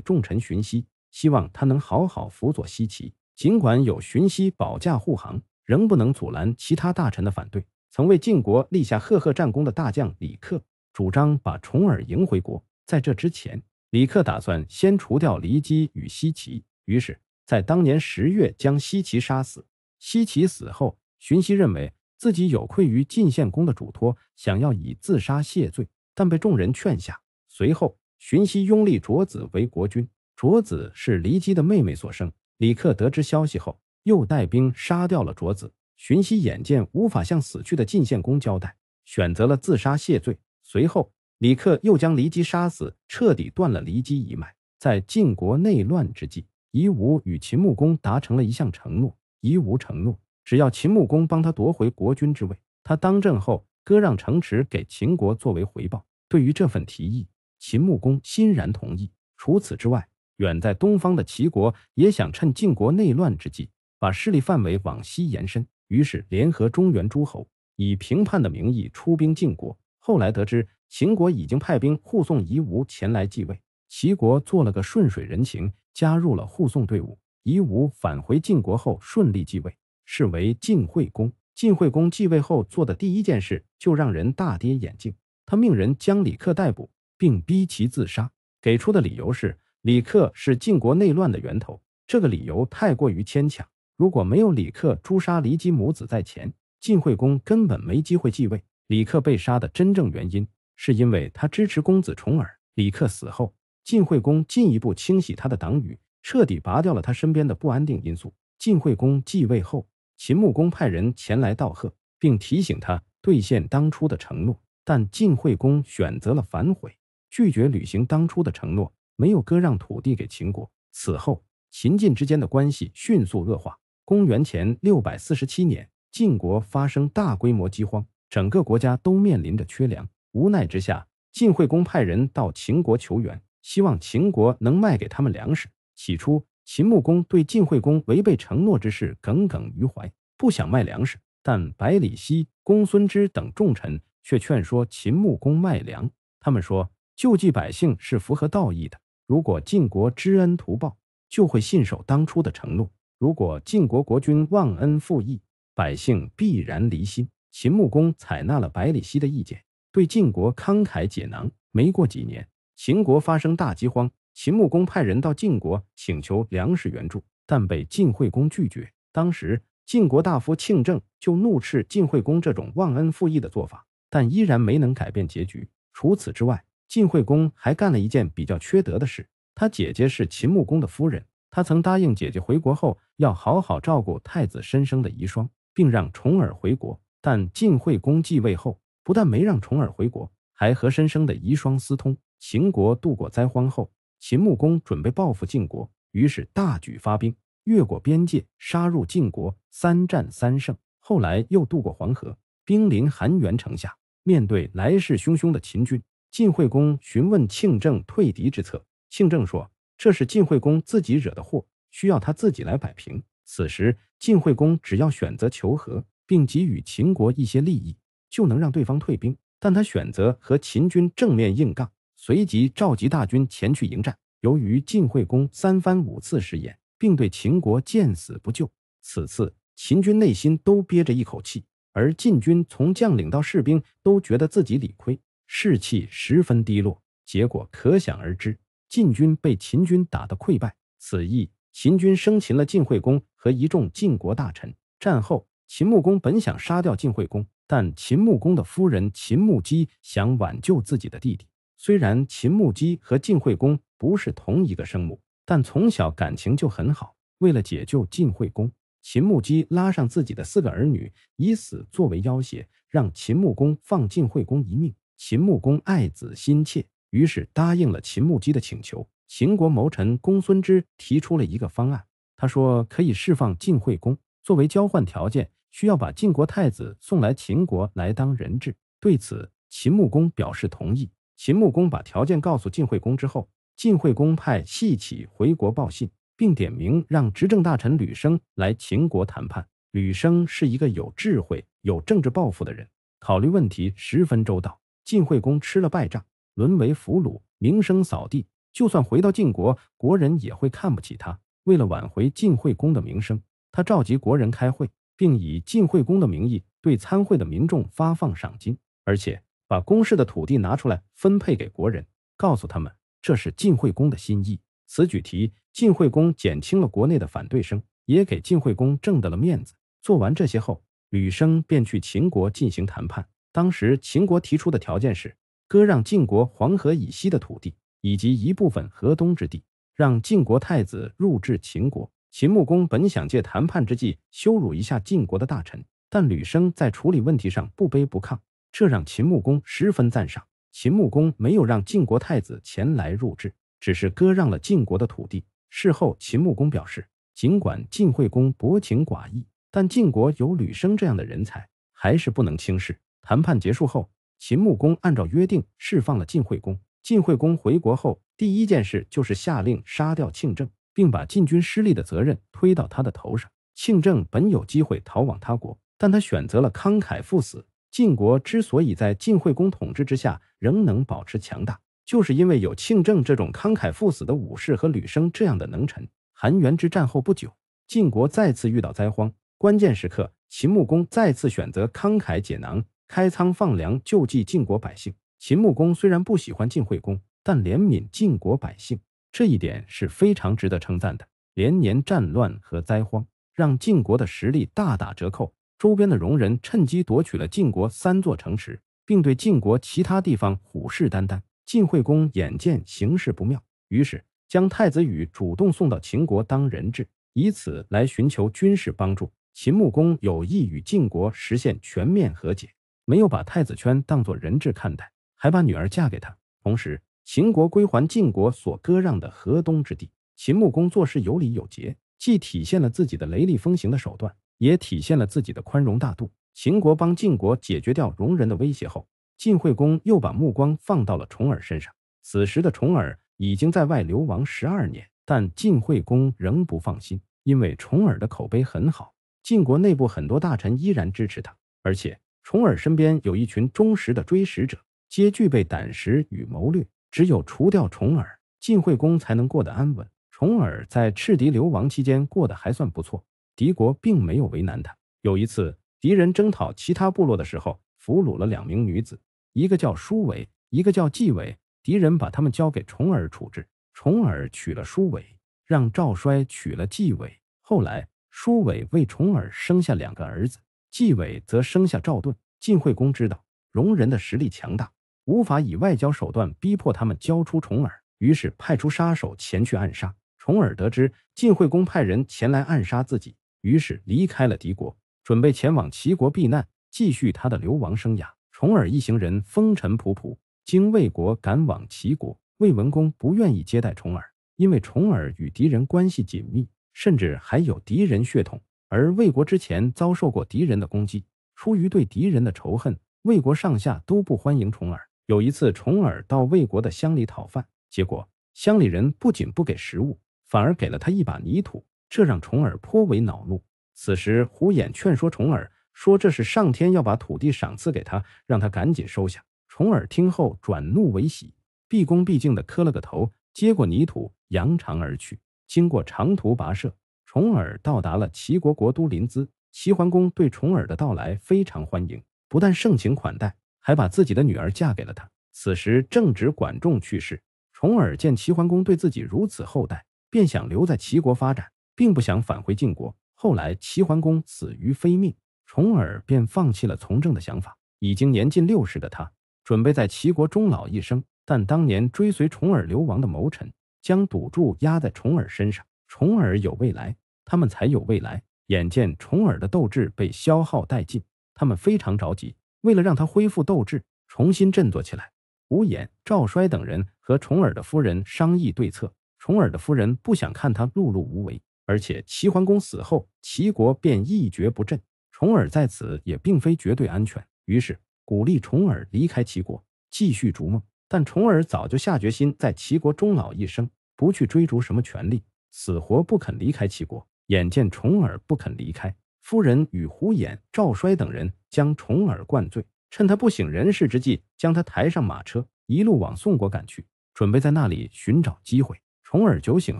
重臣荀息，希望他能好好辅佐西岐。尽管有荀息保驾护航，仍不能阻拦其他大臣的反对。曾为晋国立下赫赫战功的大将李克主张把重耳迎回国。在这之前，李克打算先除掉骊姬与西岐，于是，在当年十月将西岐杀死。西岐死后。荀息认为自己有愧于晋献公的嘱托，想要以自杀谢罪，但被众人劝下。随后，荀息拥立卓子为国君。卓子是骊姬的妹妹所生。李克得知消息后，又带兵杀掉了卓子。荀息眼见无法向死去的晋献公交代，选择了自杀谢罪。随后，李克又将骊姬杀死，彻底断了骊姬一脉。在晋国内乱之际，夷吾与秦穆公达成了一项承诺：夷吾承诺。只要秦穆公帮他夺回国君之位，他当政后割让城池给秦国作为回报。对于这份提议，秦穆公欣然同意。除此之外，远在东方的齐国也想趁晋国内乱之际，把势力范围往西延伸。于是联合中原诸侯，以平叛的名义出兵晋国。后来得知秦国已经派兵护送夷吾前来继位，齐国做了个顺水人情，加入了护送队伍。夷吾返回晋国后顺利继位。是为晋惠公。晋惠公继位后做的第一件事就让人大跌眼镜，他命人将李克逮捕，并逼其自杀，给出的理由是李克是晋国内乱的源头。这个理由太过于牵强。如果没有李克诛杀骊姬母子在前，晋惠公根本没机会继位。李克被杀的真正原因是因为他支持公子重耳。李克死后，晋惠公进一步清洗他的党羽，彻底拔掉了他身边的不安定因素。晋惠公继位后。秦穆公派人前来道贺，并提醒他兑现当初的承诺，但晋惠公选择了反悔，拒绝履行当初的承诺，没有割让土地给秦国。此后，秦晋之间的关系迅速恶化。公元前六百四十七年，晋国发生大规模饥荒，整个国家都面临着缺粮。无奈之下，晋惠公派人到秦国求援，希望秦国能卖给他们粮食。起初，秦穆公对晋惠公违背承诺之事耿耿于怀，不想卖粮食，但百里奚、公孙枝等重臣却劝说秦穆公卖粮。他们说，救济百姓是符合道义的。如果晋国知恩图报，就会信守当初的承诺；如果晋国国君忘恩负义，百姓必然离心。秦穆公采纳了百里奚的意见，对晋国慷慨解囊。没过几年，秦国发生大饥荒。秦穆公派人到晋国请求粮食援助，但被晋惠公拒绝。当时，晋国大夫庆正就怒斥晋惠公这种忘恩负义的做法，但依然没能改变结局。除此之外，晋惠公还干了一件比较缺德的事：他姐姐是秦穆公的夫人，他曾答应姐姐回国后要好好照顾太子申生的遗孀，并让重耳回国。但晋惠公继位后，不但没让重耳回国，还和申生的遗孀私通。秦国度过灾荒后。秦穆公准备报复晋国，于是大举发兵，越过边界，杀入晋国，三战三胜。后来又渡过黄河，兵临韩原城下。面对来势汹汹的秦军，晋惠公询问庆政退敌之策。庆政说：“这是晋惠公自己惹的祸，需要他自己来摆平。此时，晋惠公只要选择求和，并给予秦国一些利益，就能让对方退兵。但他选择和秦军正面硬杠。”随即召集大军前去迎战。由于晋惠公三番五次失言，并对秦国见死不救，此次秦军内心都憋着一口气，而晋军从将领到士兵都觉得自己理亏，士气十分低落，结果可想而知，晋军被秦军打得溃败。此役，秦军生擒了晋惠公和一众晋国大臣。战后，秦穆公本想杀掉晋惠公，但秦穆公的夫人秦穆姬想挽救自己的弟弟。虽然秦穆姬和晋惠公不是同一个生母，但从小感情就很好。为了解救晋惠公，秦穆姬拉上自己的四个儿女，以死作为要挟，让秦穆公放晋惠公一命。秦穆公爱子心切，于是答应了秦穆姬的请求。秦国谋臣公孙枝提出了一个方案，他说可以释放晋惠公，作为交换条件，需要把晋国太子送来秦国来当人质。对此，秦穆公表示同意。秦穆公把条件告诉晋惠公之后，晋惠公派系起回国报信，并点名让执政大臣吕生来秦国谈判。吕生是一个有智慧、有政治抱负的人，考虑问题十分周到。晋惠公吃了败仗，沦为俘虏，名声扫地，就算回到晋国，国人也会看不起他。为了挽回晋惠公的名声，他召集国人开会，并以晋惠公的名义对参会的民众发放赏金，而且。把公室的土地拿出来分配给国人，告诉他们这是晋惠公的心意。此举提晋惠公减轻了国内的反对声，也给晋惠公挣得了面子。做完这些后，吕生便去秦国进行谈判。当时秦国提出的条件是割让晋国黄河以西的土地以及一部分河东之地，让晋国太子入治秦国。秦穆公本想借谈判之际羞辱一下晋国的大臣，但吕生在处理问题上不卑不亢。这让秦穆公十分赞赏。秦穆公没有让晋国太子前来入质，只是割让了晋国的土地。事后，秦穆公表示，尽管晋惠公薄情寡义，但晋国有吕生这样的人才，还是不能轻视。谈判结束后，秦穆公按照约定释放了晋惠公。晋惠公回国后，第一件事就是下令杀掉庆政，并把晋军失利的责任推到他的头上。庆政本有机会逃往他国，但他选择了慷慨赴死。晋国之所以在晋惠公统治之下仍能保持强大，就是因为有庆政这种慷慨赴死的武士和吕生这样的能臣。韩元之战后不久，晋国再次遇到灾荒，关键时刻，秦穆公再次选择慷慨解囊，开仓放粮救济晋国百姓。秦穆公虽然不喜欢晋惠公，但怜悯晋国百姓这一点是非常值得称赞的。连年战乱和灾荒让晋国的实力大打折扣。周边的戎人趁机夺取了晋国三座城池，并对晋国其他地方虎视眈眈。晋惠公眼见形势不妙，于是将太子羽主动送到秦国当人质，以此来寻求军事帮助。秦穆公有意与晋国实现全面和解，没有把太子圈当作人质看待，还把女儿嫁给他。同时，秦国归还晋国所割让的河东之地。秦穆公做事有理有节，既体现了自己的雷厉风行的手段。也体现了自己的宽容大度。秦国帮晋国解决掉戎人的威胁后，晋惠公又把目光放到了重耳身上。此时的重耳已经在外流亡十二年，但晋惠公仍不放心，因为重耳的口碑很好，晋国内部很多大臣依然支持他，而且重耳身边有一群忠实的追使者，皆具备胆识与谋略。只有除掉重耳，晋惠公才能过得安稳。重耳在赤狄流亡期间过得还算不错。敌国并没有为难他。有一次，敌人征讨其他部落的时候，俘虏了两名女子，一个叫舒伟，一个叫季伟。敌人把他们交给重耳处置。重耳娶了舒伟，让赵衰娶了季伟。后来，舒伟为重耳生下两个儿子，季伟则生下赵盾。晋惠公知道戎人的实力强大，无法以外交手段逼迫他们交出重耳，于是派出杀手前去暗杀重耳。得知晋惠公派人前来暗杀自己。于是离开了敌国，准备前往齐国避难，继续他的流亡生涯。重耳一行人风尘仆仆，经魏国赶往齐国。魏文公不愿意接待重耳，因为重耳与敌人关系紧密，甚至还有敌人血统，而魏国之前遭受过敌人的攻击。出于对敌人的仇恨，魏国上下都不欢迎重耳。有一次，重耳到魏国的乡里讨饭，结果乡里人不仅不给食物，反而给了他一把泥土。这让重耳颇为恼怒。此时，胡衍劝说重耳，说这是上天要把土地赏赐给他，让他赶紧收下。重耳听后，转怒为喜，毕恭毕敬地磕了个头，接过泥土，扬长而去。经过长途跋涉，重耳到达了齐国国都临淄。齐桓公对重耳的到来非常欢迎，不但盛情款待，还把自己的女儿嫁给了他。此时正值管仲去世，重耳见齐桓公对自己如此厚待，便想留在齐国发展。并不想返回晋国。后来，齐桓公死于非命，重耳便放弃了从政的想法。已经年近六十的他，准备在齐国终老一生。但当年追随重耳流亡的谋臣，将赌注压在重耳身上。重耳有未来，他们才有未来。眼见重耳的斗志被消耗殆尽，他们非常着急。为了让他恢复斗志，重新振作起来，吴衍、赵衰等人和重耳的夫人商议对策。重耳的夫人不想看他碌碌无为。而且齐桓公死后，齐国便一蹶不振。重耳在此也并非绝对安全，于是鼓励重耳离开齐国，继续逐梦。但重耳早就下决心在齐国终老一生，不去追逐什么权利，死活不肯离开齐国。眼见重耳不肯离开，夫人与胡衍、赵衰等人将重耳灌醉，趁他不省人事之际，将他抬上马车，一路往宋国赶去，准备在那里寻找机会。重耳酒醒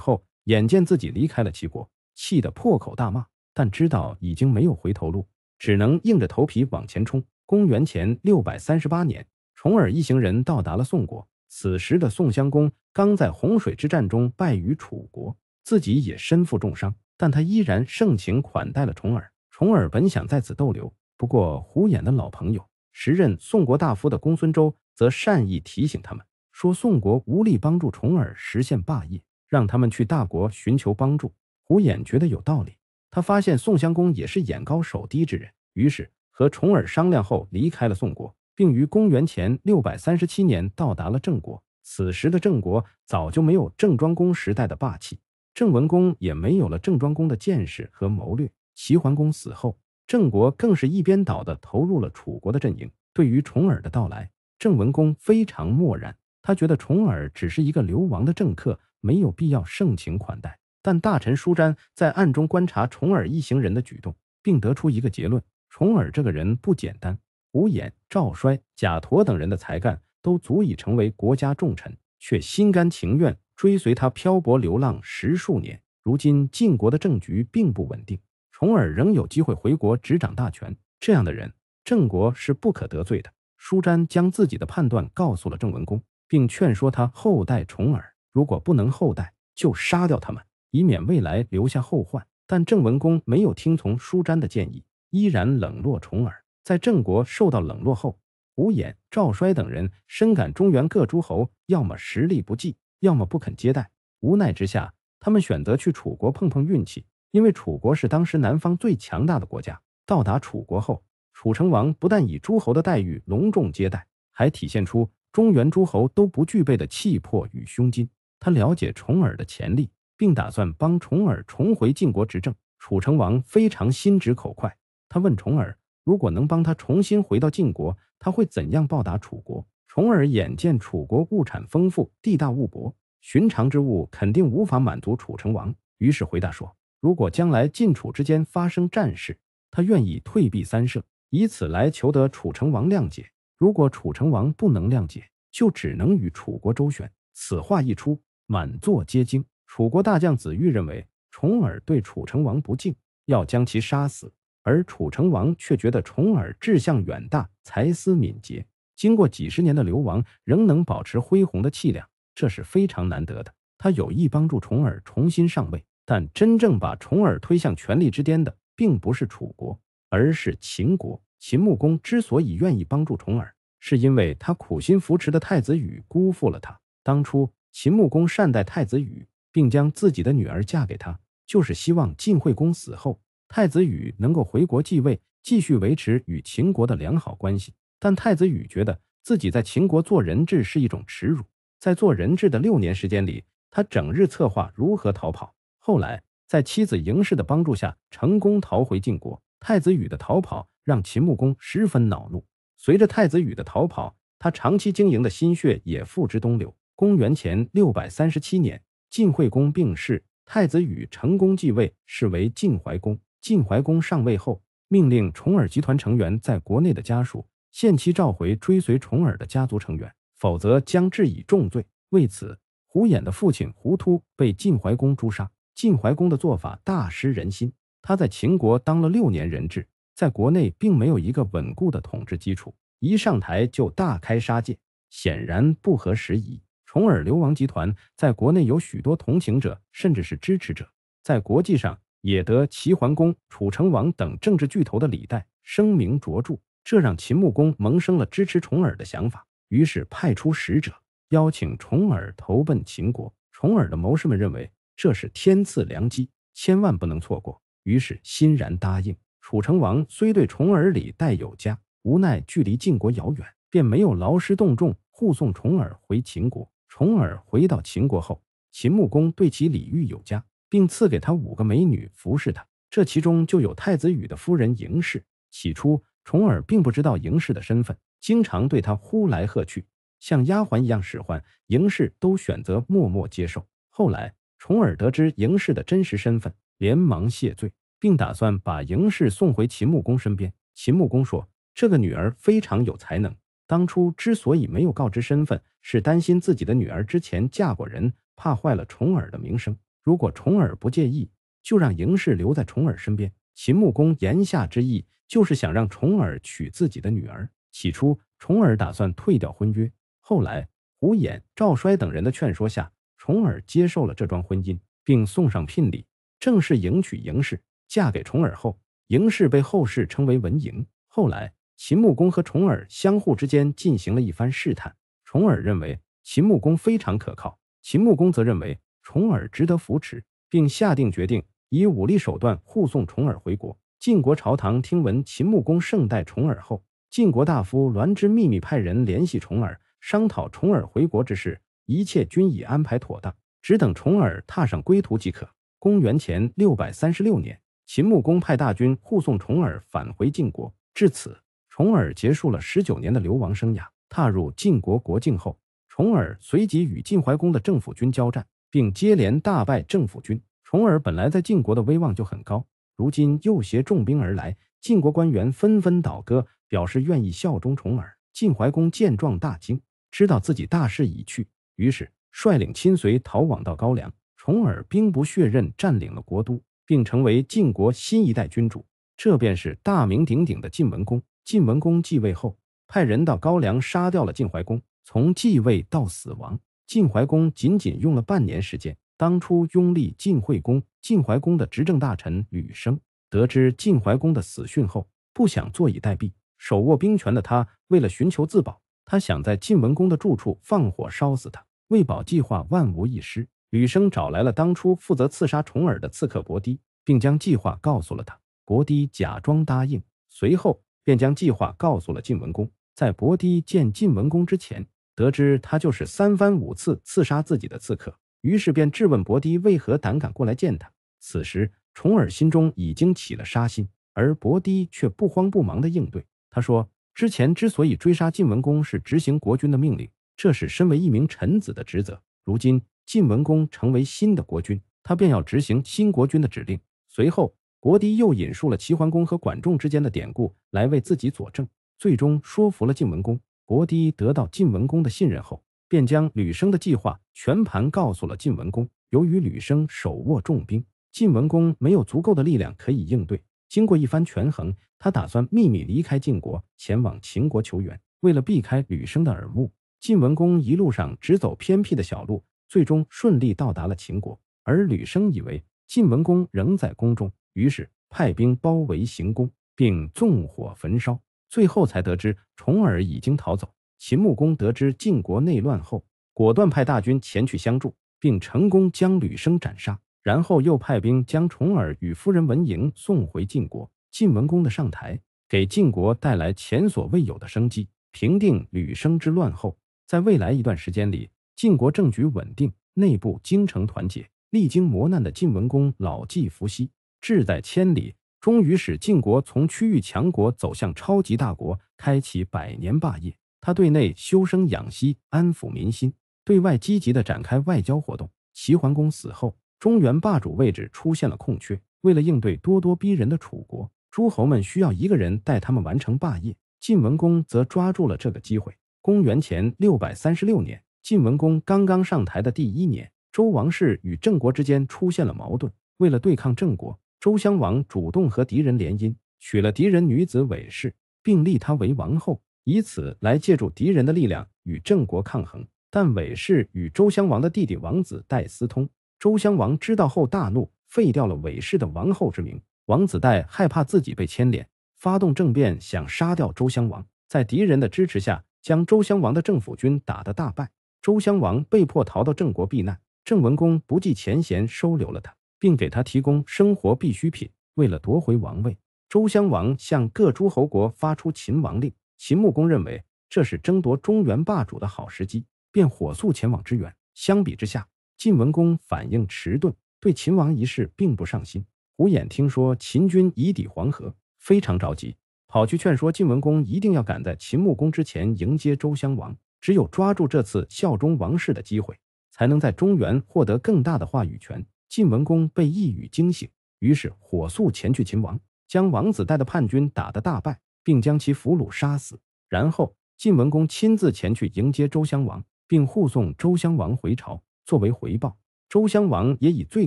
后。眼见自己离开了齐国，气得破口大骂，但知道已经没有回头路，只能硬着头皮往前冲。公元前六百三十八年，重耳一行人到达了宋国。此时的宋襄公刚在洪水之战中败于楚国，自己也身负重伤，但他依然盛情款待了重耳。重耳本想在此逗留，不过虎眼的老朋友、时任宋国大夫的公孙周则善意提醒他们，说宋国无力帮助重耳实现霸业。让他们去大国寻求帮助。胡衍觉得有道理。他发现宋襄公也是眼高手低之人，于是和重耳商量后离开了宋国，并于公元前六百三十七年到达了郑国。此时的郑国早就没有郑庄公时代的霸气，郑文公也没有了郑庄公的见识和谋略。齐桓公死后，郑国更是一边倒地投入了楚国的阵营。对于重耳的到来，郑文公非常漠然，他觉得重耳只是一个流亡的政客。没有必要盛情款待，但大臣舒瞻在暗中观察重耳一行人的举动，并得出一个结论：重耳这个人不简单。无偃、赵衰、贾驮等人的才干都足以成为国家重臣，却心甘情愿追随他漂泊流浪十数年。如今晋国的政局并不稳定，重耳仍有机会回国执掌大权。这样的人，郑国是不可得罪的。舒瞻将自己的判断告诉了郑文公，并劝说他厚待重耳。如果不能厚待，就杀掉他们，以免未来留下后患。但郑文公没有听从舒詹的建议，依然冷落重耳。在郑国受到冷落后，吴衍、赵衰等人深感中原各诸侯要么实力不济，要么不肯接待。无奈之下，他们选择去楚国碰碰运气，因为楚国是当时南方最强大的国家。到达楚国后，楚成王不但以诸侯的待遇隆重接待，还体现出中原诸侯都不具备的气魄与胸襟。他了解重耳的潜力，并打算帮重耳重回晋国执政。楚成王非常心直口快，他问重耳：“如果能帮他重新回到晋国，他会怎样报答楚国？”重耳眼见楚国物产丰富、地大物博，寻常之物肯定无法满足楚成王，于是回答说：“如果将来晋楚之间发生战事，他愿意退避三舍，以此来求得楚成王谅解。如果楚成王不能谅解，就只能与楚国周旋。”此话一出。满座皆惊。楚国大将子玉认为重耳对楚成王不敬，要将其杀死；而楚成王却觉得重耳志向远大，才思敏捷，经过几十年的流亡，仍能保持恢宏的气量，这是非常难得的。他有意帮助重耳重新上位，但真正把重耳推向权力之巅的，并不是楚国，而是秦国。秦穆公之所以愿意帮助重耳，是因为他苦心扶持的太子羽辜负了他，当初。秦穆公善待太子羽，并将自己的女儿嫁给他，就是希望晋惠公死后，太子羽能够回国继位，继续维持与秦国的良好关系。但太子羽觉得自己在秦国做人质是一种耻辱，在做人质的六年时间里，他整日策划如何逃跑。后来，在妻子嬴氏的帮助下，成功逃回晋国。太子羽的逃跑让秦穆公十分恼怒。随着太子羽的逃跑，他长期经营的心血也付之东流。公元前六百三十七年，晋惠公病逝，太子圉成功继位，是为晋怀公。晋怀公上位后，命令重耳集团成员在国内的家属限期召回追随重耳的家族成员，否则将治以重罪。为此，胡衍的父亲胡突被晋怀公诛杀。晋怀公的做法大失人心。他在秦国当了六年人质，在国内并没有一个稳固的统治基础，一上台就大开杀戒，显然不合时宜。重耳流亡集团在国内有许多同情者，甚至是支持者，在国际上也得齐桓公、楚成王等政治巨头的礼待，声名卓著。这让秦穆公萌生了支持重耳的想法，于是派出使者邀请重耳投奔秦国。重耳的谋士们认为这是天赐良机，千万不能错过，于是欣然答应。楚成王虽对重耳礼待有加，无奈距离晋国遥远，便没有劳师动众护送重耳回秦国。重耳回到秦国后，秦穆公对其礼遇有加，并赐给他五个美女服侍他。这其中就有太子羽的夫人嬴氏。起初，重耳并不知道嬴氏的身份，经常对他呼来喝去，像丫鬟一样使唤。嬴氏都选择默默接受。后来，重耳得知嬴氏的真实身份，连忙谢罪，并打算把嬴氏送回秦穆公身边。秦穆公说：“这个女儿非常有才能。”当初之所以没有告知身份，是担心自己的女儿之前嫁过人，怕坏了重耳的名声。如果重耳不介意，就让嬴氏留在重耳身边。秦穆公言下之意就是想让重耳娶自己的女儿。起初，重耳打算退掉婚约，后来胡衍、赵衰等人的劝说下，重耳接受了这桩婚姻，并送上聘礼，正式迎娶嬴氏，嫁给重耳后，嬴氏被后世称为文嬴。后来。秦穆公和重耳相互之间进行了一番试探，重耳认为秦穆公非常可靠，秦穆公则认为重耳值得扶持，并下定决定以武力手段护送重耳回国。晋国朝堂听闻秦穆公盛待重耳后，晋国大夫栾之秘密派人联系重耳，商讨重耳回国之事，一切均已安排妥当，只等重耳踏上归途即可。公元前六百三十六年，秦穆公派大军护送重耳返回晋国，至此。重耳结束了十九年的流亡生涯，踏入晋国国境后，重耳随即与晋怀公的政府军交战，并接连大败政府军。重耳本来在晋国的威望就很高，如今又携重兵而来，晋国官员纷纷倒戈，表示愿意效忠重耳。晋怀公见状大惊，知道自己大势已去，于是率领亲随逃往到高梁。重耳兵不血刃占领了国都，并成为晋国新一代君主，这便是大名鼎鼎的晋文公。晋文公继位后，派人到高梁杀掉了晋怀公。从继位到死亡，晋怀公仅仅用了半年时间。当初拥立晋惠公、晋怀公的执政大臣吕生，得知晋怀公的死讯后，不想坐以待毙。手握兵权的他，为了寻求自保，他想在晋文公的住处放火烧死他。为保计划万无一失，吕生找来了当初负责刺杀重耳的刺客伯狄，并将计划告诉了他。伯狄假装答应，随后。便将计划告诉了晋文公。在伯堤见晋文公之前，得知他就是三番五次刺杀自己的刺客，于是便质问伯堤为何胆敢过来见他。此时，重耳心中已经起了杀心，而伯堤却不慌不忙地应对。他说：“之前之所以追杀晋文公，是执行国君的命令，这是身为一名臣子的职责。如今晋文公成为新的国君，他便要执行新国君的指令。”随后。国堤又引述了齐桓公和管仲之间的典故来为自己佐证，最终说服了晋文公。国堤得到晋文公的信任后，便将吕生的计划全盘告诉了晋文公。由于吕生手握重兵，晋文公没有足够的力量可以应对。经过一番权衡，他打算秘密离开晋国，前往秦国求援。为了避开吕生的耳目，晋文公一路上只走偏僻的小路，最终顺利到达了秦国。而吕生以为晋文公仍在宫中。于是派兵包围行宫，并纵火焚烧。最后才得知重耳已经逃走。秦穆公得知晋国内乱后，果断派大军前去相助，并成功将吕生斩杀。然后又派兵将重耳与夫人文嬴送回晋国。晋文公的上台给晋国带来前所未有的生机。平定吕生之乱后，在未来一段时间里，晋国政局稳定，内部精诚团结。历经磨难的晋文公老骥伏枥。志在千里，终于使晋国从区域强国走向超级大国，开启百年霸业。他对内修身养息，安抚民心；对外积极地展开外交活动。齐桓公死后，中原霸主位置出现了空缺。为了应对咄咄逼人的楚国，诸侯们需要一个人带他们完成霸业。晋文公则抓住了这个机会。公元前六百三十六年，晋文公刚刚上台的第一年，周王室与郑国之间出现了矛盾。为了对抗郑国，周襄王主动和敌人联姻，娶了敌人女子韦氏，并立她为王后，以此来借助敌人的力量与郑国抗衡。但韦氏与周襄王的弟弟王子戴私通，周襄王知道后大怒，废掉了韦氏的王后之名。王子戴害怕自己被牵连，发动政变，想杀掉周襄王。在敌人的支持下，将周襄王的政府军打得大败。周襄王被迫逃到郑国避难，郑文公不计前嫌，收留了他。并给他提供生活必需品。为了夺回王位，周襄王向各诸侯国发出秦王令。秦穆公认为这是争夺中原霸主的好时机，便火速前往支援。相比之下，晋文公反应迟钝，对秦王一事并不上心。胡衍听说秦军已抵黄河，非常着急，跑去劝说晋文公一定要赶在秦穆公之前迎接周襄王。只有抓住这次效忠王室的机会，才能在中原获得更大的话语权。晋文公被一语惊醒，于是火速前去秦王，将王子带的叛军打得大败，并将其俘虏杀死。然后，晋文公亲自前去迎接周襄王，并护送周襄王回朝。作为回报，周襄王也以最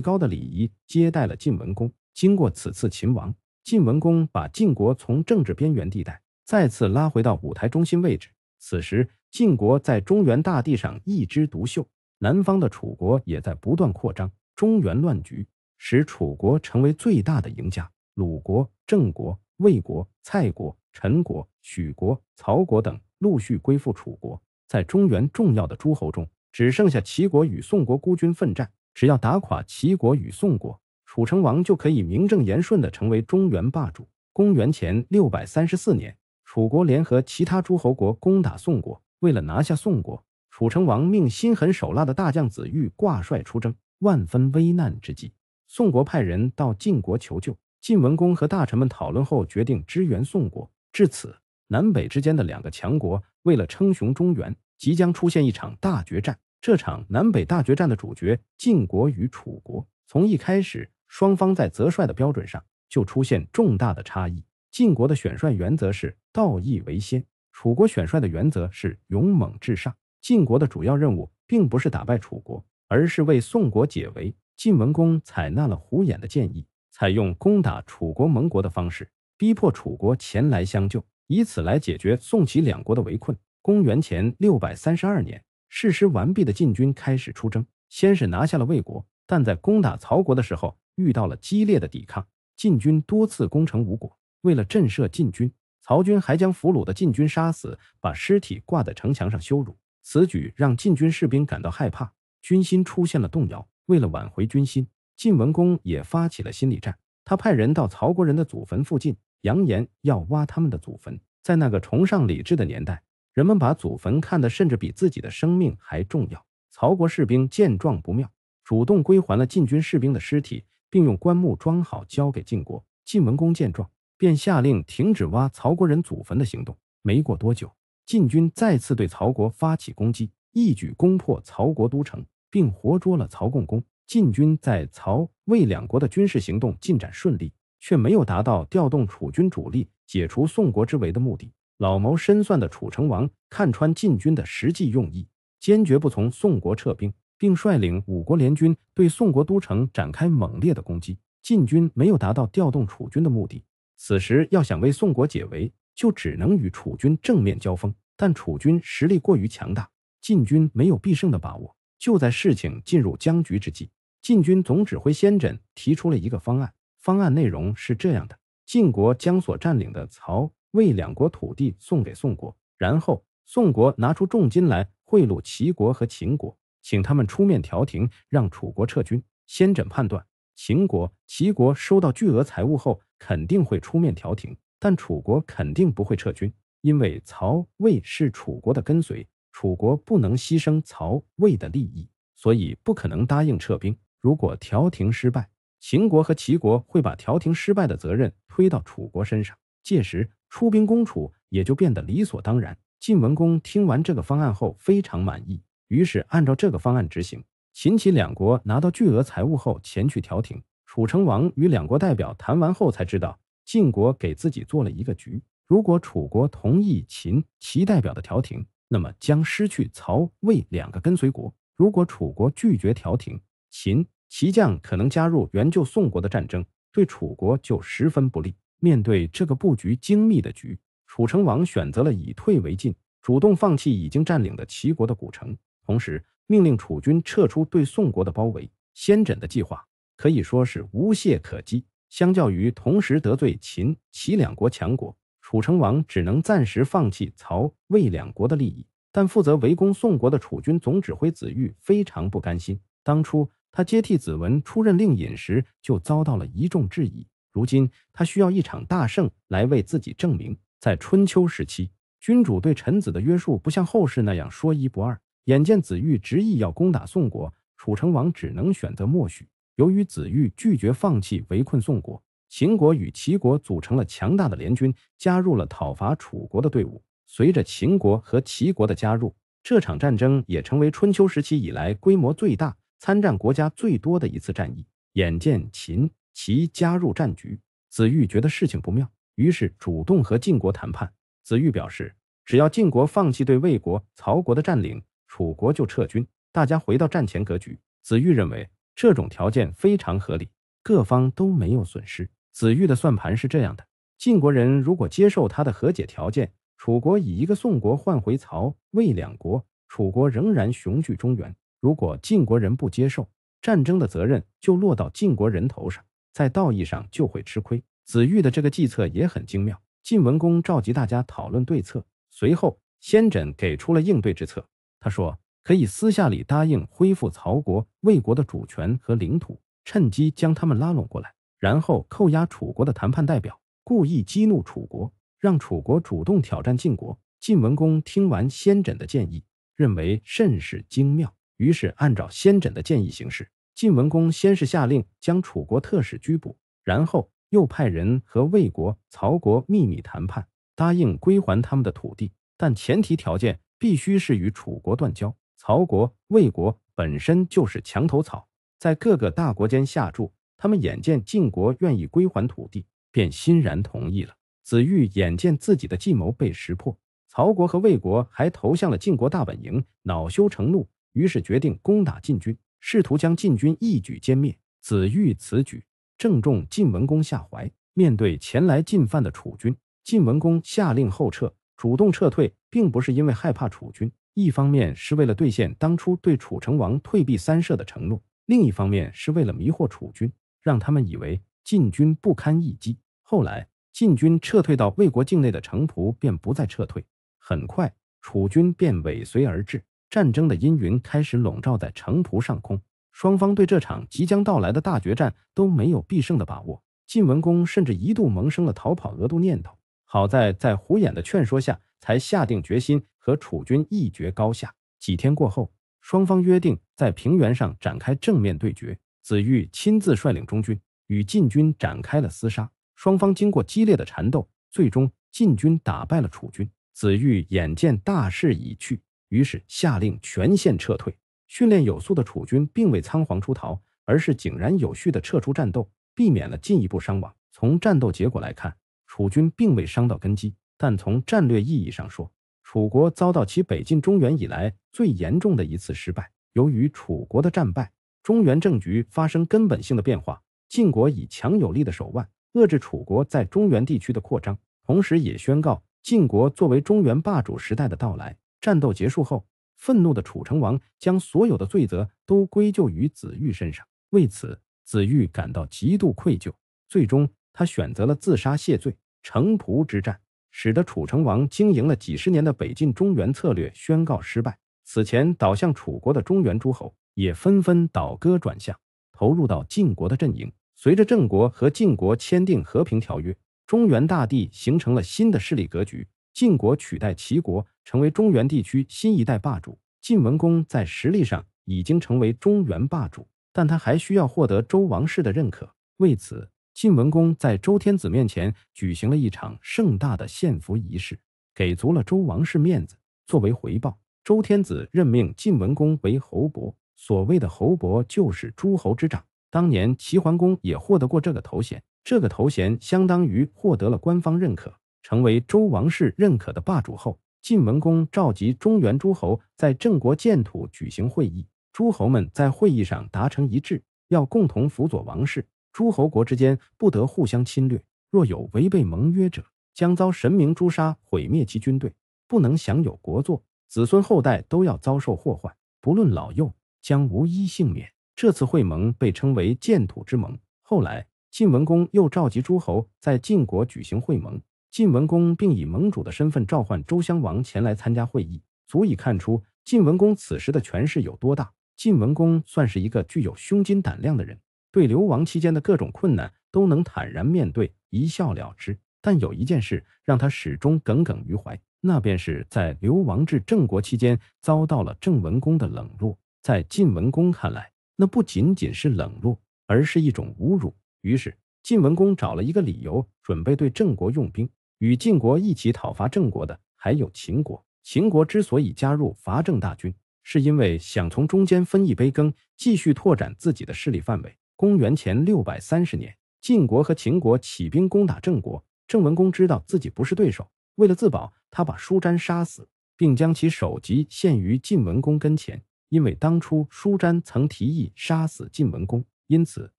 高的礼仪接待了晋文公。经过此次秦王，晋文公把晋国从政治边缘地带再次拉回到舞台中心位置。此时，晋国在中原大地上一枝独秀，南方的楚国也在不断扩张。中原乱局使楚国成为最大的赢家，鲁国、郑国、魏国、蔡国、陈国、许国、曹国等陆续归附楚国。在中原重要的诸侯中，只剩下齐国与宋国孤军奋战。只要打垮齐国与宋国，楚成王就可以名正言顺地成为中原霸主。公元前六百三十四年，楚国联合其他诸侯国攻打宋国。为了拿下宋国，楚成王命心狠手辣的大将子玉挂帅出征。万分危难之际，宋国派人到晋国求救。晋文公和大臣们讨论后，决定支援宋国。至此，南北之间的两个强国为了称雄中原，即将出现一场大决战。这场南北大决战的主角，晋国与楚国。从一开始，双方在择帅的标准上就出现重大的差异。晋国的选帅原则是道义为先，楚国选帅的原则是勇猛至上。晋国的主要任务并不是打败楚国。而是为宋国解围。晋文公采纳了胡衍的建议，采用攻打楚国盟国的方式，逼迫楚国前来相救，以此来解决宋、齐两国的围困。公元前六百三十二年，誓师完毕的晋军开始出征，先是拿下了魏国，但在攻打曹国的时候遇到了激烈的抵抗，晋军多次攻城无果。为了震慑晋军，曹军还将俘虏的晋军杀死，把尸体挂在城墙上羞辱。此举让晋军士兵感到害怕。军心出现了动摇，为了挽回军心，晋文公也发起了心理战。他派人到曹国人的祖坟附近，扬言要挖他们的祖坟。在那个崇尚礼制的年代，人们把祖坟看得甚至比自己的生命还重要。曹国士兵见状不妙，主动归还了晋军士兵的尸体，并用棺木装好交给晋国。晋文公见状，便下令停止挖曹国人祖坟的行动。没过多久，晋军再次对曹国发起攻击。一举攻破曹国都城，并活捉了曹共公。晋军在曹魏两国的军事行动进展顺利，却没有达到调动楚军主力、解除宋国之围的目的。老谋深算的楚成王看穿晋军的实际用意，坚决不从宋国撤兵，并率领五国联军对宋国都城展开猛烈的攻击。晋军没有达到调动楚军的目的，此时要想为宋国解围，就只能与楚军正面交锋。但楚军实力过于强大。晋军没有必胜的把握。就在事情进入僵局之际，晋军总指挥先轸提出了一个方案。方案内容是这样的：晋国将所占领的曹、魏两国土地送给宋国，然后宋国拿出重金来贿赂齐国和秦国，请他们出面调停，让楚国撤军。先轸判断，秦国、齐国收到巨额财物后，肯定会出面调停，但楚国肯定不会撤军，因为曹、魏是楚国的跟随。楚国不能牺牲曹魏的利益，所以不可能答应撤兵。如果调停失败，秦国和齐国会把调停失败的责任推到楚国身上，届时出兵攻楚也就变得理所当然。晋文公听完这个方案后非常满意，于是按照这个方案执行。秦、齐两国拿到巨额财物后前去调停。楚成王与两国代表谈完后才知道，晋国给自己做了一个局：如果楚国同意秦、齐代表的调停。那么将失去曹魏两个跟随国。如果楚国拒绝调停，秦齐将可能加入援救宋国的战争，对楚国就十分不利。面对这个布局精密的局，楚成王选择了以退为进，主动放弃已经占领的齐国的古城，同时命令楚军撤出对宋国的包围。先轸的计划可以说是无懈可击。相较于同时得罪秦齐两国强国。楚成王只能暂时放弃曹魏两国的利益，但负责围攻宋国的楚军总指挥子玉非常不甘心。当初他接替子文出任令尹时，就遭到了一众质疑。如今他需要一场大胜来为自己证明。在春秋时期，君主对臣子的约束不像后世那样说一不二。眼见子玉执意要攻打宋国，楚成王只能选择默许。由于子玉拒绝放弃围困宋国。秦国与齐国组成了强大的联军，加入了讨伐楚国的队伍。随着秦国和齐国的加入，这场战争也成为春秋时期以来规模最大、参战国家最多的一次战役。眼见秦、齐加入战局，子玉觉得事情不妙，于是主动和晋国谈判。子玉表示，只要晋国放弃对魏国、曹国的占领，楚国就撤军，大家回到战前格局。子玉认为这种条件非常合理，各方都没有损失。子玉的算盘是这样的：晋国人如果接受他的和解条件，楚国以一个宋国换回曹、魏两国，楚国仍然雄踞中原；如果晋国人不接受，战争的责任就落到晋国人头上，在道义上就会吃亏。子玉的这个计策也很精妙。晋文公召集大家讨论对策，随后先轸给出了应对之策。他说：“可以私下里答应恢复曹国、魏国的主权和领土，趁机将他们拉拢过来。”然后扣押楚国的谈判代表，故意激怒楚国，让楚国主动挑战晋国。晋文公听完先轸的建议，认为甚是精妙，于是按照先轸的建议行事。晋文公先是下令将楚国特使拘捕，然后又派人和魏国、曹国秘密谈判，答应归还他们的土地，但前提条件必须是与楚国断交。曹国、魏国本身就是墙头草，在各个大国间下注。他们眼见晋国愿意归还土地，便欣然同意了。子玉眼见自己的计谋被识破，曹国和魏国还投向了晋国大本营，恼羞成怒，于是决定攻打晋军，试图将晋军一举歼灭。子玉此举正中晋文公下怀。面对前来进犯的楚军，晋文公下令后撤，主动撤退，并不是因为害怕楚军，一方面是为了兑现当初对楚成王退避三舍的承诺，另一方面是为了迷惑楚军。让他们以为晋军不堪一击。后来，晋军撤退到魏国境内的城濮，便不再撤退。很快，楚军便尾随而至，战争的阴云开始笼罩在城濮上空。双方对这场即将到来的大决战都没有必胜的把握。晋文公甚至一度萌生了逃跑额度念头。好在在胡衍的劝说下，才下定决心和楚军一决高下。几天过后，双方约定在平原上展开正面对决。子玉亲自率领中军与晋军展开了厮杀，双方经过激烈的缠斗，最终晋军打败了楚军。子玉眼见大势已去，于是下令全线撤退。训练有素的楚军并未仓皇出逃，而是井然有序地撤出战斗，避免了进一步伤亡。从战斗结果来看，楚军并未伤到根基，但从战略意义上说，楚国遭到其北进中原以来最严重的一次失败。由于楚国的战败。中原政局发生根本性的变化，晋国以强有力的手腕遏制楚国在中原地区的扩张，同时也宣告晋国作为中原霸主时代的到来。战斗结束后，愤怒的楚成王将所有的罪责都归咎于子玉身上，为此子玉感到极度愧疚，最终他选择了自杀谢罪。城濮之战使得楚成王经营了几十年的北进中原策略宣告失败，此前倒向楚国的中原诸侯。也纷纷倒戈转向，投入到晋国的阵营。随着郑国和晋国签订和平条约，中原大地形成了新的势力格局。晋国取代齐国，成为中原地区新一代霸主。晋文公在实力上已经成为中原霸主，但他还需要获得周王室的认可。为此，晋文公在周天子面前举行了一场盛大的献俘仪式，给足了周王室面子。作为回报，周天子任命晋文公为侯伯。所谓的侯伯就是诸侯之长，当年齐桓公也获得过这个头衔。这个头衔相当于获得了官方认可，成为周王室认可的霸主后，晋文公召集中原诸侯在郑国建土举行会议。诸侯们在会议上达成一致，要共同辅佐王室，诸侯国之间不得互相侵略。若有违背盟约者，将遭神明诛杀，毁灭其军队，不能享有国祚，子孙后代都要遭受祸患，不论老幼。将无一幸免。这次会盟被称为“建土之盟”。后来，晋文公又召集诸侯在晋国举行会盟。晋文公并以盟主的身份召唤周襄王前来参加会议，足以看出晋文公此时的权势有多大。晋文公算是一个具有胸襟胆量的人，对流亡期间的各种困难都能坦然面对，一笑了之。但有一件事让他始终耿耿于怀，那便是在流亡至郑国期间遭到了郑文公的冷落。在晋文公看来，那不仅仅是冷落，而是一种侮辱。于是，晋文公找了一个理由，准备对郑国用兵。与晋国一起讨伐郑国的，还有秦国。秦国之所以加入伐郑大军，是因为想从中间分一杯羹，继续拓展自己的势力范围。公元前六百三十年，晋国和秦国起兵攻打郑国。郑文公知道自己不是对手，为了自保，他把舒詹杀死，并将其首级献于晋文公跟前。因为当初舒詹曾提议杀死晋文公，因此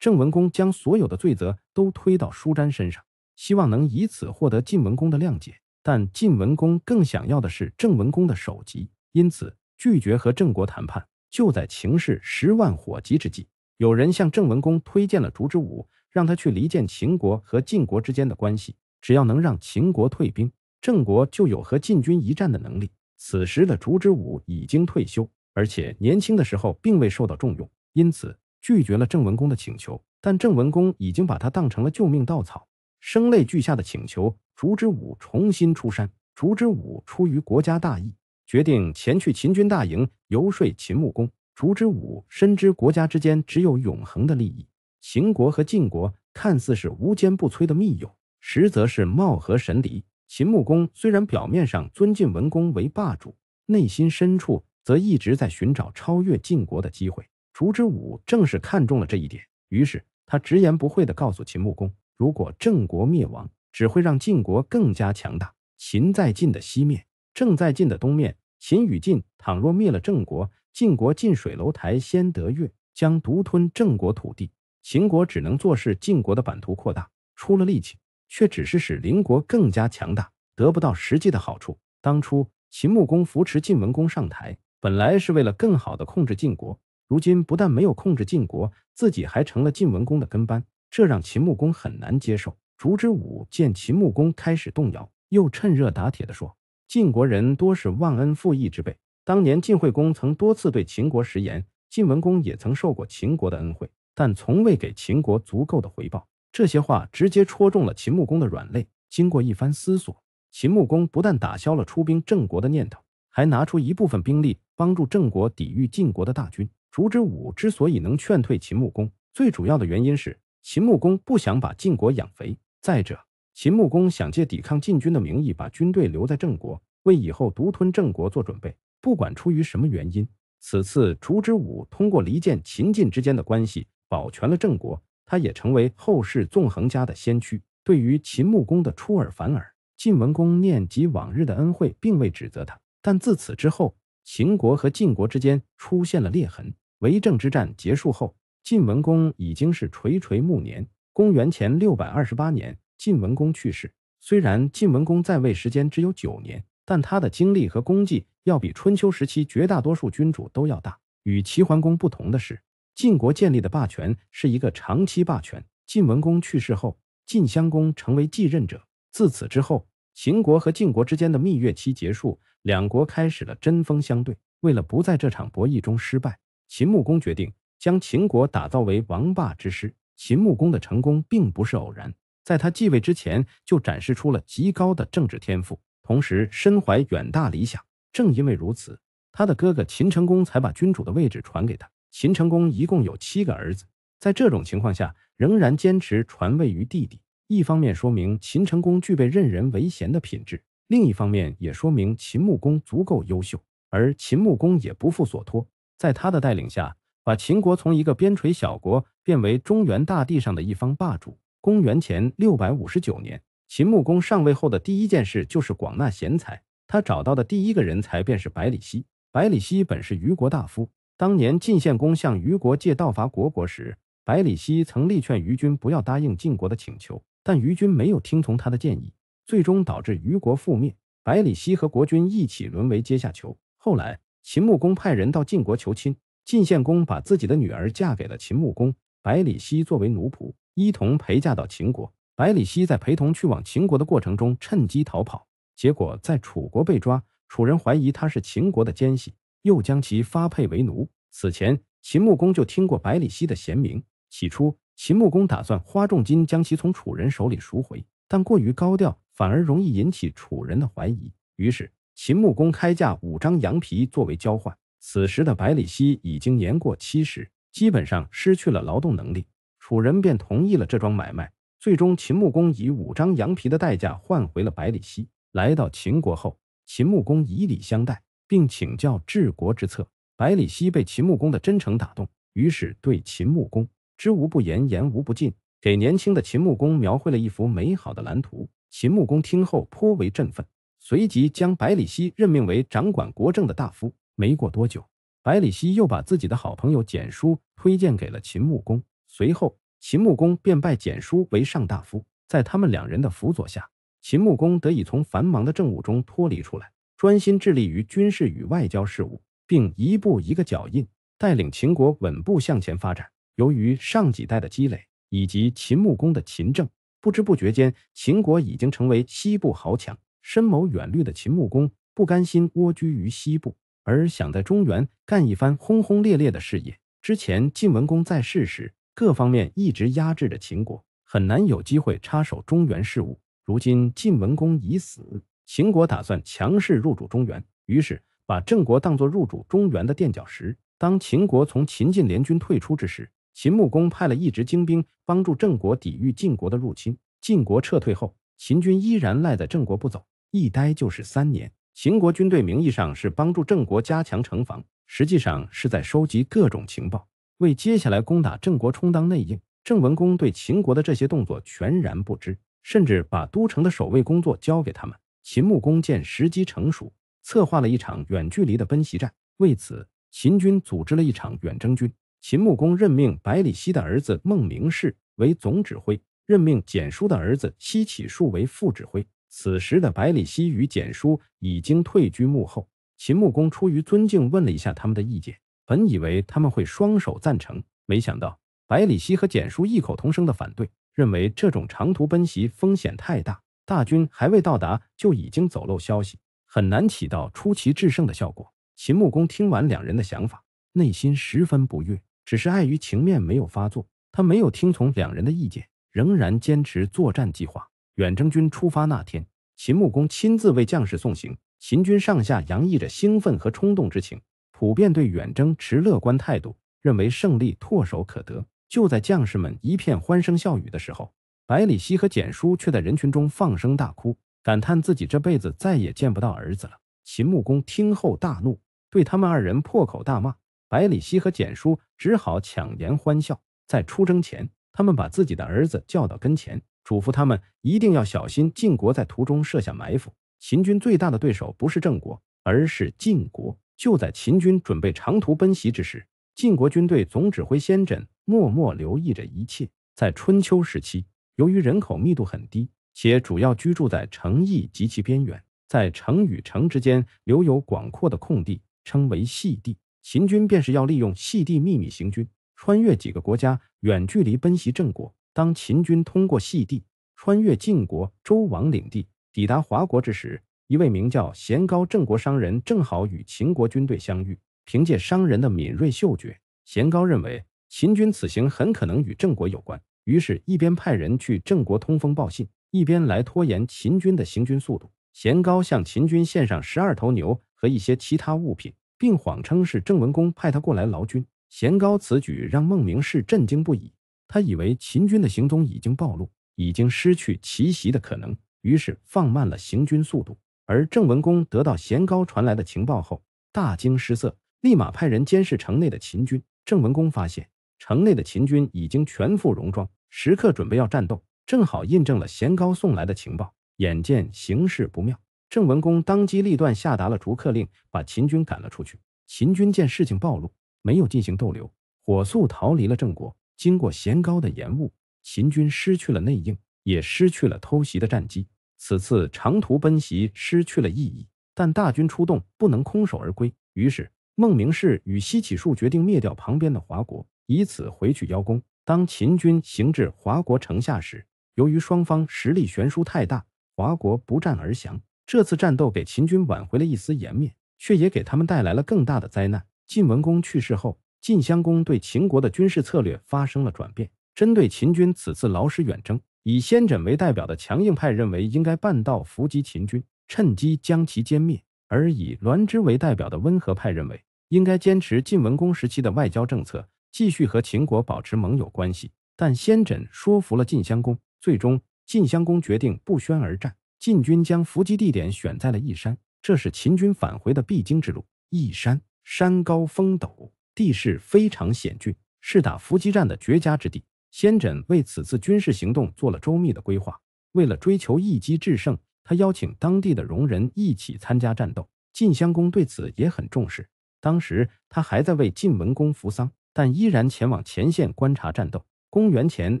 郑文公将所有的罪责都推到舒詹身上，希望能以此获得晋文公的谅解。但晋文公更想要的是郑文公的首级，因此拒绝和郑国谈判。就在情势十万火急之际，有人向郑文公推荐了烛之武，让他去离间秦国和晋国之间的关系。只要能让秦国退兵，郑国就有和晋军一战的能力。此时的烛之武已经退休。而且年轻的时候并未受到重用，因此拒绝了郑文公的请求。但郑文公已经把他当成了救命稻草，声泪俱下的请求烛之武重新出山。烛之武出于国家大义，决定前去秦军大营游说秦穆公。烛之武深知国家之间只有永恒的利益，秦国和晋国看似是无坚不摧的密友，实则是貌合神离。秦穆公虽然表面上尊晋文公为霸主，内心深处。则一直在寻找超越晋国的机会。烛之武正是看中了这一点，于是他直言不讳地告诉秦穆公：“如果郑国灭亡，只会让晋国更加强大。秦在晋的西面，郑在晋的东面，秦与晋倘若灭了郑国，晋国近水楼台先得月，将独吞郑国土地。秦国只能坐视晋国的版图扩大，出了力气却只是使邻国更加强大，得不到实际的好处。当初秦穆公扶持晋文公上台。”本来是为了更好的控制晋国，如今不但没有控制晋国，自己还成了晋文公的跟班，这让秦穆公很难接受。烛之武见秦穆公开始动摇，又趁热打铁地说：“晋国人多是忘恩负义之辈。当年晋惠公曾多次对秦国食言，晋文公也曾受过秦国的恩惠，但从未给秦国足够的回报。”这些话直接戳中了秦穆公的软肋。经过一番思索，秦穆公不但打消了出兵郑国的念头。还拿出一部分兵力帮助郑国抵御晋国的大军。烛之武之所以能劝退秦穆公，最主要的原因是秦穆公不想把晋国养肥。再者，秦穆公想借抵抗晋军的名义把军队留在郑国，为以后独吞郑国做准备。不管出于什么原因，此次烛之武通过离间秦晋之间的关系，保全了郑国，他也成为后世纵横家的先驱。对于秦穆公的出尔反尔，晋文公念及往日的恩惠，并未指责他。但自此之后，秦国和晋国之间出现了裂痕。为政之战结束后，晋文公已经是垂垂暮年。公元前六百二十八年，晋文公去世。虽然晋文公在位时间只有九年，但他的经历和功绩要比春秋时期绝大多数君主都要大。与齐桓公不同的是，晋国建立的霸权是一个长期霸权。晋文公去世后，晋襄公成为继任者。自此之后。秦国和晋国之间的蜜月期结束，两国开始了针锋相对。为了不在这场博弈中失败，秦穆公决定将秦国打造为王霸之师。秦穆公的成功并不是偶然，在他继位之前就展示出了极高的政治天赋，同时身怀远大理想。正因为如此，他的哥哥秦成公才把君主的位置传给他。秦成公一共有七个儿子，在这种情况下，仍然坚持传位于弟弟。一方面说明秦成公具备任人唯贤的品质，另一方面也说明秦穆公足够优秀，而秦穆公也不负所托，在他的带领下，把秦国从一个边陲小国变为中原大地上的一方霸主。公元前六百五十九年，秦穆公上位后的第一件事就是广纳贤才，他找到的第一个人才便是百里奚。百里奚本是虞国大夫，当年晋献公向虞国借道伐虢国时，百里奚曾力劝虞君不要答应晋国的请求。但虞君没有听从他的建议，最终导致虞国覆灭。百里奚和国君一起沦为阶下囚。后来，秦穆公派人到晋国求亲，晋献公把自己的女儿嫁给了秦穆公，百里奚作为奴仆一同陪嫁到秦国。百里奚在陪同去往秦国的过程中，趁机逃跑，结果在楚国被抓。楚人怀疑他是秦国的奸细，又将其发配为奴。此前，秦穆公就听过百里奚的贤名，起初。秦穆公打算花重金将其从楚人手里赎回，但过于高调，反而容易引起楚人的怀疑。于是，秦穆公开价五张羊皮作为交换。此时的百里奚已经年过七十，基本上失去了劳动能力，楚人便同意了这桩买卖。最终，秦穆公以五张羊皮的代价换回了百里奚。来到秦国后，秦穆公以礼相待，并请教治国之策。百里奚被秦穆公的真诚打动，于是对秦穆公。知无不言，言无不尽，给年轻的秦穆公描绘了一幅美好的蓝图。秦穆公听后颇为振奋，随即将百里奚任命为掌管国政的大夫。没过多久，百里奚又把自己的好朋友简叔推荐给了秦穆公，随后秦穆公便拜简叔为上大夫。在他们两人的辅佐下，秦穆公得以从繁忙的政务中脱离出来，专心致力于军事与外交事务，并一步一个脚印，带领秦国稳步向前发展。由于上几代的积累以及秦穆公的勤政，不知不觉间，秦国已经成为西部豪强。深谋远虑的秦穆公不甘心蜗居于西部，而想在中原干一番轰轰烈烈的事业。之前晋文公在世时，各方面一直压制着秦国，很难有机会插手中原事务。如今晋文公已死，秦国打算强势入主中原，于是把郑国当作入主中原的垫脚石。当秦国从秦晋联军退出之时，秦穆公派了一支精兵帮助郑国抵御晋国的入侵。晋国撤退后，秦军依然赖在郑国不走，一待就是三年。秦国军队名义上是帮助郑国加强城防，实际上是在收集各种情报，为接下来攻打郑国充当内应。郑文公对秦国的这些动作全然不知，甚至把都城的守卫工作交给他们。秦穆公见时机成熟，策划了一场远距离的奔袭战。为此，秦军组织了一场远征军。秦穆公任命百里奚的儿子孟明视为总指挥，任命简叔的儿子西起树为副指挥。此时的百里奚与简叔已经退居幕后。秦穆公出于尊敬，问了一下他们的意见。本以为他们会双手赞成，没想到百里奚和蹇叔异口同声的反对，认为这种长途奔袭风险太大，大军还未到达就已经走漏消息，很难起到出奇制胜的效果。秦穆公听完两人的想法，内心十分不悦。只是碍于情面没有发作，他没有听从两人的意见，仍然坚持作战计划。远征军出发那天，秦穆公亲自为将士送行，秦军上下洋溢着兴奋和冲动之情，普遍对远征持乐观态度，认为胜利唾手可得。就在将士们一片欢声笑语的时候，百里奚和简叔却在人群中放声大哭，感叹自己这辈子再也见不到儿子了。秦穆公听后大怒，对他们二人破口大骂。百里奚和简叔只好强颜欢笑。在出征前，他们把自己的儿子叫到跟前，嘱咐他们一定要小心晋国在途中设下埋伏。秦军最大的对手不是郑国，而是晋国。就在秦军准备长途奔袭之时，晋国军队总指挥先轸默默留意着一切。在春秋时期，由于人口密度很低，且主要居住在城邑及其边缘，在城与城之间留有广阔的空地，称为细地。秦军便是要利用细地秘密行军，穿越几个国家，远距离奔袭郑国。当秦军通过细地，穿越晋国、周王领地，抵达华国之时，一位名叫贤高郑国商人正好与秦国军队相遇。凭借商人的敏锐嗅觉，贤高认为秦军此行很可能与郑国有关，于是，一边派人去郑国通风报信，一边来拖延秦军的行军速度。贤高向秦军献上十二头牛和一些其他物品。并谎称是郑文公派他过来劳军。贤高此举让孟明视震惊不已，他以为秦军的行踪已经暴露，已经失去奇袭的可能，于是放慢了行军速度。而郑文公得到贤高传来的情报后，大惊失色，立马派人监视城内的秦军。郑文公发现城内的秦军已经全副戎装，时刻准备要战斗，正好印证了贤高送来的情报。眼见形势不妙。郑文公当机立断下达了逐客令，把秦军赶了出去。秦军见事情暴露，没有进行逗留，火速逃离了郑国。经过咸高的延误，秦军失去了内应，也失去了偷袭的战机。此次长途奔袭失去了意义，但大军出动不能空手而归。于是孟明视与西起树决定灭掉旁边的华国，以此回去邀功。当秦军行至华国城下时，由于双方实力悬殊太大，华国不战而降。这次战斗给秦军挽回了一丝颜面，却也给他们带来了更大的灾难。晋文公去世后，晋襄公对秦国的军事策略发生了转变。针对秦军此次劳师远征，以先轸为代表的强硬派认为应该半道伏击秦军，趁机将其歼灭；而以栾之为代表的温和派认为应该坚持晋文公时期的外交政策，继续和秦国保持盟友关系。但先轸说服了晋襄公，最终晋襄公决定不宣而战。晋军将伏击地点选在了义山，这是秦军返回的必经之路。义山山高峰陡，地势非常险峻，是打伏击战的绝佳之地。先轸为此次军事行动做了周密的规划。为了追求一击制胜，他邀请当地的戎人一起参加战斗。晋襄公对此也很重视。当时他还在为晋文公扶丧，但依然前往前线观察战斗。公元前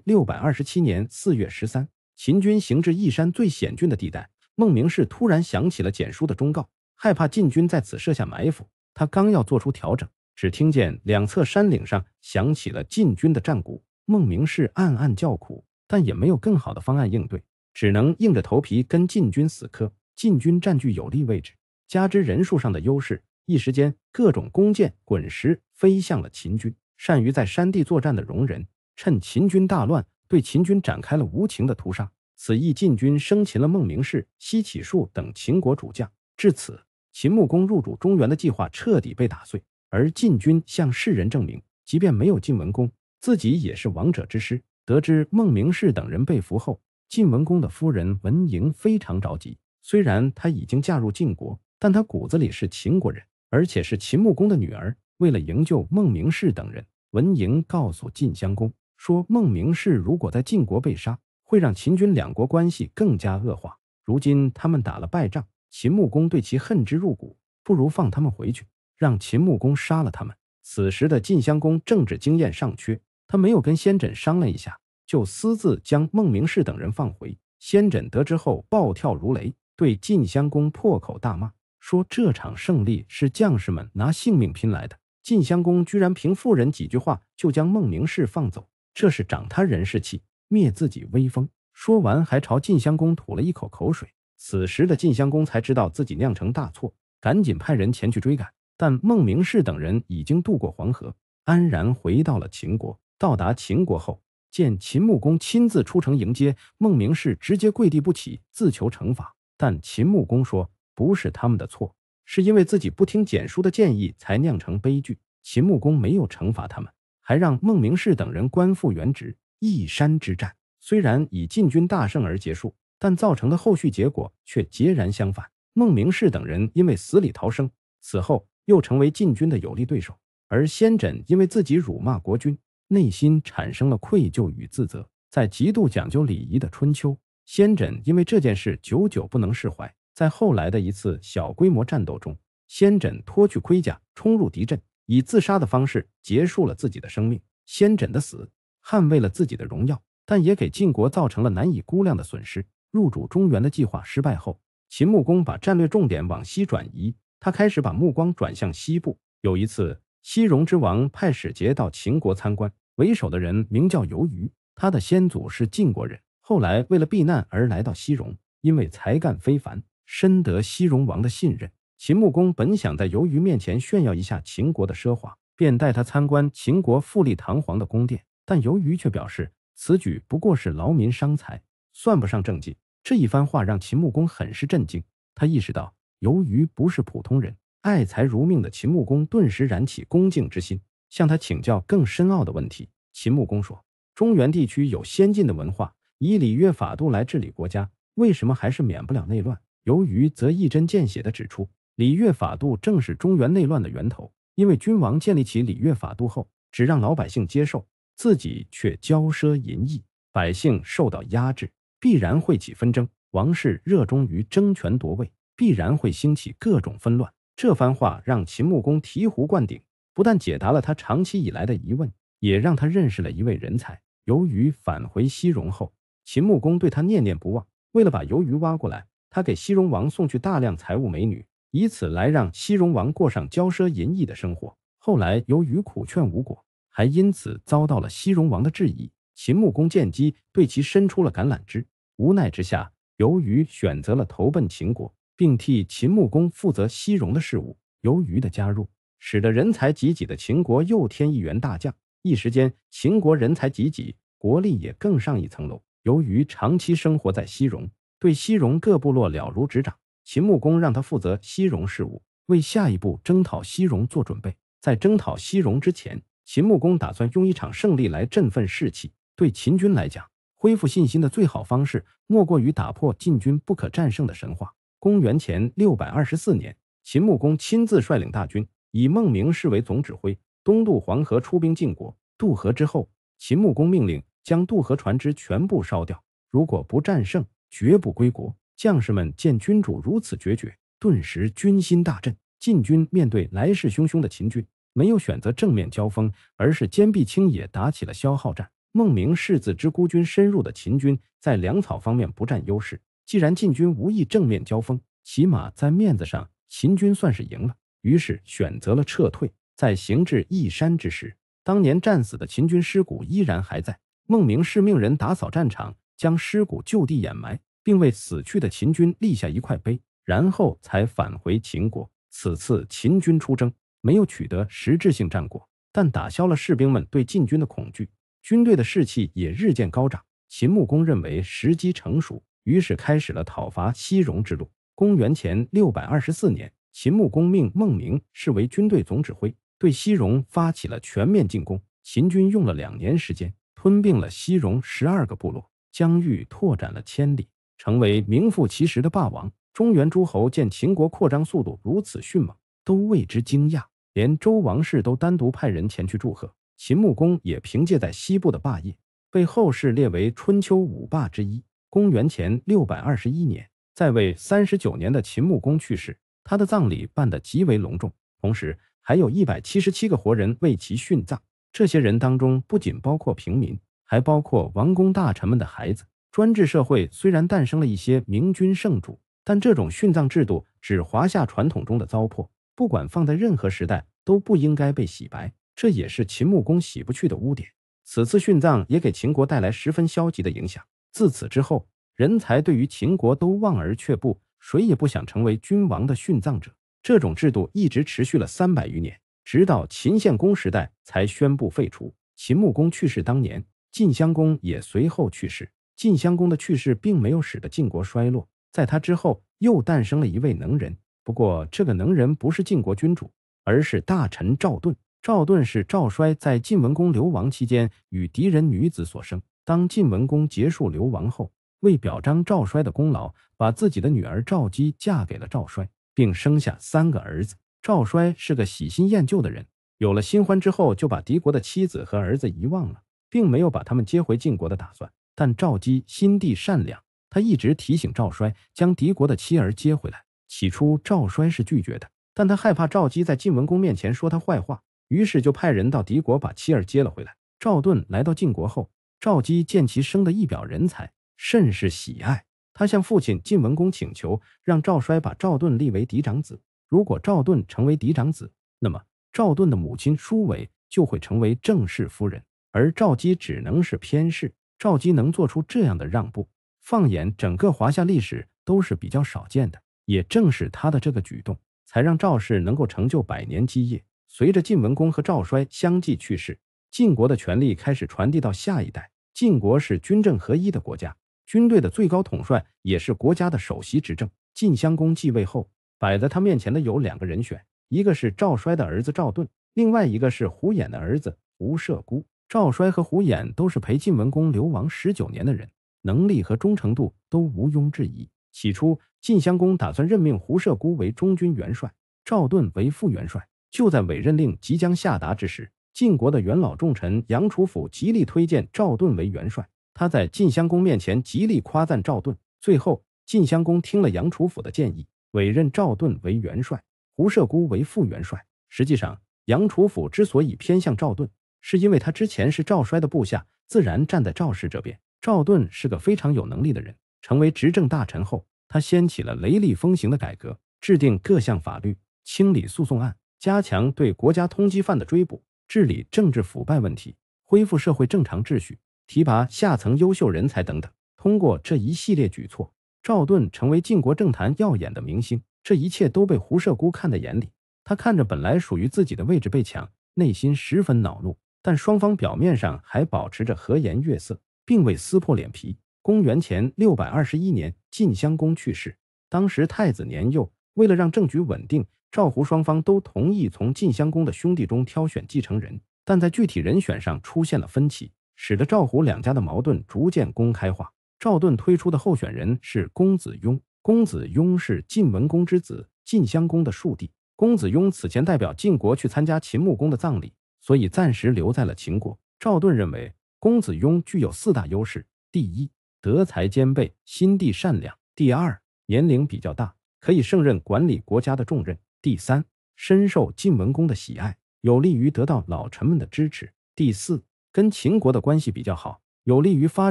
六百二十七年四月十三。秦军行至一山最险峻的地带，孟明氏突然想起了简叔的忠告，害怕晋军在此设下埋伏。他刚要做出调整，只听见两侧山岭上响起了晋军的战鼓。孟明氏暗暗叫苦，但也没有更好的方案应对，只能硬着头皮跟晋军死磕。晋军占据有利位置，加之人数上的优势，一时间各种弓箭、滚石飞向了秦军。善于在山地作战的戎人，趁秦军大乱。对秦军展开了无情的屠杀，此役晋军生擒了孟明视、西乞术等秦国主将。至此，秦穆公入主中原的计划彻底被打碎。而晋军向世人证明，即便没有晋文公，自己也是王者之师。得知孟明视等人被俘后，晋文公的夫人文嬴非常着急。虽然她已经嫁入晋国，但她骨子里是秦国人，而且是秦穆公的女儿。为了营救孟明视等人，文嬴告诉晋襄公。说孟明氏如果在晋国被杀，会让秦军两国关系更加恶化。如今他们打了败仗，秦穆公对其恨之入骨，不如放他们回去，让秦穆公杀了他们。此时的晋襄公政治经验尚缺，他没有跟先轸商量一下，就私自将孟明氏等人放回。先轸得知后暴跳如雷，对晋襄公破口大骂，说这场胜利是将士们拿性命拼来的，晋襄公居然凭妇人几句话就将孟明氏放走。这是长他人士气，灭自己威风。说完，还朝晋襄公吐了一口口水。此时的晋襄公才知道自己酿成大错，赶紧派人前去追赶。但孟明氏等人已经渡过黄河，安然回到了秦国。到达秦国后，见秦穆公亲自出城迎接孟明氏直接跪地不起，自求惩罚。但秦穆公说：“不是他们的错，是因为自己不听简叔的建议，才酿成悲剧。”秦穆公没有惩罚他们。还让孟明视等人官复原职。义山之战虽然以晋军大胜而结束，但造成的后续结果却截然相反。孟明视等人因为死里逃生，此后又成为晋军的有力对手；而先轸因为自己辱骂国君，内心产生了愧疚与自责。在极度讲究礼仪的春秋，先轸因为这件事久久不能释怀。在后来的一次小规模战斗中，先轸脱去盔甲，冲入敌阵。以自杀的方式结束了自己的生命。先轸的死捍卫了自己的荣耀，但也给晋国造成了难以估量的损失。入主中原的计划失败后，秦穆公把战略重点往西转移，他开始把目光转向西部。有一次，西戎之王派使节到秦国参观，为首的人名叫游虞，他的先祖是晋国人，后来为了避难而来到西戎，因为才干非凡，深得西戎王的信任。秦穆公本想在游鱼面前炫耀一下秦国的奢华，便带他参观秦国富丽堂皇的宫殿。但游鱼却表示，此举不过是劳民伤财，算不上政绩。这一番话让秦穆公很是震惊，他意识到由鱼不是普通人。爱财如命的秦穆公顿时燃起恭敬之心，向他请教更深奥的问题。秦穆公说：“中原地区有先进的文化，以礼乐法度来治理国家，为什么还是免不了内乱？”由鱼则一针见血地指出。礼乐法度正是中原内乱的源头，因为君王建立起礼乐法度后，只让老百姓接受，自己却骄奢淫逸，百姓受到压制，必然会起纷争。王室热衷于争权夺位，必然会兴起各种纷乱。这番话让秦穆公醍醐灌顶，不但解答了他长期以来的疑问，也让他认识了一位人才。由于返回西戎后，秦穆公对他念念不忘，为了把由鱼挖过来，他给西戎王送去大量财物、美女。以此来让西戎王过上骄奢淫逸的生活。后来，由于苦劝无果，还因此遭到了西戎王的质疑。秦穆公见机，对其伸出了橄榄枝。无奈之下，由于选择了投奔秦国，并替秦穆公负责西戎的事务。由于的加入，使得人才济济的秦国又添一员大将。一时间，秦国人才济济，国力也更上一层楼。由于长期生活在西戎，对西戎各部落了如指掌。秦穆公让他负责西戎事务，为下一步征讨西戎做准备。在征讨西戎之前，秦穆公打算用一场胜利来振奋士气。对秦军来讲，恢复信心的最好方式，莫过于打破晋军不可战胜的神话。公元前六百二十四年，秦穆公亲自率领大军，以孟明视为总指挥，东渡黄河，出兵晋国。渡河之后，秦穆公命令将渡河船只全部烧掉。如果不战胜，绝不归国。将士们见君主如此决绝，顿时军心大振。晋军面对来势汹汹的秦军，没有选择正面交锋，而是坚壁清野，打起了消耗战。孟明世子知孤军深入的秦军在粮草方面不占优势，既然晋军无意正面交锋，起码在面子上，秦军算是赢了。于是选择了撤退。在行至一山之时，当年战死的秦军尸骨依然还在。孟明是命人打扫战场，将尸骨就地掩埋。并为死去的秦军立下一块碑，然后才返回秦国。此次秦军出征没有取得实质性战果，但打消了士兵们对晋军的恐惧，军队的士气也日渐高涨。秦穆公认为时机成熟，于是开始了讨伐西戎之路。公元前六百二十四年，秦穆公命孟明视为军队总指挥，对西戎发起了全面进攻。秦军用了两年时间，吞并了西戎十二个部落，疆域拓展了千里。成为名副其实的霸王。中原诸侯见秦国扩张速度如此迅猛，都为之惊讶，连周王室都单独派人前去祝贺。秦穆公也凭借在西部的霸业，被后世列为春秋五霸之一。公元前六百二十一年，在位三十九年的秦穆公去世，他的葬礼办得极为隆重，同时还有一百七十七个活人为其殉葬。这些人当中，不仅包括平民，还包括王公大臣们的孩子。专制社会虽然诞生了一些明君圣主，但这种殉葬制度只华夏传统中的糟粕，不管放在任何时代都不应该被洗白。这也是秦穆公洗不去的污点。此次殉葬也给秦国带来十分消极的影响。自此之后，人才对于秦国都望而却步，谁也不想成为君王的殉葬者。这种制度一直持续了三百余年，直到秦献公时代才宣布废除。秦穆公去世当年，晋襄公也随后去世。晋襄公的去世并没有使得晋国衰落，在他之后又诞生了一位能人，不过这个能人不是晋国君主，而是大臣赵盾。赵盾是赵衰在晋文公流亡期间与敌人女子所生。当晋文公结束流亡后，为表彰赵衰的功劳，把自己的女儿赵姬嫁给了赵衰，并生下三个儿子。赵衰是个喜新厌旧的人，有了新欢之后就把敌国的妻子和儿子遗忘了，并没有把他们接回晋国的打算。但赵姬心地善良，他一直提醒赵衰将敌国的妻儿接回来。起初赵衰是拒绝的，但他害怕赵姬在晋文公面前说他坏话，于是就派人到敌国把妻儿接了回来。赵盾来到晋国后，赵姬见其生的一表人才，甚是喜爱。他向父亲晋文公请求，让赵衰把赵盾立为嫡长子。如果赵盾成为嫡长子，那么赵盾的母亲舒伟就会成为正室夫人，而赵姬只能是偏室。赵姬能做出这样的让步，放眼整个华夏历史都是比较少见的。也正是他的这个举动，才让赵氏能够成就百年基业。随着晋文公和赵衰相继去世，晋国的权力开始传递到下一代。晋国是军政合一的国家，军队的最高统帅也是国家的首席执政。晋襄公继位后，摆在他面前的有两个人选，一个是赵衰的儿子赵盾，另外一个是胡衍的儿子胡射姑。赵衰和胡衍都是陪晋文公流亡十九年的人，能力和忠诚度都毋庸置疑。起初，晋襄公打算任命胡射孤为中军元帅，赵盾为副元帅。就在委任令即将下达之时，晋国的元老重臣杨楚府极力推荐赵盾为元帅，他在晋襄公面前极力夸赞赵盾。最后，晋襄公听了杨楚府的建议，委任赵盾为元帅，胡射孤为副元帅。实际上，杨楚府之所以偏向赵盾，是因为他之前是赵衰的部下，自然站在赵氏这边。赵盾是个非常有能力的人，成为执政大臣后，他掀起了雷厉风行的改革，制定各项法律，清理诉讼案，加强对国家通缉犯的追捕，治理政治腐败问题，恢复社会正常秩序，提拔下层优秀人才等等。通过这一系列举措，赵盾成为晋国政坛耀眼的明星。这一切都被胡射姑看在眼里，他看着本来属于自己的位置被抢，内心十分恼怒。但双方表面上还保持着和颜悦色，并未撕破脸皮。公元前六百二十一年，晋襄公去世，当时太子年幼，为了让政局稳定，赵、胡双方都同意从晋襄公的兄弟中挑选继承人，但在具体人选上出现了分歧，使得赵、胡两家的矛盾逐渐公开化。赵盾推出的候选人是公子雍，公子雍是晋文公之子，晋襄公的庶弟。公子雍此前代表晋国去参加秦穆公的葬礼。所以暂时留在了秦国。赵盾认为，公子雍具有四大优势：第一，德才兼备，心地善良；第二，年龄比较大，可以胜任管理国家的重任；第三，深受晋文公的喜爱，有利于得到老臣们的支持；第四，跟秦国的关系比较好，有利于发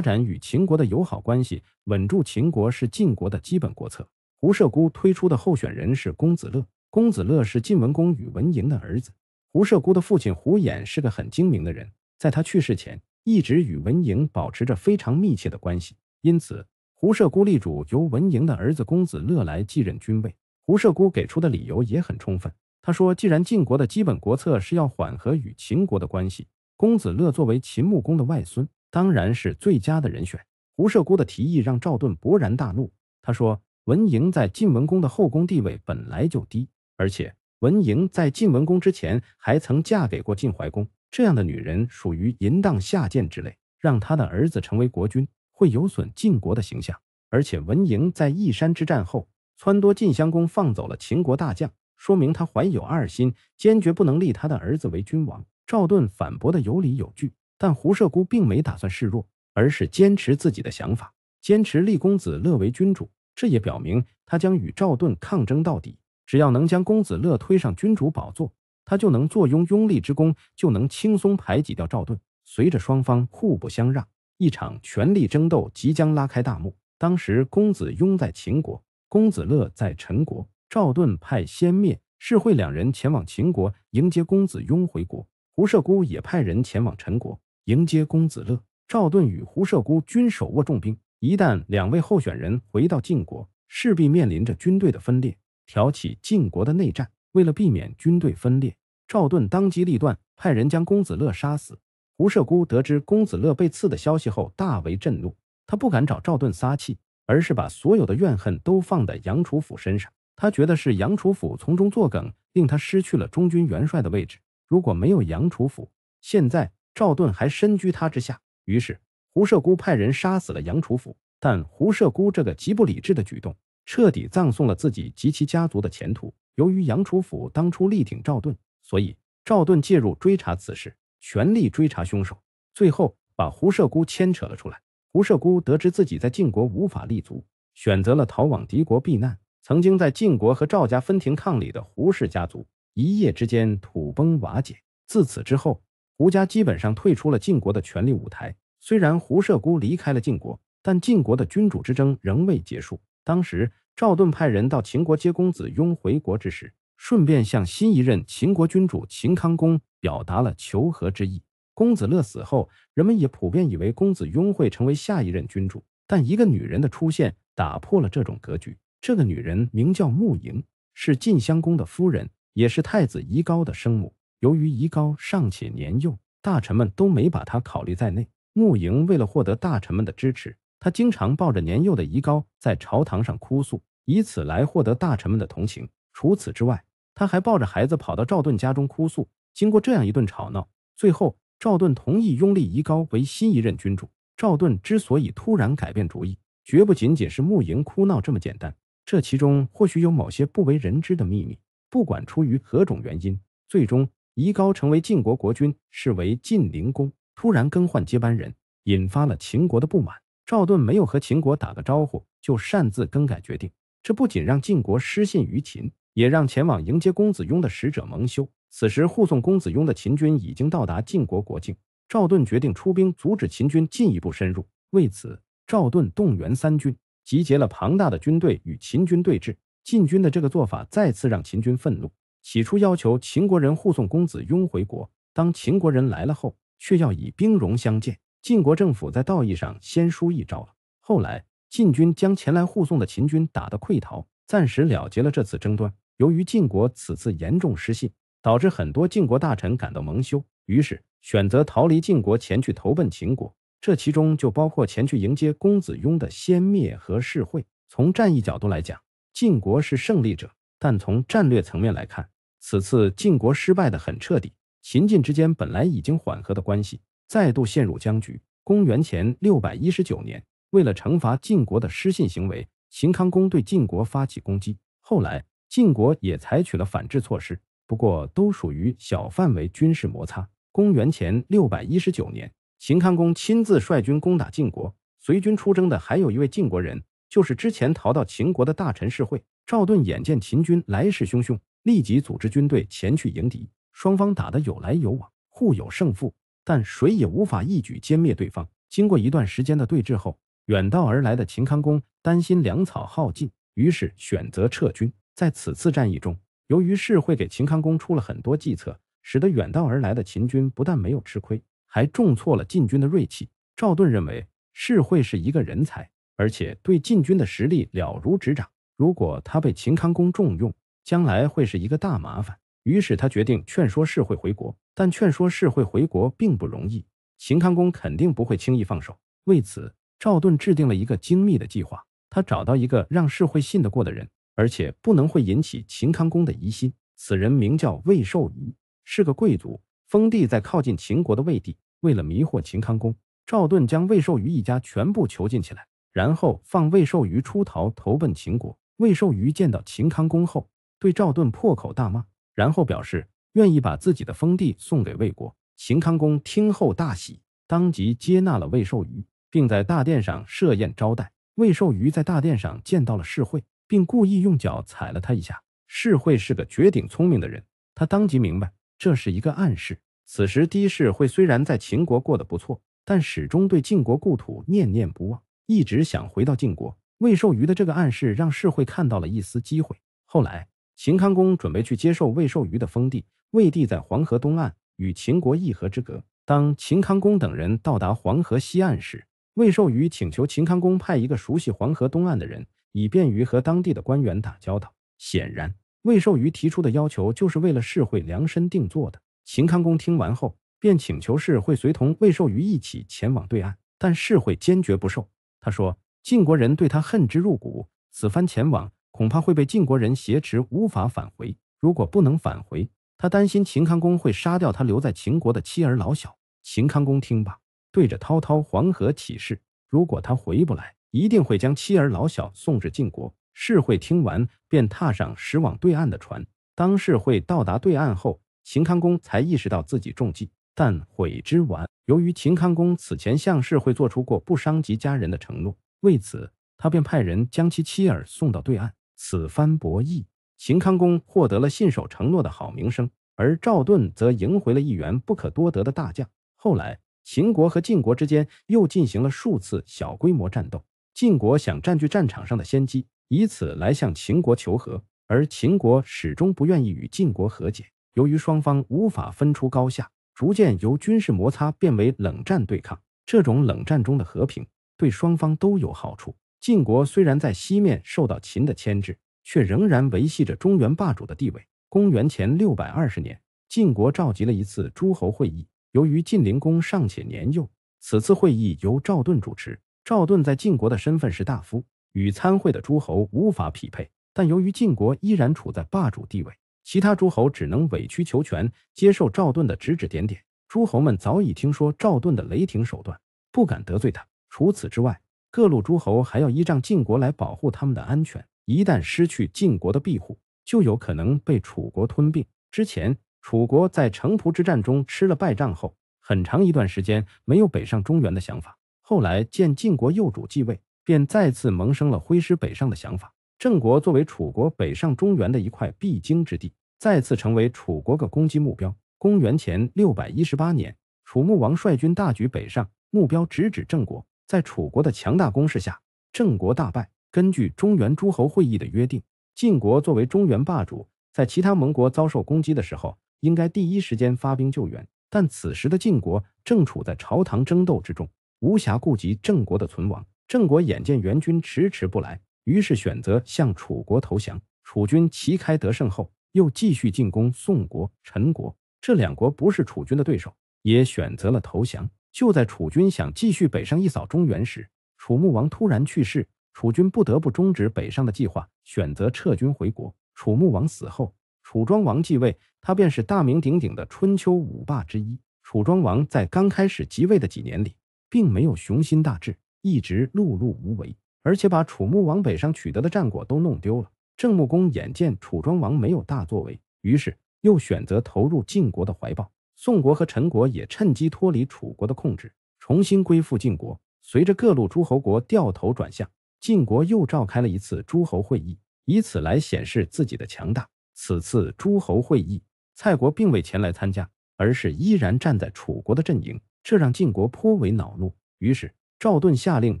展与秦国的友好关系，稳住秦国是晋国的基本国策。胡射姑推出的候选人是公子乐，公子乐是晋文公与文嬴的儿子。胡射姑的父亲胡衍是个很精明的人，在他去世前一直与文嬴保持着非常密切的关系，因此胡射姑立主由文嬴的儿子公子乐来继任君位。胡射姑给出的理由也很充分，他说：“既然晋国的基本国策是要缓和与秦国的关系，公子乐作为秦穆公的外孙，当然是最佳的人选。”胡射姑的提议让赵盾勃然大怒，他说：“文嬴在晋文公的后宫地位本来就低，而且……”文嬴在晋文公之前还曾嫁给过晋怀公，这样的女人属于淫荡下贱之类，让她的儿子成为国君会有损晋国的形象。而且文嬴在翼山之战后撺掇晋襄公放走了秦国大将，说明她怀有二心，坚决不能立他的儿子为君王。赵盾反驳的有理有据，但胡射姑并没打算示弱，而是坚持自己的想法，坚持立公子乐为君主。这也表明他将与赵盾抗争到底。只要能将公子乐推上君主宝座，他就能坐拥拥立之功，就能轻松排挤掉赵盾。随着双方互不相让，一场权力争斗即将拉开大幕。当时，公子雍在秦国，公子乐在陈国。赵盾派先灭、士会两人前往秦国迎接公子雍回国，胡射姑也派人前往陈国迎接公子乐。赵盾与胡射姑均手握重兵，一旦两位候选人回到晋国，势必面临着军队的分裂。挑起晋国的内战，为了避免军队分裂，赵盾当机立断，派人将公子乐杀死。胡射姑得知公子乐被刺的消息后，大为震怒，他不敢找赵盾撒气，而是把所有的怨恨都放在杨楚府身上。他觉得是杨楚府从中作梗，令他失去了中军元帅的位置。如果没有杨楚府，现在赵盾还身居他之下。于是胡射姑派人杀死了杨楚府。但胡射姑这个极不理智的举动。彻底葬送了自己及其家族的前途。由于杨楚府当初力挺赵盾，所以赵盾介入追查此事，全力追查凶手，最后把胡射姑牵扯了出来。胡射姑得知自己在晋国无法立足，选择了逃往敌国避难。曾经在晋国和赵家分庭抗礼的胡氏家族，一夜之间土崩瓦解。自此之后，胡家基本上退出了晋国的权力舞台。虽然胡射姑离开了晋国，但晋国的君主之争仍未结束。当时，赵盾派人到秦国接公子雍回国之时，顺便向新一任秦国君主秦康公表达了求和之意。公子乐死后，人们也普遍以为公子雍会成为下一任君主，但一个女人的出现打破了这种格局。这个女人名叫穆莹，是晋襄公的夫人，也是太子夷高的生母。由于夷高尚且年幼，大臣们都没把她考虑在内。穆莹为了获得大臣们的支持。他经常抱着年幼的遗高在朝堂上哭诉，以此来获得大臣们的同情。除此之外，他还抱着孩子跑到赵盾家中哭诉。经过这样一顿吵闹，最后赵盾同意拥立遗高为新一任君主。赵盾之所以突然改变主意，绝不仅仅是穆莹哭闹这么简单，这其中或许有某些不为人知的秘密。不管出于何种原因，最终颐高成为晋国国君，是为晋灵公。突然更换接班人，引发了秦国的不满。赵盾没有和秦国打个招呼，就擅自更改决定，这不仅让晋国失信于秦，也让前往迎接公子雍的使者蒙羞。此时护送公子雍的秦军已经到达晋国国境，赵盾决定出兵阻止秦军进一步深入。为此，赵盾动员三军，集结了庞大的军队与秦军对峙。晋军的这个做法再次让秦军愤怒。起初要求秦国人护送公子雍回国，当秦国人来了后，却要以兵戎相见。晋国政府在道义上先输一招了。后来，晋军将前来护送的秦军打得溃逃，暂时了结了这次争端。由于晋国此次严重失信，导致很多晋国大臣感到蒙羞，于是选择逃离晋国，前去投奔秦国。这其中就包括前去迎接公子雍的先灭和士会。从战役角度来讲，晋国是胜利者；但从战略层面来看，此次晋国失败得很彻底。秦晋之间本来已经缓和的关系。再度陷入僵局。公元前六百一十九年，为了惩罚晋国的失信行为，秦康公对晋国发起攻击。后来，晋国也采取了反制措施，不过都属于小范围军事摩擦。公元前六百一十九年，秦康公亲自率军攻打晋国，随军出征的还有一位晋国人，就是之前逃到秦国的大臣士会。赵盾眼见秦军来势汹汹，立即组织军队前去迎敌。双方打得有来有往，互有胜负。但谁也无法一举歼灭对方。经过一段时间的对峙后，远道而来的秦康公担心粮草耗尽，于是选择撤军。在此次战役中，由于是会给秦康公出了很多计策，使得远道而来的秦军不但没有吃亏，还重挫了晋军的锐气。赵盾认为，是会是一个人才，而且对晋军的实力了如指掌。如果他被秦康公重用，将来会是一个大麻烦。于是他决定劝说世会回国，但劝说世会回国并不容易。秦康公肯定不会轻易放手。为此，赵盾制定了一个精密的计划。他找到一个让世会信得过的人，而且不能会引起秦康公的疑心。此人名叫魏寿瑜，是个贵族，封地在靠近秦国的魏地。为了迷惑秦康公，赵盾将魏寿瑜一家全部囚禁起来，然后放魏寿瑜出逃，投奔秦国。魏寿瑜见到秦康公后，对赵盾破口大骂。然后表示愿意把自己的封地送给魏国。秦康公听后大喜，当即接纳了魏寿瑜，并在大殿上设宴招待。魏寿瑜在大殿上见到了世会，并故意用脚踩了他一下。世会是个绝顶聪明的人，他当即明白这是一个暗示。此时的世会虽然在秦国过得不错，但始终对晋国故土念念不忘，一直想回到晋国。魏寿瑜的这个暗示让世会看到了一丝机会。后来。秦康公准备去接受魏寿瑜的封地，魏地在黄河东岸，与秦国一河之隔。当秦康公等人到达黄河西岸时，魏寿瑜请求秦康公派一个熟悉黄河东岸的人，以便于和当地的官员打交道。显然，魏寿瑜提出的要求就是为了世会量身定做的。秦康公听完后，便请求世会随同魏寿瑜一起前往对岸，但世会坚决不受。他说：“晋国人对他恨之入骨，此番前往。”恐怕会被晋国人挟持，无法返回。如果不能返回，他担心秦康公会杀掉他留在秦国的妻儿老小。秦康公听罢，对着滔滔黄河起誓：如果他回不来，一定会将妻儿老小送至晋国。世会听完，便踏上驶往对岸的船。当世会到达对岸后，秦康公才意识到自己中计，但悔之晚。由于秦康公此前向世会做出过不伤及家人的承诺，为此他便派人将其妻儿送到对岸。此番博弈，秦康公获得了信守承诺的好名声，而赵盾则赢回了一员不可多得的大将。后来，秦国和晋国之间又进行了数次小规模战斗。晋国想占据战场上的先机，以此来向秦国求和，而秦国始终不愿意与晋国和解。由于双方无法分出高下，逐渐由军事摩擦变为冷战对抗。这种冷战中的和平对双方都有好处。晋国虽然在西面受到秦的牵制，却仍然维系着中原霸主的地位。公元前六百二十年，晋国召集了一次诸侯会议。由于晋灵公尚且年幼，此次会议由赵盾主持。赵盾在晋国的身份是大夫，与参会的诸侯无法匹配。但由于晋国依然处在霸主地位，其他诸侯只能委曲求全，接受赵盾的指指点点。诸侯们早已听说赵盾的雷霆手段，不敢得罪他。除此之外，各路诸侯还要依仗晋国来保护他们的安全，一旦失去晋国的庇护，就有可能被楚国吞并。之前楚国在城濮之战中吃了败仗后，很长一段时间没有北上中原的想法。后来见晋国幼主继位，便再次萌生了挥师北上的想法。郑国作为楚国北上中原的一块必经之地，再次成为楚国的攻击目标。公元前六百一十八年，楚穆王率军大举北上，目标直指郑国。在楚国的强大攻势下，郑国大败。根据中原诸侯会议的约定，晋国作为中原霸主，在其他盟国遭受攻击的时候，应该第一时间发兵救援。但此时的晋国正处在朝堂争斗之中，无暇顾及郑国的存亡。郑国眼见援军迟迟不来，于是选择向楚国投降。楚军旗开得胜后，又继续进攻宋国、陈国。这两国不是楚军的对手，也选择了投降。就在楚军想继续北上一扫中原时，楚穆王突然去世，楚军不得不终止北上的计划，选择撤军回国。楚穆王死后，楚庄王继位，他便是大名鼎鼎的春秋五霸之一。楚庄王在刚开始即位的几年里，并没有雄心大志，一直碌碌无为，而且把楚穆王北上取得的战果都弄丢了。郑穆公眼见楚庄王没有大作为，于是又选择投入晋国的怀抱。宋国和陈国也趁机脱离楚国的控制，重新归附晋国。随着各路诸侯国掉头转向，晋国又召开了一次诸侯会议，以此来显示自己的强大。此次诸侯会议，蔡国并未前来参加，而是依然站在楚国的阵营，这让晋国颇为恼怒。于是赵盾下令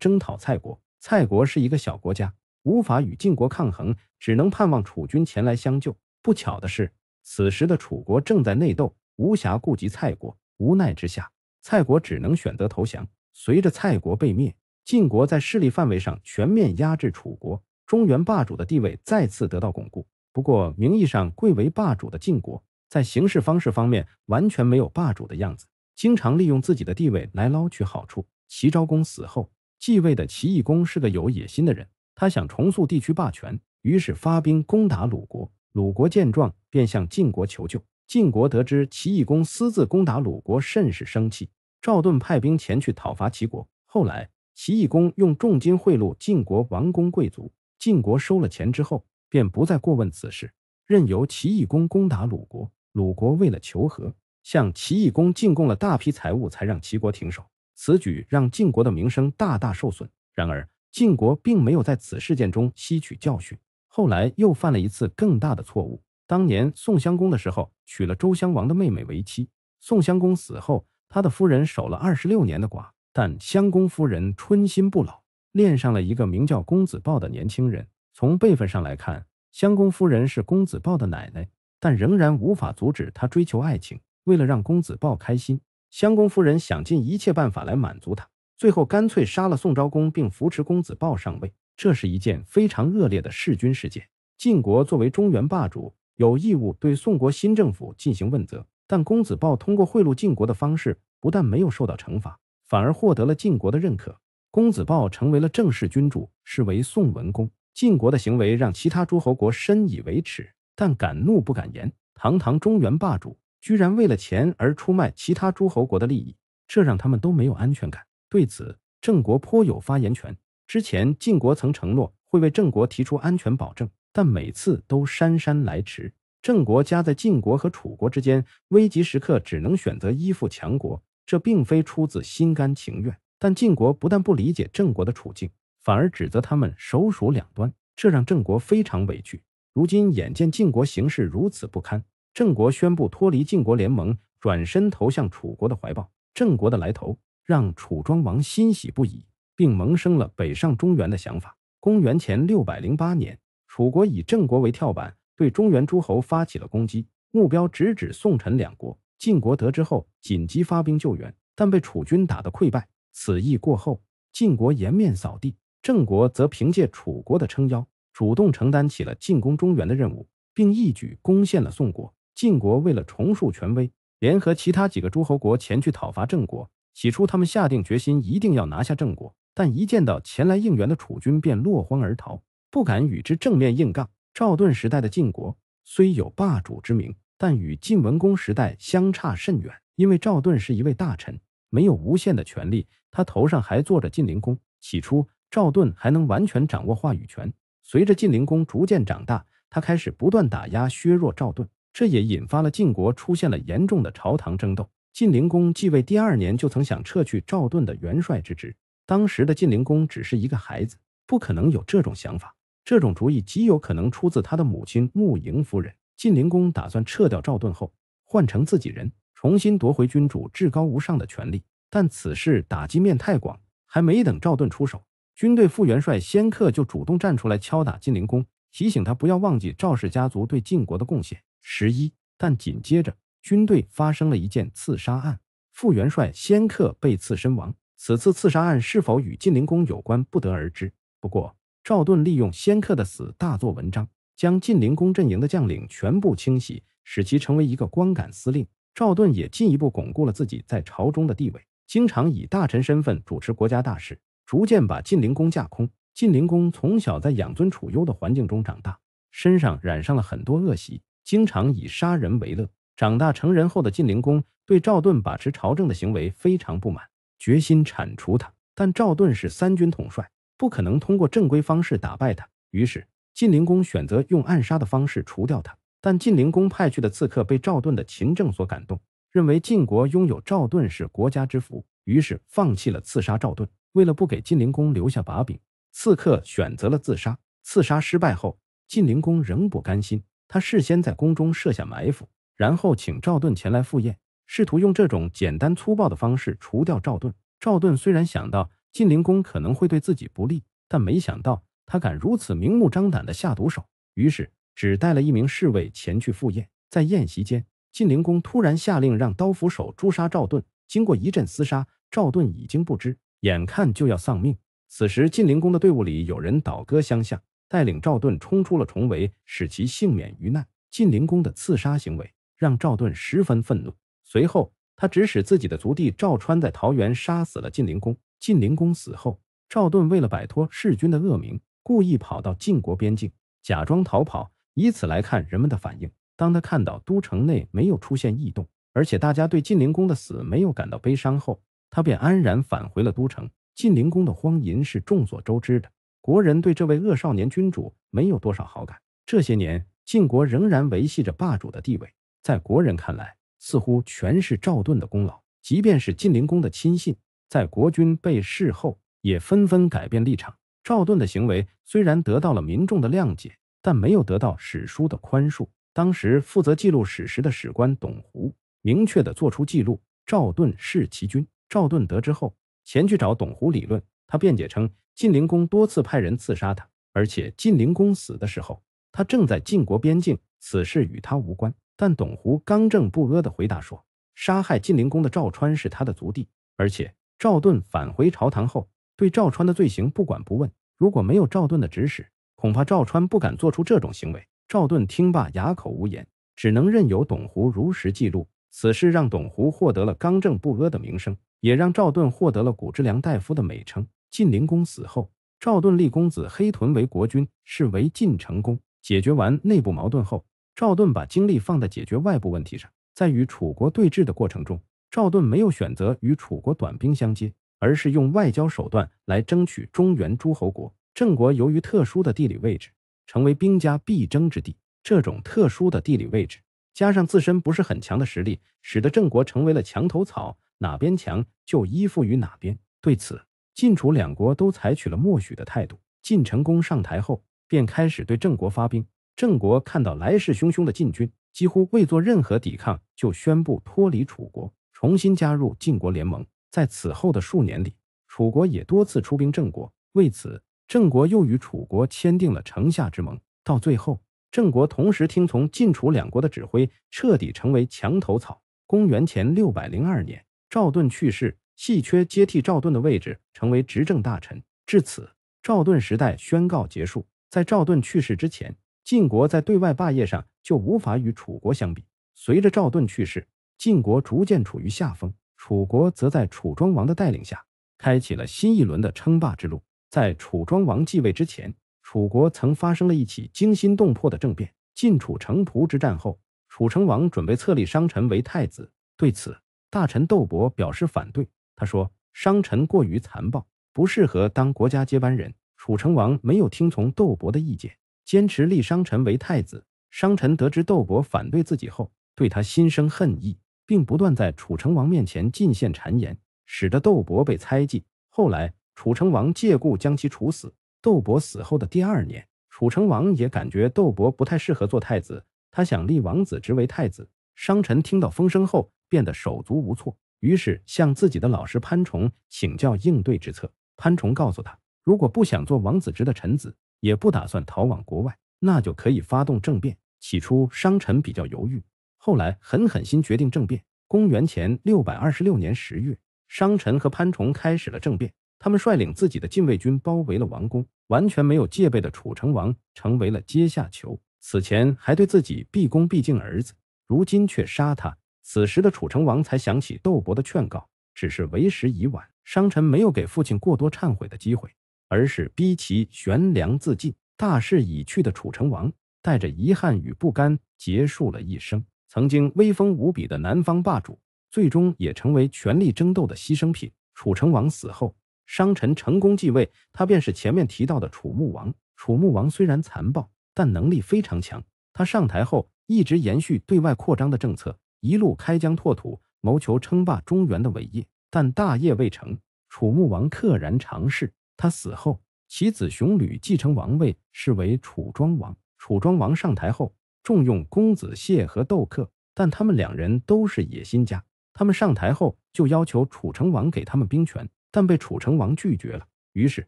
征讨蔡国。蔡国是一个小国家，无法与晋国抗衡，只能盼望楚军前来相救。不巧的是，此时的楚国正在内斗。无暇顾及蔡国，无奈之下，蔡国只能选择投降。随着蔡国被灭，晋国在势力范围上全面压制楚国，中原霸主的地位再次得到巩固。不过，名义上贵为霸主的晋国，在行事方式方面完全没有霸主的样子，经常利用自己的地位来捞取好处。齐昭公死后，继位的齐懿公是个有野心的人，他想重塑地区霸权，于是发兵攻打鲁国。鲁国见状，便向晋国求救。晋国得知齐义公私自攻打鲁国，甚是生气。赵盾派兵前去讨伐齐国。后来，齐义公用重金贿赂晋国王公贵族，晋国收了钱之后，便不再过问此事，任由齐义公攻打鲁国。鲁国为了求和，向齐义公进贡了大批财物，才让齐国停手。此举让晋国的名声大大受损。然而，晋国并没有在此事件中吸取教训，后来又犯了一次更大的错误。当年宋襄公的时候，娶了周襄王的妹妹为妻。宋襄公死后，他的夫人守了二十六年的寡，但襄公夫人春心不老，恋上了一个名叫公子豹的年轻人。从辈分上来看，襄公夫人是公子豹的奶奶，但仍然无法阻止他追求爱情。为了让公子豹开心，襄公夫人想尽一切办法来满足他，最后干脆杀了宋昭公，并扶持公子豹上位。这是一件非常恶劣的弑君事件。晋国作为中原霸主。有义务对宋国新政府进行问责，但公子豹通过贿赂晋国的方式，不但没有受到惩罚，反而获得了晋国的认可。公子豹成为了正式君主，是为宋文公。晋国的行为让其他诸侯国深以为耻，但敢怒不敢言。堂堂中原霸主，居然为了钱而出卖其他诸侯国的利益，这让他们都没有安全感。对此，郑国颇有发言权。之前晋国曾承诺会为郑国提出安全保证。但每次都姗姗来迟。郑国夹在晋国和楚国之间，危急时刻只能选择依附强国，这并非出自心甘情愿。但晋国不但不理解郑国的处境，反而指责他们首鼠两端，这让郑国非常委屈。如今眼见晋国形势如此不堪，郑国宣布脱离晋国联盟，转身投向楚国的怀抱。郑国的来头让楚庄王欣喜不已，并萌生了北上中原的想法。公元前六百零八年。楚国以郑国为跳板，对中原诸侯发起了攻击，目标直指宋、陈两国。晋国得知后，紧急发兵救援，但被楚军打得溃败。此役过后，晋国颜面扫地；郑国则凭借楚国的撑腰，主动承担起了进攻中原的任务，并一举攻陷了宋国。晋国为了重塑权威，联合其他几个诸侯国前去讨伐郑国。起初，他们下定决心一定要拿下郑国，但一见到前来应援的楚军，便落荒而逃。不敢与之正面硬杠。赵盾时代的晋国虽有霸主之名，但与晋文公时代相差甚远。因为赵盾是一位大臣，没有无限的权力，他头上还坐着晋灵公。起初，赵盾还能完全掌握话语权。随着晋灵公逐渐长大，他开始不断打压削弱赵盾，这也引发了晋国出现了严重的朝堂争斗。晋灵公继位第二年，就曾想撤去赵盾的元帅之职。当时的晋灵公只是一个孩子，不可能有这种想法。这种主意极有可能出自他的母亲穆莹夫人。晋灵公打算撤掉赵盾后，换成自己人，重新夺回君主至高无上的权利。但此事打击面太广，还没等赵盾出手，军队副元帅先克就主动站出来敲打晋灵公，提醒他不要忘记赵氏家族对晋国的贡献。十一，但紧接着军队发生了一件刺杀案，副元帅先克被刺身亡。此次刺杀案是否与晋灵公有关，不得而知。不过。赵盾利用先客的死大做文章，将晋灵公阵营的将领全部清洗，使其成为一个光杆司令。赵盾也进一步巩固了自己在朝中的地位，经常以大臣身份主持国家大事，逐渐把晋灵公架空。晋灵公从小在养尊处优的环境中长大，身上染上了很多恶习，经常以杀人为乐。长大成人后的晋灵公对赵盾把持朝政的行为非常不满，决心铲除他。但赵盾是三军统帅。不可能通过正规方式打败他，于是晋灵公选择用暗杀的方式除掉他。但晋灵公派去的刺客被赵盾的勤政所感动，认为晋国拥有赵盾是国家之福，于是放弃了刺杀赵盾。为了不给晋灵公留下把柄，刺客选择了自杀。刺杀失败后，晋灵公仍不甘心，他事先在宫中设下埋伏，然后请赵盾前来赴宴，试图用这种简单粗暴的方式除掉赵盾。赵盾虽然想到。晋灵公可能会对自己不利，但没想到他敢如此明目张胆的下毒手，于是只带了一名侍卫前去赴宴。在宴席间，晋灵公突然下令让刀斧手诛杀赵盾。经过一阵厮杀，赵盾已经不知，眼看就要丧命。此时，晋灵公的队伍里有人倒戈相向，带领赵盾冲出了重围，使其幸免于难。晋灵公的刺杀行为让赵盾十分愤怒，随后他指使自己的族弟赵川在桃园杀死了晋灵公。晋灵公死后，赵盾为了摆脱弑君的恶名，故意跑到晋国边境，假装逃跑，以此来看人们的反应。当他看到都城内没有出现异动，而且大家对晋灵公的死没有感到悲伤后，他便安然返回了都城。晋灵公的荒淫是众所周知的，国人对这位恶少年君主没有多少好感。这些年，晋国仍然维系着霸主的地位，在国人看来，似乎全是赵盾的功劳。即便是晋灵公的亲信。在国君被弑后，也纷纷改变立场。赵盾的行为虽然得到了民众的谅解，但没有得到史书的宽恕。当时负责记录史实的史官董狐，明确地做出记录：赵盾弑其君。赵盾得知后，前去找董狐理论。他辩解称，晋灵公多次派人刺杀他，而且晋灵公死的时候，他正在晋国边境，此事与他无关。但董狐刚正不阿地回答说，杀害晋灵公的赵川是他的族弟，而且。赵盾返回朝堂后，对赵川的罪行不管不问。如果没有赵盾的指使，恐怕赵川不敢做出这种行为。赵盾听罢，哑口无言，只能任由董狐如实记录此事，让董狐获得了刚正不阿的名声，也让赵盾获得了古之良大夫的美称。晋灵公死后，赵盾立公子黑豚为国君，是为晋成公。解决完内部矛盾后，赵盾把精力放在解决外部问题上，在与楚国对峙的过程中。赵盾没有选择与楚国短兵相接，而是用外交手段来争取中原诸侯国。郑国由于特殊的地理位置，成为兵家必争之地。这种特殊的地理位置加上自身不是很强的实力，使得郑国成为了墙头草，哪边强就依附于哪边。对此，晋楚两国都采取了默许的态度。晋成公上台后，便开始对郑国发兵。郑国看到来势汹汹的晋军，几乎未做任何抵抗，就宣布脱离楚国。重新加入晋国联盟，在此后的数年里，楚国也多次出兵郑国，为此，郑国又与楚国签订了城下之盟。到最后，郑国同时听从晋楚两国的指挥，彻底成为墙头草。公元前六百零二年，赵盾去世，郄缺接替赵盾的位置，成为执政大臣。至此，赵盾时代宣告结束。在赵盾去世之前，晋国在对外霸业上就无法与楚国相比。随着赵盾去世，晋国逐渐处于下风，楚国则在楚庄王的带领下，开启了新一轮的称霸之路。在楚庄王继位之前，楚国曾发生了一起惊心动魄的政变。晋楚城濮之战后，楚成王准备册立商臣为太子，对此，大臣斗伯表示反对。他说：“商臣过于残暴，不适合当国家接班人。”楚成王没有听从斗伯的意见，坚持立商臣为太子。商臣得知窦伯反对自己后，对他心生恨意。并不断在楚成王面前进献谗言，使得窦伯被猜忌。后来，楚成王借故将其处死。窦伯死后的第二年，楚成王也感觉窦伯不太适合做太子，他想立王子职为太子。商臣听到风声后，变得手足无措，于是向自己的老师潘崇请教应对之策。潘崇告诉他，如果不想做王子职的臣子，也不打算逃往国外，那就可以发动政变。起初，商臣比较犹豫。后来，狠狠心决定政变。公元前六百二十六年十月，商臣和潘崇开始了政变。他们率领自己的禁卫军包围了王宫，完全没有戒备的楚成王成为了阶下囚。此前还对自己毕恭毕敬，儿子如今却杀他。此时的楚成王才想起窦伯的劝告，只是为时已晚。商臣没有给父亲过多忏悔的机会，而是逼其悬梁自尽。大势已去的楚成王，带着遗憾与不甘结束了一生。曾经威风无比的南方霸主，最终也成为权力争斗的牺牲品。楚成王死后，商臣成功继位，他便是前面提到的楚穆王。楚穆王虽然残暴，但能力非常强。他上台后一直延续对外扩张的政策，一路开疆拓土，谋求称霸中原的伟业。但大业未成，楚穆王溘然长逝。他死后，其子熊侣继承王位，是为楚庄王。楚庄王上台后。重用公子谢和窦克，但他们两人都是野心家。他们上台后就要求楚成王给他们兵权，但被楚成王拒绝了。于是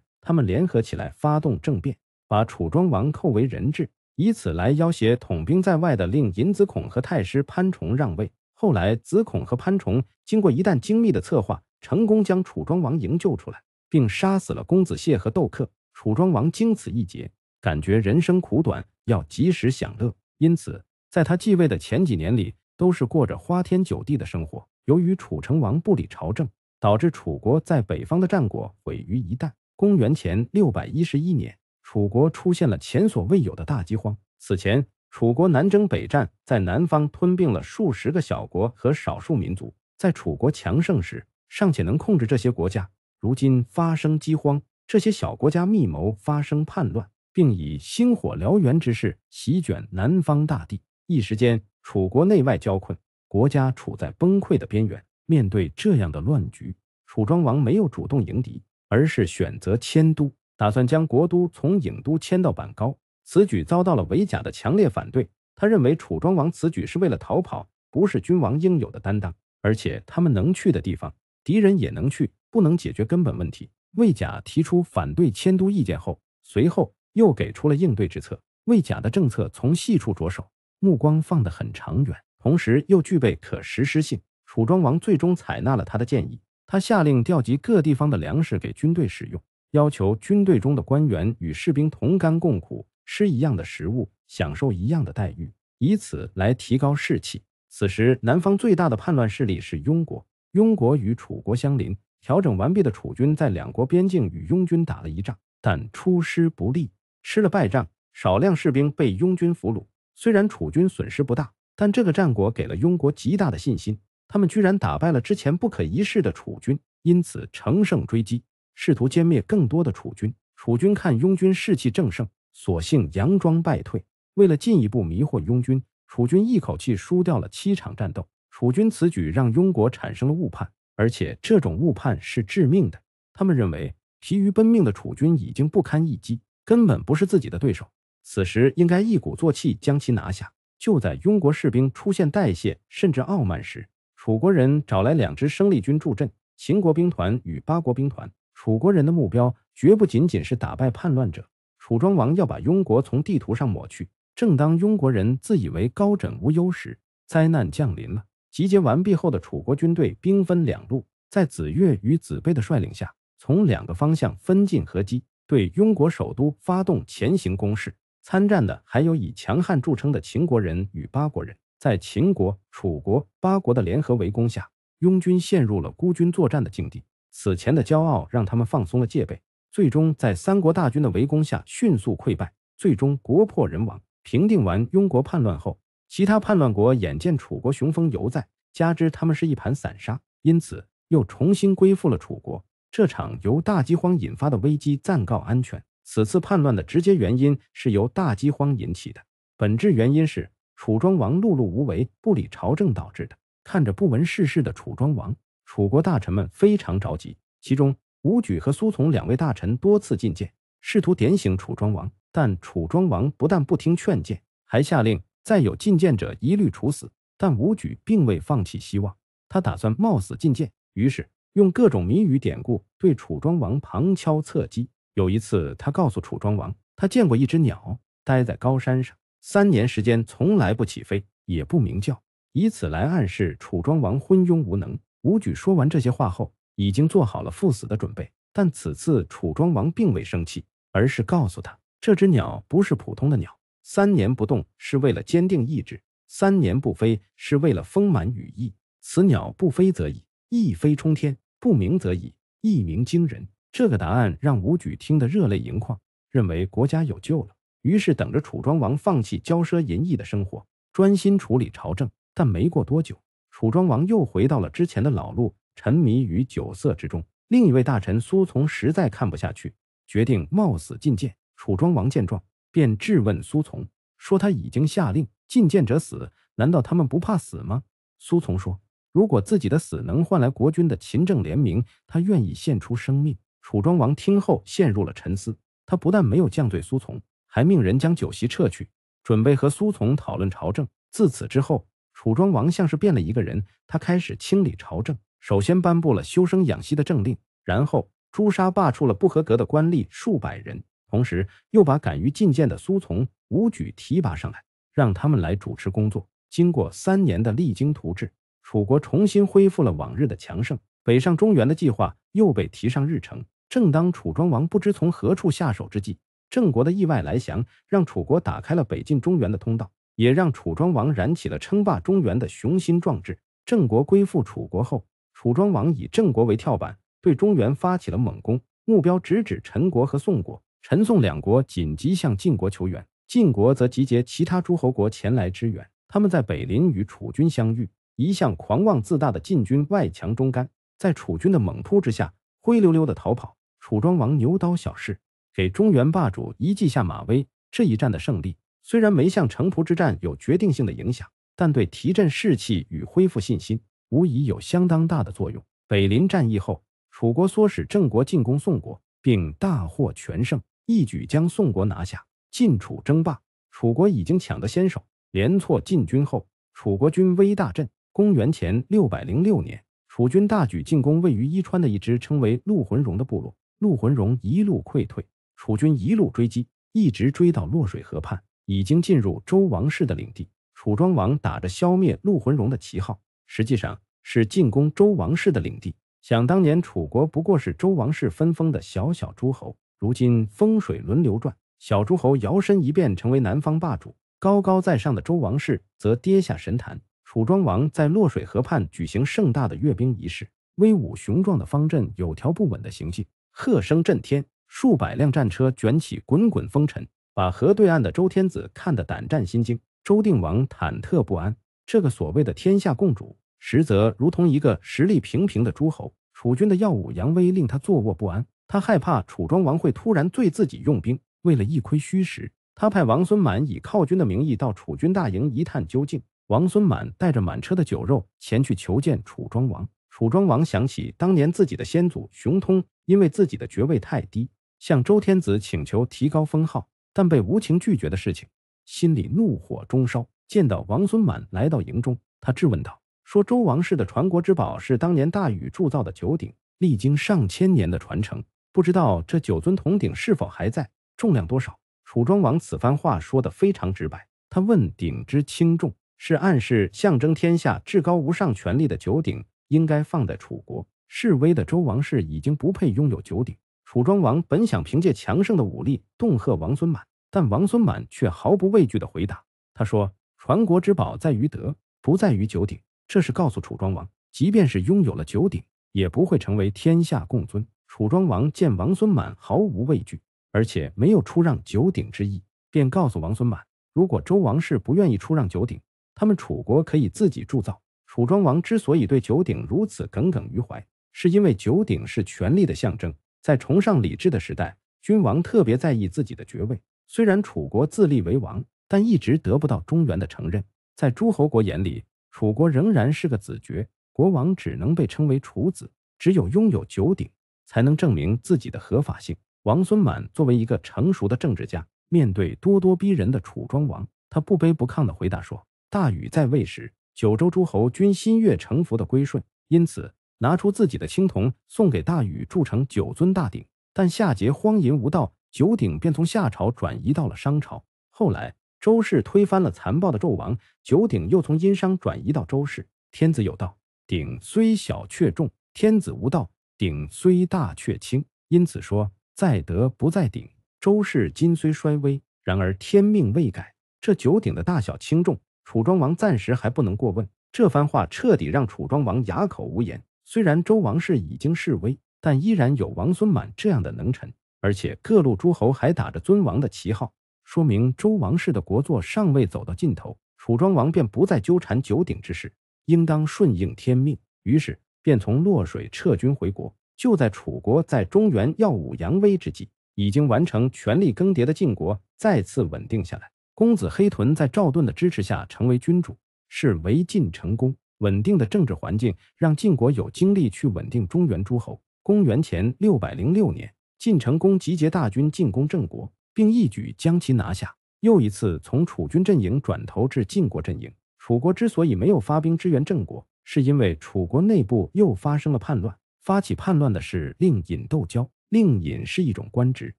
他们联合起来发动政变，把楚庄王扣为人质，以此来要挟统兵在外的令尹子孔和太师潘崇让位。后来子孔和潘崇经过一旦精密的策划，成功将楚庄王营救出来，并杀死了公子谢和窦克。楚庄王经此一劫，感觉人生苦短，要及时享乐。因此，在他继位的前几年里，都是过着花天酒地的生活。由于楚成王不理朝政，导致楚国在北方的战果毁于一旦。公元前六百一十一年，楚国出现了前所未有的大饥荒。此前，楚国南征北战，在南方吞并了数十个小国和少数民族。在楚国强盛时，尚且能控制这些国家；如今发生饥荒，这些小国家密谋发生叛乱。并以星火燎原之势席卷南方大地，一时间楚国内外交困，国家处在崩溃的边缘。面对这样的乱局，楚庄王没有主动迎敌，而是选择迁都，打算将国都从郢都迁到板高。此举遭到了韦贾的强烈反对，他认为楚庄王此举是为了逃跑，不是君王应有的担当。而且他们能去的地方，敌人也能去，不能解决根本问题。魏贾提出反对迁都意见后，随后。又给出了应对之策。魏贾的政策从细处着手，目光放得很长远，同时又具备可实施性。楚庄王最终采纳了他的建议，他下令调集各地方的粮食给军队使用，要求军队中的官员与士兵同甘共苦，吃一样的食物，享受一样的待遇，以此来提高士气。此时，南方最大的叛乱势力是庸国，庸国与楚国相邻。调整完毕的楚军在两国边境与庸军打了一仗，但出师不利。吃了败仗，少量士兵被拥军俘虏。虽然楚军损失不大，但这个战果给了庸国极大的信心。他们居然打败了之前不可一世的楚军，因此乘胜追击，试图歼灭更多的楚军。楚军看庸军士气正盛，索性佯装败退。为了进一步迷惑庸军，楚军一口气输掉了七场战斗。楚军此举让庸国产生了误判，而且这种误判是致命的。他们认为疲于奔命的楚军已经不堪一击。根本不是自己的对手，此时应该一鼓作气将其拿下。就在庸国士兵出现怠懈甚至傲慢时，楚国人找来两支生力军助阵：秦国兵团与八国兵团。楚国人的目标绝不仅仅是打败叛乱者，楚庄王要把庸国从地图上抹去。正当庸国人自以为高枕无忧时，灾难降临了。集结完毕后的楚国军队兵分两路，在子越与子贝的率领下，从两个方向分进合击。对雍国首都发动前行攻势，参战的还有以强悍著称的秦国人与巴国人。在秦国、楚国、巴国的联合围攻下，雍军陷入了孤军作战的境地。此前的骄傲让他们放松了戒备，最终在三国大军的围攻下迅速溃败，最终国破人亡。平定完雍国叛乱后，其他叛乱国眼见楚国雄风犹在，加之他们是一盘散沙，因此又重新归附了楚国。这场由大饥荒引发的危机暂告安全。此次叛乱的直接原因是由大饥荒引起的，本质原因是楚庄王碌碌无为、不理朝政导致的。看着不闻世事的楚庄王，楚国大臣们非常着急。其中，武举和苏从两位大臣多次进谏，试图点醒楚庄王，但楚庄王不但不听劝谏，还下令再有进谏者一律处死。但武举并未放弃希望，他打算冒死进谏。于是。用各种谜语典故对楚庄王旁敲侧击。有一次，他告诉楚庄王，他见过一只鸟待在高山上三年时间，从来不起飞，也不鸣叫，以此来暗示楚庄王昏庸无能。武举说完这些话后，已经做好了赴死的准备。但此次楚庄王并未生气，而是告诉他，这只鸟不是普通的鸟，三年不动是为了坚定意志，三年不飞是为了丰满羽翼。此鸟不飞则已。一飞冲天，不鸣则已，一鸣惊人。这个答案让武举听得热泪盈眶，认为国家有救了。于是等着楚庄王放弃骄奢淫逸的生活，专心处理朝政。但没过多久，楚庄王又回到了之前的老路，沉迷于酒色之中。另一位大臣苏从实在看不下去，决定冒死进谏。楚庄王见状，便质问苏从，说他已经下令，进谏者死，难道他们不怕死吗？苏从说。如果自己的死能换来国君的勤政廉明，他愿意献出生命。楚庄王听后陷入了沉思，他不但没有降罪苏从，还命人将酒席撤去，准备和苏从讨论朝政。自此之后，楚庄王像是变了一个人，他开始清理朝政，首先颁布了修身养息的政令，然后诛杀罢黜了不合格的官吏数百人，同时又把敢于进谏的苏从、武举提拔上来，让他们来主持工作。经过三年的励精图治。楚国重新恢复了往日的强盛，北上中原的计划又被提上日程。正当楚庄王不知从何处下手之际，郑国的意外来降，让楚国打开了北进中原的通道，也让楚庄王燃起了称霸中原的雄心壮志。郑国归附楚国后，楚庄王以郑国为跳板，对中原发起了猛攻，目标直指陈国和宋国。陈、宋两国紧急向晋国求援，晋国则集结其他诸侯国前来支援。他们在北林与楚军相遇。一向狂妄自大的晋军外强中干，在楚军的猛扑之下，灰溜溜的逃跑。楚庄王牛刀小试，给中原霸主一记下马威。这一战的胜利虽然没像城濮之战有决定性的影响，但对提振士气与恢复信心，无疑有相当大的作用。北临战役后，楚国唆使郑国进攻宋国，并大获全胜，一举将宋国拿下。晋楚争霸，楚国已经抢得先手。连挫晋军后，楚国军威大振。公元前六百零六年，楚军大举进攻位于伊川的一支称为陆浑戎的部落。陆浑戎一路溃退，楚军一路追击，一直追到洛水河畔，已经进入周王室的领地。楚庄王打着消灭陆浑戎的旗号，实际上是进攻周王室的领地。想当年，楚国不过是周王室分封的小小诸侯，如今风水轮流转，小诸侯摇身一变成为南方霸主，高高在上的周王室则跌下神坛。楚庄王在洛水河畔举行盛大的阅兵仪式，威武雄壮的方阵有条不紊的行进，喝声震天，数百辆战车卷起滚滚风尘，把河对岸的周天子看得胆战心惊。周定王忐忑不安，这个所谓的天下共主，实则如同一个实力平平的诸侯。楚军的耀武扬威令他坐卧不安，他害怕楚庄王会突然对自己用兵。为了一窥虚实，他派王孙满以犒军的名义到楚军大营一探究竟。王孙满带着满车的酒肉前去求见楚庄王。楚庄王想起当年自己的先祖熊通因为自己的爵位太低，向周天子请求提高封号，但被无情拒绝的事情，心里怒火中烧。见到王孙满来到营中，他质问道：“说周王室的传国之宝是当年大禹铸造的九鼎，历经上千年的传承，不知道这九尊铜鼎是否还在，重量多少？”楚庄王此番话说得非常直白，他问鼎之轻重。是暗示象征天下至高无上权力的九鼎应该放在楚国，示威的周王室已经不配拥有九鼎。楚庄王本想凭借强盛的武力恫吓王孙满，但王孙满却毫不畏惧地回答：“他说，传国之宝在于德，不在于九鼎。这是告诉楚庄王，即便是拥有了九鼎，也不会成为天下共尊。”楚庄王见王孙满毫无畏惧，而且没有出让九鼎之意，便告诉王孙满：“如果周王室不愿意出让九鼎，”他们楚国可以自己铸造。楚庄王之所以对九鼎如此耿耿于怀，是因为九鼎是权力的象征。在崇尚礼制的时代，君王特别在意自己的爵位。虽然楚国自立为王，但一直得不到中原的承认。在诸侯国眼里，楚国仍然是个子爵，国王只能被称为楚子。只有拥有九鼎，才能证明自己的合法性。王孙满作为一个成熟的政治家，面对咄咄逼人的楚庄王，他不卑不亢地回答说。大禹在位时，九州诸侯均心悦诚服地归顺，因此拿出自己的青铜送给大禹铸成九尊大鼎。但夏桀荒淫无道，九鼎便从夏朝转移到了商朝。后来周氏推翻了残暴的纣王，九鼎又从殷商转移到周氏。天子有道，鼎虽小却重；天子无道，鼎虽大却轻。因此说，在德不在鼎。周氏今虽衰微，然而天命未改，这九鼎的大小轻重。楚庄王暂时还不能过问这番话，彻底让楚庄王哑口无言。虽然周王室已经示微，但依然有王孙满这样的能臣，而且各路诸侯还打着尊王的旗号，说明周王室的国祚尚未走到尽头。楚庄王便不再纠缠九鼎之事，应当顺应天命，于是便从洛水撤军回国。就在楚国在中原耀武扬威之际，已经完成权力更迭的晋国再次稳定下来。公子黑豚在赵盾的支持下成为君主，是为晋成公。稳定的政治环境让晋国有精力去稳定中原诸侯。公元前六百零六年，晋成公集结大军进攻郑国，并一举将其拿下，又一次从楚军阵营转投至晋国阵营。楚国之所以没有发兵支援郑国，是因为楚国内部又发生了叛乱。发起叛乱的是令尹窦交。令尹是一种官职，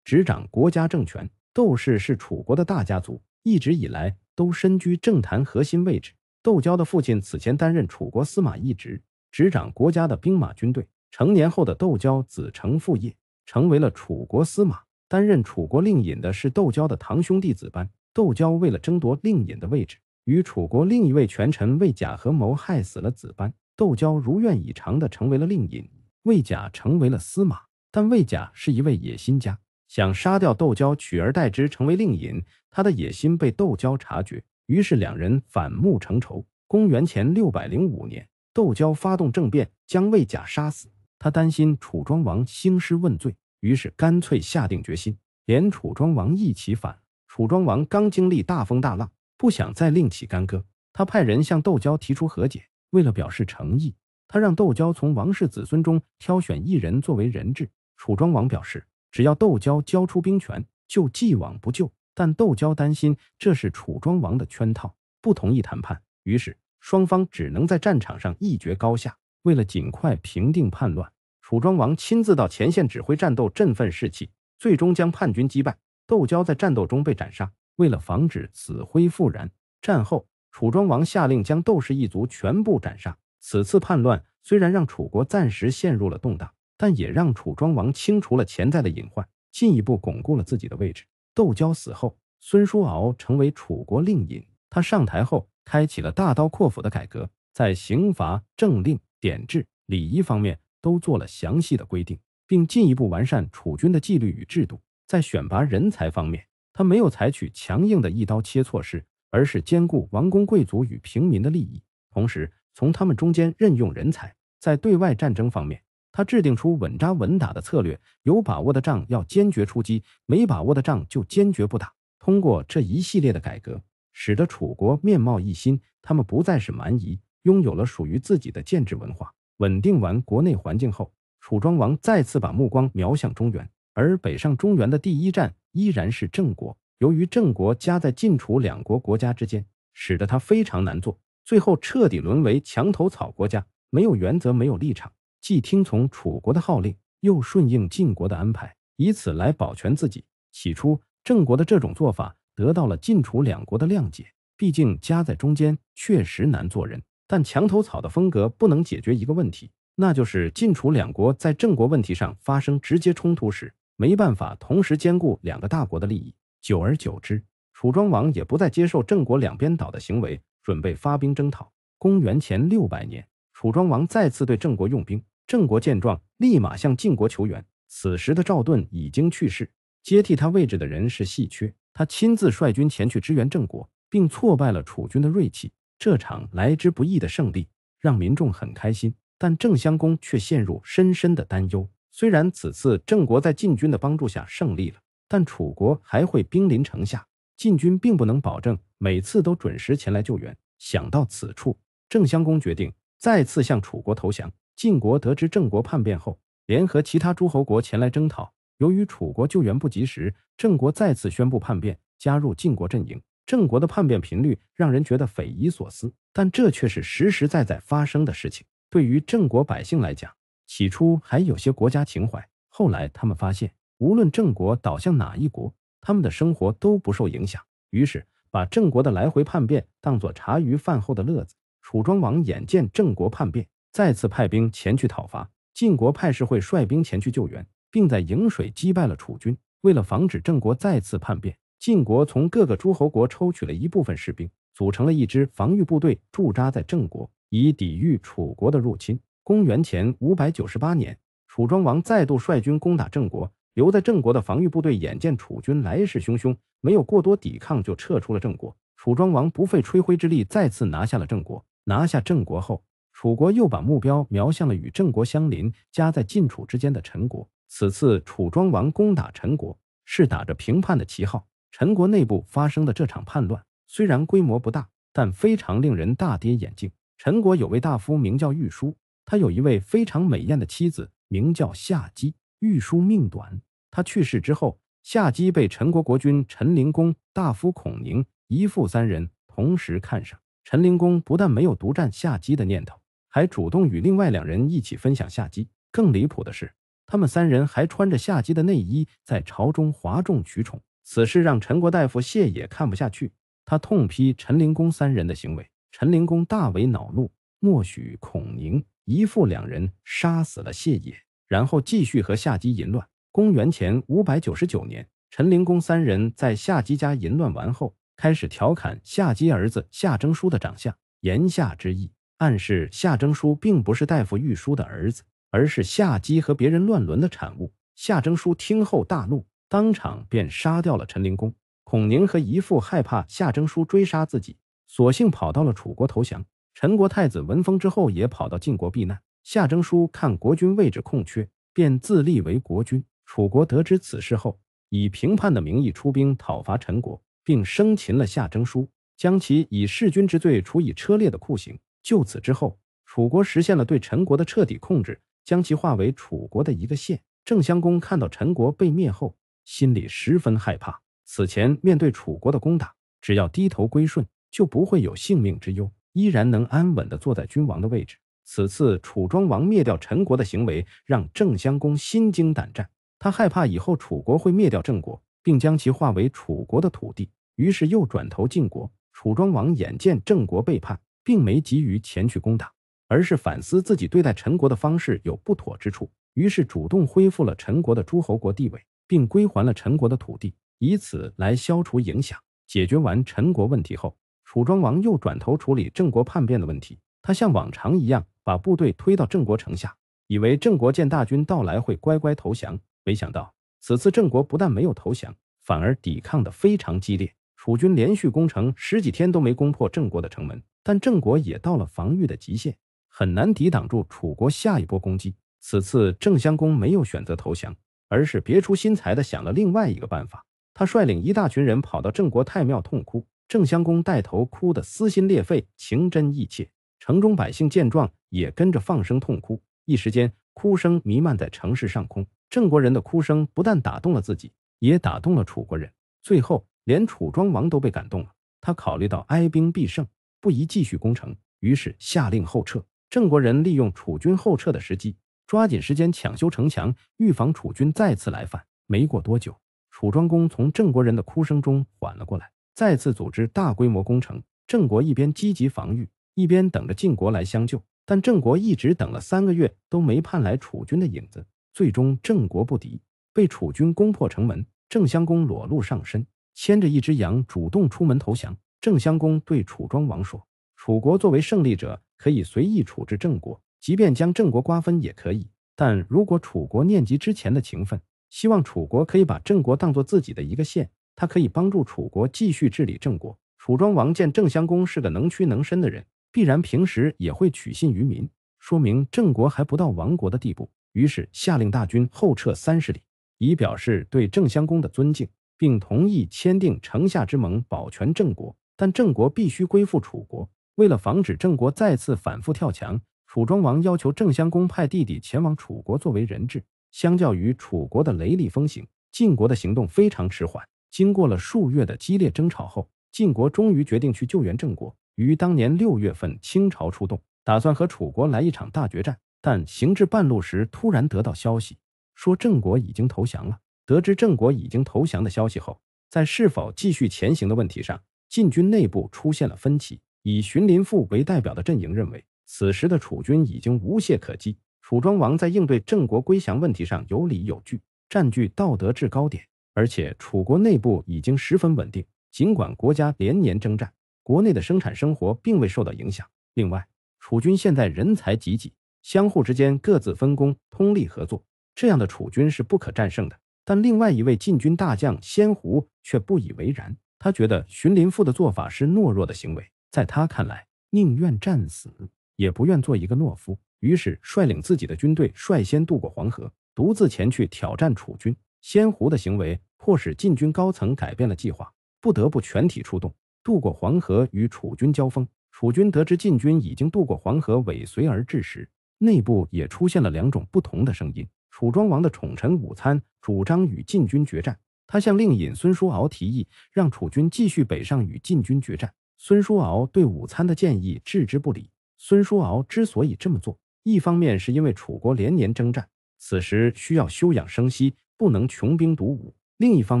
执掌国家政权。窦氏是楚国的大家族。一直以来都身居政坛核心位置。窦交的父亲此前担任楚国司马一职，执掌国家的兵马军队。成年后的窦交子承父业，成为了楚国司马。担任楚国令尹的是窦交的堂兄弟子班。窦娇为了争夺令尹的位置，与楚国另一位权臣魏贾合谋，害死了子班。窦娇如愿以偿的成为了令尹，魏贾成为了司马。但魏贾是一位野心家。想杀掉窦娇，取而代之，成为令尹。他的野心被窦娇察觉，于是两人反目成仇。公元前六百零五年，窦娇发动政变，将魏甲杀死。他担心楚庄王兴师问罪，于是干脆下定决心，连楚庄王一起反。楚庄王刚经历大风大浪，不想再另起干戈。他派人向窦娇提出和解，为了表示诚意，他让窦娇从王室子孙中挑选一人作为人质。楚庄王表示。只要窦交交出兵权，就既往不咎。但窦交担心这是楚庄王的圈套，不同意谈判。于是双方只能在战场上一决高下。为了尽快平定叛乱，楚庄王亲自到前线指挥战斗，振奋士气，最终将叛军击败。窦交在战斗中被斩杀。为了防止死灰复燃，战后楚庄王下令将窦氏一族全部斩杀。此次叛乱虽然让楚国暂时陷入了动荡。但也让楚庄王清除了潜在的隐患，进一步巩固了自己的位置。窦交死后，孙叔敖成为楚国令尹。他上台后，开启了大刀阔斧的改革，在刑罚、政令、典制、礼仪方面都做了详细的规定，并进一步完善楚军的纪律与制度。在选拔人才方面，他没有采取强硬的一刀切措施，而是兼顾王公贵族与平民的利益，同时从他们中间任用人才。在对外战争方面，他制定出稳扎稳打的策略，有把握的仗要坚决出击，没把握的仗就坚决不打。通过这一系列的改革，使得楚国面貌一新，他们不再是蛮夷，拥有了属于自己的建制文化。稳定完国内环境后，楚庄王再次把目光瞄向中原，而北上中原的第一站依然是郑国。由于郑国夹在晋楚两国国家之间，使得他非常难做，最后彻底沦为墙头草国家，没有原则，没有立场。既听从楚国的号令，又顺应晋国的安排，以此来保全自己。起初，郑国的这种做法得到了晋楚两国的谅解，毕竟夹在中间确实难做人。但墙头草的风格不能解决一个问题，那就是晋楚两国在郑国问题上发生直接冲突时，没办法同时兼顾两个大国的利益。久而久之，楚庄王也不再接受郑国两边倒的行为，准备发兵征讨。公元前六百年，楚庄王再次对郑国用兵。郑国见状，立马向晋国求援。此时的赵盾已经去世，接替他位置的人是细缺。他亲自率军前去支援郑国，并挫败了楚军的锐气。这场来之不易的胜利让民众很开心，但郑襄公却陷入深深的担忧。虽然此次郑国在晋军的帮助下胜利了，但楚国还会兵临城下，晋军并不能保证每次都准时前来救援。想到此处，郑襄公决定再次向楚国投降。晋国得知郑国叛变后，联合其他诸侯国前来征讨。由于楚国救援不及时，郑国再次宣布叛变，加入晋国阵营。郑国的叛变频率让人觉得匪夷所思，但这却是实实在在发生的事情。对于郑国百姓来讲，起初还有些国家情怀，后来他们发现，无论郑国倒向哪一国，他们的生活都不受影响，于是把郑国的来回叛变当作茶余饭后的乐子。楚庄王眼见郑国叛变。再次派兵前去讨伐晋国，派士会率兵前去救援，并在颍水击败了楚军。为了防止郑国再次叛变，晋国从各个诸侯国抽取了一部分士兵，组成了一支防御部队，驻扎在郑国，以抵御楚国的入侵。公元前五百九十八年，楚庄王再度率军攻打郑国，留在郑国的防御部队眼见楚军来势汹汹，没有过多抵抗就撤出了郑国。楚庄王不费吹灰之力再次拿下了郑国。拿下郑国后。楚国又把目标瞄向了与郑国相邻、夹在晋楚之间的陈国。此次楚庄王攻打陈国，是打着平叛的旗号。陈国内部发生的这场叛乱，虽然规模不大，但非常令人大跌眼镜。陈国有位大夫名叫玉书，他有一位非常美艳的妻子，名叫夏姬。玉书命短，他去世之后，夏姬被陈国国君陈灵公、大夫孔宁、姨父三人同时看上。陈灵公不但没有独占夏姬的念头。还主动与另外两人一起分享夏姬。更离谱的是，他们三人还穿着夏姬的内衣在朝中哗众取宠。此事让陈国大夫谢也看不下去，他痛批陈灵公三人的行为。陈灵公大为恼怒，默许孔宁、姨父两人杀死了谢也，然后继续和夏姬淫乱。公元前五百九十九年，陈灵公三人在夏姬家淫乱完后，开始调侃夏姬儿子夏征舒的长相，言下之意。暗示夏征舒并不是大夫玉书的儿子，而是夏姬和别人乱伦的产物。夏征舒听后大怒，当场便杀掉了陈灵公。孔宁和姨父害怕夏征舒追杀自己，索性跑到了楚国投降。陈国太子闻风之后也跑到晋国避难。夏征舒看国君位置空缺，便自立为国君。楚国得知此事后，以平叛的名义出兵讨伐陈国，并生擒了夏征舒，将其以弑君之罪处以车裂的酷刑。就此之后，楚国实现了对陈国的彻底控制，将其划为楚国的一个县。郑襄公看到陈国被灭后，心里十分害怕。此前面对楚国的攻打，只要低头归顺，就不会有性命之忧，依然能安稳的坐在君王的位置。此次楚庄王灭掉陈国的行为，让郑襄公心惊胆战。他害怕以后楚国会灭掉郑国，并将其划为楚国的土地。于是又转头晋国。楚庄王眼见郑国背叛。并没急于前去攻打，而是反思自己对待陈国的方式有不妥之处，于是主动恢复了陈国的诸侯国地位，并归还了陈国的土地，以此来消除影响。解决完陈国问题后，楚庄王又转头处理郑国叛变的问题。他像往常一样，把部队推到郑国城下，以为郑国见大军到来会乖乖投降。没想到，此次郑国不但没有投降，反而抵抗得非常激烈。楚军连续攻城十几天都没攻破郑国的城门。但郑国也到了防御的极限，很难抵挡住楚国下一波攻击。此次郑襄公没有选择投降，而是别出心裁的想了另外一个办法。他率领一大群人跑到郑国太庙痛哭。郑襄公带头哭得撕心裂肺，情真意切。城中百姓见状也跟着放声痛哭，一时间哭声弥漫在城市上空。郑国人的哭声不但打动了自己，也打动了楚国人。最后，连楚庄王都被感动了。他考虑到哀兵必胜。不宜继续攻城，于是下令后撤。郑国人利用楚军后撤的时机，抓紧时间抢修城墙，预防楚军再次来犯。没过多久，楚庄公从郑国人的哭声中缓了过来，再次组织大规模攻城。郑国一边积极防御，一边等着晋国来相救。但郑国一直等了三个月，都没盼来楚军的影子。最终，郑国不敌，被楚军攻破城门。郑襄公裸露上身，牵着一只羊，主动出门投降。郑襄公对楚庄王说：“楚国作为胜利者，可以随意处置郑国，即便将郑国瓜分也可以。但如果楚国念及之前的情分，希望楚国可以把郑国当做自己的一个县，他可以帮助楚国继续治理郑国。”楚庄王见郑襄公是个能屈能伸的人，必然平时也会取信于民，说明郑国还不到亡国的地步。于是下令大军后撤三十里，以表示对郑襄公的尊敬，并同意签订城下之盟，保全郑国。但郑国必须归附楚国。为了防止郑国再次反复跳墙，楚庄王要求郑襄公派弟弟前往楚国作为人质。相较于楚国的雷厉风行，晋国的行动非常迟缓。经过了数月的激烈争吵后，晋国终于决定去救援郑国，于当年六月份倾巢出动，打算和楚国来一场大决战。但行至半路时，突然得到消息，说郑国已经投降了。得知郑国已经投降的消息后，在是否继续前行的问题上。晋军内部出现了分歧，以荀林赋为代表的阵营认为，此时的楚军已经无懈可击，楚庄王在应对郑国归降问题上有理有据，占据道德制高点，而且楚国内部已经十分稳定，尽管国家连年征战，国内的生产生活并未受到影响。另外，楚军现在人才济济，相互之间各自分工，通力合作，这样的楚军是不可战胜的。但另外一位晋军大将先縠却不以为然。他觉得荀林父的做法是懦弱的行为，在他看来，宁愿战死也不愿做一个懦夫。于是率领自己的军队率先渡过黄河，独自前去挑战楚军。仙狐的行为迫使晋军高层改变了计划，不得不全体出动，渡过黄河与楚军交锋。楚军得知晋军已经渡过黄河尾随而至时，内部也出现了两种不同的声音。楚庄王的宠臣武参主张与晋军决战。他向令尹孙叔敖提议，让楚军继续北上与晋军决战。孙叔敖对午参的建议置之不理。孙叔敖之所以这么做，一方面是因为楚国连年征战，此时需要休养生息，不能穷兵黩武；另一方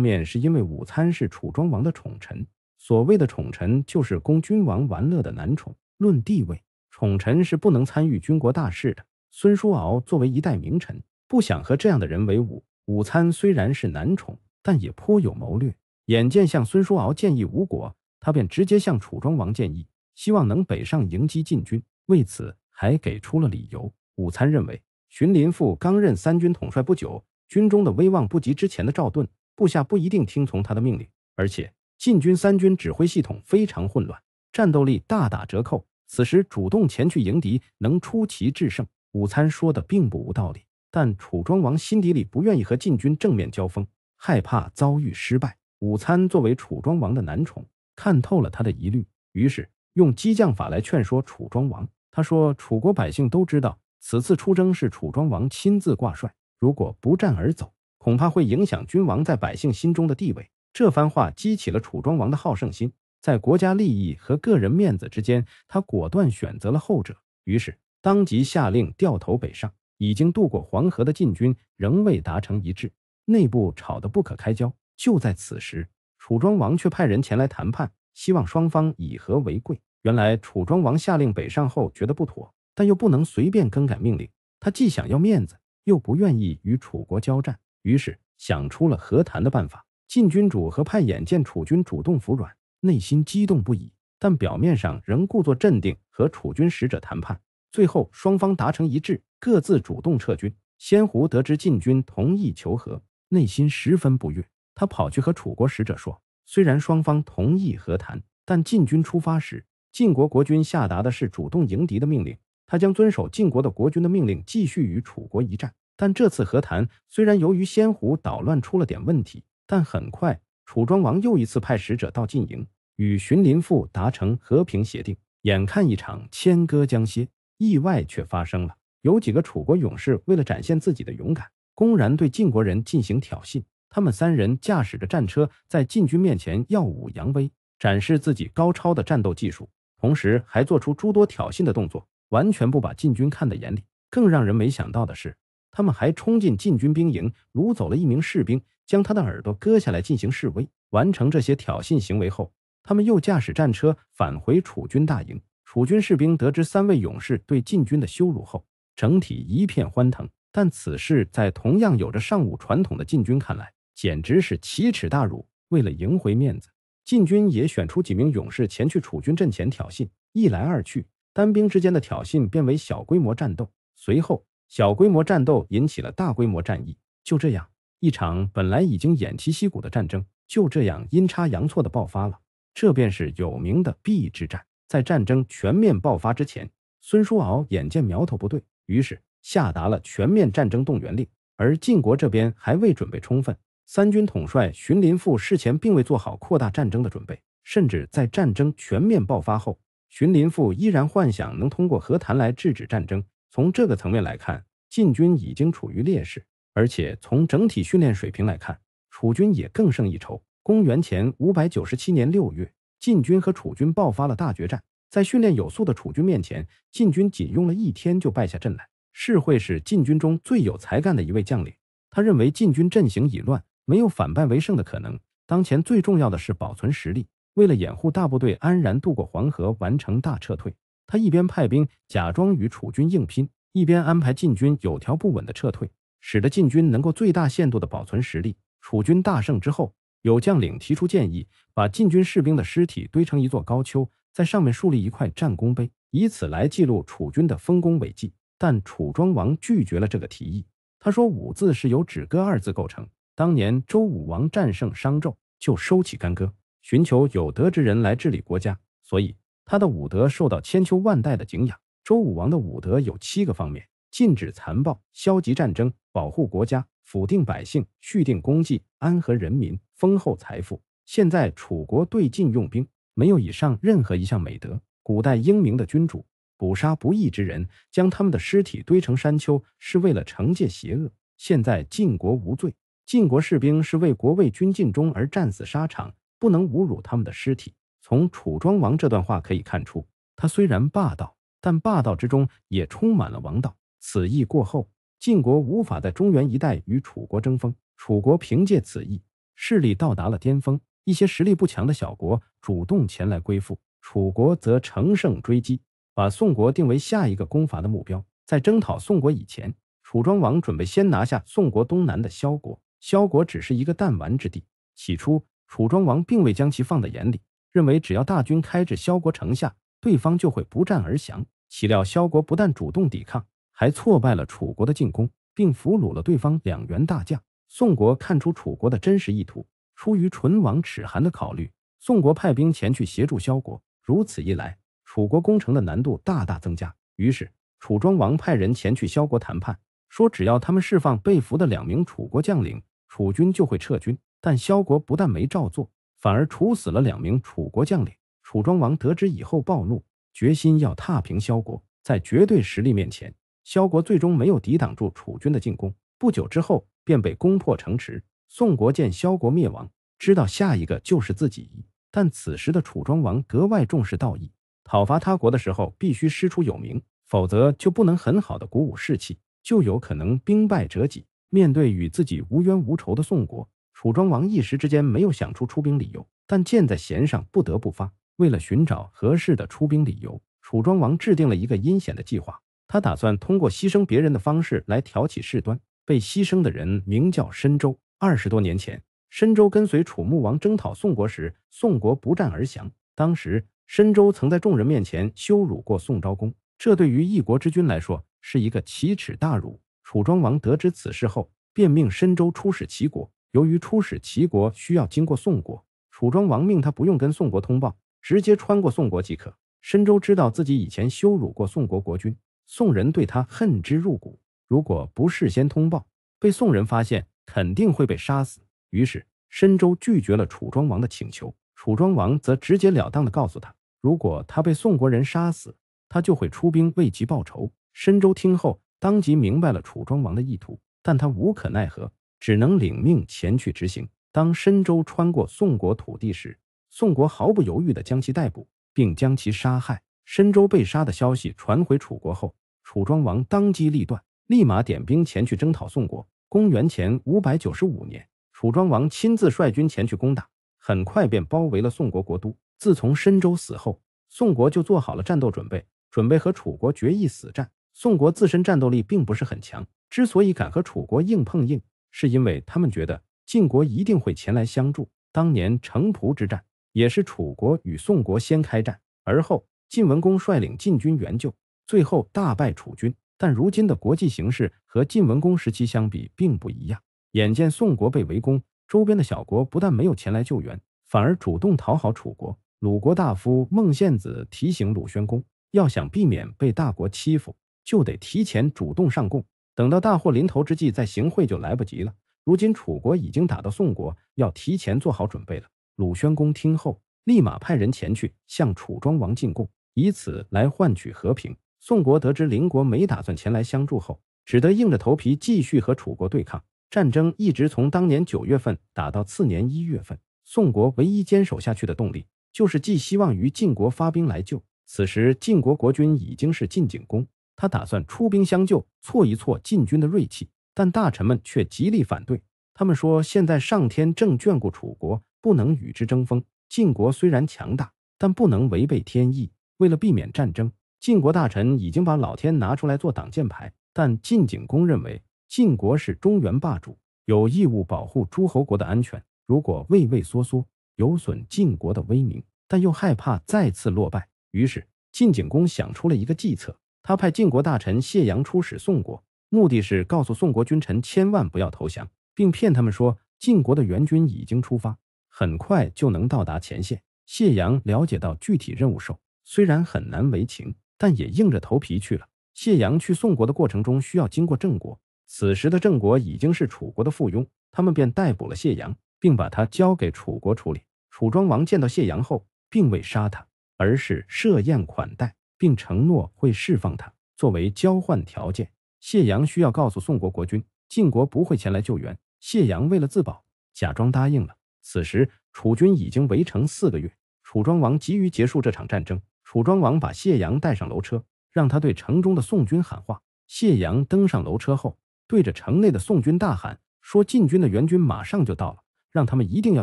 面是因为午参是楚庄王的宠臣，所谓的宠臣就是供君王玩乐的男宠。论地位，宠臣是不能参与军国大事的。孙叔敖作为一代名臣，不想和这样的人为伍。午参虽然是男宠，但也颇有谋略。眼见向孙叔敖建议无果，他便直接向楚庄王建议，希望能北上迎击晋军。为此，还给出了理由。午餐认为，荀林父刚任三军统帅不久，军中的威望不及之前的赵盾，部下不一定听从他的命令。而且，晋军三军指挥系统非常混乱，战斗力大打折扣。此时主动前去迎敌，能出奇制胜。午餐说的并不无道理，但楚庄王心底里不愿意和晋军正面交锋。害怕遭遇失败。武参作为楚庄王的男宠，看透了他的疑虑，于是用激将法来劝说楚庄王。他说：“楚国百姓都知道，此次出征是楚庄王亲自挂帅。如果不战而走，恐怕会影响君王在百姓心中的地位。”这番话激起了楚庄王的好胜心，在国家利益和个人面子之间，他果断选择了后者。于是当即下令掉头北上。已经渡过黄河的晋军仍未达成一致。内部吵得不可开交。就在此时，楚庄王却派人前来谈判，希望双方以和为贵。原来，楚庄王下令北上后觉得不妥，但又不能随便更改命令。他既想要面子，又不愿意与楚国交战，于是想出了和谈的办法。晋君主和派眼见楚军主动服软，内心激动不已，但表面上仍故作镇定，和楚军使者谈判。最后，双方达成一致，各自主动撤军。仙狐得知晋军同意求和。内心十分不悦，他跑去和楚国使者说：“虽然双方同意和谈，但晋军出发时，晋国国君下达的是主动迎敌的命令，他将遵守晋国的国君的命令，继续与楚国一战。但这次和谈，虽然由于先狐捣乱出了点问题，但很快，楚庄王又一次派使者到晋营，与荀林父达成和平协定。眼看一场千戈将歇，意外却发生了，有几个楚国勇士为了展现自己的勇敢。”公然对晋国人进行挑衅，他们三人驾驶着战车在晋军面前耀武扬威，展示自己高超的战斗技术，同时还做出诸多挑衅的动作，完全不把晋军看在眼里。更让人没想到的是，他们还冲进晋军兵营，掳走了一名士兵，将他的耳朵割下来进行示威。完成这些挑衅行为后，他们又驾驶战车返回楚军大营。楚军士兵得知三位勇士对晋军的羞辱后，整体一片欢腾。但此事在同样有着尚武传统的禁军看来，简直是奇耻大辱。为了赢回面子，禁军也选出几名勇士前去楚军阵前挑衅。一来二去，单兵之间的挑衅变为小规模战斗，随后小规模战斗引起了大规模战役。就这样，一场本来已经偃旗息鼓的战争，就这样阴差阳错的爆发了。这便是有名的壁之战。在战争全面爆发之前，孙叔敖眼见苗头不对，于是。下达了全面战争动员令，而晋国这边还未准备充分。三军统帅荀林赋事前并未做好扩大战争的准备，甚至在战争全面爆发后，荀林赋依然幻想能通过和谈来制止战争。从这个层面来看，晋军已经处于劣势，而且从整体训练水平来看，楚军也更胜一筹。公元前五百九十七年六月，晋军和楚军爆发了大决战，在训练有素的楚军面前，晋军仅用了一天就败下阵来。是会是禁军中最有才干的一位将领。他认为禁军阵型已乱，没有反败为胜的可能。当前最重要的是保存实力，为了掩护大部队安然渡过黄河，完成大撤退。他一边派兵假装与楚军硬拼，一边安排禁军有条不紊地撤退，使得禁军能够最大限度地保存实力。楚军大胜之后，有将领提出建议，把禁军士兵的尸体堆成一座高丘，在上面树立一块战功碑，以此来记录楚军的丰功伟绩。但楚庄王拒绝了这个提议。他说：“武字是由止戈二字构成。当年周武王战胜商纣，就收起干戈，寻求有德之人来治理国家，所以他的武德受到千秋万代的敬仰。周武王的武德有七个方面：禁止残暴，消极战争，保护国家，抚定百姓，续定功绩，安和人民，丰厚财富。现在楚国对禁用兵，没有以上任何一项美德。古代英明的君主。”捕杀不义之人，将他们的尸体堆成山丘，是为了惩戒邪恶。现在晋国无罪，晋国士兵是为国为军尽忠而战死沙场，不能侮辱他们的尸体。从楚庄王这段话可以看出，他虽然霸道，但霸道之中也充满了王道。此役过后，晋国无法在中原一带与楚国争锋，楚国凭借此役势力到达了巅峰，一些实力不强的小国主动前来归附，楚国则乘胜追击。把宋国定为下一个攻伐的目标。在征讨宋国以前，楚庄王准备先拿下宋国东南的萧国。萧国只是一个弹丸之地，起初楚庄王并未将其放在眼里，认为只要大军开至萧国城下，对方就会不战而降。岂料萧国不但主动抵抗，还挫败了楚国的进攻，并俘虏了对方两员大将。宋国看出楚国的真实意图，出于唇亡齿寒的考虑，宋国派兵前去协助萧国。如此一来，楚国攻城的难度大大增加，于是楚庄王派人前去萧国谈判，说只要他们释放被俘的两名楚国将领，楚军就会撤军。但萧国不但没照做，反而处死了两名楚国将领。楚庄王得知以后暴怒，决心要踏平萧国。在绝对实力面前，萧国最终没有抵挡住楚军的进攻，不久之后便被攻破城池。宋国见萧国灭亡，知道下一个就是自己，但此时的楚庄王格外重视道义。讨伐他国的时候，必须师出有名，否则就不能很好的鼓舞士气，就有可能兵败折戟。面对与自己无冤无仇的宋国，楚庄王一时之间没有想出出兵理由，但箭在弦上，不得不发。为了寻找合适的出兵理由，楚庄王制定了一个阴险的计划。他打算通过牺牲别人的方式来挑起事端。被牺牲的人名叫申周。二十多年前，申周跟随楚穆王征讨宋国时，宋国不战而降。当时。申州曾在众人面前羞辱过宋昭公，这对于一国之君来说是一个奇耻大辱。楚庄王得知此事后，便命申州出使齐国。由于出使齐国需要经过宋国，楚庄王命他不用跟宋国通报，直接穿过宋国即可。申州知道自己以前羞辱过宋国国君，宋人对他恨之入骨。如果不事先通报，被宋人发现，肯定会被杀死。于是申州拒绝了楚庄王的请求。楚庄王则直截了当地告诉他。如果他被宋国人杀死，他就会出兵为其报仇。申州听后，当即明白了楚庄王的意图，但他无可奈何，只能领命前去执行。当申州穿过宋国土地时，宋国毫不犹豫地将其逮捕，并将其杀害。申州被杀的消息传回楚国后，楚庄王当机立断，立马点兵前去征讨宋国。公元前五百九十五年，楚庄王亲自率军前去攻打，很快便包围了宋国国都。自从申州死后，宋国就做好了战斗准备，准备和楚国决一死战。宋国自身战斗力并不是很强，之所以敢和楚国硬碰硬，是因为他们觉得晋国一定会前来相助。当年城濮之战也是楚国与宋国先开战，而后晋文公率领晋军援救，最后大败楚军。但如今的国际形势和晋文公时期相比并不一样，眼见宋国被围攻，周边的小国不但没有前来救援，反而主动讨好楚国。鲁国大夫孟献子提醒鲁宣公，要想避免被大国欺负，就得提前主动上贡，等到大祸临头之际再行贿就来不及了。如今楚国已经打到宋国，要提前做好准备了。鲁宣公听后，立马派人前去向楚庄王进贡，以此来换取和平。宋国得知邻国没打算前来相助后，只得硬着头皮继续和楚国对抗。战争一直从当年九月份打到次年一月份。宋国唯一坚守下去的动力。就是寄希望于晋国发兵来救。此时，晋国国君已经是晋景公，他打算出兵相救，挫一挫晋军的锐气。但大臣们却极力反对，他们说：“现在上天正眷顾楚国，不能与之争锋。晋国虽然强大，但不能违背天意。为了避免战争，晋国大臣已经把老天拿出来做挡箭牌。”但晋景公认为，晋国是中原霸主，有义务保护诸侯国的安全，如果畏畏缩缩。有损晋国的威名，但又害怕再次落败，于是晋景公想出了一个计策，他派晋国大臣谢阳出使宋国，目的是告诉宋国君臣千万不要投降，并骗他们说晋国的援军已经出发，很快就能到达前线。谢阳了解到具体任务后，虽然很难为情，但也硬着头皮去了。谢阳去宋国的过程中需要经过郑国，此时的郑国已经是楚国的附庸，他们便逮捕了谢阳，并把他交给楚国处理。楚庄王见到谢阳后，并未杀他，而是设宴款待，并承诺会释放他。作为交换条件，谢阳需要告诉宋国国君，晋国不会前来救援。谢阳为了自保，假装答应了。此时，楚军已经围城四个月，楚庄王急于结束这场战争。楚庄王把谢阳带上楼车，让他对城中的宋军喊话。谢阳登上楼车后，对着城内的宋军大喊，说：“晋军的援军马上就到了，让他们一定要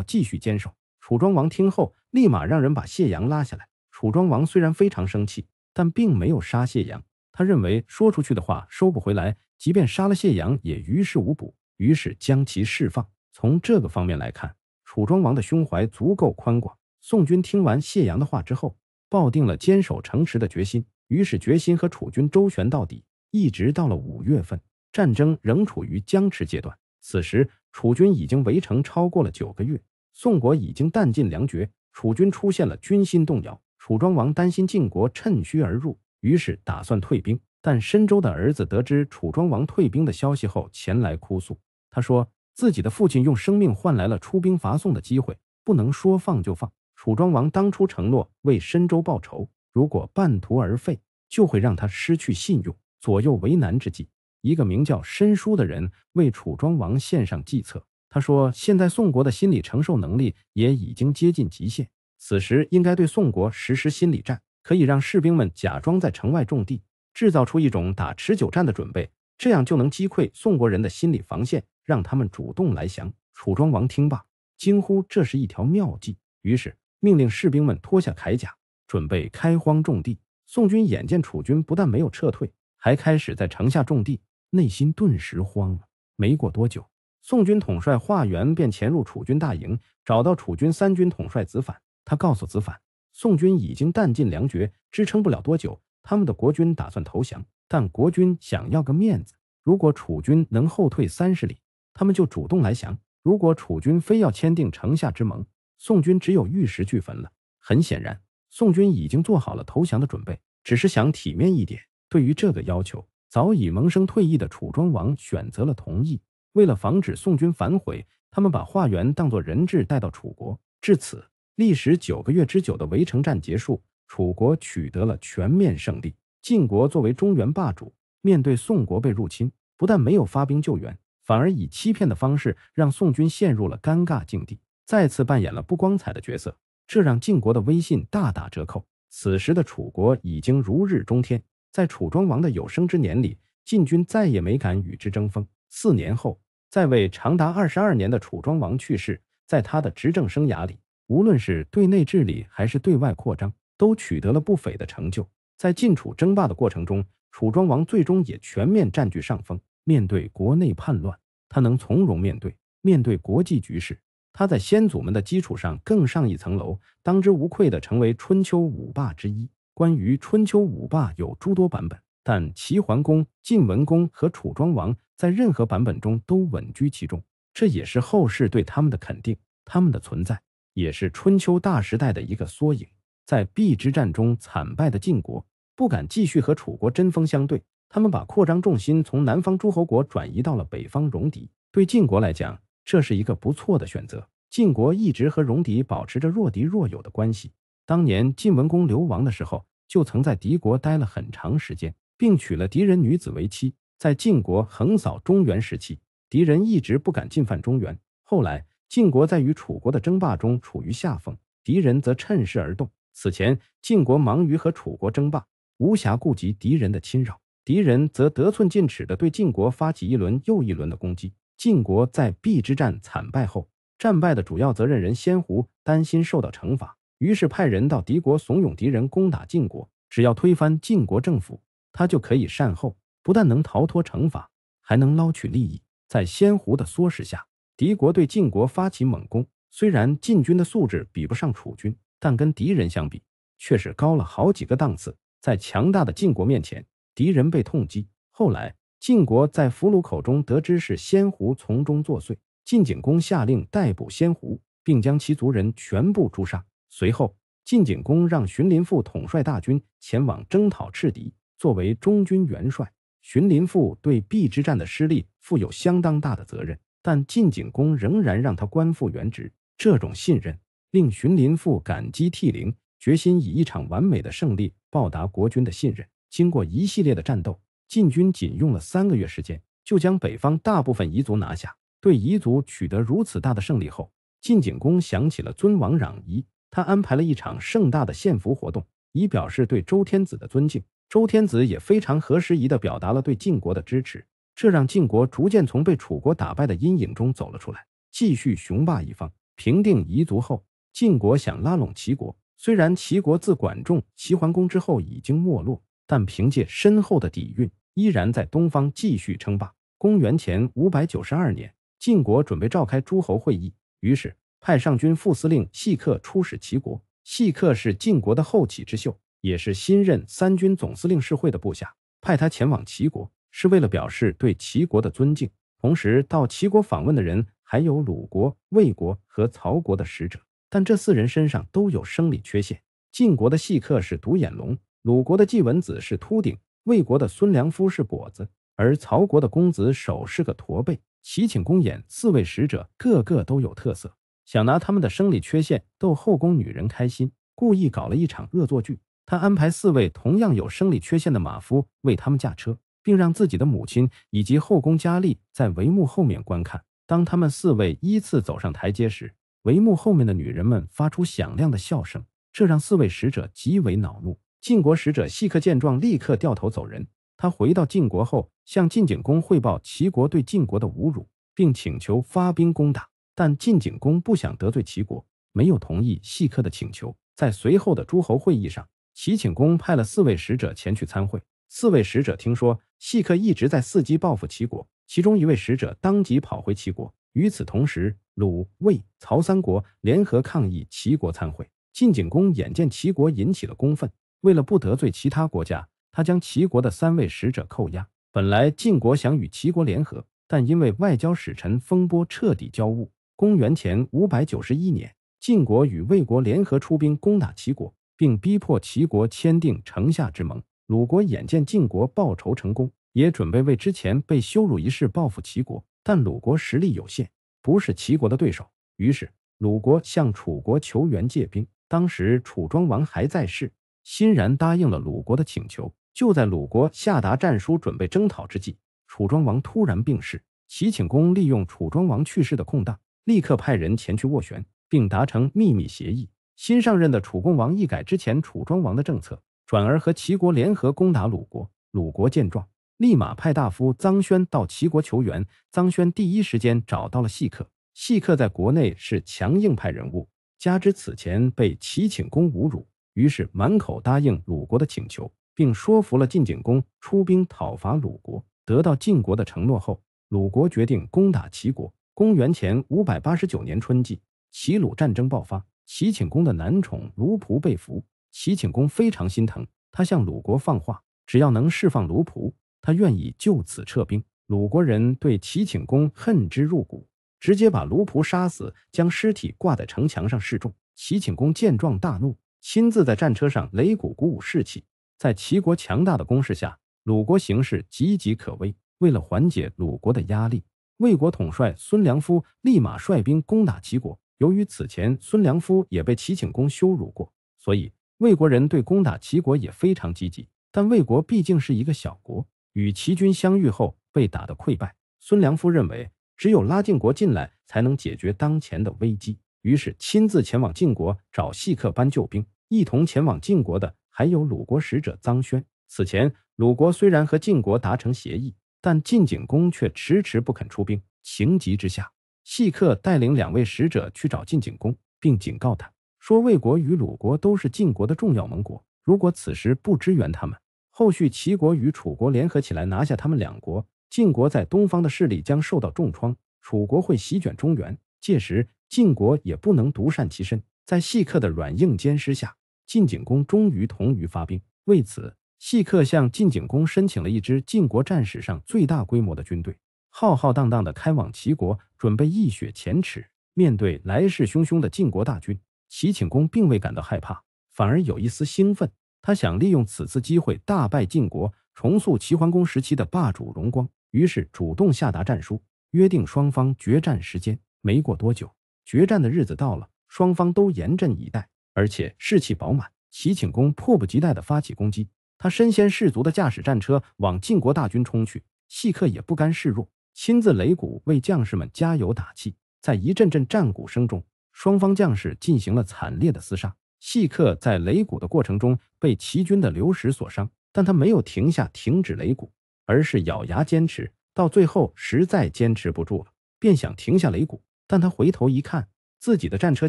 继续坚守。”楚庄王听后，立马让人把谢阳拉下来。楚庄王虽然非常生气，但并没有杀谢阳。他认为说出去的话收不回来，即便杀了谢阳也于事无补，于是将其释放。从这个方面来看，楚庄王的胸怀足够宽广。宋军听完谢阳的话之后，抱定了坚守城池的决心，于是决心和楚军周旋到底。一直到了五月份，战争仍处于僵持阶段。此时，楚军已经围城超过了九个月。宋国已经弹尽粮绝，楚军出现了军心动摇。楚庄王担心晋国趁虚而入，于是打算退兵。但申州的儿子得知楚庄王退兵的消息后，前来哭诉。他说：“自己的父亲用生命换来了出兵伐宋的机会，不能说放就放。”楚庄王当初承诺为申州报仇，如果半途而废，就会让他失去信用。左右为难之际，一个名叫申叔的人为楚庄王献上计策。他说：“现在宋国的心理承受能力也已经接近极限，此时应该对宋国实施心理战，可以让士兵们假装在城外种地，制造出一种打持久战的准备，这样就能击溃宋国人的心理防线，让他们主动来降。”楚庄王听罢，惊呼：“这是一条妙计！”于是命令士兵们脱下铠甲，准备开荒种地。宋军眼见楚军不但没有撤退，还开始在城下种地，内心顿时慌了。没过多久。宋军统帅华元便潜入楚军大营，找到楚军三军统帅子反。他告诉子反，宋军已经弹尽粮绝，支撑不了多久，他们的国军打算投降。但国军想要个面子，如果楚军能后退三十里，他们就主动来降；如果楚军非要签订城下之盟，宋军只有玉石俱焚了。很显然，宋军已经做好了投降的准备，只是想体面一点。对于这个要求，早已萌生退意的楚庄王选择了同意。为了防止宋军反悔，他们把华元当做人质带到楚国。至此，历时九个月之久的围城战结束，楚国取得了全面胜利。晋国作为中原霸主，面对宋国被入侵，不但没有发兵救援，反而以欺骗的方式让宋军陷入了尴尬境地，再次扮演了不光彩的角色，这让晋国的威信大打折扣。此时的楚国已经如日中天，在楚庄王的有生之年里，晋军再也没敢与之争锋。四年后。在位长达二十二年的楚庄王去世，在他的执政生涯里，无论是对内治理还是对外扩张，都取得了不菲的成就。在晋楚争霸的过程中，楚庄王最终也全面占据上风。面对国内叛乱，他能从容面对；面对国际局势，他在先祖们的基础上更上一层楼，当之无愧地成为春秋五霸之一。关于春秋五霸有诸多版本，但齐桓公、晋文公和楚庄王。在任何版本中都稳居其中，这也是后世对他们的肯定。他们的存在也是春秋大时代的一个缩影。在邲之战中惨败的晋国，不敢继续和楚国针锋相对，他们把扩张重心从南方诸侯国转移到了北方戎狄。对晋国来讲，这是一个不错的选择。晋国一直和戎狄保持着若敌若友的关系。当年晋文公流亡的时候，就曾在敌国待了很长时间，并娶了敌人女子为妻。在晋国横扫中原时期，敌人一直不敢进犯中原。后来，晋国在与楚国的争霸中处于下风，敌人则趁势而动。此前，晋国忙于和楚国争霸，无暇顾及敌人的侵扰，敌人则得寸进尺地对晋国发起一轮又一轮的攻击。晋国在璧之战惨败后，战败的主要责任人先狐担心受到惩罚，于是派人到敌国怂恿敌人攻打晋国。只要推翻晋国政府，他就可以善后。不但能逃脱惩罚，还能捞取利益。在仙狐的唆使下，敌国对晋国发起猛攻。虽然晋军的素质比不上楚军，但跟敌人相比，却是高了好几个档次。在强大的晋国面前，敌人被痛击。后来，晋国在俘虏口中得知是仙狐从中作祟，晋景公下令逮捕仙狐，并将其族人全部诛杀。随后，晋景公让荀林父统帅大军前往征讨赤敌，作为中军元帅。荀林赋对毕之战的失利负有相当大的责任，但晋景公仍然让他官复原职。这种信任令荀林赋感激涕零，决心以一场完美的胜利报答国君的信任。经过一系列的战斗，晋军仅用了三个月时间就将北方大部分彝族拿下。对彝族取得如此大的胜利后，晋景公想起了尊王攘夷，他安排了一场盛大的献俘活动，以表示对周天子的尊敬。周天子也非常合时宜的表达了对晋国的支持，这让晋国逐渐从被楚国打败的阴影中走了出来，继续雄霸一方。平定夷族后，晋国想拉拢齐国。虽然齐国自管仲、齐桓公之后已经没落，但凭借深厚的底蕴，依然在东方继续称霸。公元前五百九十二年，晋国准备召开诸侯会议，于是派上军副司令细克出使齐国。细克是晋国的后起之秀。也是新任三军总司令世会的部下，派他前往齐国是为了表示对齐国的尊敬。同时到齐国访问的人还有鲁国、魏国和曹国的使者，但这四人身上都有生理缺陷。晋国的细客是独眼龙，鲁国的季文子是秃顶，魏国的孙良夫是跛子，而曹国的公子手是个驼背。齐顷公演四位使者个个都有特色，想拿他们的生理缺陷逗后宫女人开心，故意搞了一场恶作剧。他安排四位同样有生理缺陷的马夫为他们驾车，并让自己的母亲以及后宫佳丽在帷幕后面观看。当他们四位依次走上台阶时，帷幕后面的女人们发出响亮的笑声，这让四位使者极为恼怒。晋国使者细客见状，立刻掉头走人。他回到晋国后，向晋景公汇报齐国对晋国的侮辱，并请求发兵攻打。但晋景公不想得罪齐国，没有同意细客的请求。在随后的诸侯会议上。齐景公派了四位使者前去参会。四位使者听说，契客一直在伺机报复齐国。其中一位使者当即跑回齐国。与此同时，鲁、魏、曹三国联合抗议齐国参会。晋景公眼见齐国引起了公愤，为了不得罪其他国家，他将齐国的三位使者扣押。本来晋国想与齐国联合，但因为外交使臣风波彻底交恶。公元前五百九十一年，晋国与魏国联合出兵攻打齐国。并逼迫齐国签订城下之盟。鲁国眼见晋国报仇成功，也准备为之前被羞辱一事报复齐国，但鲁国实力有限，不是齐国的对手。于是鲁国向楚国求援借兵。当时楚庄王还在世，欣然答应了鲁国的请求。就在鲁国下达战书准备征讨之际，楚庄王突然病逝。齐顷公利用楚庄王去世的空档，立刻派人前去斡旋，并达成秘密协议。新上任的楚共王一改之前楚庄王的政策，转而和齐国联合攻打鲁国。鲁国见状，立马派大夫臧宣到齐国求援。臧宣第一时间找到了细客，细客在国内是强硬派人物，加之此前被齐景公侮辱，于是满口答应鲁国的请求，并说服了晋景公出兵讨伐鲁国。得到晋国的承诺后，鲁国决定攻打齐国。公元前五百八十九年春季，齐鲁战争爆发。齐顷公的男宠卢仆被俘，齐顷公非常心疼，他向鲁国放话，只要能释放卢仆，他愿意就此撤兵。鲁国人对齐顷公恨之入骨，直接把卢仆杀死，将尸体挂在城墙上示众。齐顷公见状大怒，亲自在战车上擂鼓鼓舞士气。在齐国强大的攻势下，鲁国形势岌岌可危。为了缓解鲁国的压力，魏国统帅孙良夫立马率兵攻打齐国。由于此前孙良夫也被齐景公羞辱过，所以魏国人对攻打齐国也非常积极。但魏国毕竟是一个小国，与齐军相遇后被打得溃败。孙良夫认为，只有拉晋国进来，才能解决当前的危机。于是亲自前往晋国找奚客班救兵。一同前往晋国的还有鲁国使者臧宣。此前鲁国虽然和晋国达成协议，但晋景公却迟迟不肯出兵。情急之下。细客带领两位使者去找晋景公，并警告他说：“魏国与鲁国都是晋国的重要盟国，如果此时不支援他们，后续齐国与楚国联合起来拿下他们两国，晋国在东方的势力将受到重创，楚国会席卷中原，届时晋国也不能独善其身。”在细客的软硬兼施下，晋景公终于同于发兵。为此，细客向晋景公申请了一支晋国战史上最大规模的军队。浩浩荡荡地开往齐国，准备一雪前耻。面对来势汹汹的晋国大军，齐景公并未感到害怕，反而有一丝兴奋。他想利用此次机会大败晋国，重塑齐桓公时期的霸主荣光。于是主动下达战书，约定双方决战时间。没过多久，决战的日子到了，双方都严阵以待，而且士气饱满。齐景公迫不及待地发起攻击，他身先士卒地驾驶战车往晋国大军冲去。细客也不甘示弱。亲自擂鼓为将士们加油打气，在一阵阵战鼓声中，双方将士进行了惨烈的厮杀。细客在擂鼓的过程中被齐军的流矢所伤，但他没有停下停止擂鼓，而是咬牙坚持。到最后实在坚持不住了，便想停下擂鼓。但他回头一看，自己的战车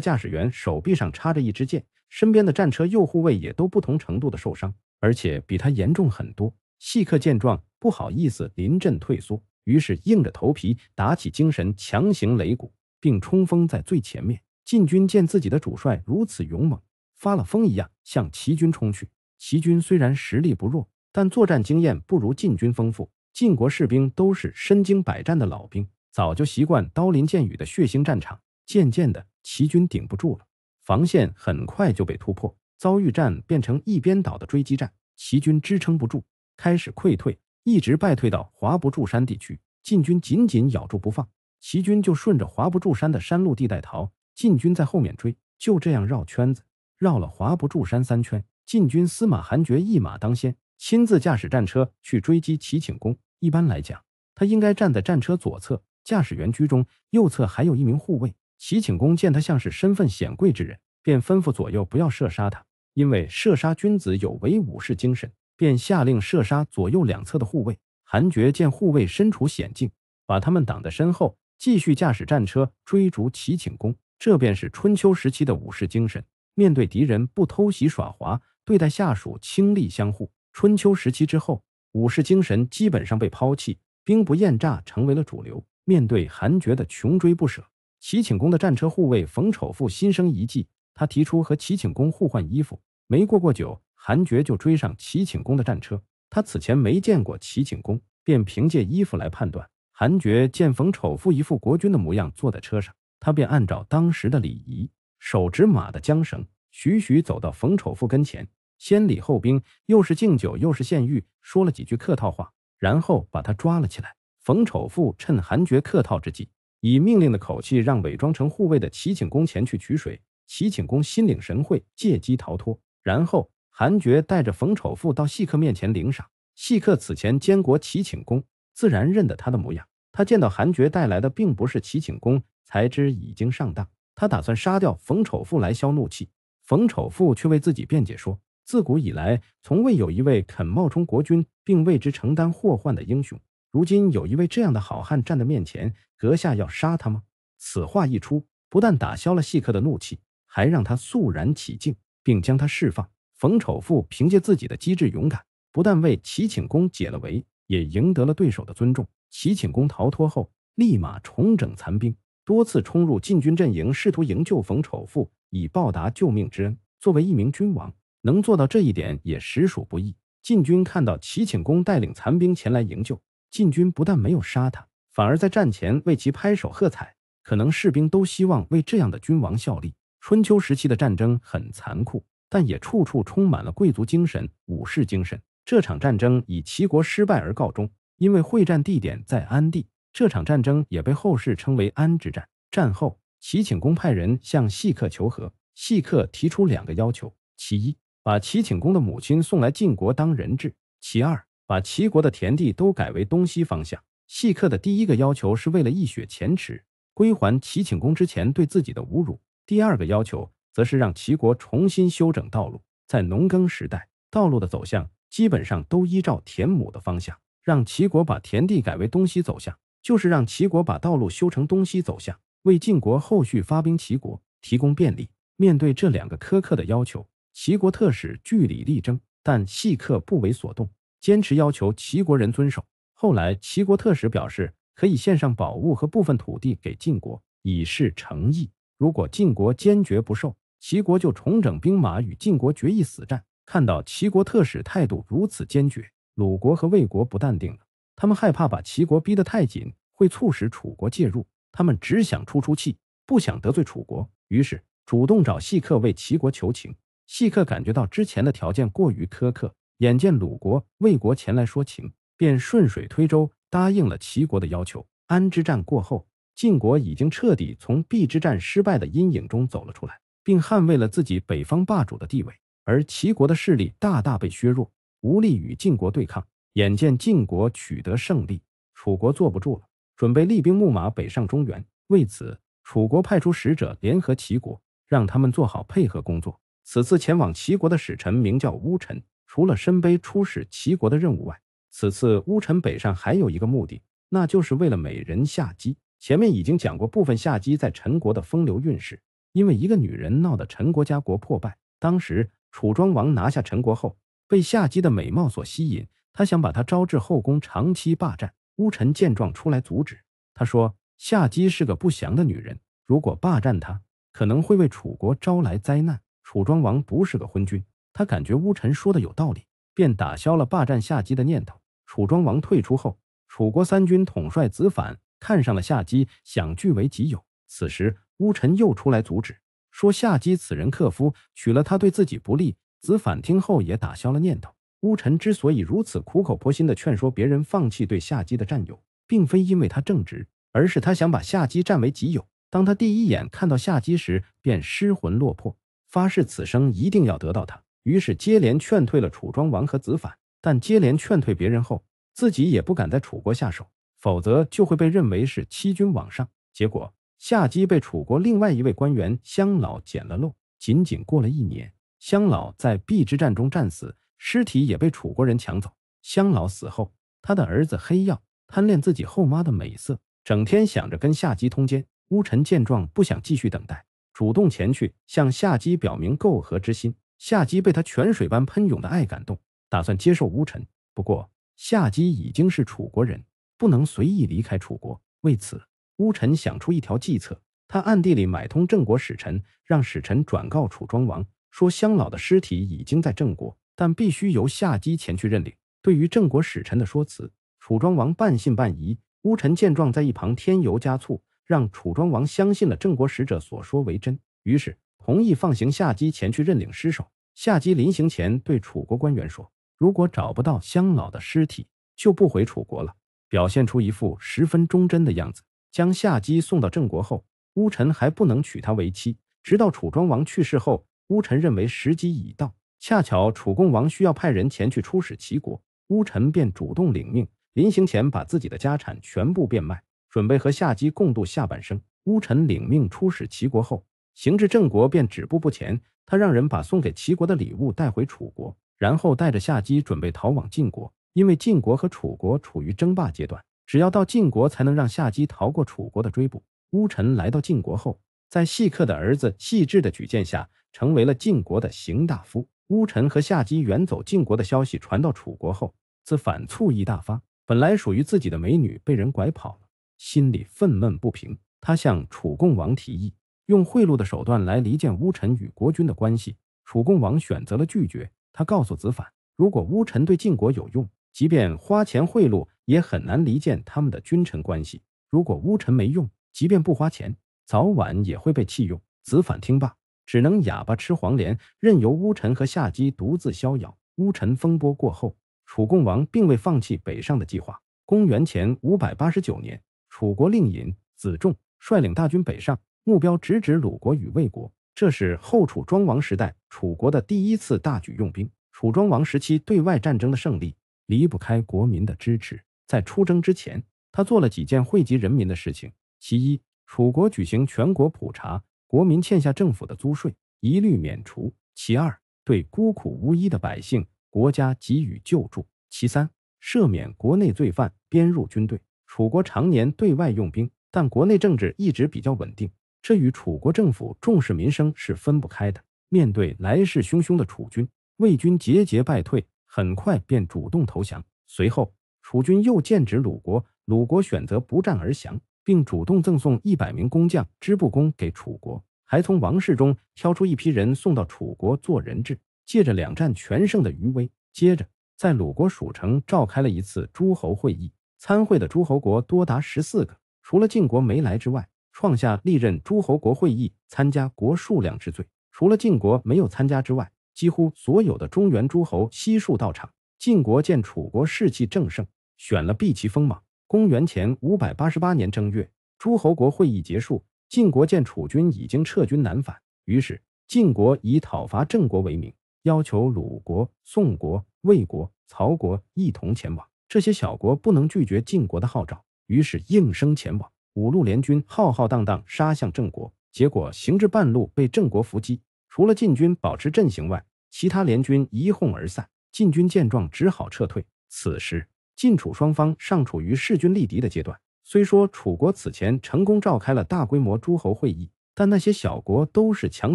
驾驶员手臂上插着一支箭，身边的战车右护卫也都不同程度的受伤，而且比他严重很多。细客见状，不好意思临阵退缩。于是硬着头皮，打起精神，强行擂鼓，并冲锋在最前面。晋军见自己的主帅如此勇猛，发了疯一样向齐军冲去。齐军虽然实力不弱，但作战经验不如晋军丰富。晋国士兵都是身经百战的老兵，早就习惯刀林箭雨的血腥战场。渐渐的，齐军顶不住了，防线很快就被突破，遭遇战变成一边倒的追击战。齐军支撑不住，开始溃退。一直败退到华不住山地区，晋军紧紧咬住不放，齐军就顺着华不住山的山路地带逃，晋军在后面追，就这样绕圈子，绕了华不住山三圈。晋军司马韩觉一马当先，亲自驾驶战车去追击齐顷公。一般来讲，他应该站在战车左侧，驾驶员居中，右侧还有一名护卫。齐顷公见他像是身份显贵之人，便吩咐左右不要射杀他，因为射杀君子有违武士精神。便下令射杀左右两侧的护卫。韩爵见护卫身处险境，把他们挡在身后，继续驾驶战车追逐齐景公。这便是春秋时期的武士精神：面对敌人不偷袭耍滑，对待下属倾力相护。春秋时期之后，武士精神基本上被抛弃，兵不厌诈成为了主流。面对韩爵的穷追不舍，齐景公的战车护卫冯丑父心生一计，他提出和齐景公互换衣服。没过过久。韩厥就追上齐景公的战车，他此前没见过齐景公，便凭借衣服来判断。韩厥见冯丑富一副国君的模样坐在车上，他便按照当时的礼仪，手执马的缰绳，徐徐走到冯丑富跟前，先礼后兵，又是敬酒又是献玉，说了几句客套话，然后把他抓了起来。冯丑富趁韩厥客套之际，以命令的口气让伪装成护卫的齐景公前去取水。齐景公心领神会，借机逃脱，然后。韩厥带着冯丑富到细客面前领赏。细客此前监国齐景公，自然认得他的模样。他见到韩厥带来的并不是齐景公，才知已经上当。他打算杀掉冯丑富来消怒气。冯丑富却为自己辩解说：“自古以来，从未有一位肯冒充国君并为之承担祸患的英雄。如今有一位这样的好汉站在面前，阁下要杀他吗？”此话一出，不但打消了细客的怒气，还让他肃然起敬，并将他释放。冯丑富凭借自己的机智勇敢，不但为齐顷公解了围，也赢得了对手的尊重。齐顷公逃脱后，立马重整残兵，多次冲入禁军阵营，试图营救冯丑富，以报答救命之恩。作为一名君王，能做到这一点也实属不易。晋军看到齐顷公带领残兵前来营救，晋军不但没有杀他，反而在战前为其拍手喝彩。可能士兵都希望为这样的君王效力。春秋时期的战争很残酷。但也处处充满了贵族精神、武士精神。这场战争以齐国失败而告终，因为会战地点在安地，这场战争也被后世称为安之战。战后，齐顷公派人向细客求和，细客提出两个要求：其一，把齐顷公的母亲送来晋国当人质；其二，把齐国的田地都改为东西方向。细客的第一个要求是为了一雪前耻，归还齐顷公之前对自己的侮辱；第二个要求。则是让齐国重新修整道路。在农耕时代，道路的走向基本上都依照田亩的方向。让齐国把田地改为东西走向，就是让齐国把道路修成东西走向，为晋国后续发兵齐国提供便利。面对这两个苛刻的要求，齐国特使据理力争，但细客不为所动，坚持要求齐国人遵守。后来，齐国特使表示可以献上宝物和部分土地给晋国，以示诚意。如果晋国坚决不受，齐国就重整兵马，与晋国决一死战。看到齐国特使态度如此坚决，鲁国和魏国不淡定了。他们害怕把齐国逼得太紧，会促使楚国介入。他们只想出出气，不想得罪楚国，于是主动找细客为齐国求情。细客感觉到之前的条件过于苛刻，眼见鲁国、魏国前来说情，便顺水推舟答应了齐国的要求。安之战过后，晋国已经彻底从避之战失败的阴影中走了出来。并捍卫了自己北方霸主的地位，而齐国的势力大大被削弱，无力与晋国对抗。眼见晋国取得胜利，楚国坐不住了，准备厉兵秣马，北上中原。为此，楚国派出使者联合齐国，让他们做好配合工作。此次前往齐国的使臣名叫乌臣，除了身背出使齐国的任务外，此次乌臣北上还有一个目的，那就是为了美人夏姬。前面已经讲过部分夏姬在陈国的风流韵事。因为一个女人闹得陈国家国破败。当时楚庄王拿下陈国后，被夏姬的美貌所吸引，他想把她招至后宫，长期霸占。乌臣见状出来阻止，他说：“夏姬是个不祥的女人，如果霸占她，可能会为楚国招来灾难。”楚庄王不是个昏君，他感觉乌臣说的有道理，便打消了霸占夏姬的念头。楚庄王退出后，楚国三军统帅子反看上了夏姬，想据为己有。此时。乌臣又出来阻止，说夏姬此人克夫，娶了他对自己不利。子反听后也打消了念头。乌臣之所以如此苦口婆心地劝说别人放弃对夏姬的占有，并非因为他正直，而是他想把夏姬占为己有。当他第一眼看到夏姬时，便失魂落魄，发誓此生一定要得到她。于是接连劝退了楚庄王和子反，但接连劝退别人后，自己也不敢在楚国下手，否则就会被认为是欺君罔上。结果。夏姬被楚国另外一位官员相老捡了漏。仅仅过了一年，相老在避之战中战死，尸体也被楚国人抢走。相老死后，他的儿子黑曜贪恋自己后妈的美色，整天想着跟夏姬通奸。乌臣见状，不想继续等待，主动前去向夏姬表明媾和之心。夏姬被他泉水般喷涌的爱感动，打算接受乌臣。不过，夏姬已经是楚国人，不能随意离开楚国。为此，乌臣想出一条计策，他暗地里买通郑国使臣，让使臣转告楚庄王说，乡老的尸体已经在郑国，但必须由夏姬前去认领。对于郑国使臣的说辞，楚庄王半信半疑。乌臣见状，在一旁添油加醋，让楚庄王相信了郑国使者所说为真，于是同意放行夏姬前去认领尸首。夏姬临行前对楚国官员说：“如果找不到乡老的尸体，就不回楚国了。”表现出一副十分忠贞的样子。将夏姬送到郑国后，巫臣还不能娶她为妻。直到楚庄王去世后，巫臣认为时机已到。恰巧楚共王需要派人前去出使齐国，巫臣便主动领命。临行前，把自己的家产全部变卖，准备和夏姬共度下半生。巫臣领命出使齐国后，行至郑国便止步不前。他让人把送给齐国的礼物带回楚国，然后带着夏姬准备逃往晋国，因为晋国和楚国处于争霸阶段。只要到晋国，才能让夏姬逃过楚国的追捕。乌臣来到晋国后，在细客的儿子细志的举荐下，成为了晋国的邢大夫。乌臣和夏姬远走晋国的消息传到楚国后，子反醋意大发，本来属于自己的美女被人拐跑了，心里愤懑不平。他向楚共王提议，用贿赂的手段来离间乌臣与国君的关系。楚共王选择了拒绝。他告诉子反，如果乌臣对晋国有用，即便花钱贿赂。也很难离间他们的君臣关系。如果乌臣没用，即便不花钱，早晚也会被弃用。子反听罢，只能哑巴吃黄连，任由乌臣和夏姬独自逍遥。乌臣风波过后，楚共王并未放弃北上的计划。公元前五百八十九年，楚国令尹子重率领大军北上，目标直指鲁国与魏国。这是后楚庄王时代楚国的第一次大举用兵。楚庄王时期对外战争的胜利，离不开国民的支持。在出征之前，他做了几件惠及人民的事情：其一，楚国举行全国普查，国民欠下政府的租税一律免除；其二，对孤苦无依的百姓，国家给予救助；其三，赦免国内罪犯，编入军队。楚国常年对外用兵，但国内政治一直比较稳定，这与楚国政府重视民生是分不开的。面对来势汹汹的楚军，魏军节节败退，很快便主动投降。随后。楚军又剑指鲁国，鲁国选择不战而降，并主动赠送一百名工匠、织布工给楚国，还从王室中挑出一批人送到楚国做人质。借着两战全胜的余威，接着在鲁国属城召开了一次诸侯会议，参会的诸侯国多达十四个，除了晋国没来之外，创下历任诸侯国会议参加国数量之最。除了晋国没有参加之外，几乎所有的中原诸侯悉数到场。晋国见楚国士气正盛。选了避其锋芒。公元前五百八十八年正月，诸侯国会议结束。晋国见楚军已经撤军南返，于是晋国以讨伐郑国为名，要求鲁国、宋国、魏国、曹国一同前往。这些小国不能拒绝晋国的号召，于是应声前往。五路联军浩浩荡荡杀向郑国，结果行至半路被郑国伏击。除了晋军保持阵型外，其他联军一哄而散。晋军见状只好撤退。此时。晋楚双方尚处于势均力敌的阶段。虽说楚国此前成功召开了大规模诸侯会议，但那些小国都是墙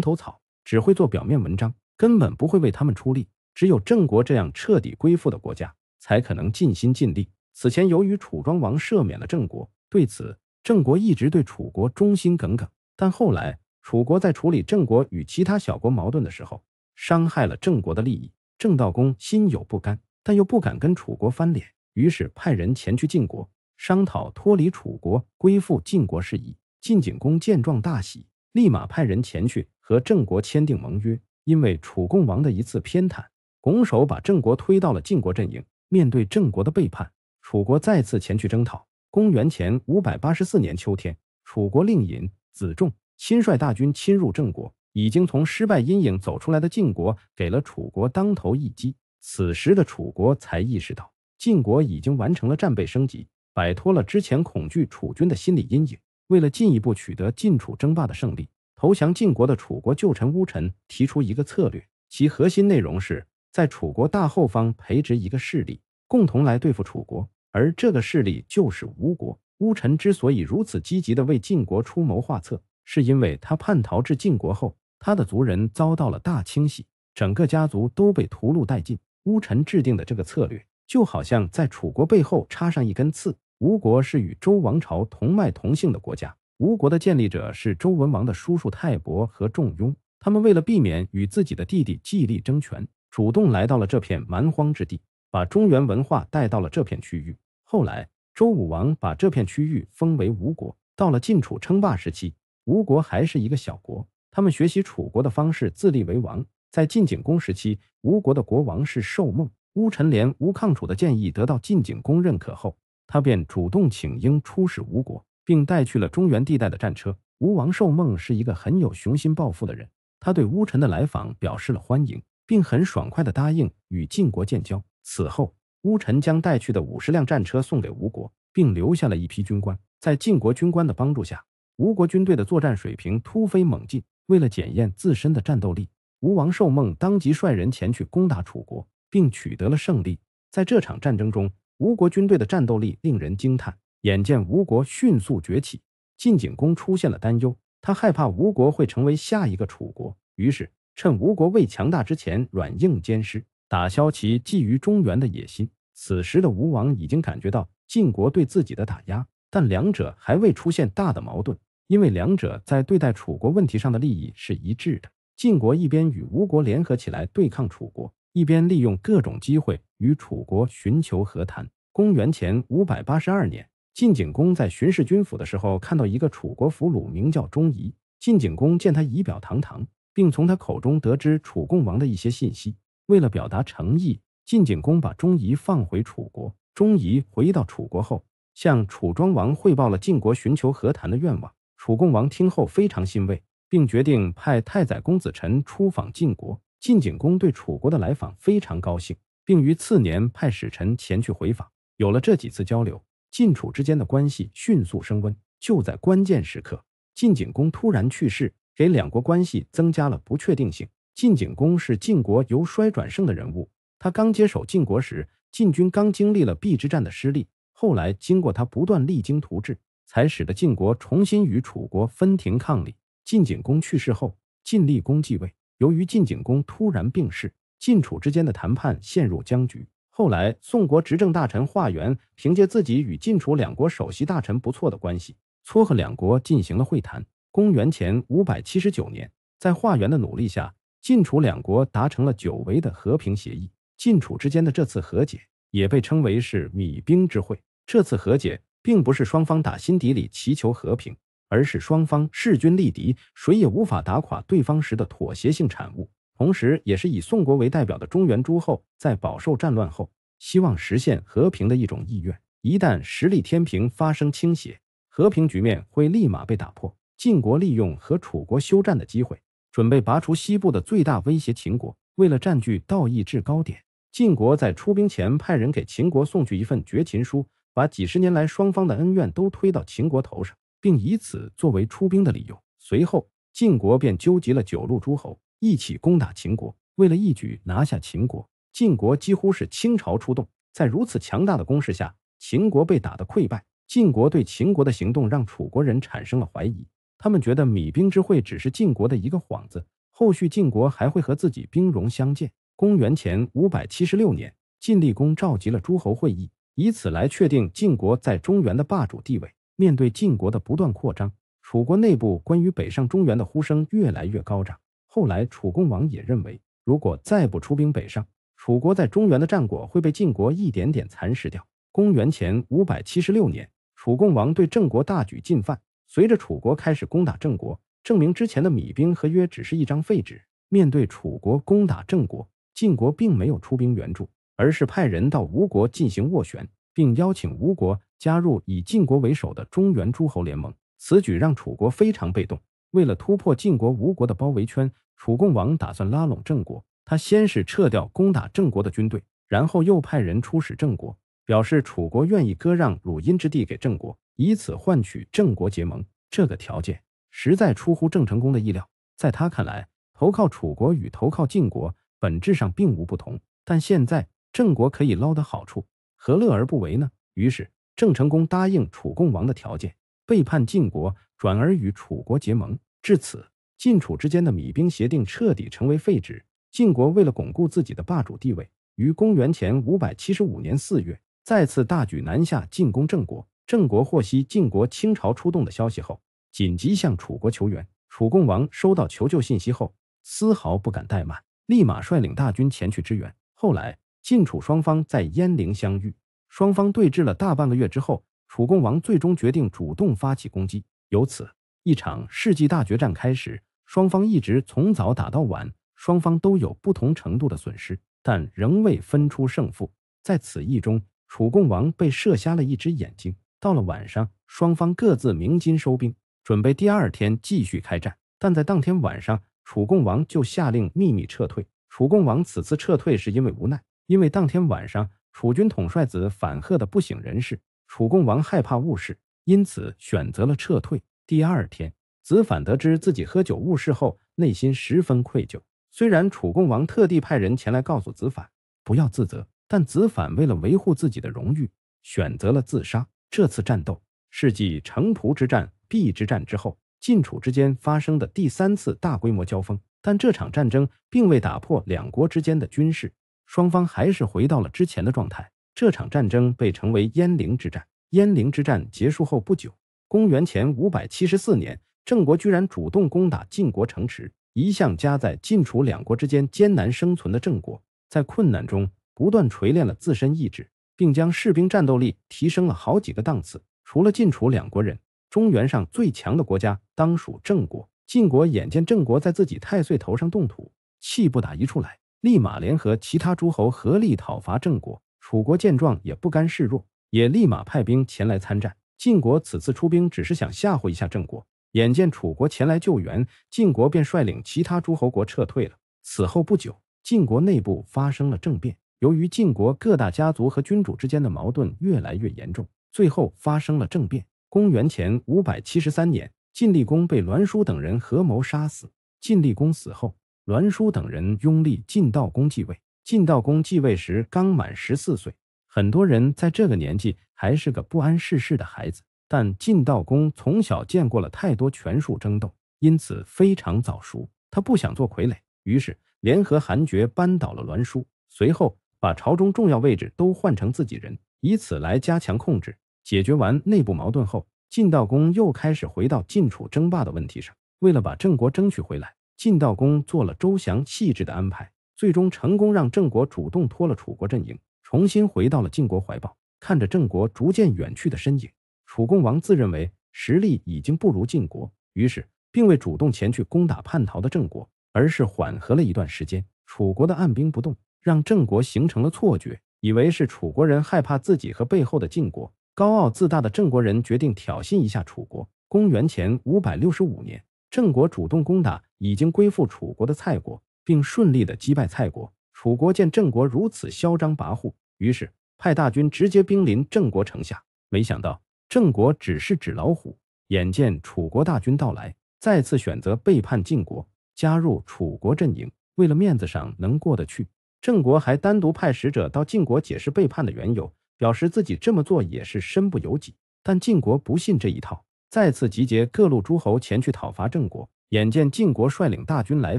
头草，只会做表面文章，根本不会为他们出力。只有郑国这样彻底归附的国家，才可能尽心尽力。此前由于楚庄王赦免了郑国，对此郑国一直对楚国忠心耿耿。但后来楚国在处理郑国与其他小国矛盾的时候，伤害了郑国的利益，郑悼公心有不甘，但又不敢跟楚国翻脸。于是派人前去晋国商讨脱离楚国归附晋国事宜。晋景公见状大喜，立马派人前去和郑国签订盟约。因为楚共王的一次偏袒，拱手把郑国推到了晋国阵营。面对郑国的背叛，楚国再次前去征讨。公元前五百八十四年秋天，楚国令尹子重亲率大军侵入郑国。已经从失败阴影走出来的晋国，给了楚国当头一击。此时的楚国才意识到。晋国已经完成了战备升级，摆脱了之前恐惧楚军的心理阴影。为了进一步取得晋楚争霸的胜利，投降晋国的楚国旧臣乌臣提出一个策略，其核心内容是在楚国大后方培植一个势力，共同来对付楚国。而这个势力就是吴国。乌臣之所以如此积极地为晋国出谋划策，是因为他叛逃至晋国后，他的族人遭到了大清洗，整个家族都被屠戮殆尽。乌臣制定的这个策略。就好像在楚国背后插上一根刺。吴国是与周王朝同脉同姓的国家。吴国的建立者是周文王的叔叔泰伯和仲雍。他们为了避免与自己的弟弟季历争权，主动来到了这片蛮荒之地，把中原文化带到了这片区域。后来，周武王把这片区域封为吴国。到了晋楚称霸时期，吴国还是一个小国。他们学习楚国的方式，自立为王。在晋景公时期，吴国的国王是寿梦。乌臣连吴抗楚的建议得到晋景公认可后，他便主动请缨出使吴国，并带去了中原地带的战车。吴王寿梦是一个很有雄心抱负的人，他对乌臣的来访表示了欢迎，并很爽快的答应与晋国建交。此后，乌臣将带去的五十辆战车送给吴国，并留下了一批军官。在晋国军官的帮助下，吴国军队的作战水平突飞猛进。为了检验自身的战斗力，吴王寿梦当即率人前去攻打楚国。并取得了胜利。在这场战争中，吴国军队的战斗力令人惊叹。眼见吴国迅速崛起，晋景公出现了担忧，他害怕吴国会成为下一个楚国。于是，趁吴国未强大之前，软硬兼施，打消其觊觎中原的野心。此时的吴王已经感觉到晋国对自己的打压，但两者还未出现大的矛盾，因为两者在对待楚国问题上的利益是一致的。晋国一边与吴国联合起来对抗楚国。一边利用各种机会与楚国寻求和谈。公元前五百八十二年，晋景公在巡视军府的时候，看到一个楚国俘虏，名叫钟仪。晋景公见他仪表堂堂，并从他口中得知楚共王的一些信息。为了表达诚意，晋景公把钟仪放回楚国。钟仪回到楚国后，向楚庄王汇报了晋国寻求和谈的愿望。楚共王听后非常欣慰，并决定派太宰公子臣出访晋国。晋景公对楚国的来访非常高兴，并于次年派使臣前去回访。有了这几次交流，晋楚之间的关系迅速升温。就在关键时刻，晋景公突然去世，给两国关系增加了不确定性。晋景公是晋国由衰转盛的人物，他刚接手晋国时，晋军刚经历了邲之战的失利。后来，经过他不断励精图治，才使得晋国重新与楚国分庭抗礼。晋景公去世后，晋厉公继位。由于晋景公突然病逝，晋楚之间的谈判陷入僵局。后来，宋国执政大臣华元凭借自己与晋楚两国首席大臣不错的关系，撮合两国进行了会谈。公元前五百七十九年，在华元的努力下，晋楚两国达成了久违的和平协议。晋楚之间的这次和解也被称为是米兵之会。这次和解并不是双方打心底里祈求和平。而是双方势均力敌，谁也无法打垮对方时的妥协性产物，同时也是以宋国为代表的中原诸侯在饱受战乱后希望实现和平的一种意愿。一旦实力天平发生倾斜，和平局面会立马被打破。晋国利用和楚国休战的机会，准备拔除西部的最大威胁秦国。为了占据道义制高点，晋国在出兵前派人给秦国送去一份绝秦书，把几十年来双方的恩怨都推到秦国头上。并以此作为出兵的理由。随后，晋国便纠集了九路诸侯，一起攻打秦国。为了一举拿下秦国，晋国几乎是倾巢出动。在如此强大的攻势下，秦国被打得溃败。晋国对秦国的行动让楚国人产生了怀疑，他们觉得米兵之会只是晋国的一个幌子，后续晋国还会和自己兵戎相见。公元前五百七十六年，晋厉公召集了诸侯会议，以此来确定晋国在中原的霸主地位。面对晋国的不断扩张，楚国内部关于北上中原的呼声越来越高涨。后来，楚共王也认为，如果再不出兵北上，楚国在中原的战果会被晋国一点点蚕食掉。公元前五百七十六年，楚共王对郑国大举进犯。随着楚国开始攻打郑国，证明之前的米兵合约只是一张废纸。面对楚国攻打郑国，晋国并没有出兵援助，而是派人到吴国进行斡旋。并邀请吴国加入以晋国为首的中原诸侯联盟，此举让楚国非常被动。为了突破晋国、吴国的包围圈，楚共王打算拉拢郑国。他先是撤掉攻打郑国的军队，然后又派人出使郑国，表示楚国愿意割让鲁阴之地给郑国，以此换取郑国结盟。这个条件实在出乎郑成功的意料。在他看来，投靠楚国与投靠晋国本质上并无不同。但现在郑国可以捞的好处。何乐而不为呢？于是郑成功答应楚共王的条件，背叛晋国，转而与楚国结盟。至此，晋楚之间的米兵协定彻底成为废纸。晋国为了巩固自己的霸主地位，于公元前五百七十五年四月再次大举南下进攻郑国。郑国获悉晋国倾巢出动的消息后，紧急向楚国求援。楚共王收到求救信息后，丝毫不敢怠慢，立马率领大军前去支援。后来，晋楚双方在鄢陵相遇，双方对峙了大半个月之后，楚共王最终决定主动发起攻击，由此一场世纪大决战开始。双方一直从早打到晚，双方都有不同程度的损失，但仍未分出胜负。在此役中，楚共王被射瞎了一只眼睛。到了晚上，双方各自鸣金收兵，准备第二天继续开战。但在当天晚上，楚共王就下令秘密撤退。楚共王此次撤退是因为无奈。因为当天晚上，楚军统帅子反喝的不省人事，楚共王害怕误事，因此选择了撤退。第二天，子反得知自己喝酒误事后，内心十分愧疚。虽然楚共王特地派人前来告诉子反不要自责，但子反为了维护自己的荣誉，选择了自杀。这次战斗是继城濮之战、邲之战之后，晋楚之间发生的第三次大规模交锋，但这场战争并未打破两国之间的军事。双方还是回到了之前的状态。这场战争被称为鄢陵之战。鄢陵之战结束后不久，公元前五百七十四年，郑国居然主动攻打晋国城池。一向夹在晋楚两国之间艰难生存的郑国，在困难中不断锤炼了自身意志，并将士兵战斗力提升了好几个档次。除了晋楚两国人，中原上最强的国家当属郑国。晋国眼见郑国在自己太岁头上动土，气不打一处来。立马联合其他诸侯合力讨伐郑国。楚国见状也不甘示弱，也立马派兵前来参战。晋国此次出兵只是想吓唬一下郑国。眼见楚国前来救援，晋国便率领其他诸侯国撤退了。此后不久，晋国内部发生了政变。由于晋国各大家族和君主之间的矛盾越来越严重，最后发生了政变。公元前五百七十三年，晋厉公被栾书等人合谋杀死。晋厉公死后。栾书等人拥立晋道公继位。晋道公继位时刚满十四岁，很多人在这个年纪还是个不谙世事的孩子。但晋道公从小见过了太多权术争斗，因此非常早熟。他不想做傀儡，于是联合韩厥扳倒了栾书，随后把朝中重要位置都换成自己人，以此来加强控制。解决完内部矛盾后，晋道公又开始回到晋楚争霸的问题上。为了把郑国争取回来。晋悼公做了周详细致的安排，最终成功让郑国主动脱了楚国阵营，重新回到了晋国怀抱。看着郑国逐渐远去的身影，楚共王自认为实力已经不如晋国，于是并未主动前去攻打叛逃的郑国，而是缓和了一段时间。楚国的按兵不动，让郑国形成了错觉，以为是楚国人害怕自己和背后的晋国。高傲自大的郑国人决定挑衅一下楚国。公元前五百六十五年。郑国主动攻打已经归附楚国的蔡国，并顺利的击败蔡国。楚国见郑国如此嚣张跋扈，于是派大军直接兵临郑国城下。没想到郑国只是纸老虎，眼见楚国大军到来，再次选择背叛晋国，加入楚国阵营。为了面子上能过得去，郑国还单独派使者到晋国解释背叛的缘由，表示自己这么做也是身不由己。但晋国不信这一套。再次集结各路诸侯前去讨伐郑国，眼见晋国率领大军来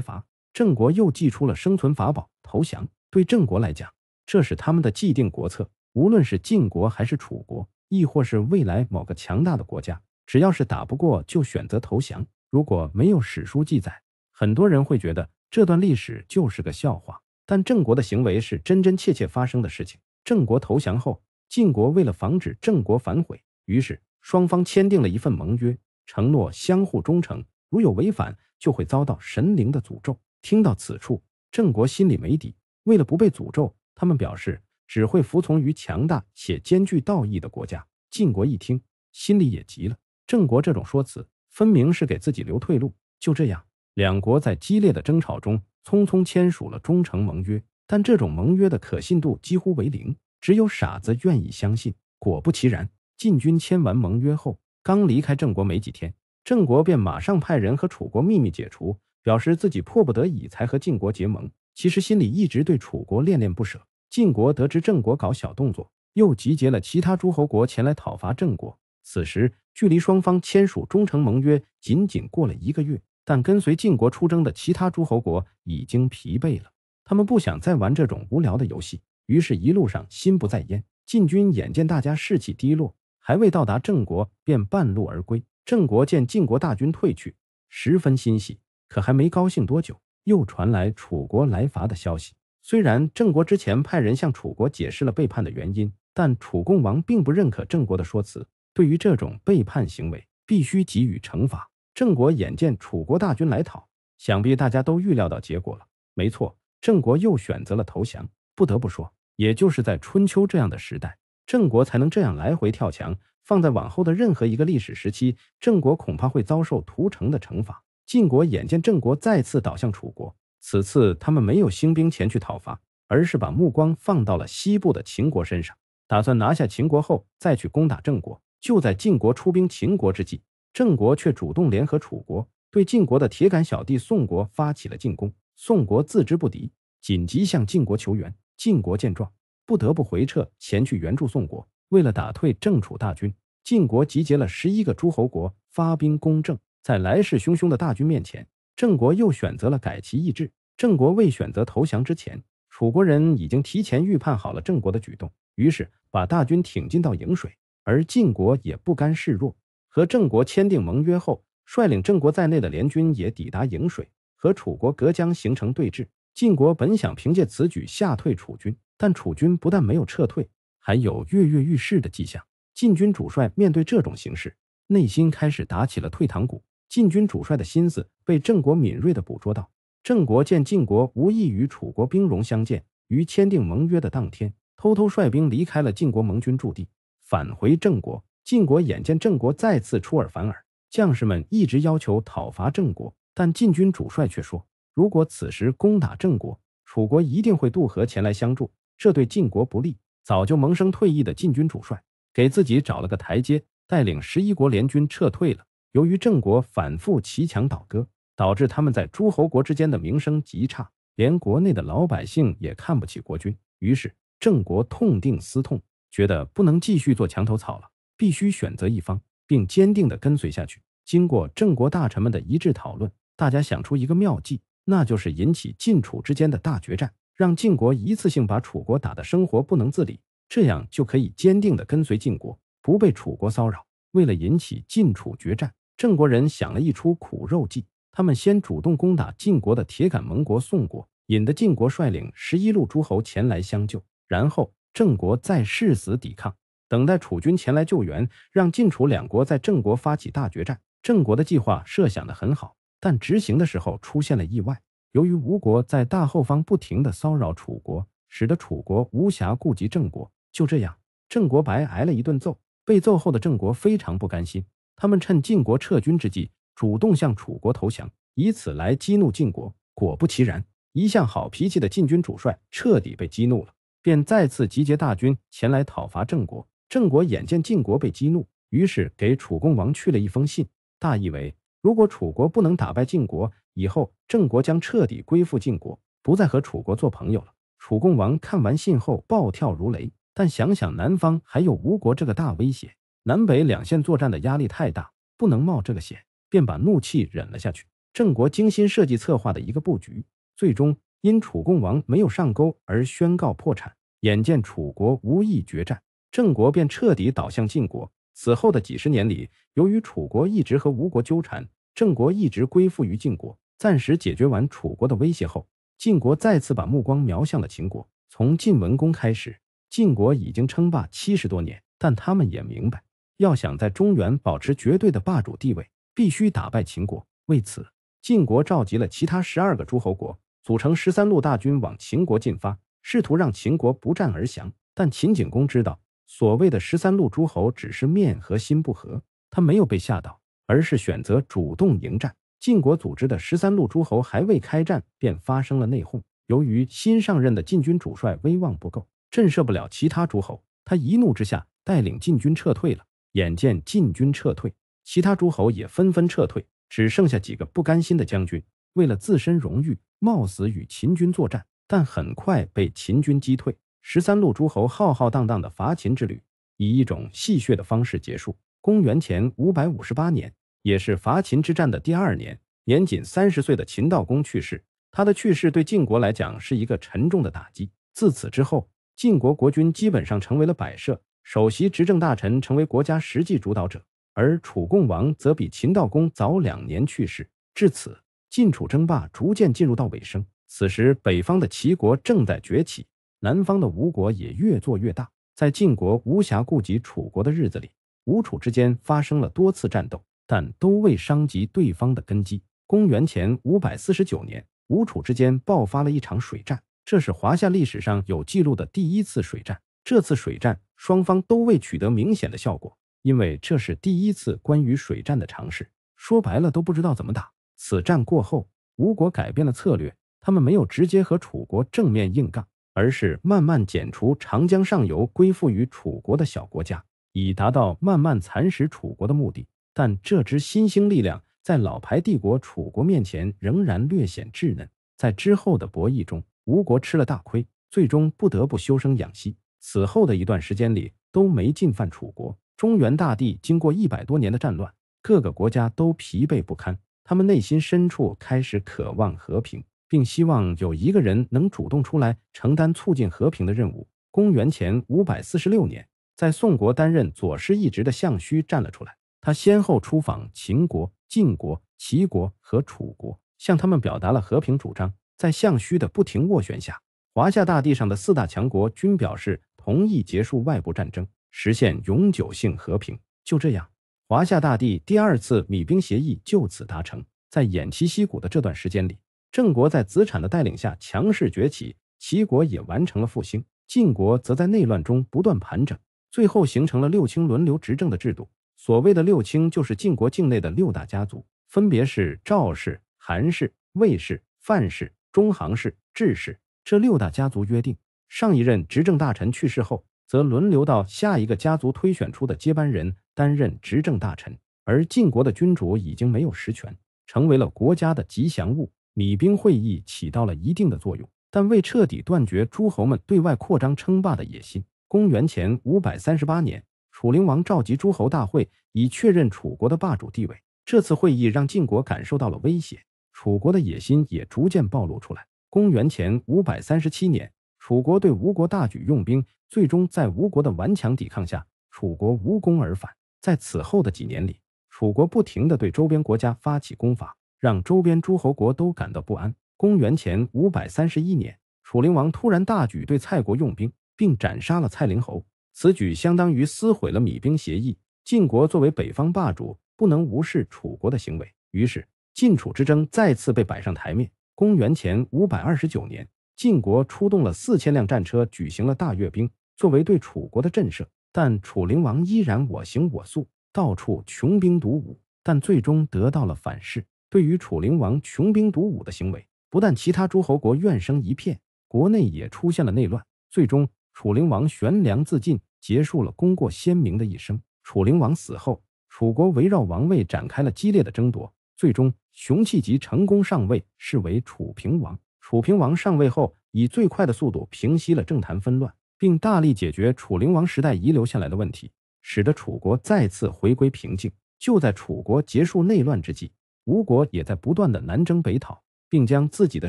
伐，郑国又祭出了生存法宝，投降。对郑国来讲，这是他们的既定国策。无论是晋国还是楚国，亦或是未来某个强大的国家，只要是打不过就选择投降。如果没有史书记载，很多人会觉得这段历史就是个笑话。但郑国的行为是真真切切发生的事情。郑国投降后，晋国为了防止郑国反悔，于是。双方签订了一份盟约，承诺相互忠诚，如有违反就会遭到神灵的诅咒。听到此处，郑国心里没底，为了不被诅咒，他们表示只会服从于强大且兼具道义的国家。晋国一听，心里也急了。郑国这种说辞，分明是给自己留退路。就这样，两国在激烈的争吵中匆匆签署了忠诚盟约，但这种盟约的可信度几乎为零，只有傻子愿意相信。果不其然。晋军签完盟约后，刚离开郑国没几天，郑国便马上派人和楚国秘密解除，表示自己迫不得已才和晋国结盟。其实心里一直对楚国恋恋不舍。晋国得知郑国搞小动作，又集结了其他诸侯国前来讨伐郑国。此时距离双方签署忠诚盟约仅仅过了一个月，但跟随晋国出征的其他诸侯国已经疲惫了，他们不想再玩这种无聊的游戏，于是一路上心不在焉。晋军眼见大家士气低落。还未到达郑国，便半路而归。郑国见晋国大军退去，十分欣喜。可还没高兴多久，又传来楚国来伐的消息。虽然郑国之前派人向楚国解释了背叛的原因，但楚共王并不认可郑国的说辞。对于这种背叛行为，必须给予惩罚。郑国眼见楚国大军来讨，想必大家都预料到结果了。没错，郑国又选择了投降。不得不说，也就是在春秋这样的时代。郑国才能这样来回跳墙，放在往后的任何一个历史时期，郑国恐怕会遭受屠城的惩罚。晋国眼见郑国再次倒向楚国，此次他们没有兴兵前去讨伐，而是把目光放到了西部的秦国身上，打算拿下秦国后再去攻打郑国。就在晋国出兵秦国之际，郑国却主动联合楚国对晋国的铁杆小弟宋国发起了进攻。宋国自知不敌，紧急向晋国求援。晋国见状。不得不回撤前去援助宋国。为了打退郑楚大军，晋国集结了十一个诸侯国发兵攻郑。在来势汹汹的大军面前，郑国又选择了改旗易帜。郑国未选择投降之前，楚国人已经提前预判好了郑国的举动，于是把大军挺进到颍水。而晋国也不甘示弱，和郑国签订盟约后，率领郑国在内的联军也抵达颍水，和楚国隔江形成对峙。晋国本想凭借此举吓退楚军。但楚军不但没有撤退，还有跃跃欲试的迹象。晋军主帅面对这种形势，内心开始打起了退堂鼓。晋军主帅的心思被郑国敏锐地捕捉到。郑国见晋国无意与楚国兵戎相见，于签订盟约的当天，偷偷率兵离开了晋国盟军驻地，返回郑国。晋国眼见郑国再次出尔反尔，将士们一直要求讨伐郑国，但晋军主帅却说，如果此时攻打郑国，楚国一定会渡河前来相助。这对晋国不利，早就萌生退役的晋军主帅，给自己找了个台阶，带领十一国联军撤退了。由于郑国反复骑墙倒戈，导致他们在诸侯国之间的名声极差，连国内的老百姓也看不起国君。于是郑国痛定思痛，觉得不能继续做墙头草了，必须选择一方，并坚定的跟随下去。经过郑国大臣们的一致讨论，大家想出一个妙计，那就是引起晋楚之间的大决战。让晋国一次性把楚国打的生活不能自理，这样就可以坚定地跟随晋国，不被楚国骚扰。为了引起晋楚决战，郑国人想了一出苦肉计。他们先主动攻打晋国的铁杆盟国宋国，引得晋国率领十一路诸侯前来相救，然后郑国再誓死抵抗，等待楚军前来救援，让晋楚两国在郑国发起大决战。郑国的计划设想得很好，但执行的时候出现了意外。由于吴国在大后方不停地骚扰楚国，使得楚国无暇顾及郑国。就这样，郑国白挨了一顿揍。被揍后的郑国非常不甘心，他们趁晋国撤军之际，主动向楚国投降，以此来激怒晋国。果不其然，一向好脾气的晋军主帅彻底被激怒了，便再次集结大军前来讨伐郑国。郑国眼见晋国被激怒，于是给楚共王去了一封信，大意为：如果楚国不能打败晋国，以后，郑国将彻底归附晋国，不再和楚国做朋友了。楚共王看完信后暴跳如雷，但想想南方还有吴国这个大威胁，南北两线作战的压力太大，不能冒这个险，便把怒气忍了下去。郑国精心设计策划的一个布局，最终因楚共王没有上钩而宣告破产。眼见楚国无意决战，郑国便彻底倒向晋国。此后的几十年里，由于楚国一直和吴国纠缠，郑国一直归附于晋国。暂时解决完楚国的威胁后，晋国再次把目光瞄向了秦国。从晋文公开始，晋国已经称霸七十多年，但他们也明白，要想在中原保持绝对的霸主地位，必须打败秦国。为此，晋国召集了其他十二个诸侯国，组成十三路大军往秦国进发，试图让秦国不战而降。但秦景公知道，所谓的十三路诸侯只是面和心不和，他没有被吓到，而是选择主动迎战。晋国组织的十三路诸侯还未开战，便发生了内讧。由于新上任的晋军主帅威望不够，震慑不了其他诸侯，他一怒之下带领晋军撤退了。眼见晋军撤退，其他诸侯也纷纷撤退，只剩下几个不甘心的将军，为了自身荣誉，冒死与秦军作战，但很快被秦军击退。十三路诸侯浩浩荡荡的伐秦之旅，以一种戏谑的方式结束。公元前五百五十八年。也是伐秦之战的第二年，年仅三十岁的秦道公去世。他的去世对晋国来讲是一个沉重的打击。自此之后，晋国国君基本上成为了摆设，首席执政大臣成为国家实际主导者。而楚共王则比秦道公早两年去世。至此，晋楚争霸逐渐进入到尾声。此时，北方的齐国正在崛起，南方的吴国也越做越大。在晋国无暇顾及楚国的日子里，吴楚之间发生了多次战斗。但都未伤及对方的根基。公元前五百四十九年，吴楚之间爆发了一场水战，这是华夏历史上有记录的第一次水战。这次水战双方都未取得明显的效果，因为这是第一次关于水战的尝试，说白了都不知道怎么打。此战过后，吴国改变了策略，他们没有直接和楚国正面硬杠，而是慢慢减除长江上游归附于楚国的小国家，以达到慢慢蚕食楚国的目的。但这支新兴力量在老牌帝国楚国面前仍然略显稚嫩，在之后的博弈中，吴国吃了大亏，最终不得不休生养息。此后的一段时间里，都没进犯楚国。中原大地经过一百多年的战乱，各个国家都疲惫不堪，他们内心深处开始渴望和平，并希望有一个人能主动出来承担促进和平的任务。公元前五百四十六年，在宋国担任左师一职的项须站了出来。他先后出访秦国、晋国、齐国和楚国，向他们表达了和平主张。在项须的不停斡旋下，华夏大地上的四大强国均表示同意结束外部战争，实现永久性和平。就这样，华夏大地第二次米兵协议就此达成。在偃旗息鼓的这段时间里，郑国在子产的带领下强势崛起，齐国也完成了复兴，晋国则在内乱中不断盘整，最后形成了六卿轮流执政的制度。所谓的六卿就是晋国境内的六大家族，分别是赵氏、韩氏、魏氏、范氏、中行氏、智氏。这六大家族约定，上一任执政大臣去世后，则轮流到下一个家族推选出的接班人担任执政大臣。而晋国的君主已经没有实权，成为了国家的吉祥物。礼兵会议起到了一定的作用，但未彻底断绝诸侯们对外扩张称霸的野心。公元前五百三十八年。楚灵王召集诸侯大会，以确认楚国的霸主地位。这次会议让晋国感受到了威胁，楚国的野心也逐渐暴露出来。公元前五百三十七年，楚国对吴国大举用兵，最终在吴国的顽强抵抗下，楚国无功而返。在此后的几年里，楚国不停地对周边国家发起攻伐，让周边诸侯国都感到不安。公元前五百三十一年，楚灵王突然大举对蔡国用兵，并斩杀了蔡灵侯。此举相当于撕毁了米兵协议。晋国作为北方霸主，不能无视楚国的行为，于是晋楚之争再次被摆上台面。公元前五百二十九年，晋国出动了四千辆战车，举行了大阅兵，作为对楚国的震慑。但楚灵王依然我行我素，到处穷兵黩武，但最终得到了反噬。对于楚灵王穷兵黩武的行为，不但其他诸侯国怨声一片，国内也出现了内乱，最终。楚灵王悬梁自尽，结束了功过鲜明的一生。楚灵王死后，楚国围绕王位展开了激烈的争夺，最终，熊弃疾成功上位，是为楚平王。楚平王上位后，以最快的速度平息了政坛纷乱，并大力解决楚灵王时代遗留下来的问题，使得楚国再次回归平静。就在楚国结束内乱之际，吴国也在不断的南征北讨，并将自己的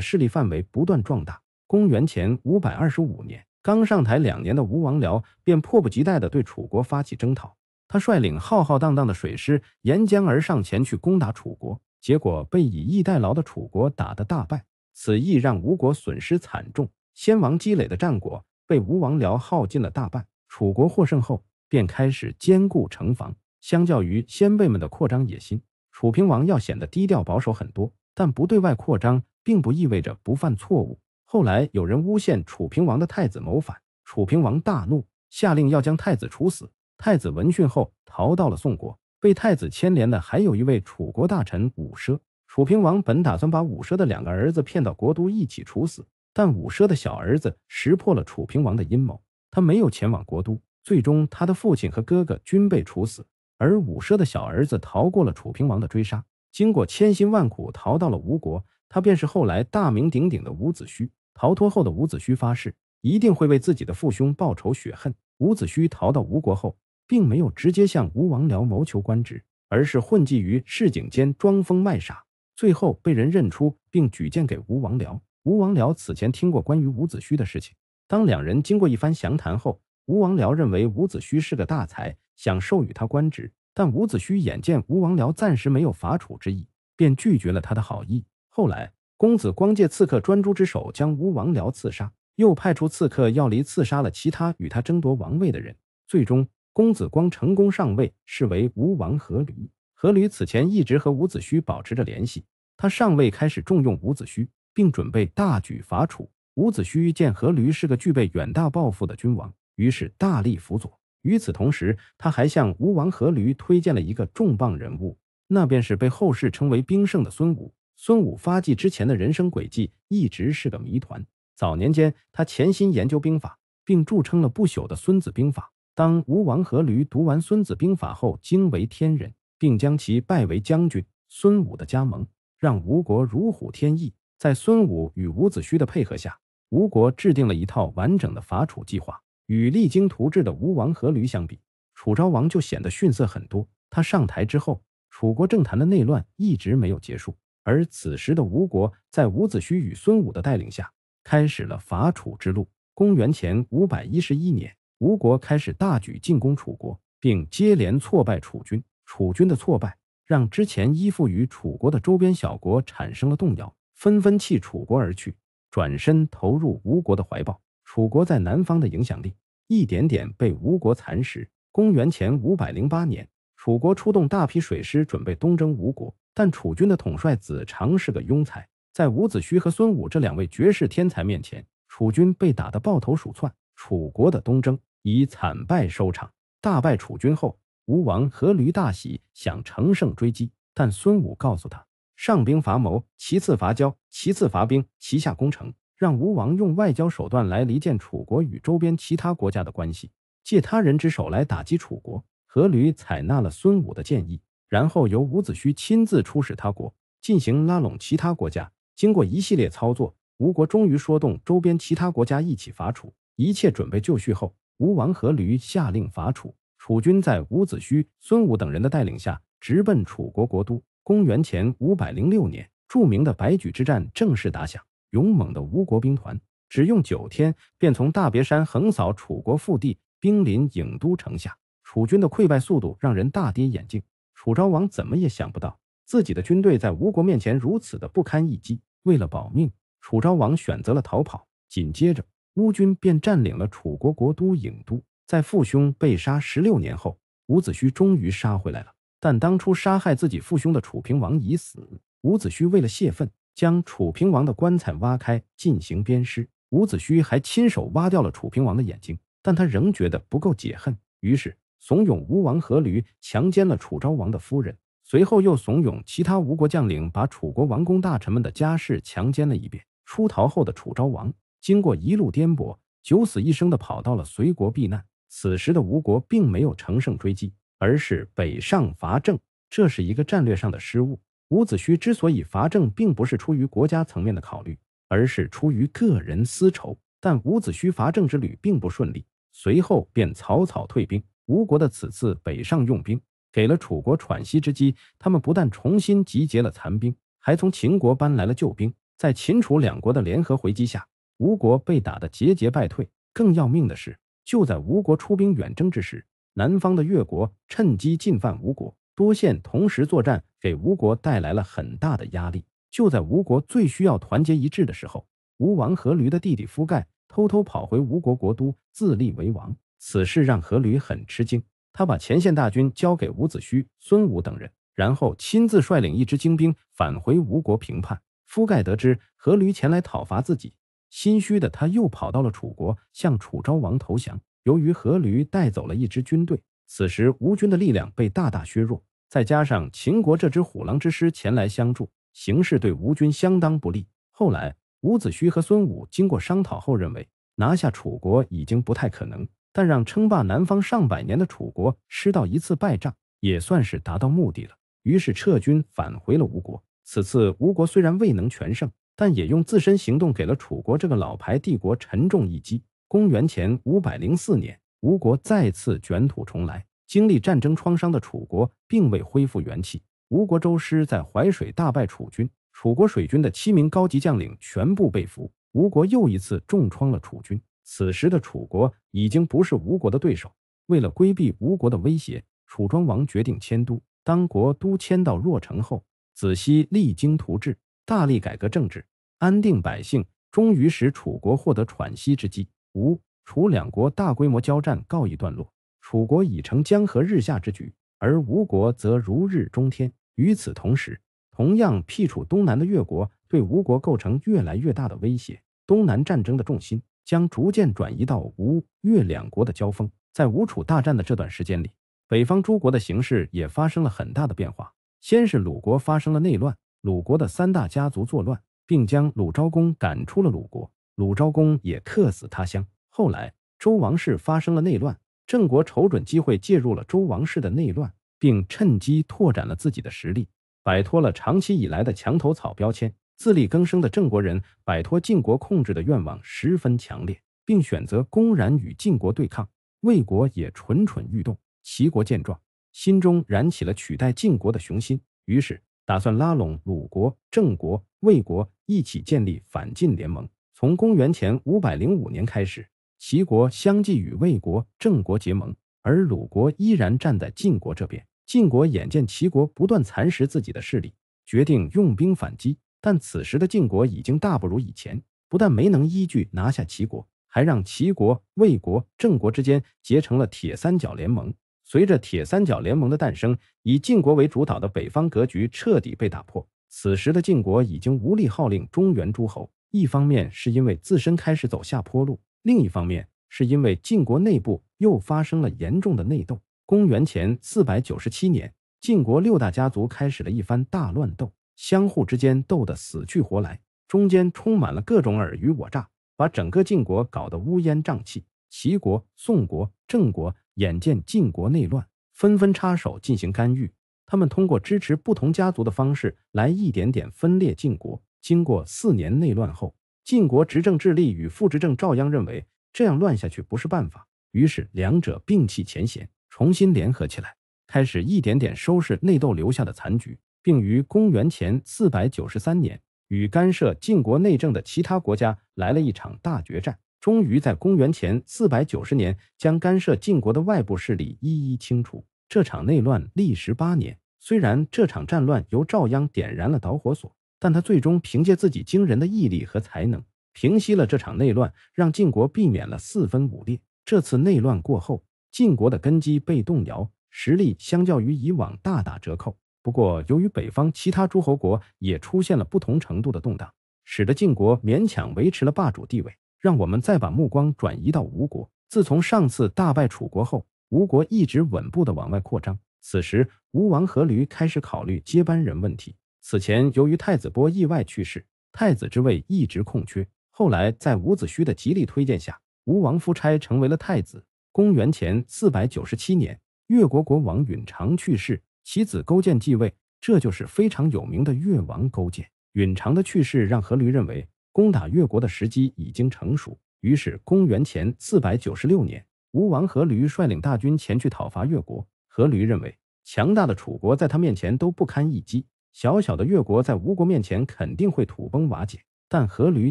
势力范围不断壮大。公元前五百二十五年。刚上台两年的吴王僚便迫不及待地对楚国发起征讨，他率领浩浩荡荡的水师沿江而上，前去攻打楚国，结果被以逸待劳的楚国打得大败。此役让吴国损失惨重，先王积累的战果被吴王僚耗尽了大半。楚国获胜后，便开始坚固城防。相较于先辈们的扩张野心，楚平王要显得低调保守很多。但不对外扩张，并不意味着不犯错误。后来有人诬陷楚平王的太子谋反，楚平王大怒，下令要将太子处死。太子闻讯后逃到了宋国。被太子牵连的还有一位楚国大臣伍奢。楚平王本打算把伍奢的两个儿子骗到国都一起处死，但伍奢的小儿子识破了楚平王的阴谋，他没有前往国都。最终，他的父亲和哥哥均被处死，而伍奢的小儿子逃过了楚平王的追杀，经过千辛万苦逃到了吴国。他便是后来大名鼎鼎的伍子胥。逃脱后的伍子胥发誓，一定会为自己的父兄报仇雪恨。伍子胥逃到吴国后，并没有直接向吴王僚谋求官职，而是混迹于市井间，装疯卖傻，最后被人认出，并举荐给吴王僚。吴王僚此前听过关于伍子胥的事情，当两人经过一番详谈后，吴王僚认为伍子胥是个大才，想授予他官职，但伍子胥眼见吴王僚暂时没有伐楚之意，便拒绝了他的好意。后来。公子光借刺客专诸之手将吴王僚刺杀，又派出刺客要离刺杀了其他与他争夺王位的人。最终，公子光成功上位，视为吴王阖闾。阖闾此前一直和伍子胥保持着联系，他尚未开始重用伍子胥，并准备大举伐楚。伍子胥见阖闾是个具备远大抱负的君王，于是大力辅佐。与此同时，他还向吴王阖闾推荐了一个重磅人物，那便是被后世称为兵圣的孙武。孙武发迹之前的人生轨迹一直是个谜团。早年间，他潜心研究兵法，并著称了不朽的《孙子兵法》。当吴王阖闾读完《孙子兵法》后，惊为天人，并将其拜为将军。孙武的加盟让吴国如虎添翼。在孙武与伍子胥的配合下，吴国制定了一套完整的伐楚计划。与励精图治的吴王阖闾相比，楚昭王就显得逊色很多。他上台之后，楚国政坛的内乱一直没有结束。而此时的吴国，在伍子胥与孙武的带领下，开始了伐楚之路。公元前五百一十一年，吴国开始大举进攻楚国，并接连挫败楚军。楚军的挫败，让之前依附于楚国的周边小国产生了动摇，纷纷弃楚国而去，转身投入吴国的怀抱。楚国在南方的影响力一点点被吴国蚕食。公元前五百零八年，楚国出动大批水师，准备东征吴国。但楚军的统帅子长是个庸才，在伍子胥和孙武这两位绝世天才面前，楚军被打得抱头鼠窜。楚国的东征以惨败收场。大败楚军后，吴王阖闾大喜，想乘胜追击，但孙武告诉他：“上兵伐谋，其次伐交，其次伐兵，其下攻城。”让吴王用外交手段来离间楚国与周边其他国家的关系，借他人之手来打击楚国。阖闾采纳了孙武的建议。然后由伍子胥亲自出使他国，进行拉拢其他国家。经过一系列操作，吴国终于说动周边其他国家一起伐楚。一切准备就绪后，吴王阖闾下令伐楚。楚军在伍子胥、孙武等人的带领下，直奔楚国国都。公元前五百零六年，著名的白举之战正式打响。勇猛的吴国兵团只用九天，便从大别山横扫楚国腹地，兵临郢都城下。楚军的溃败速度让人大跌眼镜。楚昭王怎么也想不到，自己的军队在吴国面前如此的不堪一击。为了保命，楚昭王选择了逃跑。紧接着，乌军便占领了楚国国都郢都。在父兄被杀十六年后，伍子胥终于杀回来了。但当初杀害自己父兄的楚平王已死。伍子胥为了泄愤，将楚平王的棺材挖开进行鞭尸。伍子胥还亲手挖掉了楚平王的眼睛，但他仍觉得不够解恨，于是。怂恿吴王阖闾强奸了楚昭王的夫人，随后又怂恿其他吴国将领把楚国王公大臣们的家室强奸了一遍。出逃后的楚昭王经过一路颠簸，九死一生的跑到了随国避难。此时的吴国并没有乘胜追击，而是北上伐郑，这是一个战略上的失误。伍子胥之所以伐郑，并不是出于国家层面的考虑，而是出于个人私仇。但伍子胥伐郑之旅并不顺利，随后便草草退兵。吴国的此次北上用兵，给了楚国喘息之机。他们不但重新集结了残兵，还从秦国搬来了救兵。在秦楚两国的联合回击下，吴国被打得节节败退。更要命的是，就在吴国出兵远征之时，南方的越国趁机进犯吴国，多线同时作战，给吴国带来了很大的压力。就在吴国最需要团结一致的时候，吴王阖闾的弟弟夫盖偷偷跑回吴国国都，自立为王。此事让阖闾很吃惊，他把前线大军交给伍子胥、孙武等人，然后亲自率领一支精兵返回吴国平叛。夫盖得知阖闾前来讨伐自己，心虚的他又跑到了楚国，向楚昭王投降。由于阖闾带走了一支军队，此时吴军的力量被大大削弱，再加上秦国这支虎狼之师前来相助，形势对吴军相当不利。后来，伍子胥和孙武经过商讨后，认为拿下楚国已经不太可能。但让称霸南方上百年的楚国吃到一次败仗，也算是达到目的了。于是撤军返回了吴国。此次吴国虽然未能全胜，但也用自身行动给了楚国这个老牌帝国沉重一击。公元前五百零四年，吴国再次卷土重来。经历战争创伤的楚国并未恢复元气，吴国周师在淮水大败楚军，楚国水军的七名高级将领全部被俘，吴国又一次重创了楚军。此时的楚国已经不是吴国的对手。为了规避吴国的威胁，楚庄王决定迁都。当国都迁到若城后，子西励精图治，大力改革政治，安定百姓，终于使楚国获得喘息之机。吴楚两国大规模交战告一段落，楚国已成江河日下之局，而吴国则如日中天。与此同时，同样僻处东南的越国对吴国构成越来越大的威胁。东南战争的重心。将逐渐转移到吴越两国的交锋。在吴楚大战的这段时间里，北方诸国的形势也发生了很大的变化。先是鲁国发生了内乱，鲁国的三大家族作乱，并将鲁昭公赶出了鲁国，鲁昭公也客死他乡。后来，周王室发生了内乱，郑国瞅准机会介入了周王室的内乱，并趁机拓展了自己的实力，摆脱了长期以来的墙头草标签。自力更生的郑国人摆脱晋国控制的愿望十分强烈，并选择公然与晋国对抗。魏国也蠢蠢欲动，齐国见状，心中燃起了取代晋国的雄心，于是打算拉拢鲁国、郑国、魏国一起建立反晋联盟。从公元前五百零五年开始，齐国相继与魏国、郑国结盟，而鲁国依然站在晋国这边。晋国眼见齐国不断蚕食自己的势力，决定用兵反击。但此时的晋国已经大不如以前，不但没能依据拿下齐国，还让齐国、魏国、郑国之间结成了铁三角联盟。随着铁三角联盟的诞生，以晋国为主导的北方格局彻底被打破。此时的晋国已经无力号令中原诸侯，一方面是因为自身开始走下坡路，另一方面是因为晋国内部又发生了严重的内斗。公元前四百九十七年，晋国六大家族开始了一番大乱斗。相互之间斗得死去活来，中间充满了各种尔虞我诈，把整个晋国搞得乌烟瘴气。齐国、宋国、郑国眼见晋国内乱，纷纷插手进行干预。他们通过支持不同家族的方式来一点点分裂晋国。经过四年内乱后，晋国执政智跞与副执政赵鞅认为这样乱下去不是办法，于是两者摒弃前嫌，重新联合起来，开始一点点收拾内斗留下的残局。并于公元前四百九十三年，与干涉晋国内政的其他国家来了一场大决战，终于在公元前四百九十年将干涉晋国的外部势力一一清除。这场内乱历时八年，虽然这场战乱由赵鞅点燃了导火索，但他最终凭借自己惊人的毅力和才能平息了这场内乱，让晋国避免了四分五裂。这次内乱过后，晋国的根基被动摇，实力相较于以往大打折扣。不过，由于北方其他诸侯国也出现了不同程度的动荡，使得晋国勉强维持了霸主地位。让我们再把目光转移到吴国。自从上次大败楚国后，吴国一直稳步的往外扩张。此时，吴王阖闾开始考虑接班人问题。此前，由于太子波意外去世，太子之位一直空缺。后来，在伍子胥的极力推荐下，吴王夫差成为了太子。公元前四百九十七年，越国国王允常去世。其子勾践继位，这就是非常有名的越王勾践。允常的去世让阖闾认为攻打越国的时机已经成熟，于是公元前四百九十六年，吴王阖闾率领大军前去讨伐越国。阖闾认为强大的楚国在他面前都不堪一击，小小的越国在吴国面前肯定会土崩瓦解。但阖闾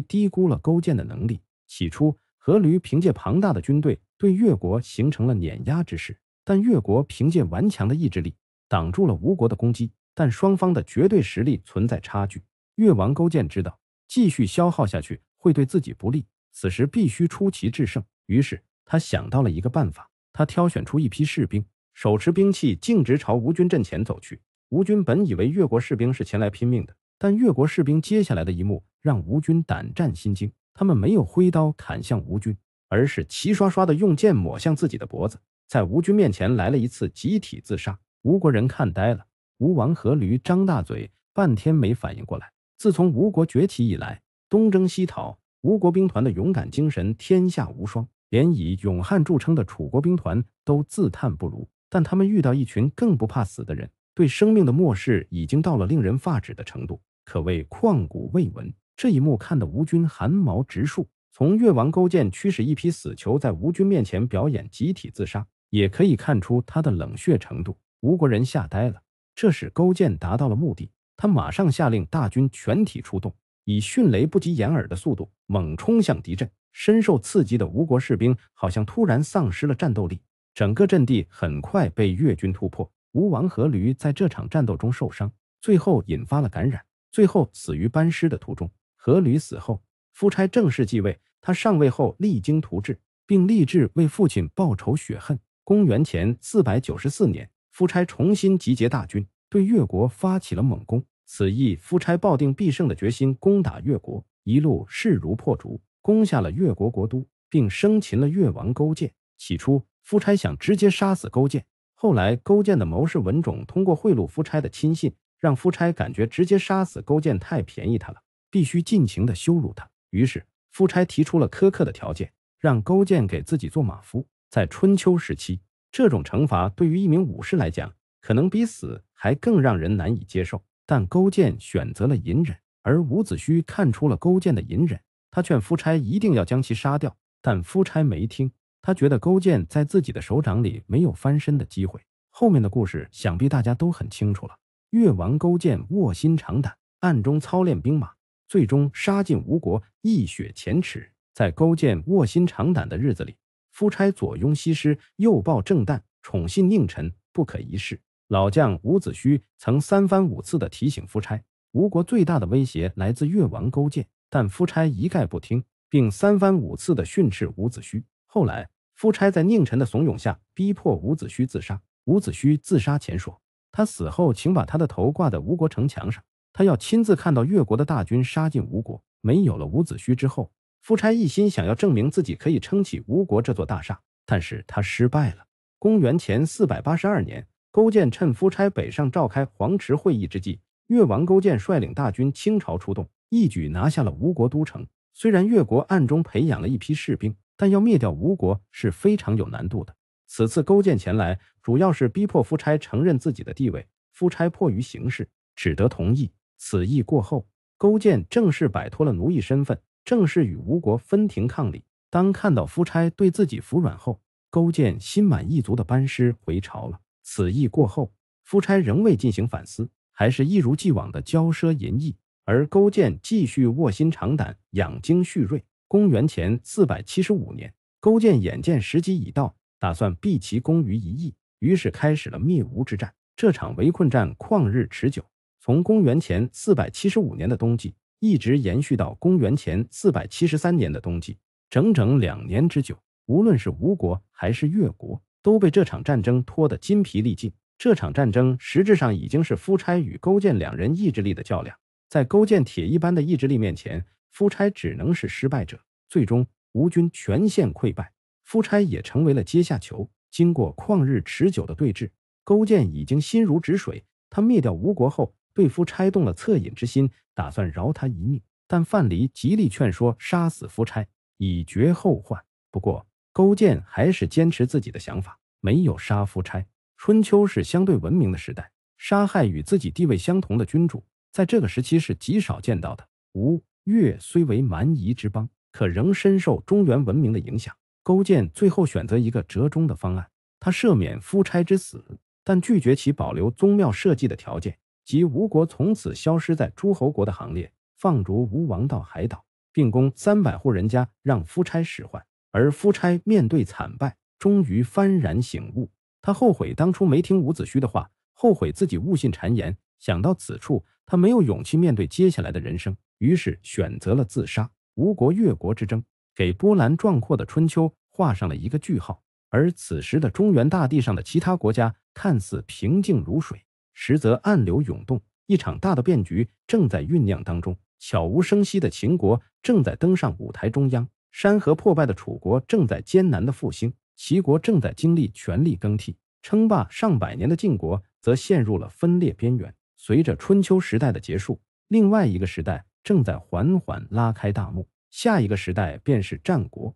低估了勾践的能力。起初，阖闾凭借庞大的军队对越国形成了碾压之势，但越国凭借顽强的意志力。挡住了吴国的攻击，但双方的绝对实力存在差距。越王勾践知道，继续消耗下去会对自己不利，此时必须出奇制胜。于是他想到了一个办法，他挑选出一批士兵，手持兵器，径直朝吴军阵前走去。吴军本以为越国士兵是前来拼命的，但越国士兵接下来的一幕让吴军胆战心惊：他们没有挥刀砍向吴军，而是齐刷刷的用剑抹向自己的脖子，在吴军面前来了一次集体自杀。吴国人看呆了，吴王阖闾张大嘴，半天没反应过来。自从吴国崛起以来，东征西讨，吴国兵团的勇敢精神天下无双，连以勇悍著称的楚国兵团都自叹不如。但他们遇到一群更不怕死的人，对生命的漠视已经到了令人发指的程度，可谓旷古未闻。这一幕看得吴军寒毛直竖。从越王勾践驱使一批死囚在吴军面前表演集体自杀，也可以看出他的冷血程度。吴国人吓呆了，这使勾践达到了目的。他马上下令大军全体出动，以迅雷不及掩耳的速度猛冲向敌阵。深受刺激的吴国士兵好像突然丧失了战斗力，整个阵地很快被越军突破。吴王阖闾在这场战斗中受伤，最后引发了感染，最后死于班师的途中。阖闾死后，夫差正式继位。他上位后励精图治，并立志为父亲报仇雪恨。公元前四百九十四年。夫差重新集结大军，对越国发起了猛攻。此役，夫差抱定必胜的决心，攻打越国，一路势如破竹，攻下了越国国都，并生擒了越王勾践。起初，夫差想直接杀死勾践，后来，勾践的谋士文种通过贿赂夫差的亲信，让夫差感觉直接杀死勾践太便宜他了，必须尽情的羞辱他。于是，夫差提出了苛刻的条件，让勾践给自己做马夫。在春秋时期。这种惩罚对于一名武士来讲，可能比死还更让人难以接受。但勾践选择了隐忍，而伍子胥看出了勾践的隐忍，他劝夫差一定要将其杀掉，但夫差没听。他觉得勾践在自己的手掌里没有翻身的机会。后面的故事想必大家都很清楚了。越王勾践卧薪尝胆，暗中操练兵马，最终杀进吴国，一雪前耻。在勾践卧薪尝胆的日子里。夫差左拥西施，右抱郑旦，宠信佞臣，不可一世。老将伍子胥曾三番五次地提醒夫差，吴国最大的威胁来自越王勾践，但夫差一概不听，并三番五次地训斥伍子胥。后来，夫差在佞臣的怂恿下，逼迫伍子胥自杀。伍子胥自杀前说：“他死后，请把他的头挂在吴国城墙上，他要亲自看到越国的大军杀进吴国。”没有了伍子胥之后。夫差一心想要证明自己可以撑起吴国这座大厦，但是他失败了。公元前四百八十二年，勾践趁夫差北上召开黄池会议之际，越王勾践率领大军倾巢出动，一举拿下了吴国都城。虽然越国暗中培养了一批士兵，但要灭掉吴国是非常有难度的。此次勾践前来，主要是逼迫夫差承认自己的地位。夫差迫于形势，只得同意。此役过后，勾践正式摆脱了奴役身份。正式与吴国分庭抗礼。当看到夫差对自己服软后，勾践心满意足的班师回朝了。此役过后，夫差仍未进行反思，还是一如既往的骄奢淫逸；而勾践继续卧薪尝胆，养精蓄锐。公元前四百七十五年，勾践眼见时机已到，打算毕其功于一役，于是开始了灭吴之战。这场围困战旷日持久，从公元前四百七十五年的冬季。一直延续到公元前四百七十三年的冬季，整整两年之久。无论是吴国还是越国，都被这场战争拖得筋疲力尽。这场战争实质上已经是夫差与勾践两人意志力的较量。在勾践铁一般的意志力面前，夫差只能是失败者。最终，吴军全线溃败，夫差也成为了阶下囚。经过旷日持久的对峙，勾践已经心如止水。他灭掉吴国后。对夫差动了恻隐之心，打算饶他一命。但范蠡极力劝说，杀死夫差以绝后患。不过，勾践还是坚持自己的想法，没有杀夫差。春秋是相对文明的时代，杀害与自己地位相同的君主，在这个时期是极少见到的。吴越虽为蛮夷之邦，可仍深受中原文明的影响。勾践最后选择一个折中的方案：他赦免夫差之死，但拒绝其保留宗庙社稷的条件。即吴国从此消失在诸侯国的行列，放逐吴王到海岛，并供三百户人家，让夫差使唤。而夫差面对惨败，终于幡然醒悟，他后悔当初没听伍子胥的话，后悔自己误信谗言。想到此处，他没有勇气面对接下来的人生，于是选择了自杀。吴国越国之争，给波澜壮阔的春秋画上了一个句号。而此时的中原大地上的其他国家，看似平静如水。实则暗流涌动，一场大的变局正在酝酿当中。悄无声息的秦国正在登上舞台中央，山河破败的楚国正在艰难的复兴，齐国正在经历权力更替，称霸上百年的晋国则陷入了分裂边缘。随着春秋时代的结束，另外一个时代正在缓缓拉开大幕，下一个时代便是战国。